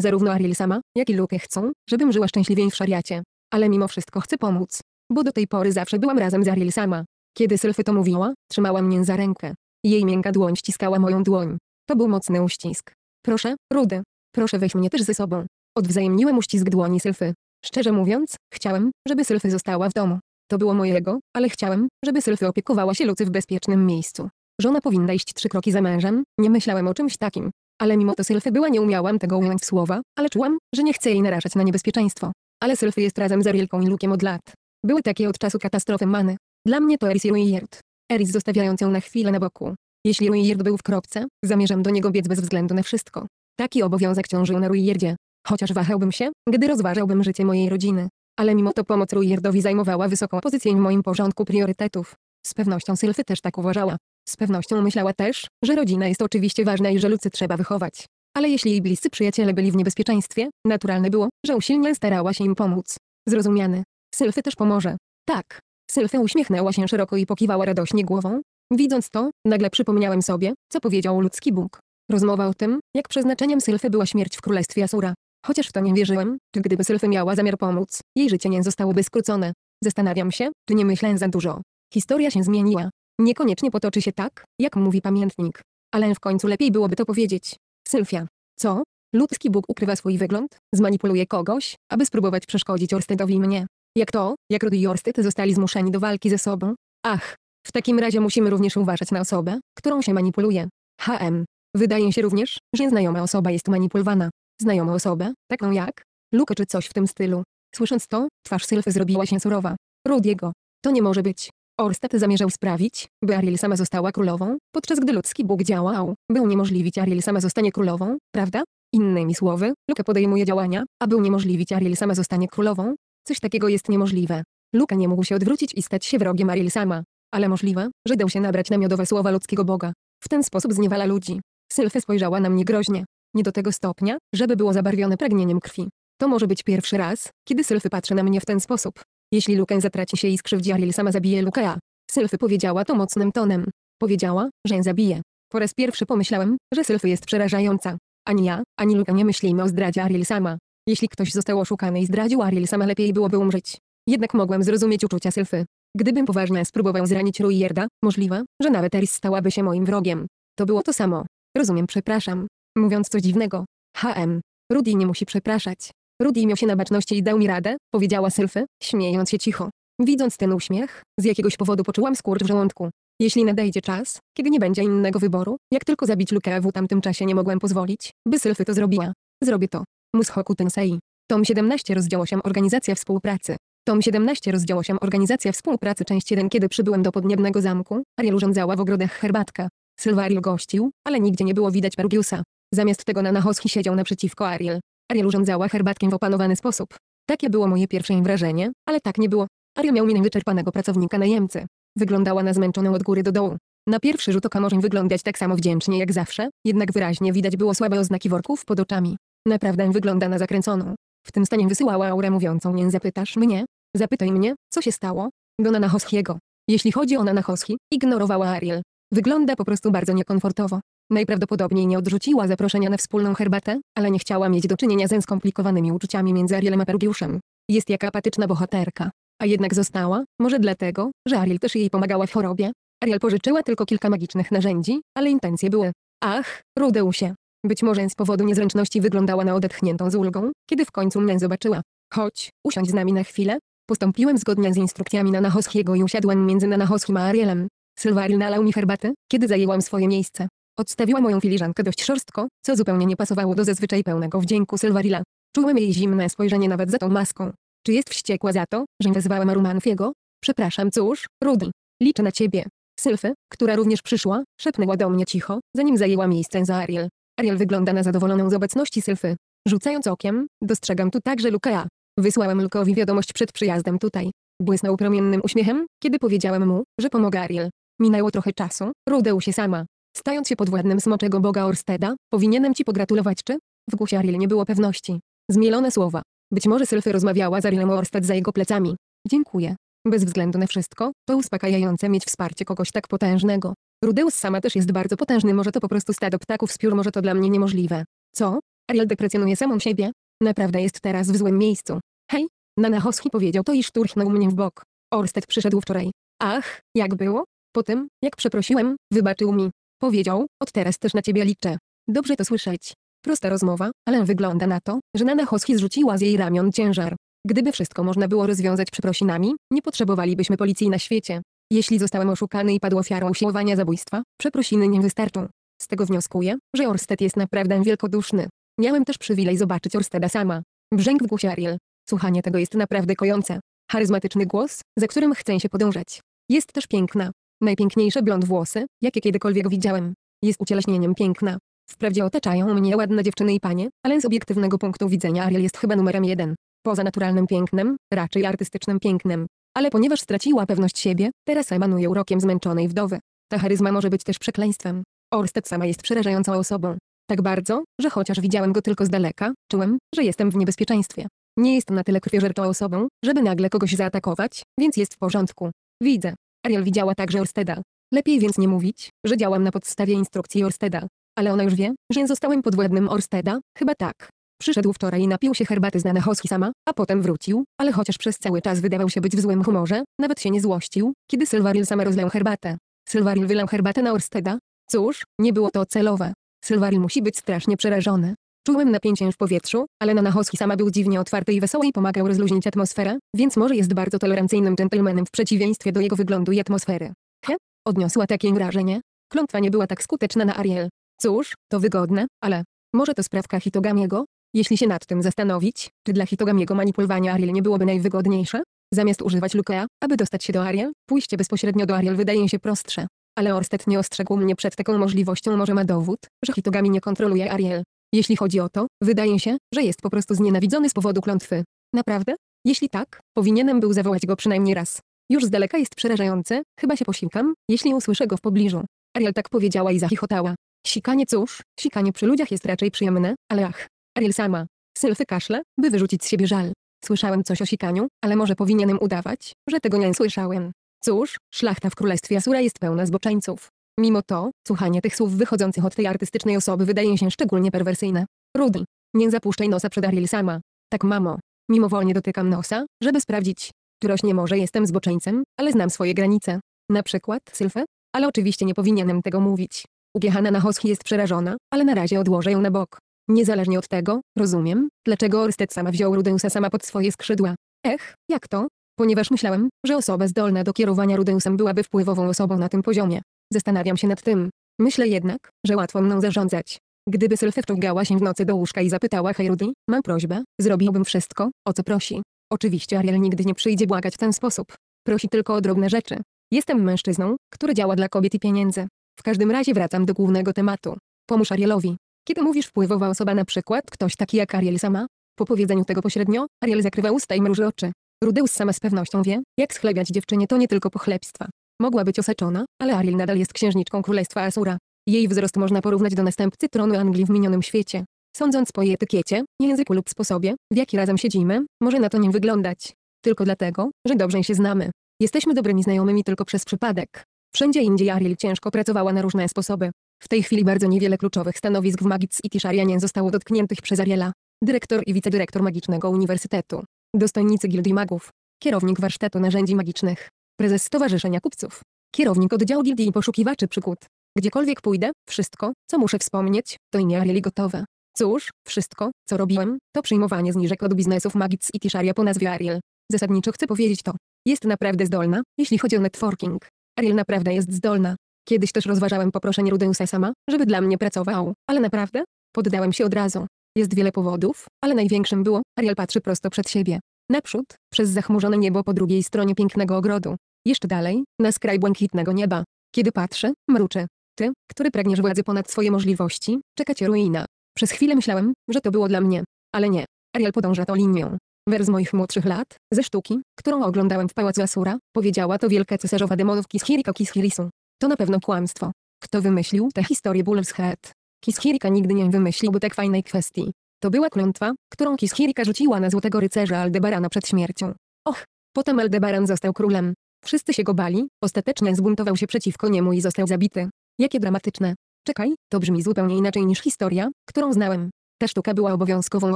zarówno Ariel sama, jak i Luke chcą, żebym żyła szczęśliwiej w szariacie. Ale mimo wszystko chcę pomóc. Bo do tej pory zawsze byłam razem z Ariel sama. Kiedy Sylfy to mówiła, trzymała mnie za rękę. Jej miękka dłoń ściskała moją dłoń. To był mocny uścisk. Proszę, Rudy. Proszę weź mnie też ze sobą. Odwzajemniłem uścisk dłoni Sylfy. Szczerze mówiąc, chciałem, żeby Sylfy została w domu. To było mojego, ale chciałem, żeby Sylfy opiekowała się Lucy w bezpiecznym miejscu. Żona powinna iść trzy kroki za mężem, nie myślałem o czymś takim. Ale mimo to Sylfy była nie umiałam tego ująć w słowa, ale czułam, że nie chcę jej narażać na niebezpieczeństwo. Ale Sylfy jest razem z Arielką i Lukiem od lat. Były takie od czasu katastrofy Many. Dla mnie to Eris i Weird. Eris zostawiając ją na chwilę na boku. Jeśli Ruijerd był w kropce, zamierzam do niego biec bez względu na wszystko. Taki obowiązek ciążył na Ruijerdzie. Chociaż wahałbym się, gdy rozważałbym życie mojej rodziny. Ale mimo to pomoc Ruijerdowi zajmowała wysoką pozycję w moim porządku priorytetów. Z pewnością Sylfy też tak uważała. Z pewnością myślała też, że rodzina jest oczywiście ważna i że Lucy trzeba wychować. Ale jeśli jej bliscy przyjaciele byli w niebezpieczeństwie, naturalne było, że usilnie starała się im pomóc. Zrozumiany. Sylfy też pomoże. Tak, Sylwia uśmiechnęła się szeroko i pokiwała radośnie głową. Widząc to, nagle przypomniałem sobie, co powiedział ludzki Bóg. Rozmowa o tym, jak przeznaczeniem Sylfy była śmierć w królestwie Asura. Chociaż w to nie wierzyłem, gdyby Sylfy miała zamiar pomóc, jej życie nie zostałoby skrócone. Zastanawiam się, czy nie myślę za dużo. Historia się zmieniła. Niekoniecznie potoczy się tak, jak mówi pamiętnik. Ale w końcu lepiej byłoby to powiedzieć. Sylwia. Co? Ludzki Bóg ukrywa swój wygląd, zmanipuluje kogoś, aby spróbować przeszkodzić Orstedowi mnie. Jak to, jak Rudy i Orsted zostali zmuszeni do walki ze sobą? Ach, w takim razie musimy również uważać na osobę, którą się manipuluje. HM. Wydaje się również, że znajoma osoba jest manipulowana. Znajoma osoba, taką jak Luke czy coś w tym stylu. Słysząc to, twarz Sylwy zrobiła się surowa. Rudiego. To nie może być. Orsted zamierzał sprawić, by Ariel sama została królową, podczas gdy ludzki Bóg działał, by uniemożliwić Ariel sama zostanie królową, prawda? Innymi słowy, Luke podejmuje działania, aby uniemożliwić Ariel sama zostanie królową, Coś takiego jest niemożliwe. Luka nie mógł się odwrócić i stać się wrogiem Ariel sama. Ale możliwe, że dał się nabrać na miodowe słowa ludzkiego boga. W ten sposób zniewala ludzi. Sylfe spojrzała na mnie groźnie. Nie do tego stopnia, żeby było zabarwione pragnieniem krwi. To może być pierwszy raz, kiedy Sylfy patrzy na mnie w ten sposób. Jeśli Lukę zatraci się i skrzywdzi Ariel sama zabije Lukea. Sylfy powiedziała to mocnym tonem. Powiedziała, że ją zabije. Po raz pierwszy pomyślałem, że Sylfy jest przerażająca. Ani ja, ani Luka nie myślimy o zdradzie Ariel sama. Jeśli ktoś został oszukany i zdradził sama lepiej byłoby umrzeć. Jednak mogłem zrozumieć uczucia Sylfy. Gdybym poważnie spróbował zranić Ruierda, możliwe, że nawet Eris stałaby się moim wrogiem. To było to samo. Rozumiem przepraszam. Mówiąc coś dziwnego. HM. Rudy nie musi przepraszać. Rudy miał się na baczności i dał mi radę, powiedziała Sylfy, śmiejąc się cicho. Widząc ten uśmiech, z jakiegoś powodu poczułam skurcz w żołądku. Jeśli nadejdzie czas, kiedy nie będzie innego wyboru, jak tylko zabić Lukę w tamtym czasie nie mogłem pozwolić, by Sylfy to zrobiła. Zrobię to. Mushoku Tensei. Tom 17 rozdział 8 Organizacja współpracy. Tom 17 rozdział 8 Organizacja współpracy część 1 Kiedy przybyłem do podniebnego zamku, Ariel urządzała w ogrodach herbatkę. Sylwariel gościł, ale nigdzie nie było widać Pergiusa. Zamiast tego na Nanahoski siedział naprzeciwko Ariel. Ariel urządzała herbatkę w opanowany sposób. Takie było moje pierwsze wrażenie, ale tak nie było. Ariel miał minę wyczerpanego pracownika najemcy. Wyglądała na zmęczoną od góry do dołu. Na pierwszy rzut oka może wyglądać tak samo wdzięcznie jak zawsze, jednak wyraźnie widać było słabe oznaki worków pod oczami. Naprawdę wygląda na zakręconą. W tym stanie wysyłała aurę mówiącą nie zapytasz mnie? Zapytaj mnie, co się stało? Do Nanahoskiego. Jeśli chodzi o Nanahoski, ignorowała Ariel. Wygląda po prostu bardzo niekomfortowo. Najprawdopodobniej nie odrzuciła zaproszenia na wspólną herbatę, ale nie chciała mieć do czynienia ze skomplikowanymi uczuciami między Arielem a Pergiuszem. Jest jak apatyczna bohaterka. A jednak została, może dlatego, że Ariel też jej pomagała w chorobie. Ariel pożyczyła tylko kilka magicznych narzędzi, ale intencje były. Ach, Rudeusie, być może z powodu niezręczności wyglądała na odetchniętą z ulgą, kiedy w końcu mnie zobaczyła. Chodź, usiądź z nami na chwilę. Postąpiłem zgodnie z instrukcjami na Nahoskiego i usiadłem między Nanahoschim a Arielem. Sylwaril nalał mi herbaty, kiedy zajęłam swoje miejsce. Odstawiła moją filiżankę dość szorstko, co zupełnie nie pasowało do zazwyczaj pełnego wdzięku Sylwarila. Czułem jej zimne spojrzenie nawet za tą maską. Czy jest wściekła za to, że wezwałem Rumanfiego? Przepraszam, cóż, Rudy. Liczę na ciebie. Sylfy, która również przyszła, szepnęła do mnie cicho, zanim zajęła miejsce za Ariel. Ariel wygląda na zadowoloną z obecności Sylfy. Rzucając okiem, dostrzegam tu także Lukea. Wysłałem Lukowi wiadomość przed przyjazdem tutaj. Błysnął promiennym uśmiechem, kiedy powiedziałem mu, że pomoga Ariel. Minęło trochę czasu, rudeł się sama. Stając się pod władnym smoczego boga Orsteda, powinienem ci pogratulować czy? W głosie Ariel nie było pewności. Zmielone słowa. Być może Sylfy rozmawiała z Arielem Orsted za jego plecami. Dziękuję. Bez względu na wszystko, to uspokajające mieć wsparcie kogoś tak potężnego. Rudeus sama też jest bardzo potężny, może to po prostu stado ptaków z piór, może to dla mnie niemożliwe. Co? Ariel deprecjonuje samą siebie? Naprawdę jest teraz w złym miejscu. Hej, Nana Hoshi powiedział to i szturchnął mnie w bok. Orsted przyszedł wczoraj. Ach, jak było? Po tym, jak przeprosiłem, wybaczył mi. Powiedział, od teraz też na ciebie liczę. Dobrze to słyszeć. Prosta rozmowa, ale wygląda na to, że Nana Hoshi zrzuciła z jej ramion ciężar. Gdyby wszystko można było rozwiązać przeprosinami, nie potrzebowalibyśmy policji na świecie. Jeśli zostałem oszukany i padł ofiarą usiłowania zabójstwa, przeprosiny nie wystarczą. Z tego wnioskuję, że Orsted jest naprawdę wielkoduszny. Miałem też przywilej zobaczyć Orsteda sama. Brzęk w głosie Ariel. Słuchanie tego jest naprawdę kojące. Charyzmatyczny głos, za którym chcę się podążać. Jest też piękna. Najpiękniejsze blond włosy, jakie kiedykolwiek widziałem. Jest ucieleśnieniem piękna. Wprawdzie otaczają mnie ładne dziewczyny i panie, ale z obiektywnego punktu widzenia Ariel jest chyba numerem jeden. Poza naturalnym pięknem, raczej artystycznym pięknem. Ale ponieważ straciła pewność siebie, teraz emanuje urokiem zmęczonej wdowy. Ta charyzma może być też przekleństwem. Orsted sama jest przerażającą osobą. Tak bardzo, że chociaż widziałem go tylko z daleka, czułem, że jestem w niebezpieczeństwie. Nie jest na tyle krwiożerczą osobą, żeby nagle kogoś zaatakować, więc jest w porządku. Widzę. Ariel widziała także Orsteda. Lepiej więc nie mówić, że działam na podstawie instrukcji Orsteda. Ale ona już wie, że zostałem podwładnym Orsteda, chyba tak. Przyszedł wczoraj i napił się herbaty z Nanahosu sama, a potem wrócił, ale chociaż przez cały czas wydawał się być w złym humorze, nawet się nie złościł, kiedy Sylwaril sama rozlał herbatę. Sylwaril wylał herbatę na Orsteda. Cóż, nie było to celowe. Sylwaril musi być strasznie przerażony. Czułem napięcie w powietrzu, ale Nanahoski sama był dziwnie otwarty i wesoły i pomagał rozluźnić atmosferę, więc może jest bardzo tolerancyjnym dżentelmenem w przeciwieństwie do jego wyglądu i atmosfery. He? Odniosła takie wrażenie. Klątwa nie była tak skuteczna na Ariel. Cóż, to wygodne, ale... Może to sprawka Hitogamiego? Jeśli się nad tym zastanowić, czy dla Hitogamiego manipulowania Ariel nie byłoby najwygodniejsze? Zamiast używać Lukea, aby dostać się do Ariel, pójście bezpośrednio do Ariel wydaje się prostsze. Ale Orsted nie ostrzegł mnie przed taką możliwością może ma dowód, że Hitogami nie kontroluje Ariel. Jeśli chodzi o to, wydaje się, że jest po prostu znienawidzony z powodu klątwy. Naprawdę? Jeśli tak, powinienem był zawołać go przynajmniej raz. Już z daleka jest przerażające, chyba się posikam, jeśli usłyszę go w pobliżu. Ariel tak powiedziała i zachichotała. Sikanie cóż, sikanie przy ludziach jest raczej przyjemne, ale ach, Ariel sama. Sylwy kaszle, by wyrzucić z siebie żal. Słyszałem coś o sikaniu, ale może powinienem udawać, że tego nie słyszałem. Cóż, szlachta w królestwie Asura jest pełna zboczeńców. Mimo to, słuchanie tych słów wychodzących od tej artystycznej osoby wydaje się szczególnie perwersyjne. Rudy, nie zapuszczaj nosa przed Ariel sama. Tak mamo. Mimowolnie dotykam nosa, żeby sprawdzić. Tu nie może jestem zboczeńcem, ale znam swoje granice. Na przykład sylfę, ale oczywiście nie powinienem tego mówić. Ugiehana na Hosch jest przerażona, ale na razie odłożę ją na bok. Niezależnie od tego, rozumiem, dlaczego Orsted sama wziął Rudeusa sama pod swoje skrzydła. Ech, jak to? Ponieważ myślałem, że osoba zdolna do kierowania Rudeusem byłaby wpływową osobą na tym poziomie. Zastanawiam się nad tym. Myślę jednak, że łatwo mną zarządzać. Gdyby Sylwester wciągała się w nocy do łóżka i zapytała Hej Rudy, mam prośbę, zrobiłbym wszystko, o co prosi. Oczywiście Ariel nigdy nie przyjdzie błagać w ten sposób. Prosi tylko o drobne rzeczy. Jestem mężczyzną, który działa dla kobiet i pieniędzy. W każdym razie wracam do głównego tematu. Pomóż Arielowi. Kiedy mówisz wpływowa osoba na przykład ktoś taki jak Ariel sama, po powiedzeniu tego pośrednio, Ariel zakrywa usta i mruży oczy. Rudeus sama z pewnością wie, jak schlebiać dziewczynie to nie tylko pochlebstwa. Mogła być osaczona, ale Ariel nadal jest księżniczką królestwa Asura. Jej wzrost można porównać do następcy tronu Anglii w minionym świecie. Sądząc po jej etykiecie, języku lub sposobie, w jaki razem siedzimy, może na to nim wyglądać. Tylko dlatego, że dobrze się znamy. Jesteśmy dobrymi znajomymi tylko przez przypadek. Wszędzie indziej Ariel ciężko pracowała na różne sposoby. W tej chwili bardzo niewiele kluczowych stanowisk w Magic City Sharianen zostało dotkniętych przez Ariela, dyrektor i wicedyrektor Magicznego Uniwersytetu, dostojnicy Gildii Magów, kierownik warsztatu narzędzi magicznych, prezes Stowarzyszenia Kupców, kierownik oddziału Gildii Poszukiwaczy Przygód. Gdziekolwiek pójdę, wszystko, co muszę wspomnieć, to imię Arieli gotowe. Cóż, wszystko, co robiłem, to przyjmowanie zniżek od biznesów Magic City Sharia po nazwie Ariel. Zasadniczo chcę powiedzieć to. Jest naprawdę zdolna, jeśli chodzi o networking. Ariel naprawdę jest zdolna. Kiedyś też rozważałem poproszenie Rudensa sama, żeby dla mnie pracował, ale naprawdę? Poddałem się od razu. Jest wiele powodów, ale największym było, Ariel patrzy prosto przed siebie. Naprzód, przez zachmurzone niebo po drugiej stronie pięknego ogrodu. Jeszcze dalej, na skraj błękitnego nieba. Kiedy patrzę, mruczę. Ty, który pragniesz władzy ponad swoje możliwości, czeka cię ruina. Przez chwilę myślałem, że to było dla mnie. Ale nie. Ariel podąża tą linią. Wers moich młodszych lat, ze sztuki, którą oglądałem w Pałacu Asura, powiedziała to wielka cesarzowa demonówki Kishiriko Hirisu. To na pewno kłamstwo. Kto wymyślił tę historię Bullshead? Kishirika nigdy nie wymyśliłby tak fajnej kwestii. To była klątwa, którą Kishirika rzuciła na złotego rycerza Aldebarana przed śmiercią. Och, potem Aldebaran został królem. Wszyscy się go bali, ostatecznie zbuntował się przeciwko niemu i został zabity. Jakie dramatyczne. Czekaj, to brzmi zupełnie inaczej niż historia, którą znałem. Ta sztuka była obowiązkową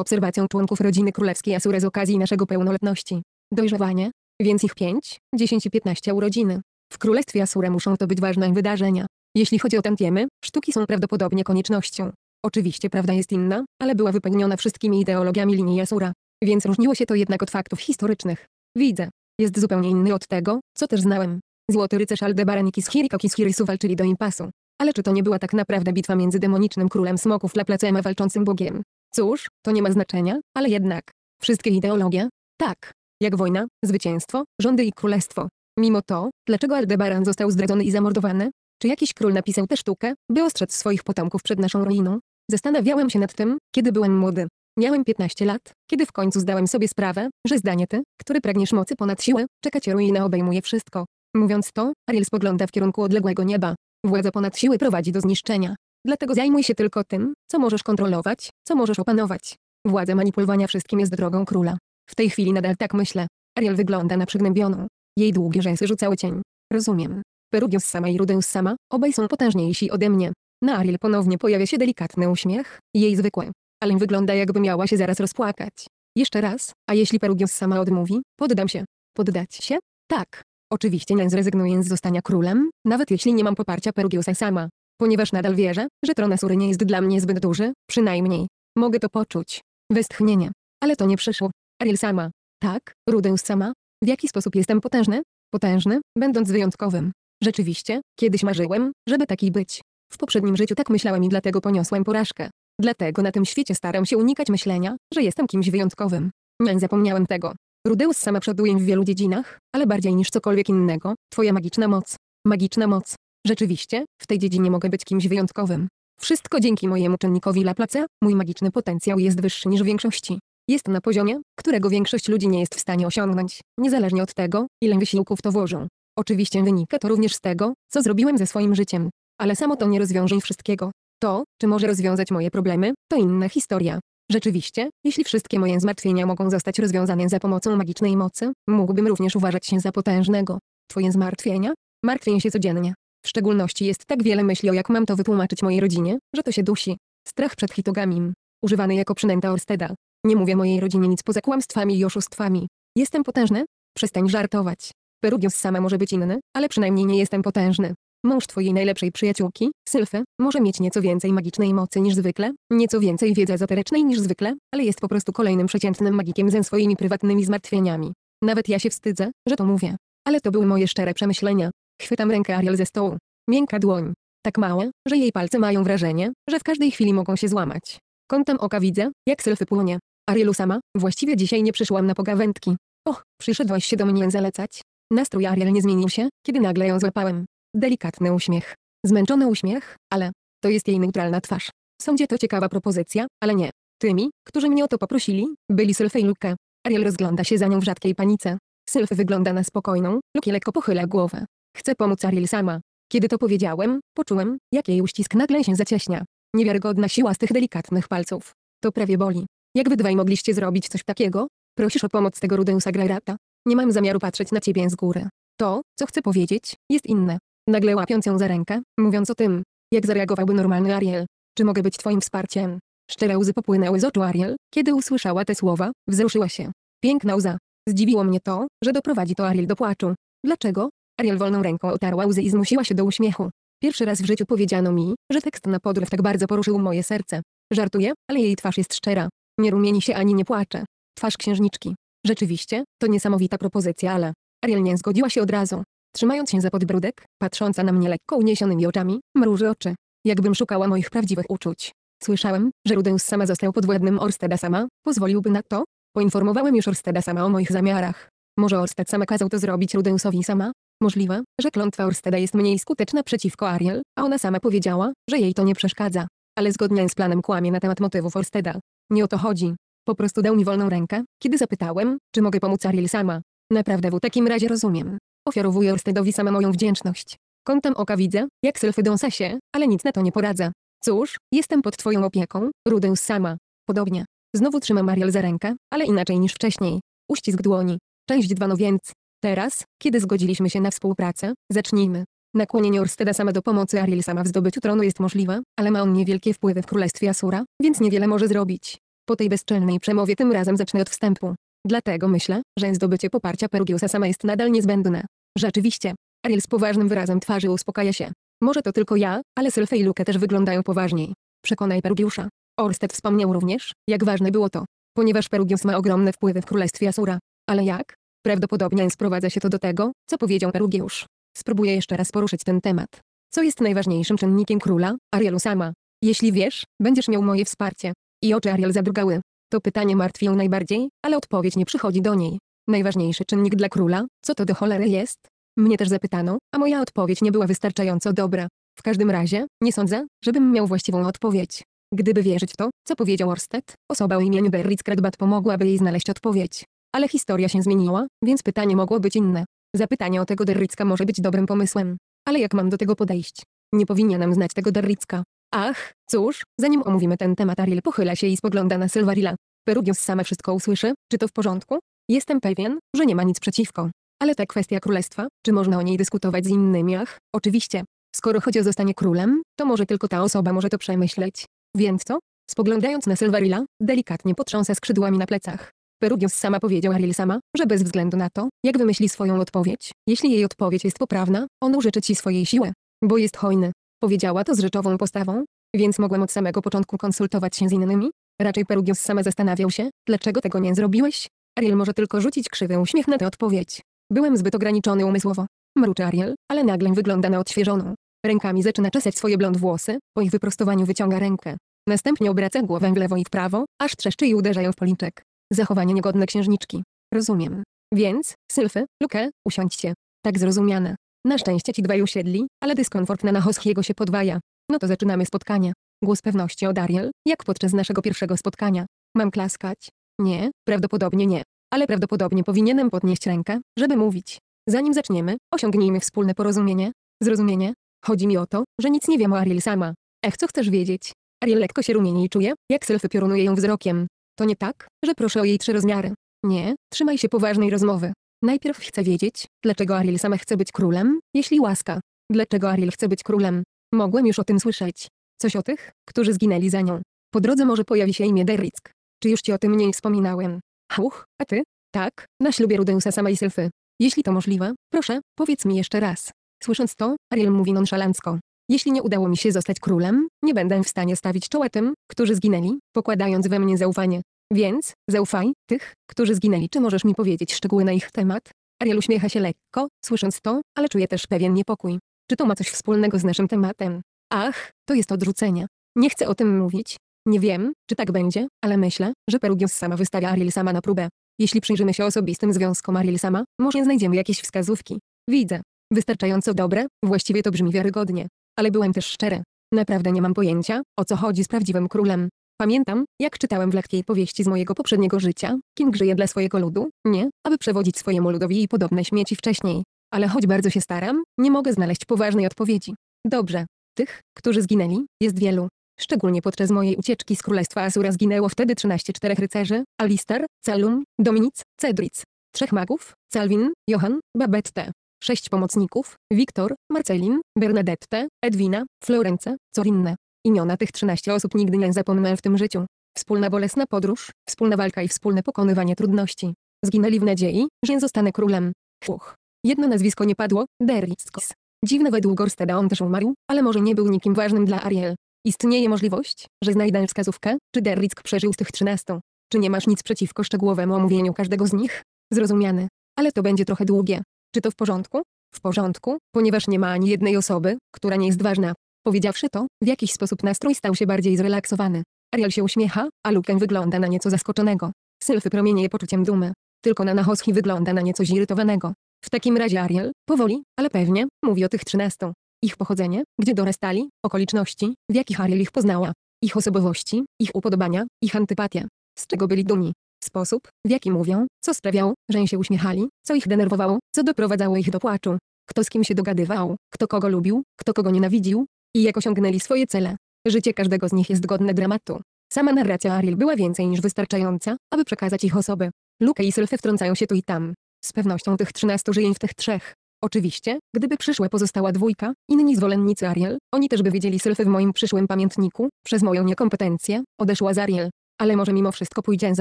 obserwacją członków rodziny królewskiej Asury z okazji naszego pełnoletności. Dojrzewanie, więc ich 5, 10 i 15 urodziny. W Królestwie Asura muszą to być ważne wydarzenia. Jeśli chodzi o tantiemy, sztuki są prawdopodobnie koniecznością. Oczywiście prawda jest inna, ale była wypełniona wszystkimi ideologiami linii Asura. Więc różniło się to jednak od faktów historycznych. Widzę. Jest zupełnie inny od tego, co też znałem. Złoty rycerz Aldebaran i Kishiriko Kishirisu walczyli do impasu. Ale czy to nie była tak naprawdę bitwa między demonicznym królem smoków Laplacem a walczącym bogiem? Cóż, to nie ma znaczenia, ale jednak. Wszystkie ideologie? Tak. Jak wojna, zwycięstwo, rządy i królestwo. Mimo to, dlaczego Aldebaran został zdradzony i zamordowany? Czy jakiś król napisał tę sztukę, by ostrzec swoich potomków przed naszą ruiną? Zastanawiałem się nad tym, kiedy byłem młody. Miałem 15 lat, kiedy w końcu zdałem sobie sprawę, że zdanie ty, który pragniesz mocy ponad siłę, czeka cię ruina obejmuje wszystko. Mówiąc to, Ariel spogląda w kierunku odległego nieba. Władza ponad siły prowadzi do zniszczenia. Dlatego zajmuj się tylko tym, co możesz kontrolować, co możesz opanować. Władza manipulowania wszystkim jest drogą króla. W tej chwili nadal tak myślę. Ariel wygląda na przygnębioną. Jej długie rzęsy rzucały cień. Rozumiem. Perugius sama i Rudeus sama, obaj są potężniejsi ode mnie. Na Ariel ponownie pojawia się delikatny uśmiech, jej zwykły. Ale wygląda jakby miała się zaraz rozpłakać. Jeszcze raz, a jeśli Perugius sama odmówi, poddam się. Poddać się? Tak. Oczywiście nie zrezygnuję z zostania królem, nawet jeśli nie mam poparcia Perugiusa sama. Ponieważ nadal wierzę, że tron Asury nie jest dla mnie zbyt duży, przynajmniej. Mogę to poczuć. Westchnienie. Ale to nie przyszło. Ariel sama. Tak, Rudeus sama, w jaki sposób jestem potężny? Potężny, będąc wyjątkowym. Rzeczywiście, kiedyś marzyłem, żeby taki być. W poprzednim życiu tak myślałem i dlatego poniosłem porażkę. Dlatego na tym świecie staram się unikać myślenia, że jestem kimś wyjątkowym. Nie zapomniałem tego. Rudeus sama przoduje w wielu dziedzinach, ale bardziej niż cokolwiek innego, twoja magiczna moc. Magiczna moc. Rzeczywiście, w tej dziedzinie mogę być kimś wyjątkowym. Wszystko dzięki mojemu czynnikowi Laplace, mój magiczny potencjał jest wyższy niż większości. Jest na poziomie, którego większość ludzi nie jest w stanie osiągnąć, niezależnie od tego, ile wysiłków to włożą. Oczywiście wynika to również z tego, co zrobiłem ze swoim życiem. Ale samo to nie rozwiąże wszystkiego. To, czy może rozwiązać moje problemy, to inna historia. Rzeczywiście, jeśli wszystkie moje zmartwienia mogą zostać rozwiązane za pomocą magicznej mocy, mógłbym również uważać się za potężnego. Twoje zmartwienia? Martwię się codziennie. W szczególności jest tak wiele myśli o jak mam to wytłumaczyć mojej rodzinie, że to się dusi. Strach przed hitogamim. Używany jako przynęta Orsteda. Nie mówię mojej rodzinie nic poza kłamstwami i oszustwami. Jestem potężny? Przestań żartować. Perugius sama może być inny, ale przynajmniej nie jestem potężny. Mąż twojej najlepszej przyjaciółki, Sylfy, może mieć nieco więcej magicznej mocy niż zwykle, nieco więcej wiedzy ezoterycznej niż zwykle, ale jest po prostu kolejnym przeciętnym magikiem ze swoimi prywatnymi zmartwieniami. Nawet ja się wstydzę, że to mówię. Ale to były moje szczere przemyślenia. Chwytam rękę Ariel ze stołu. Miękka dłoń. Tak mała, że jej palce mają wrażenie, że w każdej chwili mogą się złamać. Kątem oka widzę, jak Sylfy płonie. Arielu sama, właściwie dzisiaj nie przyszłam na pogawędki. Och, przyszedłaś się do mnie zalecać. Nastrój Ariel nie zmienił się, kiedy nagle ją złapałem. Delikatny uśmiech. Zmęczony uśmiech, ale to jest jej neutralna twarz. Sądzie to ciekawa propozycja, ale nie. Tymi, którzy mnie o to poprosili, byli Sylfy i Luke. Ariel rozgląda się za nią w rzadkiej panice. Sylw wygląda na spokojną, Luke lekko pochyla głowę. Chcę pomóc Ariel sama. Kiedy to powiedziałem, poczułem, jak jej uścisk nagle się zacieśnia. Niewiarygodna siła z tych delikatnych palców. To prawie boli. Jak wy dwaj mogliście zrobić coś takiego? Prosisz o pomoc tego Rudeusa Grerata. Nie mam zamiaru patrzeć na ciebie z góry. To, co chcę powiedzieć, jest inne. Nagle łapiąc ją za rękę, mówiąc o tym, jak zareagowałby normalny Ariel. Czy mogę być twoim wsparciem? Szczere łzy popłynęły z oczu Ariel, kiedy usłyszała te słowa, wzruszyła się. Piękna łza. Zdziwiło mnie to, że doprowadzi to Ariel do płaczu. Dlaczego? Ariel wolną ręką otarła łzy i zmusiła się do uśmiechu. Pierwszy raz w życiu powiedziano mi, że tekst na podryw tak bardzo poruszył moje serce. Żartuję, ale jej twarz jest szczera. Nie rumieni się ani nie płacze. Twarz księżniczki. Rzeczywiście, to niesamowita propozycja, ale... Ariel nie zgodziła się od razu. Trzymając się za podbródek, patrząca na mnie lekko uniesionymi oczami, mruży oczy. Jakbym szukała moich prawdziwych uczuć. Słyszałem, że Rudeus sama został podwładnym Orsteda sama, pozwoliłby na to? Poinformowałem już Orsteda sama o moich zamiarach. Może Orsted sama kazał to zrobić Rudeusowi sama? Możliwe, że klątwa Orsteda jest mniej skuteczna przeciwko Ariel, a ona sama powiedziała, że jej to nie przeszkadza. Ale zgodnie z planem kłamie na temat motywów Orsteda. Nie o to chodzi. Po prostu dał mi wolną rękę, kiedy zapytałem, czy mogę pomóc Ariel sama. Naprawdę w takim razie rozumiem. Ofiarowuję Orstedowi sama moją wdzięczność. Kątem oka widzę, jak selfie dąsa się, ale nic na to nie poradza. Cóż, jestem pod twoją opieką, Rudeus sama. Podobnie. Znowu trzymam Mariel za rękę, ale inaczej niż wcześniej. Uścisk dłoni. Część dwa no więc. Teraz, kiedy zgodziliśmy się na współpracę, zacznijmy. Nakłonienie Orsteda sama do pomocy Ariel sama w zdobyciu tronu jest możliwe, ale ma on niewielkie wpływy w królestwie Asura, więc niewiele może zrobić. Po tej bezczelnej przemowie tym razem zacznę od wstępu. Dlatego myślę, że zdobycie poparcia Perugiusa sama jest nadal niezbędne. Rzeczywiście. Ariel z poważnym wyrazem twarzy uspokaja się. Może to tylko ja, ale Sylfe i Luke też wyglądają poważniej. Przekonaj Perugiusza. Orsted wspomniał również, jak ważne było to. Ponieważ Perugius ma ogromne wpływy w królestwie Asura. Ale jak? Prawdopodobnie sprowadza się to do tego, co powiedział Perugiusz. Spróbuję jeszcze raz poruszyć ten temat. Co jest najważniejszym czynnikiem króla, Arielu sama? Jeśli wiesz, będziesz miał moje wsparcie. I oczy Ariel zadrgały. To pytanie martwi ją najbardziej, ale odpowiedź nie przychodzi do niej. Najważniejszy czynnik dla króla, co to do cholery jest? Mnie też zapytano, a moja odpowiedź nie była wystarczająco dobra. W każdym razie, nie sądzę, żebym miał właściwą odpowiedź. Gdyby wierzyć w to, co powiedział Orsted, osoba o imieniu Berritz Kredbat pomogłaby jej znaleźć odpowiedź. Ale historia się zmieniła, więc pytanie mogło być inne. Zapytanie o tego Derricka może być dobrym pomysłem. Ale jak mam do tego podejść? Nie powinienem znać tego Derricka. Ach, cóż, zanim omówimy ten temat Ariel pochyla się i spogląda na Sylwarila. Perugius same wszystko usłyszy, czy to w porządku? Jestem pewien, że nie ma nic przeciwko. Ale ta kwestia królestwa, czy można o niej dyskutować z innymi? Ach, oczywiście. Skoro Chodzio zostanie królem, to może tylko ta osoba może to przemyśleć. Więc co? Spoglądając na Sylwarila, delikatnie potrząsa skrzydłami na plecach. Perugius sama powiedział Ariel sama, że bez względu na to, jak wymyśli swoją odpowiedź, jeśli jej odpowiedź jest poprawna, on użyczy ci swojej siły. Bo jest hojny. Powiedziała to z rzeczową postawą, więc mogłem od samego początku konsultować się z innymi. Raczej Perugius same zastanawiał się, dlaczego tego nie zrobiłeś? Ariel może tylko rzucić krzywy uśmiech na tę odpowiedź. Byłem zbyt ograniczony umysłowo. Mruczy Ariel, ale nagle wygląda na odświeżoną. Rękami zaczyna czesać swoje blond włosy, po ich wyprostowaniu wyciąga rękę. Następnie obraca głowę w lewo i w prawo, aż trzeszczy i uderzają w policzek. Zachowanie niegodne księżniczki. Rozumiem. Więc, Sylfy, Luke, usiądźcie. Tak zrozumiane. Na szczęście ci dwaj usiedli, ale dyskomfort na jego się podwaja. No to zaczynamy spotkanie. Głos pewności od Ariel, jak podczas naszego pierwszego spotkania. Mam klaskać? Nie, prawdopodobnie nie. Ale prawdopodobnie powinienem podnieść rękę, żeby mówić. Zanim zaczniemy, osiągnijmy wspólne porozumienie. Zrozumienie? Chodzi mi o to, że nic nie wiem o Ariel sama. Ech, co chcesz wiedzieć? Ariel lekko się rumieni i czuje, jak selfie piorunuje ją wzrokiem. To nie tak, że proszę o jej trzy rozmiary. Nie, trzymaj się poważnej rozmowy. Najpierw chcę wiedzieć, dlaczego Ariel sama chce być królem, jeśli łaska. Dlaczego Ariel chce być królem? Mogłem już o tym słyszeć. Coś o tych, którzy zginęli za nią. Po drodze może pojawi się imię Derrick. Czy już ci o tym nie wspominałem? Huch, a ty? Tak, na ślubie Rudeusa samej Sylfy. Jeśli to możliwe, proszę, powiedz mi jeszcze raz. Słysząc to, Ariel mówi nonszalancko. Jeśli nie udało mi się zostać królem, nie będę w stanie stawić czoła tym, którzy zginęli, pokładając we mnie zaufanie. Więc, zaufaj, tych, którzy zginęli. Czy możesz mi powiedzieć szczegóły na ich temat? Ariel uśmiecha się lekko, słysząc to, ale czuje też pewien niepokój. Czy to ma coś wspólnego z naszym tematem? Ach, to jest odrzucenie. Nie chcę o tym mówić. Nie wiem, czy tak będzie, ale myślę, że Perugios sama wystawia Ariel sama na próbę. Jeśli przyjrzymy się osobistym związkom Ariel sama, może znajdziemy jakieś wskazówki. Widzę. Wystarczająco dobre, właściwie to brzmi wiarygodnie. Ale byłem też szczery. Naprawdę nie mam pojęcia, o co chodzi z prawdziwym królem. Pamiętam, jak czytałem w lekkiej powieści z mojego poprzedniego życia, King żyje dla swojego ludu, nie, aby przewodzić swojemu ludowi i podobne śmieci wcześniej. Ale choć bardzo się staram, nie mogę znaleźć poważnej odpowiedzi. Dobrze. Tych, którzy zginęli, jest wielu. Szczególnie podczas mojej ucieczki z Królestwa Asura zginęło wtedy 13 czterech rycerzy, Alistar, Celum, Dominic, Cedric. Trzech magów, Calvin, Johan, Babette. Sześć pomocników, Wiktor, Marcelin, Bernadette, Edwina, Florence, Corinne. Imiona tych 13 osób nigdy nie zapomnę w tym życiu. Wspólna bolesna podróż, wspólna walka i wspólne pokonywanie trudności. Zginęli w nadziei, że zostanę królem. Chłoch. Jedno nazwisko nie padło, Deriskis. Dziwne według Gorsteda on też umarł, ale może nie był nikim ważnym dla Ariel. Istnieje możliwość, że znajdę wskazówkę, czy Derrick przeżył z tych 13. Czy nie masz nic przeciwko szczegółowemu omówieniu każdego z nich? Zrozumiane. Ale to będzie trochę długie. Czy to w porządku? W porządku, ponieważ nie ma ani jednej osoby, która nie jest ważna. Powiedziawszy to, w jakiś sposób nastrój stał się bardziej zrelaksowany. Ariel się uśmiecha, a Luken wygląda na nieco zaskoczonego. Sylfy promienieje poczuciem dumy. Tylko na Nahoski wygląda na nieco zirytowanego. W takim razie Ariel, powoli, ale pewnie, mówi o tych trzynastu. Ich pochodzenie, gdzie dorastali, okoliczności, w jakich Ariel ich poznała. Ich osobowości, ich upodobania, ich antypatie. Z czego byli dumni. Sposób, w jaki mówią, co sprawiało, że się uśmiechali, co ich denerwowało, co doprowadzało ich do płaczu. Kto z kim się dogadywał, kto kogo lubił, kto kogo nienawidził, i jak osiągnęli swoje cele. Życie każdego z nich jest godne dramatu. Sama narracja Ariel była więcej niż wystarczająca, aby przekazać ich osoby. Luke i Sylfy wtrącają się tu i tam. Z pewnością tych trzynastu żyje w tych trzech. Oczywiście, gdyby przyszłe pozostała dwójka, inni zwolennicy Ariel, oni też by wiedzieli Sylfy w moim przyszłym pamiętniku, przez moją niekompetencję, odeszła z Ariel. Ale może mimo wszystko pójdzie z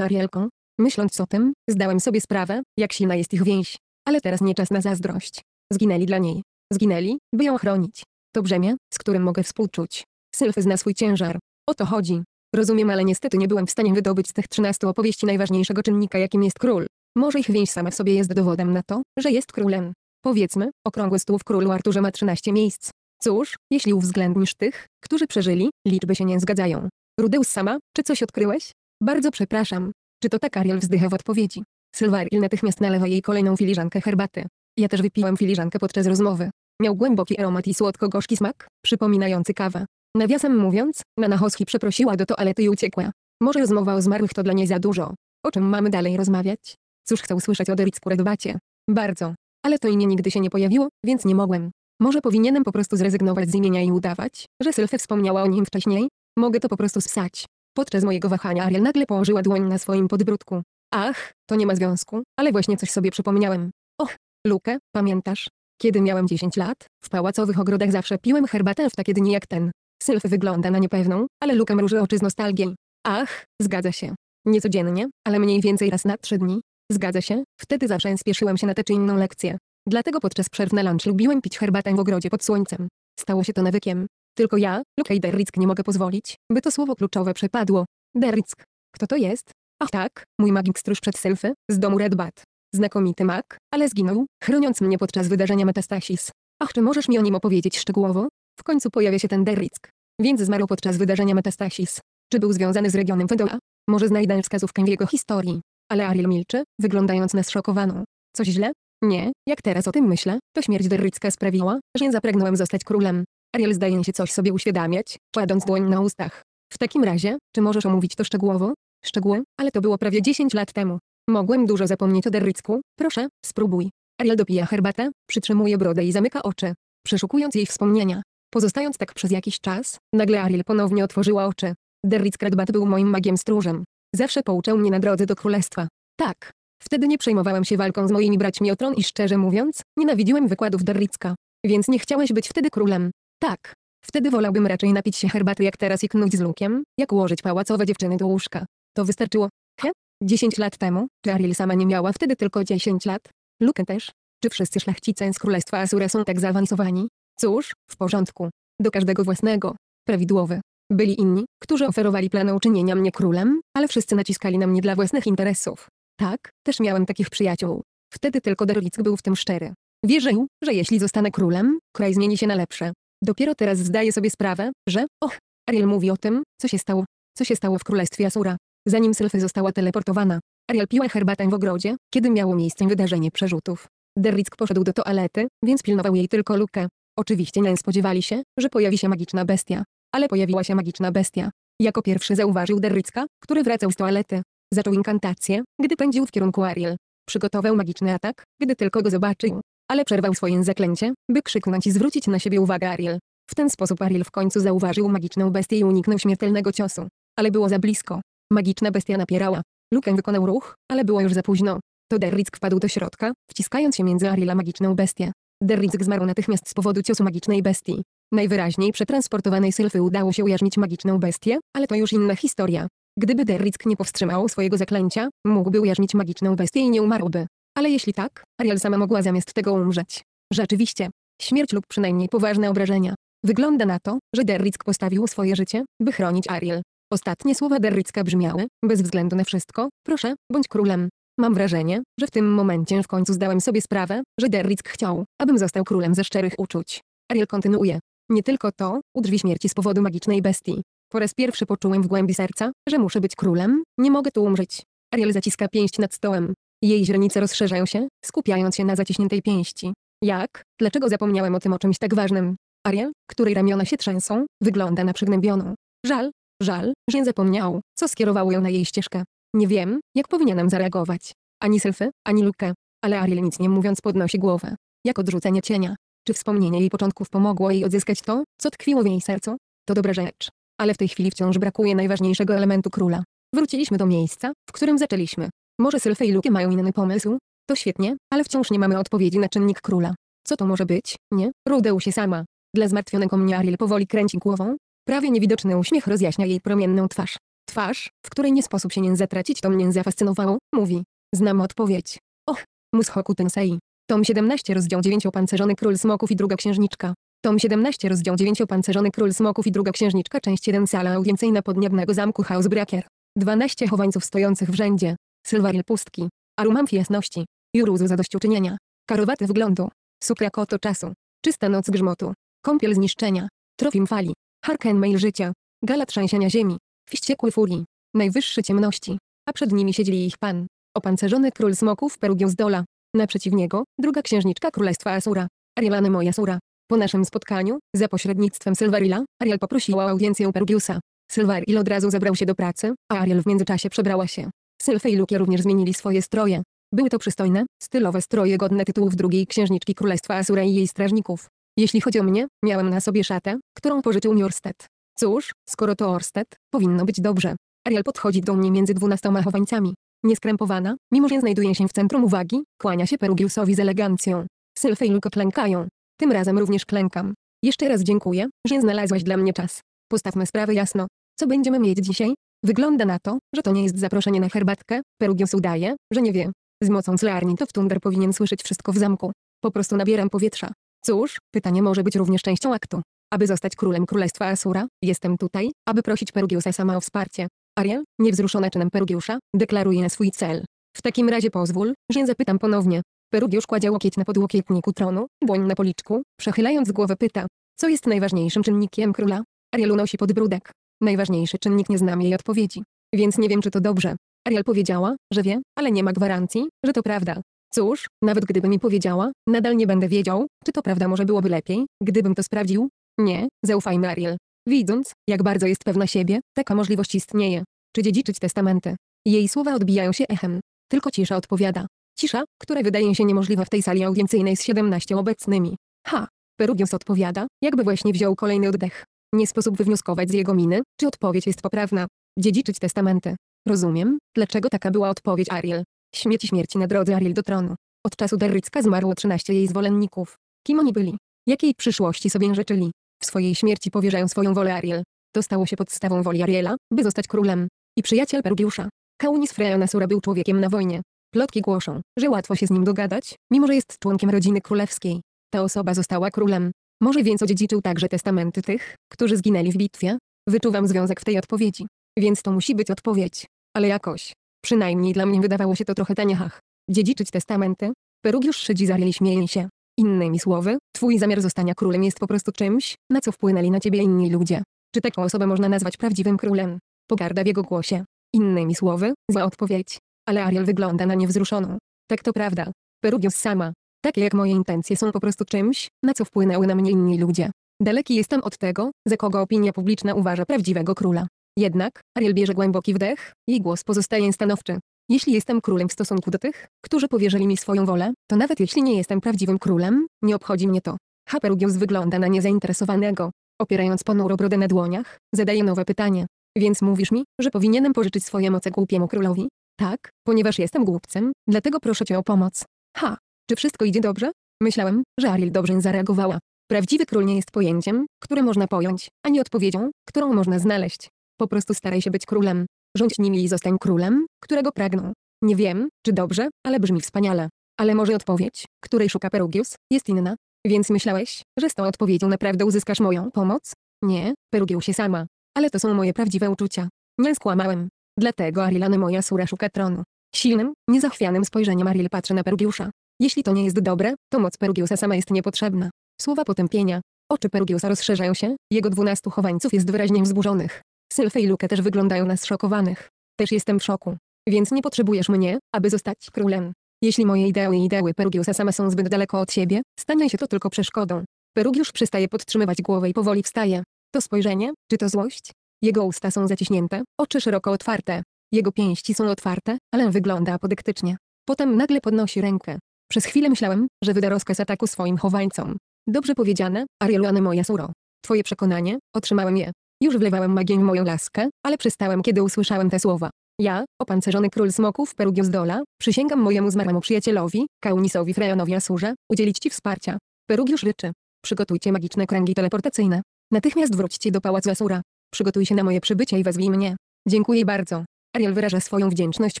Arielką? Myśląc o tym, zdałem sobie sprawę, jak silna jest ich więź. Ale teraz nie czas na zazdrość. Zginęli dla niej. Zginęli, by ją chronić. To brzemię, z którym mogę współczuć. Sylf zna swój ciężar. O to chodzi. Rozumiem, ale niestety nie byłem w stanie wydobyć z tych 13 opowieści najważniejszego czynnika, jakim jest król. Może ich więź sama w sobie jest dowodem na to, że jest królem. Powiedzmy, okrągły stół w królu Arturze ma 13 miejsc. Cóż, jeśli uwzględnisz tych, którzy przeżyli, liczby się nie zgadzają. Rudeus sama, czy coś odkryłeś? Bardzo przepraszam. Czy to tak Ariel wzdycha w odpowiedzi? Sylwaril natychmiast nalewa jej kolejną filiżankę herbaty. Ja też wypiłam filiżankę podczas rozmowy. Miał głęboki aromat i słodko-gorzki smak, przypominający kawę. Nawiasem mówiąc, Nana Hoshi przeprosiła do toalety i uciekła. Może rozmowa o zmarłych to dla niej za dużo. O czym mamy dalej rozmawiać? Cóż chcę usłyszeć o Dericku Redbacie? Bardzo. Ale to imię nigdy się nie pojawiło, więc nie mogłem. Może powinienem po prostu zrezygnować z imienia i udawać, że Sylwia wspomniała o nim wcześniej? Mogę to po prostu ssać. Podczas mojego wahania Ariel nagle położyła dłoń na swoim podbródku. Ach, to nie ma związku, ale właśnie coś sobie przypomniałem. Och, Lukę, pamiętasz, kiedy miałem 10 lat, w pałacowych ogrodach zawsze piłem herbatę w takie dni jak ten. Sylw wygląda na niepewną, ale Lukem mruży oczy z nostalgią. Ach, zgadza się. Niecodziennie, ale mniej więcej raz na trzy dni. Zgadza się, wtedy zawsze spieszyłem się na tę czy inną lekcję. Dlatego podczas przerw na lunch lubiłem pić herbatę w ogrodzie pod słońcem. Stało się to nawykiem. Tylko ja, Luke i Derrick nie mogę pozwolić, by to słowo kluczowe przepadło. Derrick. Kto to jest? Ach tak, mój magik stróż przed Sylfy, z domu Redbat. Znakomity mak, ale zginął, chroniąc mnie podczas wydarzenia metastasis. Ach, czy możesz mi o nim opowiedzieć szczegółowo? W końcu pojawia się ten Derrick. Więc zmarł podczas wydarzenia metastasis. Czy był związany z regionem Fedoa? Może znajdę wskazówkę w jego historii. Ale Ariel milczy, wyglądając na zszokowaną. Coś źle? Nie, jak teraz o tym myślę, to śmierć Derricka sprawiła, że zapragnąłem zostać królem. Ariel zdaje się coś sobie uświadamiać, kładąc dłoń na ustach. W takim razie, czy możesz omówić to szczegółowo? Szczegóły, ale to było prawie 10 lat temu. Mogłem dużo zapomnieć o Derricku, proszę, spróbuj. Ariel dopija herbatę, przytrzymuje brodę i zamyka oczy, przeszukując jej wspomnienia. Pozostając tak przez jakiś czas, nagle Ariel ponownie otworzyła oczy. Derrick Kredbat był moim magiem stróżem. Zawsze pouczał mnie na drodze do królestwa. Tak. Wtedy nie przejmowałem się walką z moimi braćmi o tron i szczerze mówiąc, nienawidziłem wykładów Derricka. Więc nie chciałeś być wtedy królem. Tak. Wtedy wolałbym raczej napić się herbaty jak teraz i knuć z lukiem, jak ułożyć pałacowe dziewczyny do łóżka. To wystarczyło. He? 10 lat temu, Ariel sama nie miała wtedy tylko 10 lat. Luke też. Czy wszyscy szlachcice z Królestwa Asura są tak zaawansowani? Cóż, w porządku. Do każdego własnego. Prawidłowy. Byli inni, którzy oferowali plan uczynienia mnie królem, ale wszyscy naciskali na mnie dla własnych interesów. Tak, też miałem takich przyjaciół. Wtedy tylko Derwick był w tym szczery. Wierzył, że jeśli zostanę królem, kraj zmieni się na lepsze. Dopiero teraz zdaję sobie sprawę, że, och, Ariel mówi o tym, co się stało, co się stało w Królestwie Asura. Zanim Sylfy została teleportowana, Ariel piła herbatę w ogrodzie, kiedy miało miejsce wydarzenie przerzutów. Derrick poszedł do toalety, więc pilnował jej tylko lukę. Oczywiście nie spodziewali się, że pojawi się magiczna bestia. Ale pojawiła się magiczna bestia. Jako pierwszy zauważył Derricka, który wracał z toalety. Zaczął inkantację, gdy pędził w kierunku Ariel. Przygotował magiczny atak, gdy tylko go zobaczył. Ale przerwał swoje zaklęcie, by krzyknąć i zwrócić na siebie uwagę Ariel. W ten sposób Ariel w końcu zauważył magiczną bestię i uniknął śmiertelnego ciosu. Ale było za blisko. Magiczna bestia napierała. Luke wykonał ruch, ale było już za późno. To Derrick wpadł do środka, wciskając się między Ariela magiczną bestię. Derrick zmarł natychmiast z powodu ciosu magicznej bestii. Najwyraźniej przetransportowanej Sylfy udało się ujarzmić magiczną bestię, ale to już inna historia. Gdyby Derrick nie powstrzymał swojego zaklęcia, mógłby ujarzmić magiczną bestię i nie umarłby. Ale jeśli tak, Ariel sama mogła zamiast tego umrzeć. Rzeczywiście. Śmierć lub przynajmniej poważne obrażenia. Wygląda na to, że Derrick postawił swoje życie, by chronić Ariel. Ostatnie słowa Derricka brzmiały, bez względu na wszystko, proszę, bądź królem. Mam wrażenie, że w tym momencie w końcu zdałem sobie sprawę, że Derrick chciał, abym został królem ze szczerych uczuć. Ariel kontynuuje. Nie tylko to, u drzwi śmierci z powodu magicznej bestii. Po raz pierwszy poczułem w głębi serca, że muszę być królem, nie mogę tu umrzeć. Ariel zaciska pięść nad stołem. Jej źrenice rozszerzają się, skupiając się na zaciśniętej pięści. Jak? Dlaczego zapomniałem o tym o czymś tak ważnym? Ariel, której ramiona się trzęsą, wygląda na przygnębioną. Żal, Żal, że zapomniał, co skierowało ją na jej ścieżkę. Nie wiem, jak powinienem zareagować. Ani Sylfy, ani Lukę. Ale Ariel nic nie mówiąc podnosi głowę. Jak odrzucenie cienia. Czy wspomnienie jej początków pomogło jej odzyskać to, co tkwiło w jej sercu? To dobra rzecz. Ale w tej chwili wciąż brakuje najważniejszego elementu króla. Wróciliśmy do miejsca, w którym zaczęliśmy. Może Sylfy i Luke mają inny pomysł? To świetnie, ale wciąż nie mamy odpowiedzi na czynnik króla. Co to może być, nie? Rudeł się sama. Dla zmartwionego mnie Ariel powoli kręci głową, Prawie niewidoczny uśmiech rozjaśnia jej promienną twarz. Twarz, w której nie sposób się nie zatracić to mnie zafascynowało, mówi. Znam odpowiedź. Och, Mushoku Tensei. Tom 17 rozdział 9 Opancerzony Król Smoków i Druga Księżniczka. Tom 17 rozdział 9 Opancerzony Król Smoków i Druga Księżniczka Część 1 Sala audiencyjna podniebnego zamku Housebreaker. 12 chowańców stojących w rzędzie. Sylwaril Pustki. Arumamf Jasności. Juruzu Zadośćuczynienia. Karowaty Wglądu. Sukra Koto Czasu. Czysta Noc Grzmotu. Kąpiel Zniszczenia. Trofim Fali. Harken mail życia. Gala trzęsienia ziemi. Wściekły furii. Najwyższy ciemności. A przed nimi siedzieli ich pan. Opancerzony król smoków perugią z dola. Naprzeciw niego, druga księżniczka królestwa Asura. Arielany moja Sura. Po naszym spotkaniu, za pośrednictwem Silvarilla, Ariel poprosiła o audiencję Perugiusa. Silvaril od razu zabrał się do pracy, a Ariel w międzyczasie przebrała się. Sylfe i Lukie również zmienili swoje stroje. Były to przystojne, stylowe stroje godne tytułów drugiej księżniczki Królestwa Asura i jej strażników. Jeśli chodzi o mnie, miałem na sobie szatę, którą pożyczył mi Orsted. Cóż, skoro to Orsted, powinno być dobrze. Ariel podchodzi do mnie między dwunastoma chowańcami. Nieskrępowana, mimo że znajduje się w centrum uwagi, kłania się Perugiusowi z elegancją. Sylfy i Luko klękają. Tym razem również klękam. Jeszcze raz dziękuję, że znalazłaś dla mnie czas. Postawmy sprawę jasno. Co będziemy mieć dzisiaj? Wygląda na to, że to nie jest zaproszenie na herbatkę. Perugius udaje, że nie wie. Z mocą celarni to w Tunder powinien słyszeć wszystko w zamku. Po prostu nabieram powietrza. Cóż, pytanie może być również częścią aktu. Aby zostać królem Królestwa Asura, jestem tutaj, aby prosić Perugiusa sama o wsparcie. Ariel, niewzruszona czynem Perugiusza, deklaruje swój cel. W takim razie pozwól, że zapytam ponownie. Perugiusz kładzie łokieć na podłokietniku tronu, dłoń na policzku, przechylając głowę pyta. Co jest najważniejszym czynnikiem króla? Ariel unosi podbródek. Najważniejszy czynnik nie znam jej odpowiedzi. Więc nie wiem czy to dobrze. Ariel powiedziała, że wie, ale nie ma gwarancji, że to prawda. Cóż, nawet gdyby mi powiedziała, nadal nie będę wiedział, czy to prawda może byłoby lepiej, gdybym to sprawdził? Nie, zaufajmy Ariel. Widząc, jak bardzo jest pewna siebie, taka możliwość istnieje. Czy dziedziczyć testamenty? Jej słowa odbijają się echem. Tylko cisza odpowiada. Cisza, która wydaje się niemożliwa w tej sali audiencyjnej z 17 obecnymi. Ha! Perugios odpowiada, jakby właśnie wziął kolejny oddech. Nie sposób wywnioskować z jego miny, czy odpowiedź jest poprawna. Dziedziczyć testamenty. Rozumiem, dlaczego taka była odpowiedź Ariel. Śmieci śmierci na drodze Ariel do tronu. Od czasu Derrycka zmarło 13 jej zwolenników. Kim oni byli? Jakiej przyszłości sobie życzyli? W swojej śmierci powierzają swoją wolę Ariel. To stało się podstawą woli Ariela, by zostać królem. I przyjaciel Pergiusza. Kaunis Freonasura był człowiekiem na wojnie. Plotki głoszą, że łatwo się z nim dogadać, mimo że jest członkiem rodziny królewskiej. Ta osoba została królem. Może więc odziedziczył także testamenty tych, którzy zginęli w bitwie? Wyczuwam związek w tej odpowiedzi. Więc to musi być odpowiedź. Ale jakoś. Przynajmniej dla mnie wydawało się to trochę taniechach. Dziedziczyć testamenty? Perugiusz szydzi zarieli śmieje się. Innymi słowy, twój zamiar zostania królem jest po prostu czymś, na co wpłynęli na ciebie inni ludzie. Czy taką osobę można nazwać prawdziwym królem? Pogarda w jego głosie. Innymi słowy, zła odpowiedź. Ale Ariel wygląda na niewzruszoną. Tak to prawda. Perugius sama. Takie jak moje intencje są po prostu czymś, na co wpłynęły na mnie inni ludzie. Daleki jestem od tego, za kogo opinia publiczna uważa prawdziwego króla. Jednak, Ariel bierze głęboki wdech, i głos pozostaje stanowczy. Jeśli jestem królem w stosunku do tych, którzy powierzyli mi swoją wolę, to nawet jeśli nie jestem prawdziwym królem, nie obchodzi mnie to. Haperugius wygląda na niezainteresowanego. Opierając ponuro brodę na dłoniach, zadaje nowe pytanie. Więc mówisz mi, że powinienem pożyczyć swoje moce głupiemu królowi? Tak, ponieważ jestem głupcem, dlatego proszę cię o pomoc. Ha, czy wszystko idzie dobrze? Myślałem, że Ariel dobrze zareagowała. Prawdziwy król nie jest pojęciem, które można pojąć, ani odpowiedzią, którą można znaleźć. Po prostu staraj się być królem. Rządź nimi i zostań królem, którego pragną. Nie wiem, czy dobrze, ale brzmi wspaniale. Ale może odpowiedź, której szuka Perugius, jest inna. Więc myślałeś, że z tą odpowiedzią naprawdę uzyskasz moją pomoc? Nie, Perugiusie sama. Ale to są moje prawdziwe uczucia. Nie skłamałem. Dlatego Arilany moja sura szuka tronu. Silnym, niezachwianym spojrzeniem Aril patrzy na Perugiusza. Jeśli to nie jest dobre, to moc Perugiusa sama jest niepotrzebna. Słowa potępienia. Oczy Perugiusa rozszerzają się, jego dwunastu chowańców jest wyraźnie wzburzonych. Sylwia i Luke też wyglądają na zszokowanych. Też jestem w szoku. Więc nie potrzebujesz mnie, aby zostać królem. Jeśli moje ideały i ideały Perugiusa same są zbyt daleko od siebie, stanie się to tylko przeszkodą. Perugiusz przestaje podtrzymywać głowę i powoli wstaje. To spojrzenie, czy to złość? Jego usta są zaciśnięte, oczy szeroko otwarte. Jego pięści są otwarte, ale wygląda apodyktycznie. Potem nagle podnosi rękę. Przez chwilę myślałem, że wyda rozkaz ataku swoim chowańcom. Dobrze powiedziane, Arieluane moja suro. Twoje przekonanie, otrzymałem je. Już wlewałem magię w moją laskę, ale przestałem kiedy usłyszałem te słowa. Ja, opancerzony król smoków perugio Dola, przysięgam mojemu zmarłemu przyjacielowi, Kaunisowi Frejonowi Asurze, udzielić ci wsparcia. Perugiusz ryczy. Przygotujcie magiczne kręgi teleportacyjne. Natychmiast wróćcie do Pałacu Asura. Przygotuj się na moje przybycie i wezwij mnie. Dziękuję bardzo. Ariel wyraża swoją wdzięczność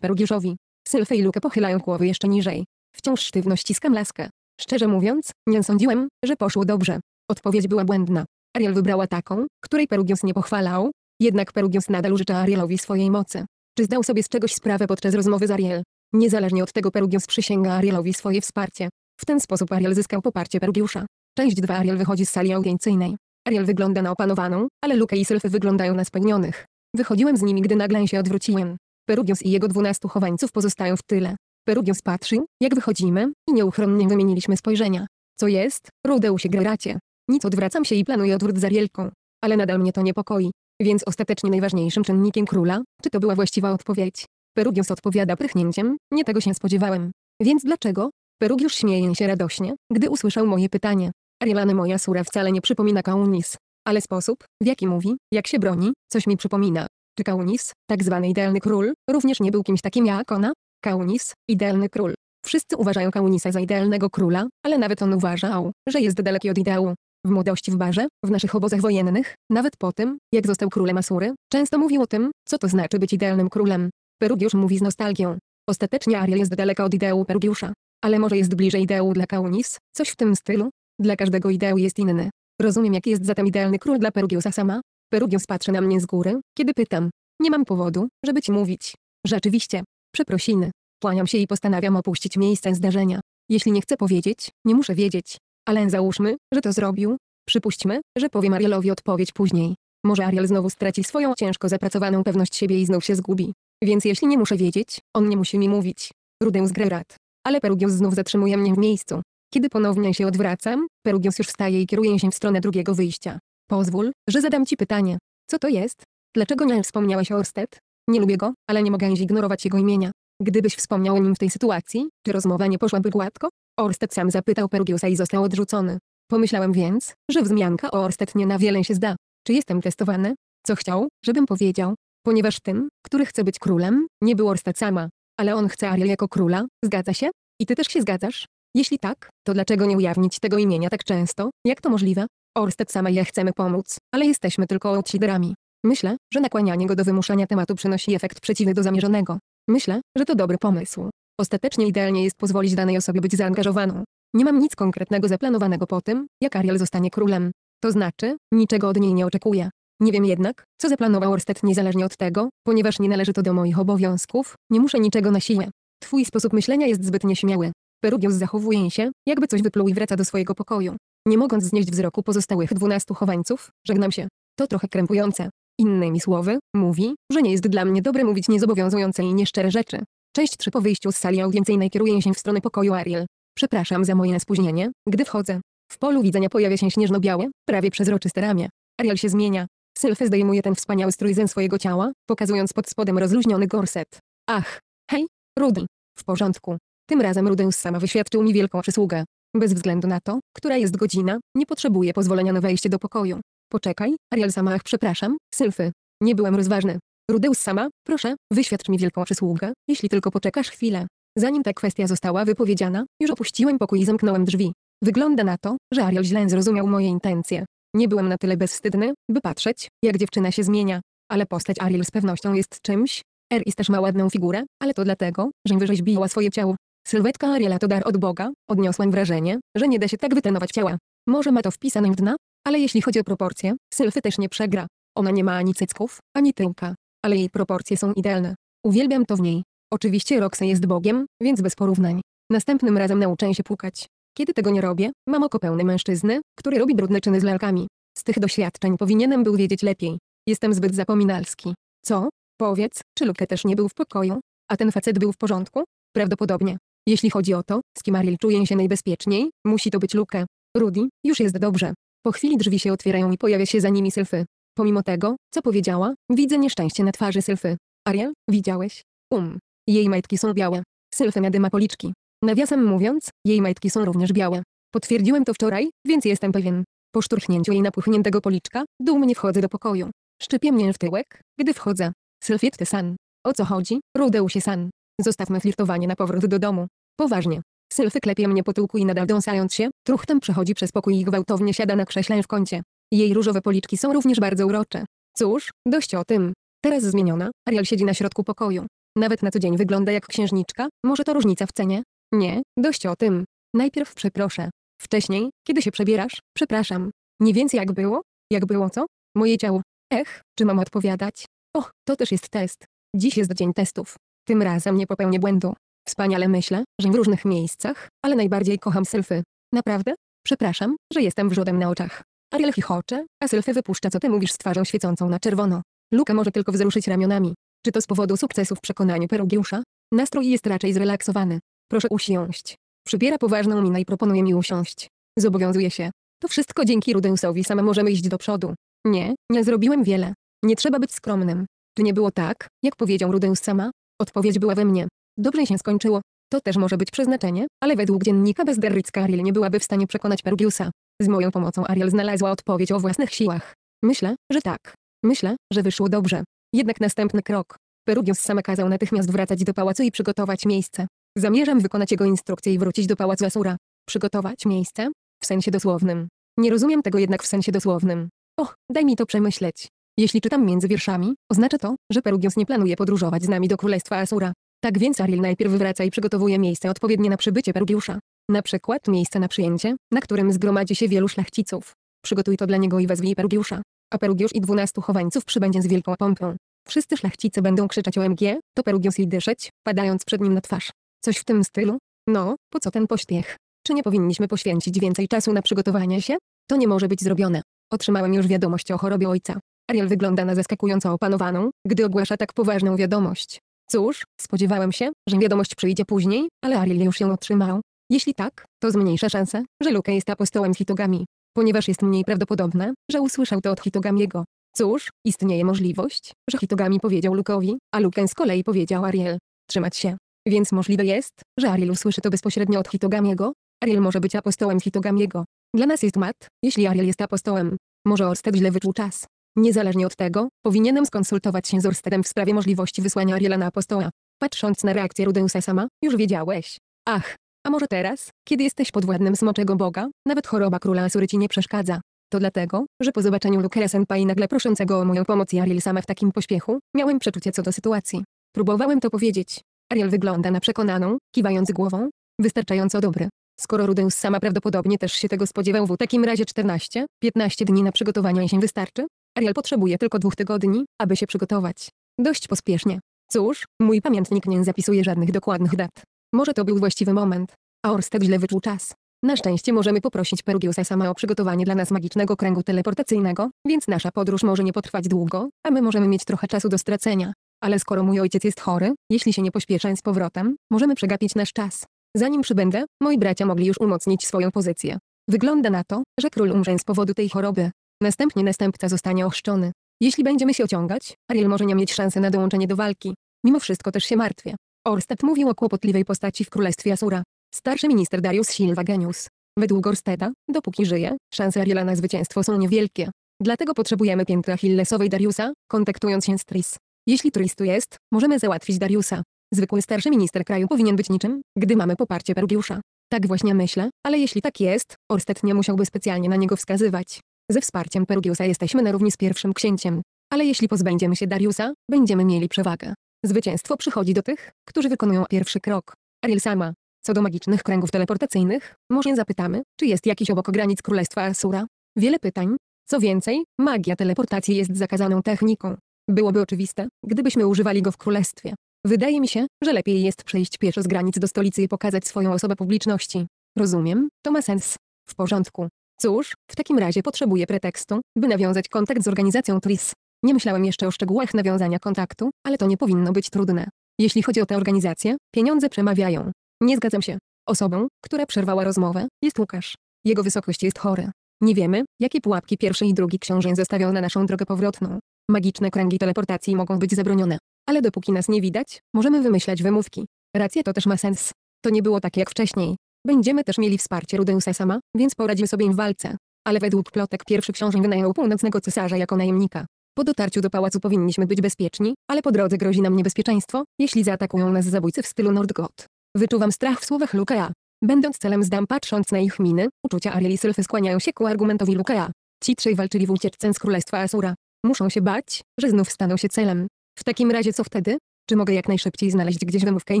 Perugiuszowi. Sylfy i Luke pochylają głowy jeszcze niżej. Wciąż sztywno ściskam laskę. Szczerze mówiąc, nie sądziłem, że poszło dobrze. Odpowiedź była błędna. Ariel wybrała taką, której Perugios nie pochwalał, jednak Perugios nadal użycza Arielowi swojej mocy. Czy zdał sobie z czegoś sprawę podczas rozmowy z Ariel? Niezależnie od tego Perugios przysięga Arielowi swoje wsparcie. W ten sposób Ariel zyskał poparcie Perugiusza. Część 2 Ariel wychodzi z sali audiencyjnej. Ariel wygląda na opanowaną, ale Luke i Sylfy wyglądają na spełnionych. Wychodziłem z nimi, gdy nagle się odwróciłem. Perugios i jego dwunastu chowańców pozostają w tyle. Perugios patrzył, jak wychodzimy, i nieuchronnie wymieniliśmy spojrzenia. Co jest? Rudeu się gracie. Nic odwracam się i planuję odwrót za wielką. Ale nadal mnie to niepokoi. Więc ostatecznie najważniejszym czynnikiem króla, czy to była właściwa odpowiedź? Perugius odpowiada prychnięciem, nie tego się spodziewałem. Więc dlaczego? Perugius śmieje się radośnie, gdy usłyszał moje pytanie. Arielany moja sura wcale nie przypomina Kaunis. Ale sposób, w jaki mówi, jak się broni, coś mi przypomina. Czy Kaunis, tak zwany idealny król, również nie był kimś takim jak ona? Kaunis, idealny król. Wszyscy uważają Kaunisa za idealnego króla, ale nawet on uważał, że jest daleki od ideału. W młodości w barze, w naszych obozach wojennych, nawet po tym, jak został królem Asury, często mówił o tym, co to znaczy być idealnym królem. Perugiusz mówi z nostalgią. Ostatecznie Ariel jest daleka od ideału Perugiusza. Ale może jest bliżej ideału dla Kaunis, coś w tym stylu? Dla każdego ideał jest inny. Rozumiem jaki jest zatem idealny król dla Perugiusa sama? Perugius patrzy na mnie z góry, kiedy pytam. Nie mam powodu, żeby ci mówić. Rzeczywiście. Przeprosiny. Kłaniam się i postanawiam opuścić miejsce zdarzenia. Jeśli nie chcę powiedzieć, nie muszę wiedzieć. Ale załóżmy, że to zrobił. Przypuśćmy, że powiem Arielowi odpowiedź później. Może Ariel znowu straci swoją ciężko zapracowaną pewność siebie i znów się zgubi. Więc jeśli nie muszę wiedzieć, on nie musi mi mówić. Rudeus Grerat. Ale Perugius znów zatrzymuje mnie w miejscu. Kiedy ponownie się odwracam, Perugius już wstaje i kieruje się w stronę drugiego wyjścia. Pozwól, że zadam ci pytanie. Co to jest? Dlaczego nie wspomniałeś o Orsted? Nie lubię go, ale nie mogę zignorować jego imienia. Gdybyś wspomniał o nim w tej sytuacji, czy rozmowa nie poszłaby gładko? Orsted sam zapytał Pergiusa i został odrzucony. Pomyślałem więc, że wzmianka o Orsted nie na wiele się zda. Czy jestem testowany? Co chciał, żebym powiedział? Ponieważ tym, który chce być królem, nie był Orsted sama. Ale on chce Ariel jako króla, zgadza się? I ty też się zgadzasz? Jeśli tak, to dlaczego nie ujawnić tego imienia tak często, jak to możliwe? Orsted sama i ja chcemy pomóc, ale jesteśmy tylko outsiderami. Myślę, że nakłanianie go do wymuszania tematu przynosi efekt przeciwny do zamierzonego. Myślę, że to dobry pomysł, Ostatecznie idealnie jest pozwolić danej osobie być zaangażowaną. Nie mam nic konkretnego zaplanowanego po tym, jak Ariel zostanie królem. To znaczy, niczego od niej nie oczekuję. Nie wiem jednak, co zaplanował Orsted niezależnie od tego, ponieważ nie należy to do moich obowiązków, nie muszę niczego na siłę. Twój sposób myślenia jest zbyt nieśmiały. Perugius zachowuje się, jakby coś wypluł i wraca do swojego pokoju. Nie mogąc znieść wzroku pozostałych dwunastu chowańców, żegnam się. To trochę krępujące. Innymi słowy, mówi, że nie jest dla mnie dobre mówić niezobowiązujące i nieszczere rzeczy część 3 po wyjściu z sali audiencyjnej kieruję się w stronę pokoju Ariel. Przepraszam za moje spóźnienie, gdy wchodzę. W polu widzenia pojawia się śnieżno-białe, prawie przezroczyste ramię. Ariel się zmienia. Sylfy zdejmuje ten wspaniały strój ze swojego ciała, pokazując pod spodem rozluźniony gorset. Ach, hej, Rudy. W porządku. Tym razem Rudy sama wyświadczył mi wielką przysługę. Bez względu na to, która jest godzina, nie potrzebuję pozwolenia na wejście do pokoju. Poczekaj, Ariel sama ach przepraszam, Sylfy. Nie byłem rozważny. Rudeus sama, proszę, wyświadcz mi wielką przysługę, jeśli tylko poczekasz chwilę. Zanim ta kwestia została wypowiedziana, już opuściłem pokój i zamknąłem drzwi. Wygląda na to, że Ariel źle zrozumiał moje intencje. Nie byłem na tyle bezwstydny, by patrzeć, jak dziewczyna się zmienia. Ale postać Ariel z pewnością jest czymś. Eris też ma ładną figurę, ale to dlatego, że wyrzeźbiła swoje ciało. Sylwetka Ariela to dar od Boga, odniosłem wrażenie, że nie da się tak wytrenować ciała. Może ma to wpisane w dna, ale jeśli chodzi o proporcje, Sylfy też nie przegra. Ona nie ma ani cycków, ani tyłka ale jej proporcje są idealne. Uwielbiam to w niej. Oczywiście Roxy jest Bogiem, więc bez porównań. Następnym razem nauczę się płukać. Kiedy tego nie robię, mam oko pełne mężczyzny, który robi brudne czyny z lalkami. Z tych doświadczeń powinienem był wiedzieć lepiej. Jestem zbyt zapominalski. Co? Powiedz, czy Luke też nie był w pokoju? A ten facet był w porządku? Prawdopodobnie. Jeśli chodzi o to, z kim Ariel czuje się najbezpieczniej, musi to być Luke. Rudy, już jest dobrze. Po chwili drzwi się otwierają i pojawia się za nimi Sylfy. Pomimo tego, co powiedziała, widzę nieszczęście na twarzy Sylfy. Ariel, widziałeś? Um. Jej majtki są białe. Sylfy nadyma policzki. Nawiasem mówiąc, jej majtki są również białe. Potwierdziłem to wczoraj, więc jestem pewien. Po szturchnięciu jej napuchniętego policzka, dumnie wchodzę do pokoju. Szczypie mnie w tyłek, gdy wchodzę. Sylfietty san. O co chodzi, się san? Zostawmy flirtowanie na powrót do domu. Poważnie. Sylfy klepie mnie po tyłku i nadal dąsając się, truchtem przechodzi przez pokój i gwałtownie siada na krześle w kącie. Jej różowe policzki są również bardzo urocze. Cóż, dość o tym. Teraz zmieniona, Ariel siedzi na środku pokoju. Nawet na co dzień wygląda jak księżniczka, może to różnica w cenie? Nie, dość o tym. Najpierw przeproszę. Wcześniej, kiedy się przebierasz, przepraszam. Nie więcej jak było? Jak było co? Moje ciało. Ech, czy mam odpowiadać? Och, to też jest test. Dziś jest dzień testów. Tym razem nie popełnię błędu. Wspaniale myślę, że w różnych miejscach, ale najbardziej kocham selfy. Naprawdę? Przepraszam, że jestem wrzodem na oczach. Ariel chichocze, a Sylfy wypuszcza co ty mówisz z twarzą świecącą na czerwono. Luka może tylko wzruszyć ramionami. Czy to z powodu sukcesu w przekonaniu Perugiusza? Nastrój jest raczej zrelaksowany. Proszę usiąść. Przybiera poważną minę i proponuje mi usiąść. Zobowiązuje się. To wszystko dzięki Rudeusowi same możemy iść do przodu. Nie, nie zrobiłem wiele. Nie trzeba być skromnym. Czy nie było tak, jak powiedział Rudeus sama? Odpowiedź była we mnie. Dobrze się skończyło. To też może być przeznaczenie, ale według dziennika Bezderrycka Ariel nie byłaby w stanie przekonać Perugiusa. Z moją pomocą Ariel znalazła odpowiedź o własnych siłach. Myślę, że tak. Myślę, że wyszło dobrze. Jednak następny krok. Perugius sam kazał natychmiast wracać do pałacu i przygotować miejsce. Zamierzam wykonać jego instrukcję i wrócić do pałacu Asura. Przygotować miejsce? W sensie dosłownym. Nie rozumiem tego jednak w sensie dosłownym. Och, daj mi to przemyśleć. Jeśli czytam między wierszami, oznacza to, że Perugius nie planuje podróżować z nami do Królestwa Asura. Tak więc Ariel najpierw wraca i przygotowuje miejsce odpowiednie na przybycie Perugiusza. Na przykład miejsce na przyjęcie, na którym zgromadzi się wielu szlachciców. Przygotuj to dla niego i wezwij Perugiusza. A Perugiusz i dwunastu chowańców przybędzie z wielką pompą. Wszyscy szlachcice będą krzyczeć OMG, to Perugius i dyszeć, padając przed nim na twarz. Coś w tym stylu? No, po co ten pośpiech? Czy nie powinniśmy poświęcić więcej czasu na przygotowanie się? To nie może być zrobione. Otrzymałem już wiadomość o chorobie ojca. Ariel wygląda na zaskakująco opanowaną, gdy ogłasza tak poważną wiadomość. Cóż, spodziewałem się, że wiadomość przyjdzie później, ale Ariel już ją otrzymał. Jeśli tak, to zmniejsza szanse, że Luke jest apostołem Hitogami, ponieważ jest mniej prawdopodobne, że usłyszał to od Hitogamiego. Cóż, istnieje możliwość, że Hitogami powiedział Lukowi, a Luke z kolei powiedział Ariel. Trzymać się. Więc możliwe jest, że Ariel usłyszy to bezpośrednio od Hitogamiego. Ariel może być apostołem Hitogamiego. Dla nas jest mat, jeśli Ariel jest apostołem. Może Orsted źle wyczuł czas. Niezależnie od tego, powinienem skonsultować się z Orstedem w sprawie możliwości wysłania Ariela na apostoła. Patrząc na reakcję Rudeusa sama, już wiedziałeś. Ach, a może teraz, kiedy jesteś pod władnym smoczego boga, nawet choroba króla Asury ci nie przeszkadza. To dlatego, że po zobaczeniu Lukera i nagle proszącego o moją pomoc i Ariel sama w takim pośpiechu, miałem przeczucie co do sytuacji. Próbowałem to powiedzieć. Ariel wygląda na przekonaną, kiwając głową. Wystarczająco dobry. Skoro Rudeus sama prawdopodobnie też się tego spodziewał w takim razie 14, 15 dni na przygotowania się wystarczy? Ariel potrzebuje tylko dwóch tygodni, aby się przygotować. Dość pospiesznie. Cóż, mój pamiętnik nie zapisuje żadnych dokładnych dat. Może to był właściwy moment. A Orsted źle wyczuł czas. Na szczęście możemy poprosić Perugiusa sama o przygotowanie dla nas magicznego kręgu teleportacyjnego, więc nasza podróż może nie potrwać długo, a my możemy mieć trochę czasu do stracenia. Ale skoro mój ojciec jest chory, jeśli się nie pośpieszę z powrotem, możemy przegapić nasz czas. Zanim przybędę, moi bracia mogli już umocnić swoją pozycję. Wygląda na to, że król umrze z powodu tej choroby. Następnie następca zostanie ochrzczony. Jeśli będziemy się ociągać, Ariel może nie mieć szansy na dołączenie do walki. Mimo wszystko też się martwię. Orsted mówił o kłopotliwej postaci w królestwie Asura. Starszy minister Darius Silva Genius. Według Orsteda, dopóki żyje, szanse Ariela na zwycięstwo są niewielkie. Dlatego potrzebujemy piętra Achillesowej Dariusa, kontaktując się z Tris. Jeśli Tris tu jest, możemy załatwić Dariusa. Zwykły starszy minister kraju powinien być niczym, gdy mamy poparcie Perugiusza. Tak właśnie myślę, ale jeśli tak jest, Orsted nie musiałby specjalnie na niego wskazywać. Ze wsparciem Perugiusa jesteśmy na równi z pierwszym księciem. Ale jeśli pozbędziemy się Dariusa, będziemy mieli przewagę. Zwycięstwo przychodzi do tych, którzy wykonują pierwszy krok. Ariel sama. Co do magicznych kręgów teleportacyjnych, może zapytamy, czy jest jakiś obok granic Królestwa Asura? Wiele pytań. Co więcej, magia teleportacji jest zakazaną techniką. Byłoby oczywiste, gdybyśmy używali go w Królestwie. Wydaje mi się, że lepiej jest przejść pieszo z granic do stolicy i pokazać swoją osobę publiczności. Rozumiem, to ma sens. W porządku. Cóż, w takim razie potrzebuję pretekstu, by nawiązać kontakt z organizacją TRIS. Nie myślałem jeszcze o szczegółach nawiązania kontaktu, ale to nie powinno być trudne. Jeśli chodzi o tę organizację, pieniądze przemawiają. Nie zgadzam się. Osobą, która przerwała rozmowę, jest Łukasz. Jego wysokość jest chory. Nie wiemy, jakie pułapki pierwszy i drugi książę zostawią na naszą drogę powrotną. Magiczne kręgi teleportacji mogą być zabronione. Ale dopóki nas nie widać, możemy wymyślać wymówki. Racja, to też ma sens. To nie było tak jak wcześniej. Będziemy też mieli wsparcie Rudeusa sama, więc poradzimy sobie im w walce. Ale według plotek pierwszy książę wynajął północnego cesarza jako najemnika. Po dotarciu do pałacu powinniśmy być bezpieczni, ale po drodze grozi nam niebezpieczeństwo, jeśli zaatakują nas zabójcy w stylu Nordgot. Wyczuwam strach w słowach Lukea. Będąc celem zdam patrząc na ich miny, uczucia Ariel i Sylfy skłaniają się ku argumentowi Lukea. Ci trzej walczyli w ucieczce z królestwa Asura. Muszą się bać, że znów staną się celem. W takim razie co wtedy? Czy mogę jak najszybciej znaleźć gdzieś wymówkę i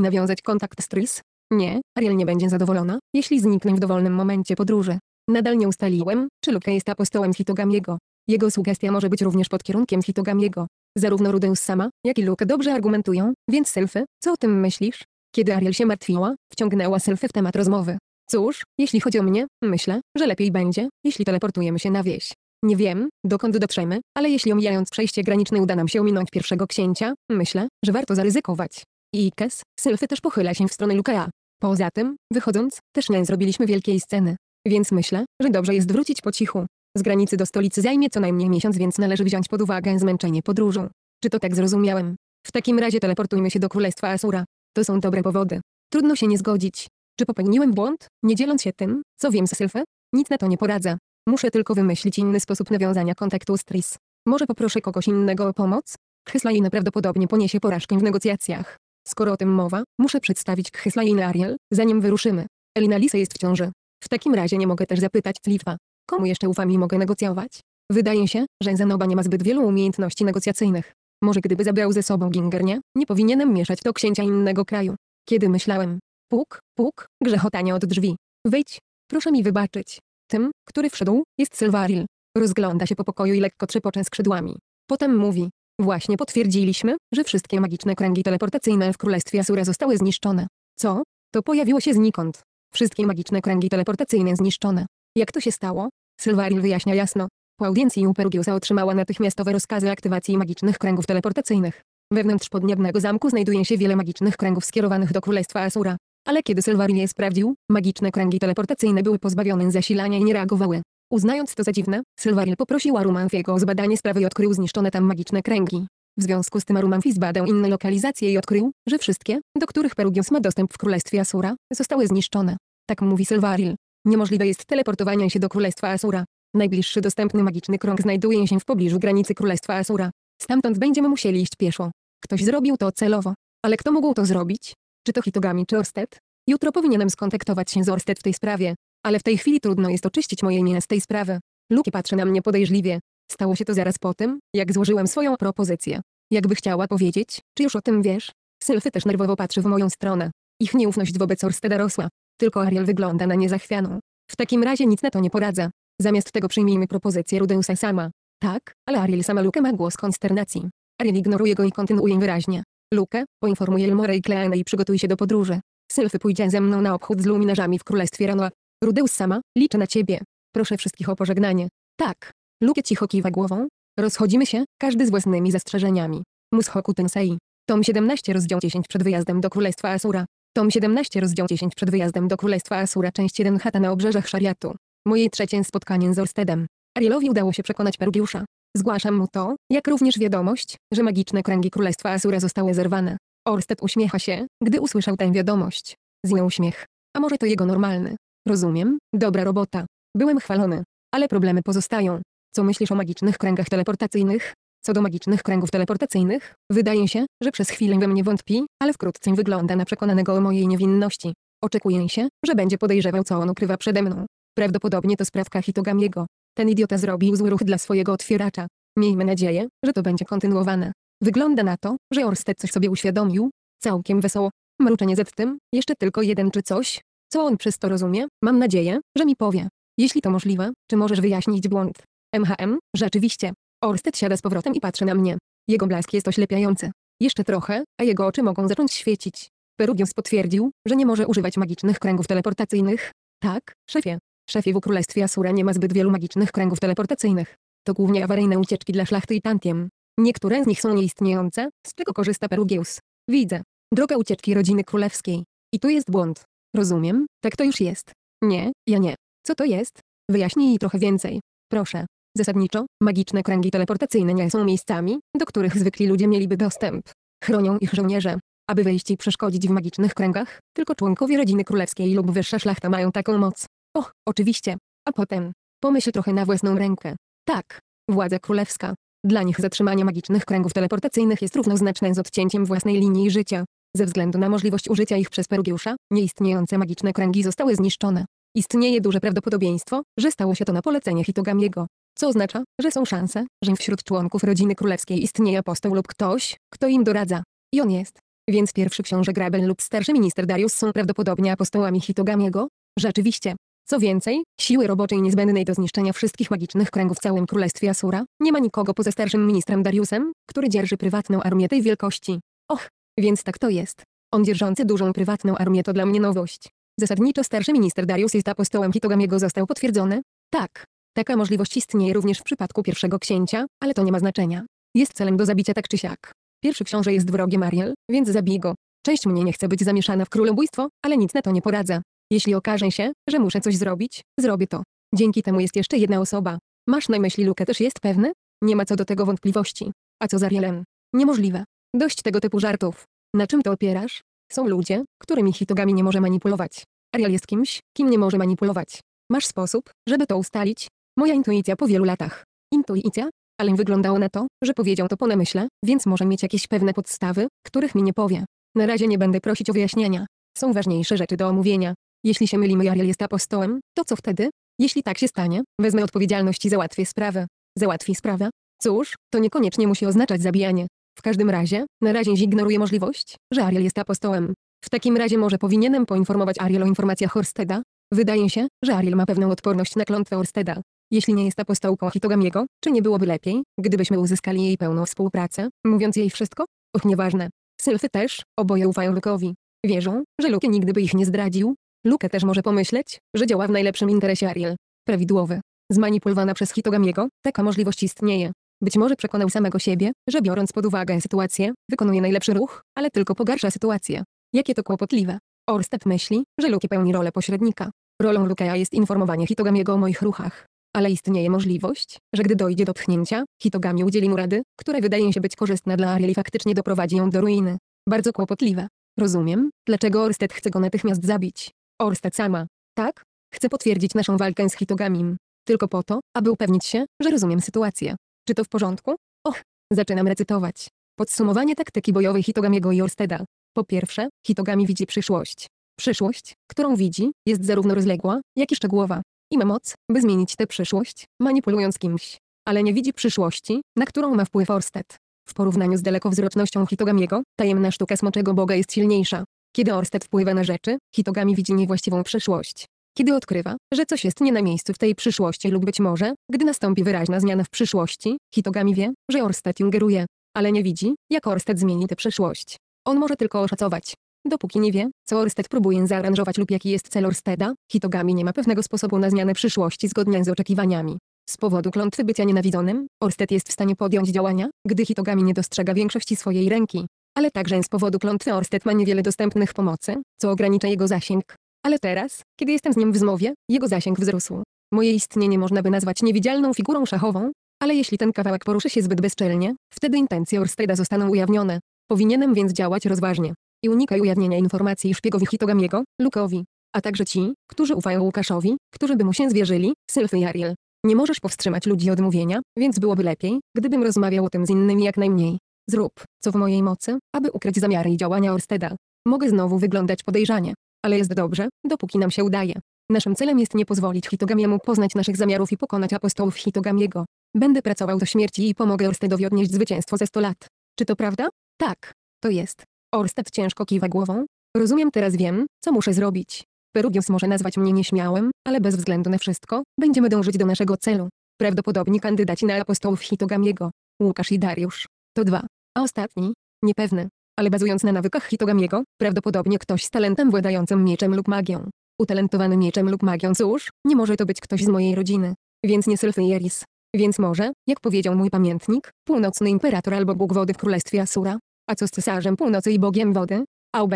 nawiązać kontakt z Tris? Nie, Ariel nie będzie zadowolona, jeśli zniknę w dowolnym momencie podróży. Nadal nie ustaliłem, czy Luke jest apostołem Hitogamiego. Jego sugestia może być również pod kierunkiem Hitogamiego. Zarówno Rudeus sama, jak i Luke dobrze argumentują, więc Sylfy, co o tym myślisz? Kiedy Ariel się martwiła, wciągnęła Sylfy w temat rozmowy. Cóż, jeśli chodzi o mnie, myślę, że lepiej będzie, jeśli teleportujemy się na wieś. Nie wiem, dokąd dotrzemy, ale jeśli omijając przejście graniczne uda nam się ominąć pierwszego księcia, myślę, że warto zaryzykować. I Kes, Sylfy też pochyla się w stronę Lukea. Poza tym, wychodząc, też nie zrobiliśmy wielkiej sceny. Więc myślę, że dobrze jest wrócić po cichu. Z granicy do stolicy zajmie co najmniej miesiąc, więc należy wziąć pod uwagę zmęczenie podróżą. Czy to tak zrozumiałem? W takim razie teleportujmy się do Królestwa Asura. To są dobre powody. Trudno się nie zgodzić. Czy popełniłem błąd, nie dzieląc się tym, co wiem z Sylfę? Nic na to nie poradzę. Muszę tylko wymyślić inny sposób nawiązania kontaktu z Tris. Może poproszę kogoś innego o pomoc? Khyslaina prawdopodobnie poniesie porażkę w negocjacjach. Skoro o tym mowa, muszę przedstawić Khyslainę Ariel, zanim wyruszymy. Elina Lisa jest w ciąży. W takim razie nie mogę też zapytać Cliffa. Komu jeszcze ufam i mogę negocjować? Wydaje się, że Zenoba nie ma zbyt wielu umiejętności negocjacyjnych. Może gdyby zabrał ze sobą Gingernie, nie powinienem mieszać do księcia innego kraju. Kiedy myślałem, puk, puk, grzechotanie od drzwi. Wyjdź, proszę mi wybaczyć. Tym, który wszedł, jest Sylwaril. Rozgląda się po pokoju i lekko trzepocze skrzydłami. Potem mówi, właśnie potwierdziliśmy, że wszystkie magiczne kręgi teleportacyjne w Królestwie Asura zostały zniszczone. Co? To pojawiło się znikąd. Wszystkie magiczne kręgi teleportacyjne zniszczone. Jak to się stało? Sylwaril wyjaśnia jasno. Po audiencji Upergiusa otrzymała natychmiastowe rozkazy aktywacji magicznych kręgów teleportacyjnych. Wewnątrz podniebnego zamku znajduje się wiele magicznych kręgów skierowanych do Królestwa Asura. Ale kiedy Sylwaril je sprawdził, magiczne kręgi teleportacyjne były pozbawione zasilania i nie reagowały. Uznając to za dziwne, Sylwaril poprosił Arumanfiego o zbadanie sprawy i odkrył zniszczone tam magiczne kręgi. W związku z tym Arumanfi zbadał inne lokalizacje i odkrył, że wszystkie, do których Perugius ma dostęp w Królestwie Asura, zostały zniszczone. Tak mówi Sylwaril. Niemożliwe jest teleportowanie się do Królestwa Asura. Najbliższy dostępny magiczny krąg znajduje się w pobliżu granicy Królestwa Asura. Stamtąd będziemy musieli iść pieszo. Ktoś zrobił to celowo. Ale kto mógł to zrobić? Czy to Hitogami czy Orsted? Jutro powinienem skontaktować się z Orsted w tej sprawie. Ale w tej chwili trudno jest oczyścić moje imię z tej sprawy. Luki patrzy na mnie podejrzliwie. Stało się to zaraz po tym, jak złożyłem swoją propozycję. Jakby chciała powiedzieć, czy już o tym wiesz? Sylfy też nerwowo patrzy w moją stronę. Ich nieufność wobec Orsteda rosła. Tylko Ariel wygląda na niezachwianą. W takim razie nic na to nie poradza. Zamiast tego przyjmijmy propozycję Rudeusa sama. Tak, ale Ariel sama Luke ma głos konsternacji. Ariel ignoruje go i kontynuuje wyraźnie. Luke, poinformuje Elmore i Kleane i przygotuj się do podróży. Sylfy pójdzie ze mną na obchód z luminarzami w Królestwie Ranoa. Rudeus sama, liczę na ciebie. Proszę wszystkich o pożegnanie. Tak. Luke cicho kiwa głową. Rozchodzimy się, każdy z własnymi zastrzeżeniami. Mushoku Tensei. Tom 17 rozdział 10 przed wyjazdem do Królestwa Asura. Tom 17 rozdział 10 przed wyjazdem do Królestwa Asura część 1 Chata na obrzeżach Szariatu. Moje trzecie spotkanie z Orstedem. Arielowi udało się przekonać Perugiusza. Zgłaszam mu to, jak również wiadomość, że magiczne kręgi Królestwa Asura zostały zerwane. Orsted uśmiecha się, gdy usłyszał tę wiadomość. Zjął uśmiech. A może to jego normalny? Rozumiem, dobra robota. Byłem chwalony. Ale problemy pozostają. Co myślisz o magicznych kręgach teleportacyjnych? Co do magicznych kręgów teleportacyjnych, wydaje się, że przez chwilę we mnie wątpi, ale wkrótce wygląda na przekonanego o mojej niewinności. Oczekuję się, że będzie podejrzewał co on ukrywa przede mną. Prawdopodobnie to sprawka Hitogamiego. Ten idiota zrobił zły ruch dla swojego otwieracza. Miejmy nadzieję, że to będzie kontynuowane. Wygląda na to, że Orsted coś sobie uświadomił. Całkiem wesoło. Mruczenie z tym, jeszcze tylko jeden czy coś. Co on przez to rozumie? Mam nadzieję, że mi powie. Jeśli to możliwe, czy możesz wyjaśnić błąd? MHM, rzeczywiście, Orsted siada z powrotem i patrzy na mnie. Jego blask jest oślepiający. Jeszcze trochę, a jego oczy mogą zacząć świecić. Perugius potwierdził, że nie może używać magicznych kręgów teleportacyjnych. Tak, szefie. Szefie w Królestwie Asura nie ma zbyt wielu magicznych kręgów teleportacyjnych. To głównie awaryjne ucieczki dla szlachty i tantiem. Niektóre z nich są nieistniejące, z czego korzysta Perugius. Widzę. Droga ucieczki rodziny królewskiej. I tu jest błąd. Rozumiem, tak to już jest. Nie, ja nie. Co to jest? Wyjaśnij trochę więcej. Proszę. Zasadniczo, magiczne kręgi teleportacyjne nie są miejscami, do których zwykli ludzie mieliby dostęp. Chronią ich żołnierze. Aby wejść i przeszkodzić w magicznych kręgach, tylko członkowie rodziny królewskiej lub wyższa szlachta mają taką moc. Och, oczywiście. A potem, pomyśl trochę na własną rękę. Tak, władza królewska. Dla nich zatrzymanie magicznych kręgów teleportacyjnych jest równoznaczne z odcięciem własnej linii życia. Ze względu na możliwość użycia ich przez Perugiusza, nieistniejące magiczne kręgi zostały zniszczone. Istnieje duże prawdopodobieństwo, że stało się to na polecenie Hitogamiego co oznacza, że są szanse, że wśród członków rodziny królewskiej istnieje apostoł lub ktoś, kto im doradza. I on jest. Więc pierwszy książę Graben lub starszy minister Darius są prawdopodobnie apostołami Hitogamiego? Rzeczywiście. Co więcej, siły roboczej niezbędnej do zniszczenia wszystkich magicznych kręgów w całym królestwie Asura, nie ma nikogo poza starszym ministrem Dariusem, który dzierży prywatną armię tej wielkości. Och, więc tak to jest. On dzierżący dużą prywatną armię to dla mnie nowość. Zasadniczo starszy minister Darius jest apostołem Hitogamiego został potwierdzony? Tak, Taka możliwość istnieje również w przypadku pierwszego księcia, ale to nie ma znaczenia. Jest celem do zabicia tak czy siak. Pierwszy książę jest wrogiem Ariel, więc zabij go. Część mnie nie chce być zamieszana w królobójstwo, ale nic na to nie poradza. Jeśli okaże się, że muszę coś zrobić, zrobię to. Dzięki temu jest jeszcze jedna osoba. Masz na myśli Lukę też jest pewny? Nie ma co do tego wątpliwości. A co z Arielem? Niemożliwe. Dość tego typu żartów. Na czym to opierasz? Są ludzie, którymi hitogami nie może manipulować. Ariel jest kimś, kim nie może manipulować. Masz sposób, żeby to ustalić, Moja intuicja po wielu latach. Intuicja? Ale wyglądało na to, że powiedział to po namyśle, więc może mieć jakieś pewne podstawy, których mi nie powie. Na razie nie będę prosić o wyjaśnienia. Są ważniejsze rzeczy do omówienia. Jeśli się mylimy i Ariel jest apostołem, to co wtedy? Jeśli tak się stanie, wezmę odpowiedzialność i załatwię sprawę. Załatwi sprawę? Cóż, to niekoniecznie musi oznaczać zabijanie. W każdym razie, na razie zignoruję możliwość, że Ariel jest apostołem. W takim razie może powinienem poinformować Ariel o informacjach Horsteda? Wydaje się, że Ariel ma pewną odporność na klątwę Horsteda. Jeśli nie jest apostałką Hitogamiego, czy nie byłoby lepiej, gdybyśmy uzyskali jej pełną współpracę, mówiąc jej wszystko? Och, nieważne. Sylfy też, oboje ufają Lukowi. Wierzą, że Luke nigdy by ich nie zdradził. Luke też może pomyśleć, że działa w najlepszym interesie Ariel. Prawidłowy. Zmanipulowana przez Hitogamiego, taka możliwość istnieje. Być może przekonał samego siebie, że biorąc pod uwagę sytuację, wykonuje najlepszy ruch, ale tylko pogarsza sytuację. Jakie to kłopotliwe. Orsted myśli, że Luke pełni rolę pośrednika. Rolą Lukea jest informowanie Hitogamiego o moich ruchach ale istnieje możliwość, że gdy dojdzie do pchnięcia, Hitogami udzieli mu rady, która wydaje się być korzystna dla Ariel i faktycznie doprowadzi ją do ruiny. Bardzo kłopotliwa. Rozumiem, dlaczego Orsted chce go natychmiast zabić. Orsted sama. Tak? Chcę potwierdzić naszą walkę z Hitogamim. Tylko po to, aby upewnić się, że rozumiem sytuację. Czy to w porządku? Och, zaczynam recytować. Podsumowanie taktyki bojowej Hitogamiego i Orsteda. Po pierwsze, Hitogami widzi przyszłość. Przyszłość, którą widzi, jest zarówno rozległa, jak i szczegółowa i ma moc, by zmienić tę przyszłość, manipulując kimś. Ale nie widzi przyszłości, na którą ma wpływ Orsted. W porównaniu z dalekowzrocznością Hitogamiego, tajemna sztuka smoczego boga jest silniejsza. Kiedy Orsted wpływa na rzeczy, Hitogami widzi niewłaściwą przyszłość. Kiedy odkrywa, że coś jest nie na miejscu w tej przyszłości lub być może, gdy nastąpi wyraźna zmiana w przyszłości, Hitogami wie, że Orsted ingeruje, ale nie widzi, jak Orsted zmieni tę przyszłość. On może tylko oszacować, Dopóki nie wie, co Orsted próbuje zaaranżować lub jaki jest cel Orsteda, Hitogami nie ma pewnego sposobu na zmianę przyszłości zgodnie z oczekiwaniami. Z powodu klątwy bycia nienawidzonym, Orsted jest w stanie podjąć działania, gdy Hitogami nie dostrzega większości swojej ręki. Ale także z powodu klątwy Orsted ma niewiele dostępnych pomocy, co ogranicza jego zasięg. Ale teraz, kiedy jestem z nim w zmowie, jego zasięg wzrósł. Moje istnienie można by nazwać niewidzialną figurą szachową, ale jeśli ten kawałek poruszy się zbyt bezczelnie, wtedy intencje Orsteda zostaną ujawnione. Powinienem więc działać rozważnie i unikaj ujawnienia informacji szpiegowi Hitogamiego, Lukowi, a także ci, którzy ufają Łukaszowi, którzy by mu się zwierzyli, Sylfy i Ariel. Nie możesz powstrzymać ludzi od mówienia, więc byłoby lepiej, gdybym rozmawiał o tym z innymi jak najmniej. Zrób, co w mojej mocy, aby ukryć zamiary i działania Orsteda. Mogę znowu wyglądać podejrzanie, ale jest dobrze, dopóki nam się udaje. Naszym celem jest nie pozwolić Hitogamiemu poznać naszych zamiarów i pokonać apostołów Hitogamiego. Będę pracował do śmierci i pomogę Orstedowi odnieść zwycięstwo ze 100 lat. Czy to prawda? Tak, to jest. Orsted ciężko kiwa głową. Rozumiem teraz wiem, co muszę zrobić. Perugius może nazwać mnie nieśmiałym, ale bez względu na wszystko, będziemy dążyć do naszego celu. Prawdopodobnie kandydaci na apostołów Hitogamiego. Łukasz i Dariusz. To dwa. A ostatni? Niepewny. Ale bazując na nawykach Hitogamiego, prawdopodobnie ktoś z talentem władającym mieczem lub magią. Utalentowany mieczem lub magią cóż, nie może to być ktoś z mojej rodziny. Więc nie Sylfieris. Więc może, jak powiedział mój pamiętnik, północny imperator albo bóg wody w królestwie Asura, a co z cesarzem północy i bogiem wody?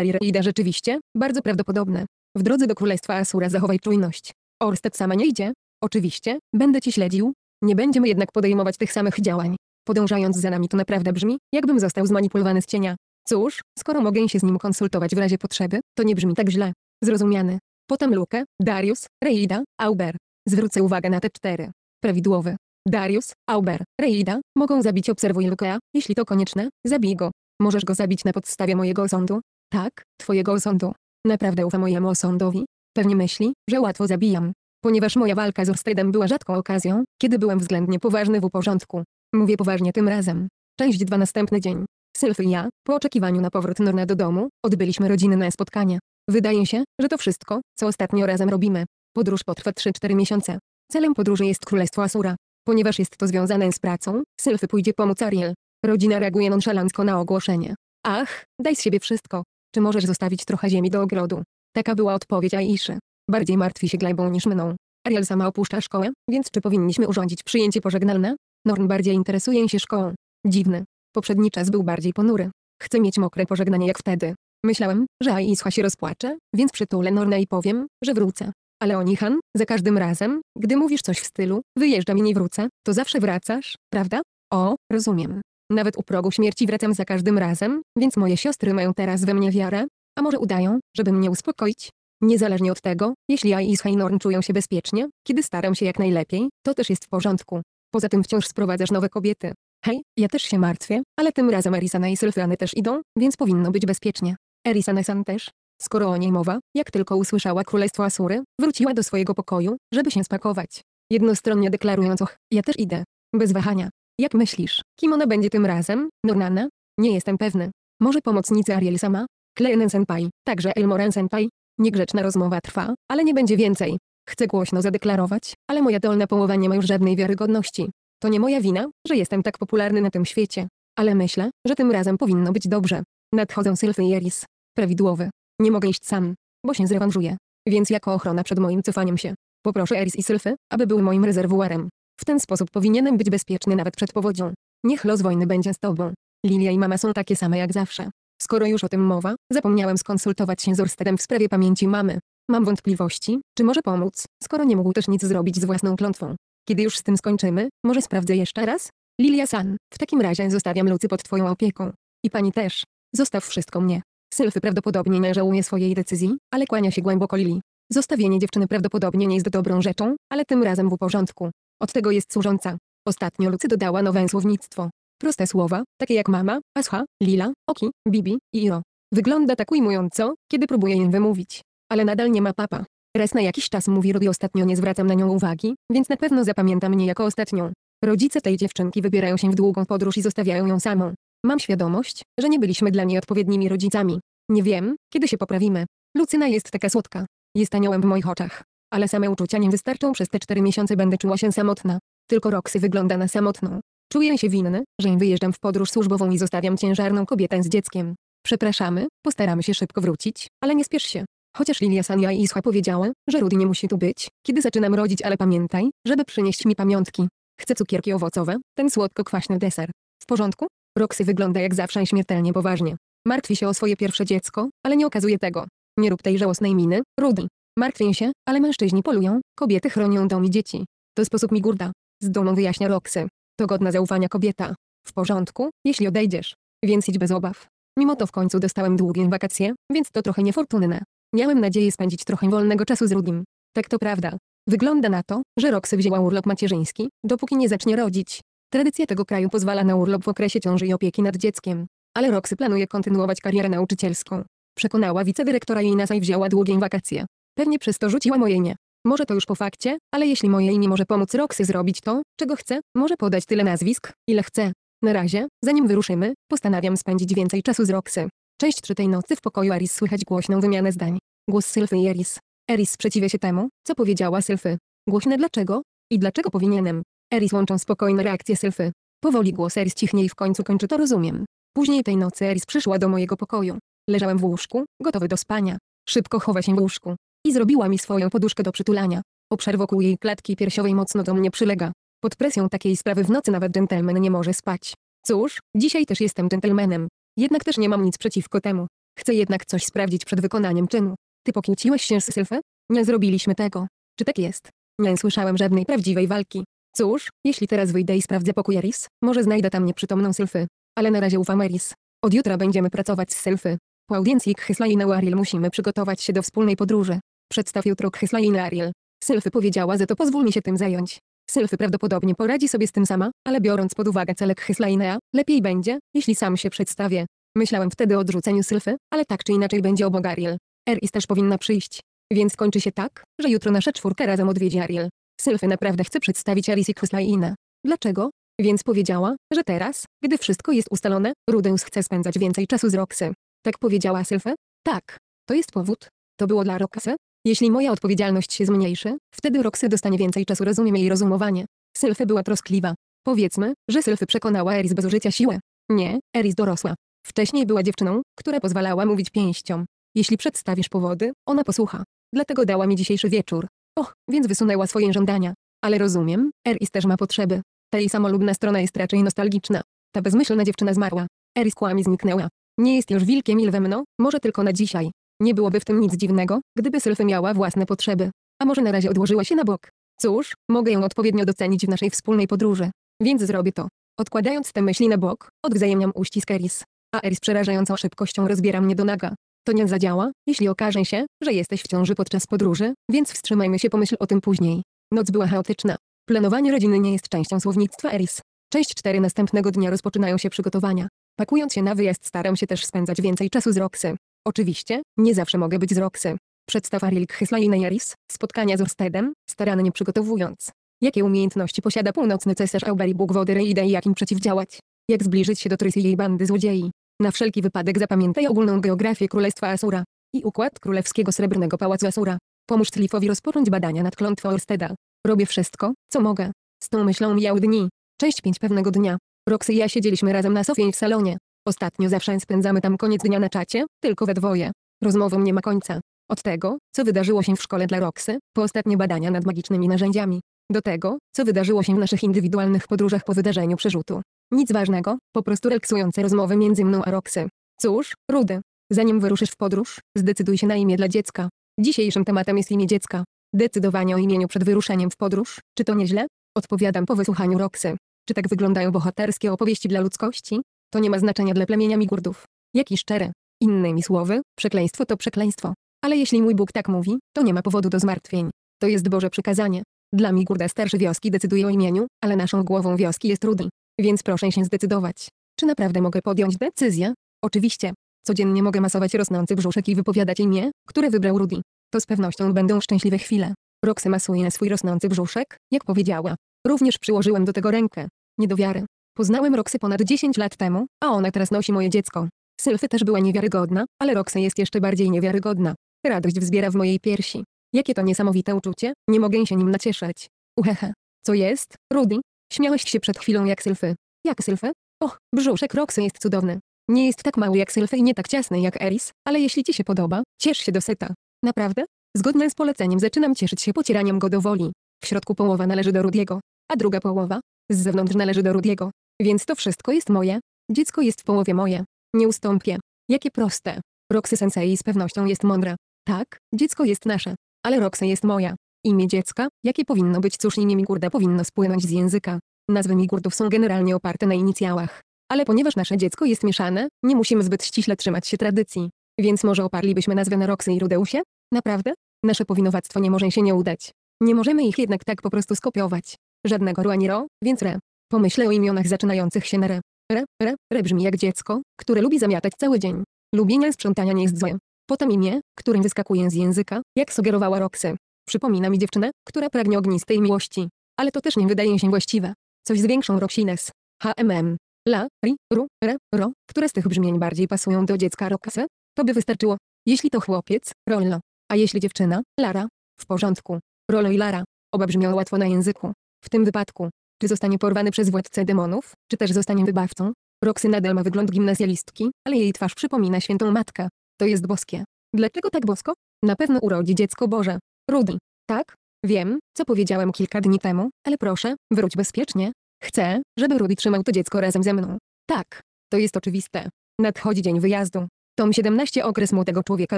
i Reida rzeczywiście, bardzo prawdopodobne. W drodze do królestwa Asura zachowaj czujność. Orsted sama nie idzie. Oczywiście, będę ci śledził. Nie będziemy jednak podejmować tych samych działań. Podążając za nami to naprawdę brzmi, jakbym został zmanipulowany z cienia. Cóż, skoro mogę się z nim konsultować w razie potrzeby, to nie brzmi tak źle. Zrozumiany. Potem Luke, Darius, Reida, Auber. Zwrócę uwagę na te cztery. Prawidłowy. Darius, Auber, Reida, mogą zabić obserwuj Lukea, jeśli to konieczne, zabij go. Możesz go zabić na podstawie mojego osądu? Tak, twojego osądu. Naprawdę ufa mojemu osądowi? Pewnie myśli, że łatwo zabijam. Ponieważ moja walka z Orstedem była rzadką okazją, kiedy byłem względnie poważny w uporządku. Mówię poważnie tym razem. Część dwa Następny dzień. Sylw i ja, po oczekiwaniu na powrót Norna do domu, odbyliśmy rodzinne spotkanie. Wydaje się, że to wszystko, co ostatnio razem robimy. Podróż potrwa 3-4 miesiące. Celem podróży jest Królestwo Asura. Ponieważ jest to związane z pracą, Sylfy pójdzie pomóc Ariel. Rodzina reaguje nonszalancko na ogłoszenie. Ach, daj z siebie wszystko. Czy możesz zostawić trochę ziemi do ogrodu? Taka była odpowiedź Aiszy. Bardziej martwi się glebą niż mną. Ariel sama opuszcza szkołę, więc czy powinniśmy urządzić przyjęcie pożegnalne? Norn bardziej interesuje się szkołą. Dziwny. Poprzedni czas był bardziej ponury. Chcę mieć mokre pożegnanie jak wtedy. Myślałem, że Aisha się rozpłacze, więc przytulę Norna i powiem, że wrócę. Ale Onihan, za każdym razem, gdy mówisz coś w stylu, wyjeżdżam i nie wrócę, to zawsze wracasz, prawda? O, rozumiem. Nawet u progu śmierci wracam za każdym razem, więc moje siostry mają teraz we mnie wiarę, a może udają, żeby mnie uspokoić? Niezależnie od tego, jeśli ja i Scheinorn czują się bezpiecznie, kiedy staram się jak najlepiej, to też jest w porządku. Poza tym wciąż sprowadzasz nowe kobiety. Hej, ja też się martwię, ale tym razem Erisana i Sylfiany też idą, więc powinno być bezpiecznie. Erisana-san też. Skoro o niej mowa, jak tylko usłyszała królestwo Asury, wróciła do swojego pokoju, żeby się spakować. Jednostronnie deklarując och, ja też idę. Bez wahania. Jak myślisz, kim ona będzie tym razem, Nornana? Nie jestem pewny. Może pomocnicy Ariel sama? Kleinen senpai, także Elmoran senpai? Niegrzeczna rozmowa trwa, ale nie będzie więcej. Chcę głośno zadeklarować, ale moja dolna połowa nie ma już żadnej wiarygodności. To nie moja wina, że jestem tak popularny na tym świecie. Ale myślę, że tym razem powinno być dobrze. Nadchodzą Sylfy i Eris. Prawidłowy. Nie mogę iść sam, bo się zrewanżuję. Więc jako ochrona przed moim cofaniem się, poproszę Eris i Sylfy, aby były moim rezerwuarem. W ten sposób powinienem być bezpieczny nawet przed powodzią. Niech los wojny będzie z tobą. Lilia i mama są takie same jak zawsze. Skoro już o tym mowa, zapomniałem skonsultować się z Orstedem w sprawie pamięci mamy. Mam wątpliwości, czy może pomóc, skoro nie mógł też nic zrobić z własną klątwą. Kiedy już z tym skończymy, może sprawdzę jeszcze raz? Lilia San, w takim razie zostawiam Lucy pod twoją opieką. I pani też. Zostaw wszystko mnie. Sylfy prawdopodobnie nie żałuje swojej decyzji, ale kłania się głęboko Lili. Zostawienie dziewczyny prawdopodobnie nie jest dobrą rzeczą, ale tym razem w porządku. Od tego jest służąca. Ostatnio Lucy dodała nowe słownictwo. Proste słowa, takie jak mama, asha, lila, oki, bibi i iro. Wygląda tak ujmująco, kiedy próbuję je wymówić. Ale nadal nie ma papa. Raz na jakiś czas mówi Rudy ostatnio nie zwracam na nią uwagi, więc na pewno zapamięta mnie jako ostatnią. Rodzice tej dziewczynki wybierają się w długą podróż i zostawiają ją samą. Mam świadomość, że nie byliśmy dla niej odpowiednimi rodzicami. Nie wiem, kiedy się poprawimy. Lucyna jest taka słodka. Jest aniołem w moich oczach ale same uczucia nie wystarczą przez te cztery miesiące będę czuła się samotna. Tylko Roxy wygląda na samotną. Czuję się winny, że wyjeżdżam w podróż służbową i zostawiam ciężarną kobietę z dzieckiem. Przepraszamy, postaramy się szybko wrócić, ale nie spiesz się. Chociaż Lilia Sania i Isła powiedziały, że Rudy nie musi tu być, kiedy zaczynam rodzić, ale pamiętaj, żeby przynieść mi pamiątki. Chcę cukierki owocowe, ten słodko-kwaśny deser. W porządku? Roxy wygląda jak zawsze śmiertelnie poważnie. Martwi się o swoje pierwsze dziecko, ale nie okazuje tego. Nie rób tej żałosnej miny, Rudy. Martwię się, ale mężczyźni polują, kobiety chronią dom i dzieci. To sposób mi górda. Z domu wyjaśnia Roxy. To godna zaufania kobieta. W porządku, jeśli odejdziesz. Więc idź bez obaw. Mimo to w końcu dostałem długie wakacje, więc to trochę niefortunne. Miałem nadzieję spędzić trochę wolnego czasu z Rudim. Tak to prawda. Wygląda na to, że Roxy wzięła urlop macierzyński, dopóki nie zacznie rodzić. Tradycja tego kraju pozwala na urlop w okresie ciąży i opieki nad dzieckiem. Ale Roxy planuje kontynuować karierę nauczycielską. Przekonała wicedyrektora i na i wzięła długie wakacje. Pewnie przez to rzuciła moje imię. Może to już po fakcie, ale jeśli moje imię może pomóc Roxy zrobić to, czego chce, może podać tyle nazwisk, ile chce. Na razie, zanim wyruszymy, postanawiam spędzić więcej czasu z Roxy. Część trzeciej nocy w pokoju Aris słychać głośną wymianę zdań. Głos Sylfy i Eris. Eris sprzeciwia się temu, co powiedziała Sylfy. Głośne dlaczego? I dlaczego powinienem? Eris łączą spokojne reakcje Sylfy. Powoli głos Eris cichnie i w końcu kończy to rozumiem. Później tej nocy Eris przyszła do mojego pokoju. Leżałem w łóżku, gotowy do spania. Szybko chowa się w łóżku i zrobiła mi swoją poduszkę do przytulania. Obszar wokół jej klatki piersiowej mocno do mnie przylega. Pod presją takiej sprawy w nocy nawet dżentelmen nie może spać. Cóż, dzisiaj też jestem dżentelmenem. Jednak też nie mam nic przeciwko temu. Chcę jednak coś sprawdzić przed wykonaniem czynu. Ty pokłóciłeś się z Sylfę? Nie zrobiliśmy tego. Czy tak jest? Nie słyszałem żadnej prawdziwej walki. Cóż, jeśli teraz wyjdę i sprawdzę pokój Eris, może znajdę tam nieprzytomną Sylfy. Ale na razie ufam Eris. Od jutra będziemy pracować z Sylfy. Po audiencji Khysla i Nauaril musimy przygotować się do wspólnej podróży. Przedstawił trok Heslain Ariel. Sylfy powiedziała, że to pozwól mi się tym zająć. Sylfy prawdopodobnie poradzi sobie z tym sama, ale biorąc pod uwagę celek Heslainea, lepiej będzie, jeśli sam się przedstawię. Myślałem wtedy o odrzuceniu Sylfy, ale tak czy inaczej będzie obok Ariel. Eris też powinna przyjść. Więc kończy się tak, że jutro nasza czwórka razem odwiedzi Ariel. Sylfy naprawdę chce przedstawić Aris i Heslaina. Dlaczego? Więc powiedziała, że teraz, gdy wszystko jest ustalone, Rudeus chce spędzać więcej czasu z Roxy. Tak powiedziała Sylfę? Tak. To jest powód. To było dla Roxy, jeśli moja odpowiedzialność się zmniejszy, wtedy Roxy dostanie więcej czasu rozumiem jej rozumowanie. Sylfy była troskliwa. Powiedzmy, że Sylfy przekonała Eris bez użycia siły. Nie, Eris dorosła. Wcześniej była dziewczyną, która pozwalała mówić pięściom. Jeśli przedstawisz powody, ona posłucha. Dlatego dała mi dzisiejszy wieczór. Och, więc wysunęła swoje żądania. Ale rozumiem, Eris też ma potrzeby. Ta jej samolubna strona jest raczej nostalgiczna. Ta bezmyślna dziewczyna zmarła. Eris kłami zniknęła. Nie jest już wilkiem i lwem no, może tylko na dzisiaj. Nie byłoby w tym nic dziwnego, gdyby Sylwy miała własne potrzeby. A może na razie odłożyła się na bok. Cóż, mogę ją odpowiednio docenić w naszej wspólnej podróży. Więc zrobię to. Odkładając te myśli na bok, odwzajemniam uścisk Eris. A Eris przerażającą szybkością rozbiera mnie do naga. To nie zadziała, jeśli okaże się, że jesteś w ciąży podczas podróży, więc wstrzymajmy się pomyśl o tym później. Noc była chaotyczna. Planowanie rodziny nie jest częścią słownictwa Eris. Część 4 następnego dnia rozpoczynają się przygotowania. Pakując się na wyjazd staram się też spędzać więcej czasu z Roxy. Oczywiście, nie zawsze mogę być z Roxy. Przedstaw Ariel Khisla i Najaris, spotkania z Orstedem, starannie przygotowując. Jakie umiejętności posiada północny cesarz Auberi Bóg wody Reida i jak im przeciwdziałać? Jak zbliżyć się do Trys i jej bandy złodziei? Na wszelki wypadek zapamiętaj ogólną geografię Królestwa Asura i układ Królewskiego Srebrnego Pałacu Asura. Pomóż Tlifowi rozpocząć badania nad klątwą Orsteda. Robię wszystko, co mogę. Z tą myślą mijały dni. Cześć pięć pewnego dnia. Roxy i ja siedzieliśmy razem na sofie w salonie. Ostatnio zawsze spędzamy tam koniec dnia na czacie, tylko we dwoje. Rozmową nie ma końca. Od tego, co wydarzyło się w szkole dla Roxy, po ostatnie badania nad magicznymi narzędziami. Do tego, co wydarzyło się w naszych indywidualnych podróżach po wydarzeniu przerzutu. Nic ważnego, po prostu relaksujące rozmowy między mną a Roxy. Cóż, Rudy, zanim wyruszysz w podróż, zdecyduj się na imię dla dziecka. Dzisiejszym tematem jest imię dziecka. Decydowanie o imieniu przed wyruszeniem w podróż, czy to nieźle? Odpowiadam po wysłuchaniu Roxy. Czy tak wyglądają bohaterskie opowieści dla ludzkości? To nie ma znaczenia dla plemienia Migurdów. Jaki szczere. Innymi słowy, przekleństwo to przekleństwo. Ale jeśli mój Bóg tak mówi, to nie ma powodu do zmartwień. To jest Boże przykazanie. Dla Migurda starszy wioski decyduje o imieniu, ale naszą głową wioski jest Rudl. Więc proszę się zdecydować. Czy naprawdę mogę podjąć decyzję? Oczywiście. Codziennie mogę masować rosnący brzuszek i wypowiadać imię, które wybrał Rudy. To z pewnością będą szczęśliwe chwile. Roxy masuje swój rosnący brzuszek, jak powiedziała. Również przyłożyłem do tego rękę. Niedowiary. Poznałem Roxy ponad 10 lat temu, a ona teraz nosi moje dziecko. Sylfy też była niewiarygodna, ale Roxy jest jeszcze bardziej niewiarygodna. Radość wzbiera w mojej piersi. Jakie to niesamowite uczucie, nie mogę się nim nacieszyć. Uhehe. Co jest, Rudy? Śmiałeś się przed chwilą jak sylfy. Jak sylfy? Och, brzuszek Roxy jest cudowny. Nie jest tak mały jak sylfy i nie tak ciasny jak Eris, ale jeśli ci się podoba, ciesz się do seta. Naprawdę? Zgodnie z poleceniem zaczynam cieszyć się pocieraniem go do woli. W środku połowa należy do Rudiego, a druga połowa z zewnątrz należy do Rudiego. Więc to wszystko jest moje. Dziecko jest w połowie moje. Nie ustąpię. Jakie proste. Roxy Sensei z pewnością jest mądra. Tak, dziecko jest nasze. Ale Roxy jest moja. Imię dziecka, jakie powinno być cóż imię Migurda powinno spłynąć z języka. Nazwy Migurdów są generalnie oparte na inicjałach. Ale ponieważ nasze dziecko jest mieszane, nie musimy zbyt ściśle trzymać się tradycji. Więc może oparlibyśmy nazwę na Roxy i Rudeusie? Naprawdę? Nasze powinowactwo nie może się nie udać. Nie możemy ich jednak tak po prostu skopiować. Żadnego ru ani ro, więc re. Pomyślę o imionach zaczynających się na re. Re, re, re brzmi jak dziecko, które lubi zamiatać cały dzień. Lubienie sprzątania nie jest złe. Potem imię, którym wyskakuje z języka, jak sugerowała Roxy. Przypomina mi dziewczynę, która pragnie ognistej miłości. Ale to też nie wydaje się właściwe. Coś z większą Roxines. HMM. La, ri, ru, re, ro, które z tych brzmień bardziej pasują do dziecka Roxy? To by wystarczyło. Jeśli to chłopiec, Rollo. A jeśli dziewczyna, Lara. W porządku. Rollo i Lara. Oba brzmią łatwo na języku. W tym wypadku, czy zostanie porwany przez władcę demonów, czy też zostanie wybawcą? Roxy nadal ma wygląd gimnazjalistki, ale jej twarz przypomina świętą matkę. To jest boskie. Dlaczego tak bosko? Na pewno urodzi dziecko Boże. Rudy. Tak? Wiem, co powiedziałem kilka dni temu, ale proszę, wróć bezpiecznie. Chcę, żeby Rudy trzymał to dziecko razem ze mną. Tak. To jest oczywiste. Nadchodzi dzień wyjazdu. Tom 17 Okres Młodego Człowieka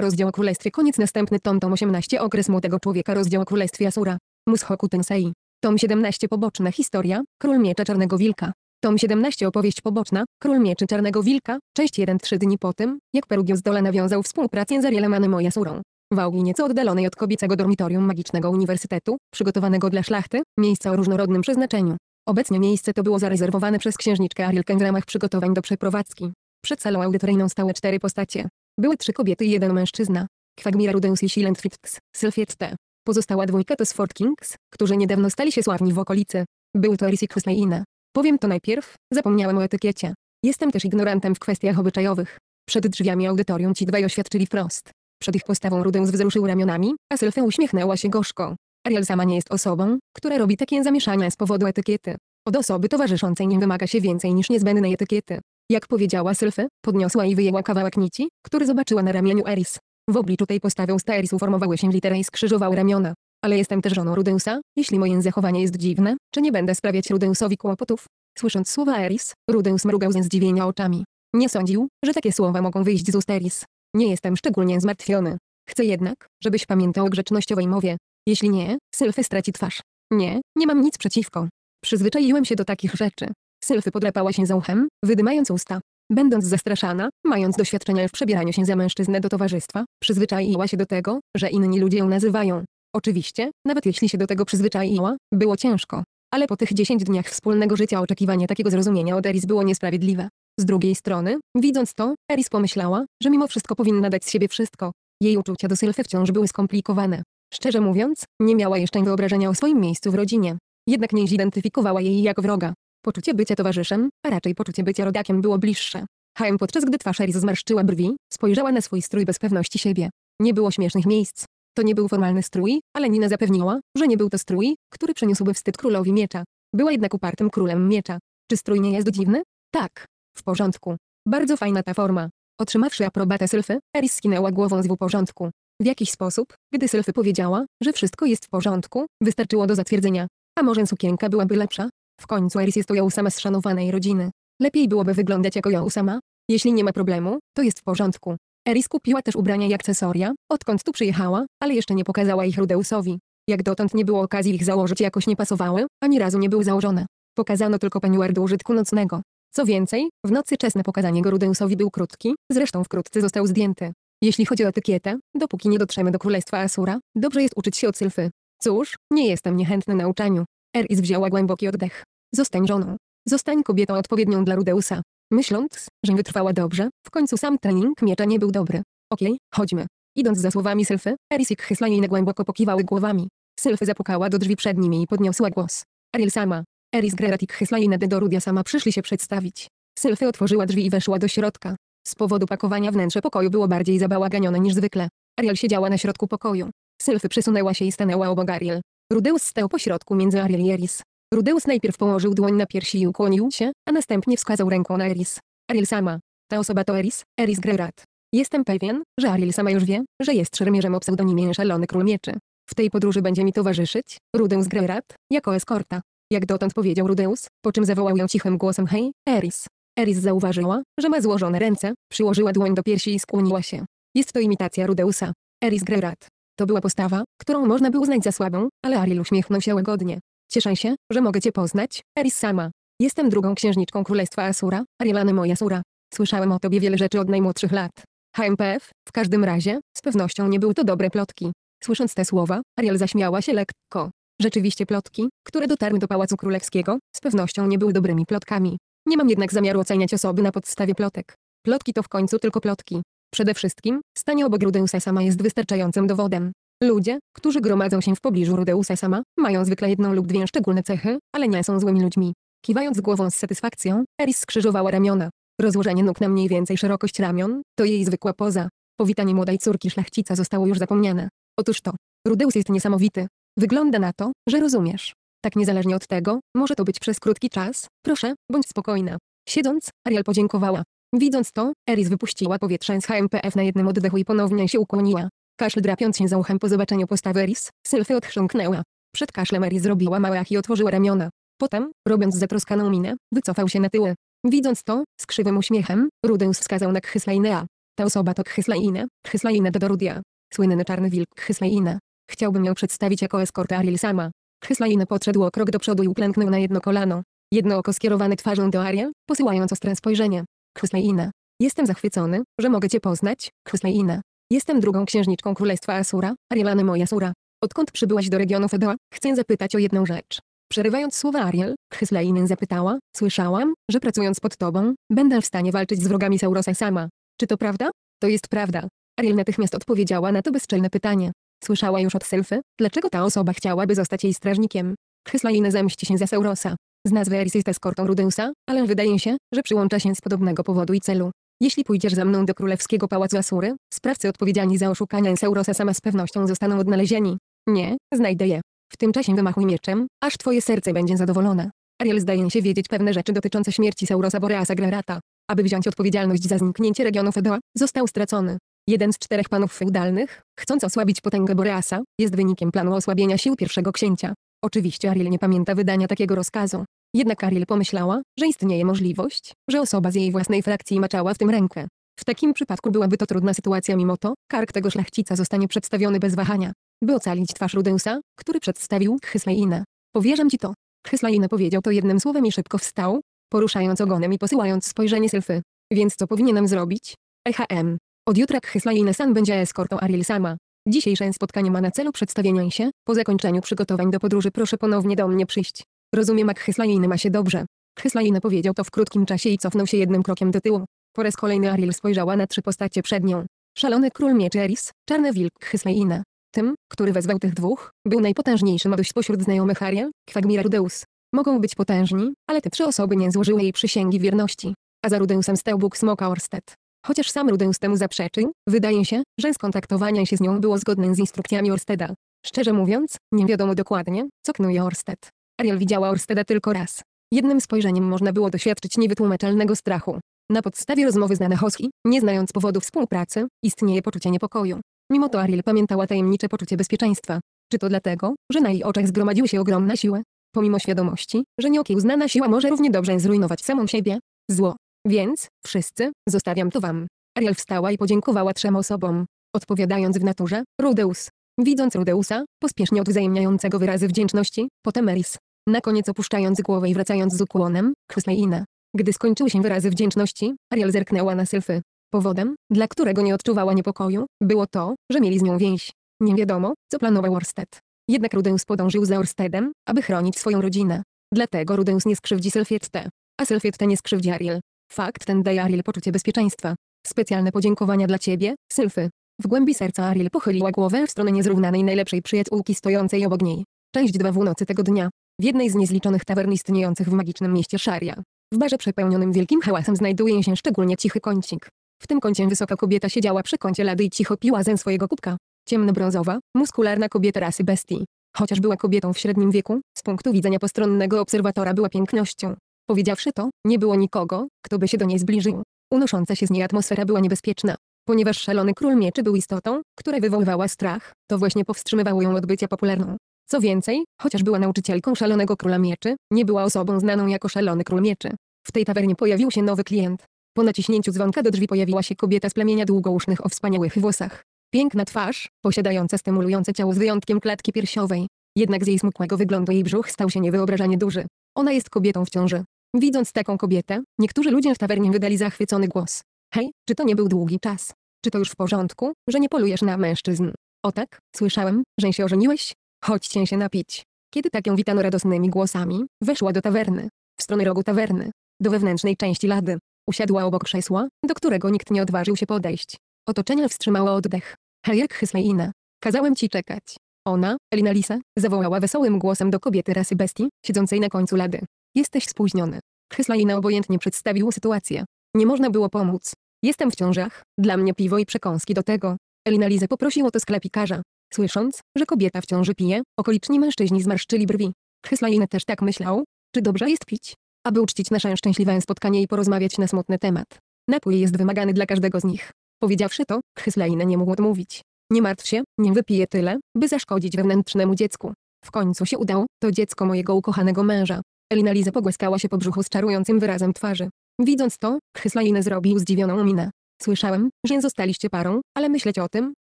Rozdział Królestwie Koniec Następny tom Tom 18 Okres Młodego Człowieka Rozdział Królestwie Asura. Mushoku Tensei Tom 17 Poboczna historia, Król Miecza Czarnego Wilka. Tom 17 Opowieść poboczna, Król Mieczy Czarnego Wilka, część 1 Trzy dni po tym, jak Perugius Dola nawiązał współpracę z Arielemanem Ojasurą. W augi nieco oddalonej od kobiecego dormitorium magicznego uniwersytetu, przygotowanego dla szlachty, miejsca o różnorodnym przeznaczeniu. Obecnie miejsce to było zarezerwowane przez księżniczkę Arielkę w ramach przygotowań do przeprowadzki. Przed salą audytoryjną stały cztery postacie. Były trzy kobiety i jeden mężczyzna. Kwagmira Rudeus i Silent Fitz, Sylfiette. Pozostała dwójka to z Fort Kings, którzy niedawno stali się sławni w okolicy. Był to Erisik i Ina. Powiem to najpierw, zapomniałem o etykiecie. Jestem też ignorantem w kwestiach obyczajowych. Przed drzwiami audytorium ci dwaj oświadczyli wprost. Przed ich postawą Rudeus wzruszył ramionami, a Sylfe uśmiechnęła się gorzko. Ariel sama nie jest osobą, która robi takie zamieszania z powodu etykiety. Od osoby towarzyszącej nie wymaga się więcej niż niezbędnej etykiety. Jak powiedziała Sylfe, podniosła i wyjęła kawałek nici, który zobaczyła na ramieniu Eris. W obliczu tej postawy usta uformowały się w i skrzyżowały ramiona. Ale jestem też żoną Rudeusa, jeśli moje zachowanie jest dziwne, czy nie będę sprawiać Rudeusowi kłopotów? Słysząc słowa Eris, Rudeus mrugał ze zdziwienia oczami. Nie sądził, że takie słowa mogą wyjść z ust Eris. Nie jestem szczególnie zmartwiony. Chcę jednak, żebyś pamiętał o grzecznościowej mowie. Jeśli nie, Sylfy straci twarz. Nie, nie mam nic przeciwko. Przyzwyczaiłem się do takich rzeczy. Sylfy podlepała się za uchem, wydymając usta. Będąc zastraszana, mając doświadczenia w przebieraniu się za mężczyznę do towarzystwa, przyzwyczaiła się do tego, że inni ludzie ją nazywają. Oczywiście, nawet jeśli się do tego przyzwyczaiła, było ciężko. Ale po tych 10 dniach wspólnego życia oczekiwanie takiego zrozumienia od Eris było niesprawiedliwe. Z drugiej strony, widząc to, Eris pomyślała, że mimo wszystko powinna dać z siebie wszystko. Jej uczucia do Sylwy wciąż były skomplikowane. Szczerze mówiąc, nie miała jeszcze wyobrażenia o swoim miejscu w rodzinie. Jednak nie zidentyfikowała jej jako wroga. Poczucie bycia towarzyszem, a raczej poczucie bycia rodakiem było bliższe. Hm podczas gdy twarz Eris zmarszczyła brwi, spojrzała na swój strój bez pewności siebie. Nie było śmiesznych miejsc. To nie był formalny strój, ale Nina zapewniła, że nie był to strój, który przyniósłby wstyd królowi miecza. Była jednak upartym królem miecza. Czy strój nie jest dziwny? Tak. W porządku. Bardzo fajna ta forma. Otrzymawszy aprobatę Sylfy, Eris skinęła głową z w porządku. W jakiś sposób, gdy Sylfy powiedziała, że wszystko jest w porządku, wystarczyło do zatwierdzenia. A może sukienka byłaby lepsza? W końcu Eris jest to sama z szanowanej rodziny. Lepiej byłoby wyglądać jako sama. Jeśli nie ma problemu, to jest w porządku. Eris kupiła też ubrania i akcesoria, odkąd tu przyjechała, ale jeszcze nie pokazała ich Rudeusowi. Jak dotąd nie było okazji ich założyć jakoś nie pasowały, ani razu nie były założone. Pokazano tylko peniuar do użytku nocnego. Co więcej, w nocy czesne pokazanie go Rudeusowi był krótki, zresztą wkrótce został zdjęty. Jeśli chodzi o etykietę, dopóki nie dotrzemy do Królestwa Asura, dobrze jest uczyć się od sylfy. Cóż, nie jestem niechętny nauczaniu. Eris wzięła głęboki oddech. Zostań żoną. Zostań kobietą odpowiednią dla Rudeusa. Myśląc, że wytrwała dobrze, w końcu sam trening miecza nie był dobry. Okej, okay, chodźmy. Idąc za słowami Sylfy, Eris i Kheslane głęboko pokiwały głowami. Sylfy zapukała do drzwi przed nimi i podniosła głos. Ariel sama. Eris Grerat i Kheslane do Rudia sama przyszli się przedstawić. Sylfy otworzyła drzwi i weszła do środka. Z powodu pakowania wnętrze pokoju było bardziej zabałaganione niż zwykle. Ariel siedziała na środku pokoju. Sylfy przesunęła się i stanęła obok Ariel. Rudeus stał pośrodku między Ariel i Eris. Rudeus najpierw położył dłoń na piersi i ukłonił się, a następnie wskazał ręką na Eris. Ariel sama. Ta osoba to Eris, Eris Grerat. Jestem pewien, że Ariel sama już wie, że jest szermierzem o pseudonimie Szalony Król Mieczy. W tej podróży będzie mi towarzyszyć, Rudeus Grerat, jako eskorta. Jak dotąd powiedział Rudeus, po czym zawołał ją cichym głosem hej, Eris. Eris zauważyła, że ma złożone ręce, przyłożyła dłoń do piersi i skłoniła się. Jest to imitacja Rudeusa. Eris Grerat. To była postawa, którą można by uznać za słabą, ale Ariel uśmiechnął się łagodnie. Cieszę się, że mogę cię poznać, Eris sama. Jestem drugą księżniczką królestwa Asura, Arielany moja Asura. Słyszałem o tobie wiele rzeczy od najmłodszych lat. HMPF, w każdym razie, z pewnością nie były to dobre plotki. Słysząc te słowa, Ariel zaśmiała się lekko. Rzeczywiście plotki, które dotarły do Pałacu Królewskiego, z pewnością nie były dobrymi plotkami. Nie mam jednak zamiaru oceniać osoby na podstawie plotek. Plotki to w końcu tylko plotki. Przede wszystkim, stanie obok Rudeusa sama jest wystarczającym dowodem. Ludzie, którzy gromadzą się w pobliżu Rudeusa sama, mają zwykle jedną lub dwie szczególne cechy, ale nie są złymi ludźmi. Kiwając głową z satysfakcją, Eris skrzyżowała ramiona. Rozłożenie nóg na mniej więcej szerokość ramion, to jej zwykła poza. Powitanie młodej córki szlachcica zostało już zapomniane. Otóż to, Rudeus jest niesamowity. Wygląda na to, że rozumiesz. Tak niezależnie od tego, może to być przez krótki czas, proszę, bądź spokojna. Siedząc, Ariel podziękowała. Widząc to, Eris wypuściła powietrze z HMPF na jednym oddechu i ponownie się ukłoniła. Kaszl drapiąc się za uchem po zobaczeniu postawy Eris, Sylfy odchrząknęła. Przed kaszlem Eris zrobiła małach i otworzyła ramiona. Potem, robiąc zatroskaną minę, wycofał się na tyły. Widząc to, z krzywym uśmiechem, Rudeus wskazał na Khyslainea. Ta osoba to Khyslaine, Khyslaine Dodorudia. Słynny czarny wilk Khyslaine. Chciałbym ją przedstawić jako eskortę Ariel sama. Khyslaine podszedł o krok do przodu i uklęknął na jedno kolano. Jedno oko skierowane twarzą do Ariel, posyłając ostre spojrzenie. Ksmeina. Jestem zachwycony, że mogę Cię poznać, Ksmeina. Jestem drugą księżniczką Królestwa Asura, Arielany moja Sura. Odkąd przybyłaś do regionu Fedoa, chcę zapytać o jedną rzecz. Przerywając słowa Ariel, Chyslejnen zapytała, słyszałam, że pracując pod tobą, będę w stanie walczyć z wrogami Saurosa sama. Czy to prawda? To jest prawda. Ariel natychmiast odpowiedziała na to bezczelne pytanie. Słyszała już od Sylfy, dlaczego ta osoba chciałaby zostać jej strażnikiem. Chyslejny zemści się za Saurosa z nazwy Erisysta z kortą Rudeusa, ale wydaje się, że przyłącza się z podobnego powodu i celu. Jeśli pójdziesz za mną do Królewskiego Pałacu Asury, sprawcy odpowiedzialni za oszukania Enseurosa sama z pewnością zostaną odnalezieni. Nie, znajdę je. W tym czasie wymachuj mieczem, aż twoje serce będzie zadowolone. Ariel zdaje się wiedzieć pewne rzeczy dotyczące śmierci Saurosa Boreasa Grerata. Aby wziąć odpowiedzialność za zniknięcie regionu Fedoa, został stracony. Jeden z czterech panów feudalnych, chcąc osłabić potęgę Boreasa, jest wynikiem planu osłabienia sił pierwszego księcia. Oczywiście Ariel nie pamięta wydania takiego rozkazu. Jednak Ariel pomyślała, że istnieje możliwość, że osoba z jej własnej frakcji maczała w tym rękę. W takim przypadku byłaby to trudna sytuacja mimo to, kark tego szlachcica zostanie przedstawiony bez wahania. By ocalić twarz Rudeusa, który przedstawił Khyslainę. Powierzam ci to. Khyslaina powiedział to jednym słowem i szybko wstał, poruszając ogonem i posyłając spojrzenie Sylfy. Więc co powinienem zrobić? Ehm. Od jutra Khyslaina San będzie eskortą Ariel sama. Dzisiejsze spotkanie ma na celu przedstawienie się, po zakończeniu przygotowań do podróży proszę ponownie do mnie przyjść. Rozumiem jak Hyslain ma się dobrze. Hyslain powiedział to w krótkim czasie i cofnął się jednym krokiem do tyłu. Po raz kolejny Ariel spojrzała na trzy postacie przed nią. Szalony król mieczy Eris, czarny wilk Hyslaina. Tym, który wezwał tych dwóch, był najpotężniejszy dość pośród znajomych Ariel, Kwagmira Rudeus. Mogą być potężni, ale te trzy osoby nie złożyły jej przysięgi wierności. A za Rudeusem stał Bóg Smoka Orsted. Chociaż sam Rudens temu zaprzeczył, wydaje się, że skontaktowanie się z nią było zgodne z instrukcjami Orsteda. Szczerze mówiąc, nie wiadomo dokładnie, co knuje Orsted. Ariel widziała Orsteda tylko raz. Jednym spojrzeniem można było doświadczyć niewytłumaczalnego strachu. Na podstawie rozmowy z Nanahoski, nie znając powodu współpracy, istnieje poczucie niepokoju. Mimo to Ariel pamiętała tajemnicze poczucie bezpieczeństwa. Czy to dlatego, że na jej oczach zgromadził się ogromna siła? Pomimo świadomości, że nieokiełznana siła może równie dobrze zrujnować samą siebie, zło, więc, wszyscy, zostawiam to wam. Ariel wstała i podziękowała trzem osobom. Odpowiadając w naturze, Rudeus. Widząc Rudeusa, pospiesznie odwzajemniającego wyrazy wdzięczności, potem Eris. Na koniec opuszczając głowę i wracając z ukłonem, Krusleina. Gdy skończyły się wyrazy wdzięczności, Ariel zerknęła na Sylfy. Powodem, dla którego nie odczuwała niepokoju, było to, że mieli z nią więź. Nie wiadomo, co planował Orsted. Jednak Rudeus podążył za Orstedem, aby chronić swoją rodzinę. Dlatego Rudeus nie skrzywdzi Sylfiette. A Sylfiette nie skrzywdzi Ariel. Fakt ten daje Ariel poczucie bezpieczeństwa. Specjalne podziękowania dla ciebie, Sylfy. W głębi serca Ariel pochyliła głowę w stronę niezrównanej najlepszej przyjaciółki stojącej obok niej. Część dwa w nocy tego dnia. W jednej z niezliczonych tawern istniejących w magicznym mieście Sharia. W barze przepełnionym wielkim hałasem znajduje się szczególnie cichy kącik. W tym kącie wysoka kobieta siedziała przy kącie lady i cicho piła ze swojego kubka. Ciemnobrązowa, muskularna kobieta rasy bestii. Chociaż była kobietą w średnim wieku, z punktu widzenia postronnego obserwatora była pięknością. Powiedziawszy to, nie było nikogo, kto by się do niej zbliżył. Unosząca się z niej atmosfera była niebezpieczna. Ponieważ szalony król mieczy był istotą, która wywoływała strach, to właśnie powstrzymywało ją od bycia popularną. Co więcej, chociaż była nauczycielką szalonego króla mieczy, nie była osobą znaną jako szalony król mieczy. W tej tawernie pojawił się nowy klient. Po naciśnięciu dzwonka do drzwi pojawiła się kobieta z plemienia długousznych o wspaniałych włosach. Piękna twarz, posiadająca stymulujące ciało z wyjątkiem klatki piersiowej. Jednak z jej smukłego wyglądu jej brzuch stał się niewyobrażanie duży. Ona jest kobietą w ciąży. Widząc taką kobietę, niektórzy ludzie w tawernie wydali zachwycony głos. Hej, czy to nie był długi czas? Czy to już w porządku, że nie polujesz na mężczyzn? O tak, słyszałem, że się ożeniłeś? Chodźcie się napić. Kiedy tak ją witano radosnymi głosami, weszła do tawerny. W stronę rogu tawerny. Do wewnętrznej części lady. Usiadła obok krzesła, do którego nikt nie odważył się podejść. Otoczenie wstrzymało oddech. Hej, jak Hysleina. Kazałem ci czekać. Ona, Elina Lisa, zawołała wesołym głosem do kobiety rasy bestii, siedzącej na końcu lady. Jesteś spóźniony. Chryslajna obojętnie przedstawił sytuację. Nie można było pomóc. Jestem w ciążach, dla mnie piwo i przekąski do tego. Elina Liza poprosił o to sklepikarza. Słysząc, że kobieta w ciąży pije, okoliczni mężczyźni zmarszczyli brwi. Chryslajna też tak myślał, czy dobrze jest pić? Aby uczcić nasze szczęśliwe spotkanie i porozmawiać na smutny temat. Napój jest wymagany dla każdego z nich. Powiedziawszy to, Chryslajna nie mógł odmówić. Nie martw się, nie wypiję tyle, by zaszkodzić wewnętrznemu dziecku. W końcu się udało, to dziecko mojego ukochanego męża. Elina Liza pogłaskała się po brzuchu z czarującym wyrazem twarzy. Widząc to, Chryslain zrobił zdziwioną minę. Słyszałem, że zostaliście parą, ale myśleć o tym,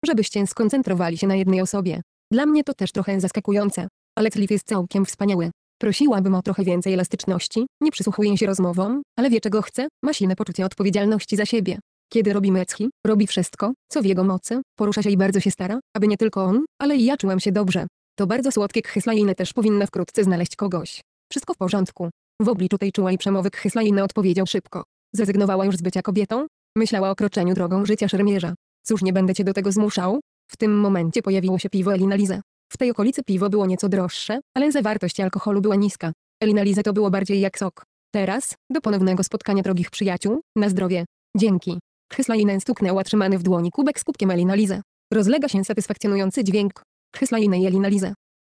żebyście skoncentrowali się na jednej osobie. Dla mnie to też trochę zaskakujące. Ale Cliff jest całkiem wspaniały. Prosiłabym o trochę więcej elastyczności, nie przysłuchuję się rozmowom, ale wie czego chce, ma silne poczucie odpowiedzialności za siebie. Kiedy robi mecki, robi wszystko, co w jego mocy, porusza się i bardzo się stara, aby nie tylko on, ale i ja czułem się dobrze. To bardzo słodkie Chryslajne też powinna wkrótce znaleźć kogoś, wszystko w porządku. W obliczu tej czułej przemowy Khyslaina odpowiedział szybko. Zrezygnowała już z bycia kobietą? Myślała o kroczeniu drogą życia szermierza. Cóż nie będę cię do tego zmuszał? W tym momencie pojawiło się piwo Elina W tej okolicy piwo było nieco droższe, ale zawartość alkoholu była niska. Elina to było bardziej jak sok. Teraz, do ponownego spotkania drogich przyjaciół, na zdrowie. Dzięki. Khyslainen stuknęła trzymany w dłoni kubek z kubkiem Elina Rozlega się satysfakcjonujący dźwięk. Khyslainen i Elina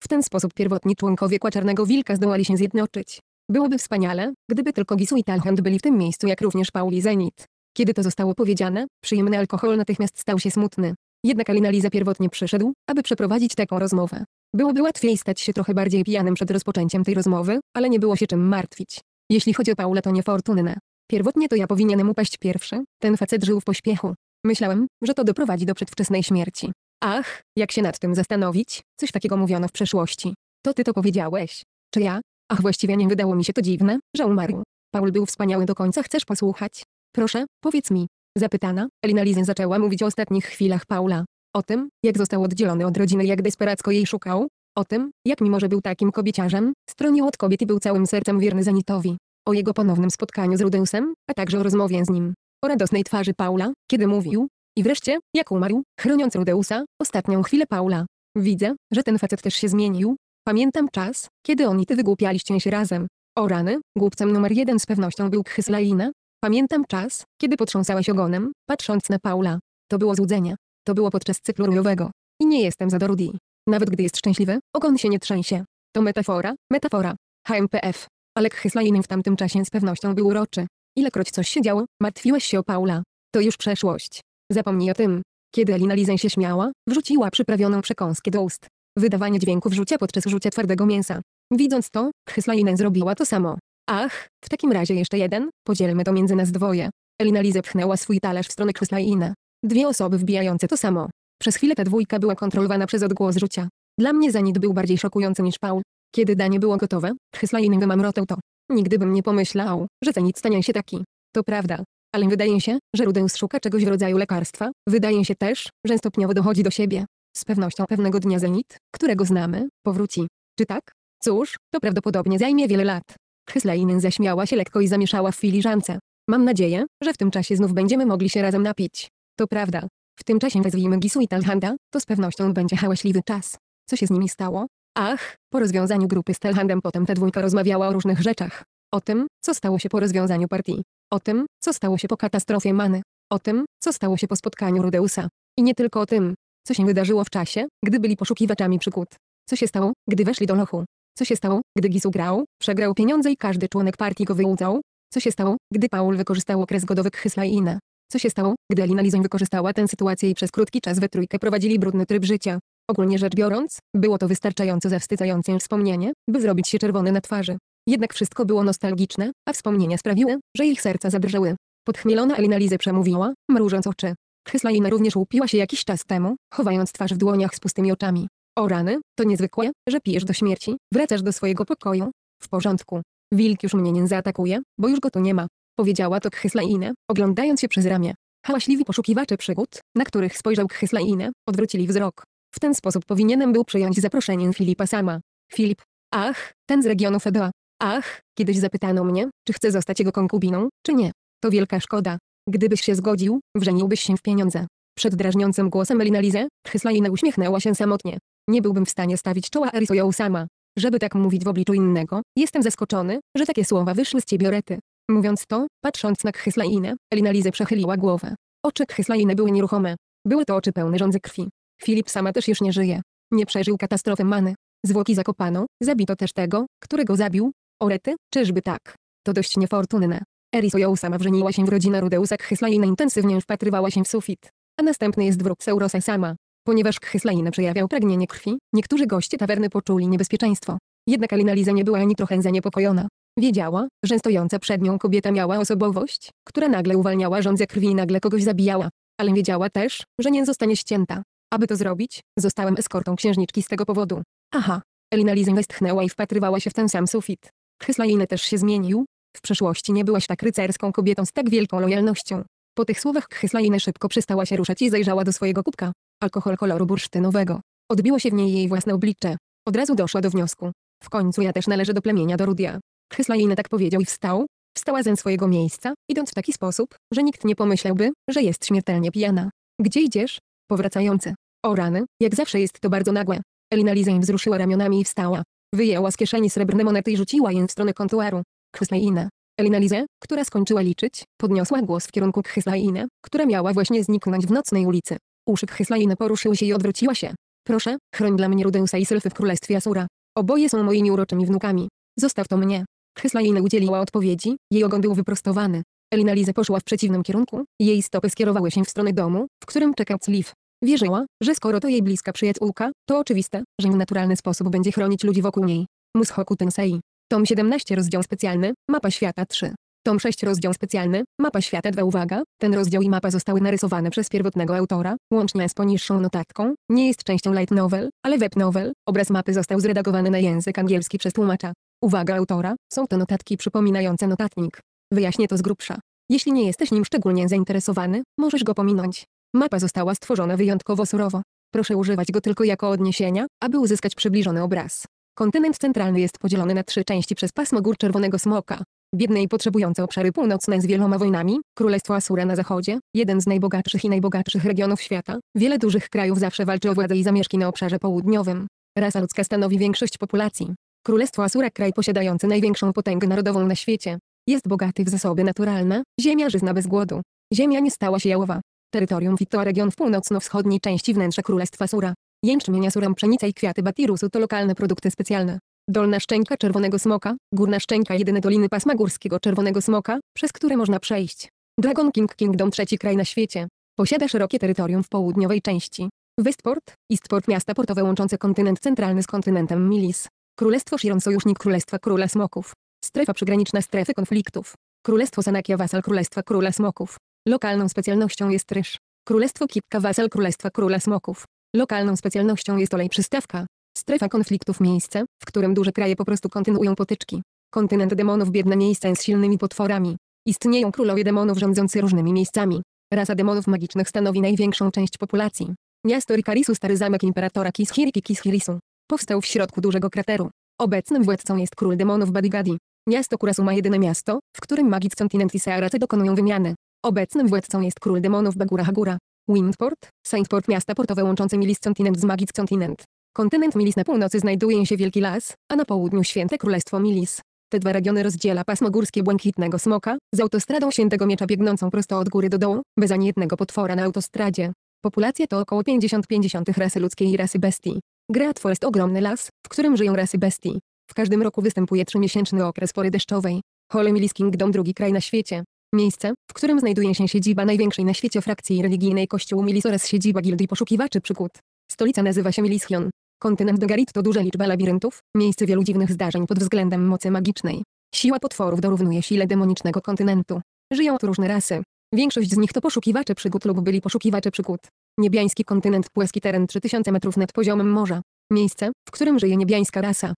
w ten sposób pierwotni członkowie Kłaczarnego Wilka zdołali się zjednoczyć. Byłoby wspaniale, gdyby tylko Gisu i Talhand byli w tym miejscu jak również Pauli Zenit. Kiedy to zostało powiedziane, przyjemny alkohol natychmiast stał się smutny. Jednak Alinaliza pierwotnie przyszedł, aby przeprowadzić taką rozmowę. Byłoby łatwiej stać się trochę bardziej pijanym przed rozpoczęciem tej rozmowy, ale nie było się czym martwić. Jeśli chodzi o Paula, to niefortunne. Pierwotnie to ja powinienem upaść pierwszy, ten facet żył w pośpiechu. Myślałem, że to doprowadzi do przedwczesnej śmierci. Ach, jak się nad tym zastanowić, coś takiego mówiono w przeszłości. To ty to powiedziałeś. Czy ja? Ach właściwie nie wydało mi się to dziwne, że umarł. Paul był wspaniały do końca, chcesz posłuchać? Proszę, powiedz mi. Zapytana, Elina Lizen zaczęła mówić o ostatnich chwilach Paula. O tym, jak został oddzielony od rodziny, jak desperacko jej szukał. O tym, jak mimo że był takim kobieciarzem, stronił od kobiet i był całym sercem wierny Zanitowi. O jego ponownym spotkaniu z Rudeusem, a także o rozmowie z nim. O radosnej twarzy Paula, kiedy mówił, i wreszcie, jak umarł, chroniąc Rudeusa, ostatnią chwilę Paula. Widzę, że ten facet też się zmienił. Pamiętam czas, kiedy oni ty wygłupialiście się razem. O rany, głupcem numer jeden z pewnością był Khyslaina. Pamiętam czas, kiedy potrząsałeś ogonem, patrząc na Paula. To było złudzenie. To było podczas cyklu rojowego. I nie jestem za Dorudi. Nawet gdy jest szczęśliwy, ogon się nie trzęsie. To metafora, metafora. HMPF. Ale Khyslain w tamtym czasie z pewnością był uroczy. Ilekroć coś się działo, martwiłeś się o Paula. To już przeszłość. Zapomnij o tym. Kiedy Elina Lizę się śmiała, wrzuciła przyprawioną przekąskę do ust. Wydawanie dźwięków rzucia podczas rzucia twardego mięsa. Widząc to, Chyslajnen zrobiła to samo. Ach, w takim razie jeszcze jeden, podzielmy to między nas dwoje. Elina Lize pchnęła swój talerz w stronę Chyslajina. Dwie osoby wbijające to samo. Przez chwilę ta dwójka była kontrolowana przez odgłos rzucia. Dla mnie zanit był bardziej szokujący niż Paul. Kiedy danie było gotowe, Chyslajinen mamrotał to. Nigdy bym nie pomyślał, że zanit stanie się taki. To prawda, ale wydaje się, że Rudens szuka czegoś w rodzaju lekarstwa, wydaje się też, że stopniowo dochodzi do siebie. Z pewnością pewnego dnia Zenit, którego znamy, powróci. Czy tak? Cóż, to prawdopodobnie zajmie wiele lat. Hyslejnen zaśmiała się lekko i zamieszała w filiżance. Mam nadzieję, że w tym czasie znów będziemy mogli się razem napić. To prawda. W tym czasie wezwijmy Gisu i Talhanda, to z pewnością będzie hałaśliwy czas. Co się z nimi stało? Ach, po rozwiązaniu grupy z Telhandem potem ta dwójka rozmawiała o różnych rzeczach. O tym, co stało się po rozwiązaniu partii. O tym, co stało się po katastrofie Many. O tym, co stało się po spotkaniu Rudeusa. I nie tylko o tym, co się wydarzyło w czasie, gdy byli poszukiwaczami przygód. Co się stało, gdy weszli do lochu. Co się stało, gdy Gisu grał, przegrał pieniądze i każdy członek partii go wyłudzał? Co się stało, gdy Paul wykorzystał okres godowy chysla i inne? Co się stało, gdy Alina Lizoń wykorzystała tę sytuację i przez krótki czas we trójkę prowadzili brudny tryb życia? Ogólnie rzecz biorąc, było to wystarczająco zawstydzające wspomnienie, by zrobić się czerwony na twarzy. Jednak wszystko było nostalgiczne, a wspomnienia sprawiły, że ich serca zadrżały. Podchmielona Elinalize przemówiła, mrużąc oczy. Chyslajna również upiła się jakiś czas temu, chowając twarz w dłoniach z pustymi oczami. O rany, to niezwykłe, że pijesz do śmierci, wracasz do swojego pokoju. W porządku. Wilk już mnie nie zaatakuje, bo już go tu nie ma. Powiedziała to Khyslainę, oglądając się przez ramię. Hałaśliwi poszukiwacze przygód, na których spojrzał Khyslainę, odwrócili wzrok. W ten sposób powinienem był przyjąć zaproszenie Filipa sama. Filip. Ach, ten z regionu Fedoa. Ach, kiedyś zapytano mnie, czy chcę zostać jego konkubiną, czy nie. To wielka szkoda. Gdybyś się zgodził, wrzeniłbyś się w pieniądze. Przed drażniącym głosem Elinalize Lize, uśmiechnęła się samotnie. Nie byłbym w stanie stawić czoła Arisoyo sama. Żeby tak mówić w obliczu innego, jestem zaskoczony, że takie słowa wyszły z ciebie Rety. Mówiąc to, patrząc na Khyslainę, Elinalize przechyliła głowę. Oczy Khyslainy były nieruchome. Były to oczy pełne rządzy krwi. Filip sama też już nie żyje. Nie przeżył katastrofy Many. Zwłoki zakopano, zabito też tego, którego zabił, Orety, czyżby tak? To dość niefortunne. Erisoyo sama wrzeniła się w rodzinę Rudeusa Khyslaina intensywnie wpatrywała się w sufit. A następny jest wróg Seurosa sama. Ponieważ Khyslaina przejawiał pragnienie krwi, niektórzy goście tawerny poczuli niebezpieczeństwo. Jednak Alinaliza nie była ani trochę zaniepokojona. Wiedziała, że stojąca przed nią kobieta miała osobowość, która nagle uwalniała żądzę krwi i nagle kogoś zabijała. Ale wiedziała też, że nie zostanie ścięta. Aby to zrobić, zostałem eskortą księżniczki z tego powodu. Aha. Elina Lizen westchnęła i wpatrywała się w ten sam sufit. Hyslaine też się zmienił. W przeszłości nie byłaś tak rycerską kobietą z tak wielką lojalnością. Po tych słowach Hyslaine szybko przestała się ruszać i zajrzała do swojego kubka. Alkohol koloru bursztynowego. Odbiło się w niej jej własne oblicze. Od razu doszła do wniosku. W końcu ja też należę do plemienia Dorudia. Hyslaine tak powiedział i wstał. Wstała ze swojego miejsca, idąc w taki sposób, że nikt nie pomyślałby, że jest śmiertelnie pijana. Gdzie idziesz? Powracający. O rany, jak zawsze jest to bardzo nagłe. Elina Lizań wzruszyła ramionami i wstała. Wyjęła z kieszeni srebrne monety i rzuciła je w stronę kontuaru. Khyslaina. Elinalize, która skończyła liczyć, podniosła głos w kierunku Khyslainy, która miała właśnie zniknąć w nocnej ulicy. Uszy Khyslainy poruszyły się i odwróciła się. Proszę, chroń dla mnie Rudeusa i Sylfy w królestwie Asura. Oboje są moimi uroczymi wnukami. Zostaw to mnie. Khyslaina udzieliła odpowiedzi, jej ogon był wyprostowany. Elinalize poszła w przeciwnym kierunku, jej stopy skierowały się w stronę domu, w którym czekał Cliff. Wierzyła, że skoro to jej bliska przyjaciółka, to oczywiste, że w naturalny sposób będzie chronić ludzi wokół niej. Mushoku Tensei. Tom 17 rozdział specjalny, mapa świata 3. Tom 6 rozdział specjalny, mapa świata 2 uwaga, ten rozdział i mapa zostały narysowane przez pierwotnego autora, łącznie z poniższą notatką, nie jest częścią light novel, ale web novel, obraz mapy został zredagowany na język angielski przez tłumacza. Uwaga autora, są to notatki przypominające notatnik. Wyjaśnię to z grubsza. Jeśli nie jesteś nim szczególnie zainteresowany, możesz go pominąć. Mapa została stworzona wyjątkowo surowo. Proszę używać go tylko jako odniesienia, aby uzyskać przybliżony obraz. Kontynent centralny jest podzielony na trzy części przez pasmo gór Czerwonego Smoka. Biedne i potrzebujące obszary północne z wieloma wojnami, Królestwo Asura na zachodzie, jeden z najbogatszych i najbogatszych regionów świata, wiele dużych krajów zawsze walczy o władzę i zamieszki na obszarze południowym. Rasa ludzka stanowi większość populacji. Królestwo Asura kraj posiadający największą potęgę narodową na świecie. Jest bogaty w zasoby naturalne, ziemia żyzna bez głodu. Ziemia nie stała się jałowa. Terytorium region w północno-wschodniej części wnętrza Królestwa Sura. Jęczmienia Sura, pszenica i kwiaty batirusu to lokalne produkty specjalne. Dolna szczęka czerwonego smoka, górna szczęka jedyne doliny pasma górskiego czerwonego smoka, przez które można przejść. Dragon King Kingdom trzeci kraj na świecie. Posiada szerokie terytorium w południowej części. Westport, Eastport miasta portowe łączące kontynent centralny z kontynentem Milis. Królestwo Shiron sojusznik Królestwa Króla Smoków. Strefa przygraniczna strefy konfliktów. Królestwo Sanakia wasal Królestwa Króla Smoków. Lokalną specjalnością jest ryż. Królestwo Kipka Wasel Królestwa Króla Smoków. Lokalną specjalnością jest olej przystawka. Strefa konfliktów miejsce, w którym duże kraje po prostu kontynuują potyczki. Kontynent demonów biedne miejsca z silnymi potworami. Istnieją królowie demonów rządzący różnymi miejscami. Rasa demonów magicznych stanowi największą część populacji. Miasto Rikarisu stary zamek imperatora Kishiriki Kishirisu. Powstał w środku dużego krateru. Obecnym władcą jest król demonów Badigadi. Miasto Kurasu ma jedyne miasto, w którym magicz kontynent i Searacy dokonują wymiany. Obecnym władcą jest król demonów Bagura Hagura. Windport, Saintport miasta portowe łączące Milis Continent z Magic Continent. Kontynent Milis na północy znajduje się Wielki Las, a na południu Święte Królestwo Milis. Te dwa regiony rozdziela pasmo górskie Błękitnego Smoka, z autostradą Świętego Miecza biegnącą prosto od góry do dołu, bez ani jednego potwora na autostradzie. Populacja to około 50-50 rasy ludzkiej i rasy bestii. Great Forest ogromny las, w którym żyją rasy bestii. W każdym roku występuje trzymiesięczny okres pory deszczowej. Hole Milis Kingdom drugi kraj na świecie, Miejsce, w którym znajduje się siedziba największej na świecie frakcji religijnej Kościół Milis oraz siedziba Gildii Poszukiwaczy Przygód. Stolica nazywa się Milischion. Kontynent Dogarit to duża liczba labiryntów, miejsce wielu dziwnych zdarzeń pod względem mocy magicznej. Siła potworów dorównuje sile demonicznego kontynentu. Żyją tu różne rasy. Większość z nich to poszukiwacze przygód lub byli poszukiwacze przygód. Niebiański kontynent płaski teren 3000 metrów nad poziomem morza. Miejsce, w którym żyje niebiańska rasa.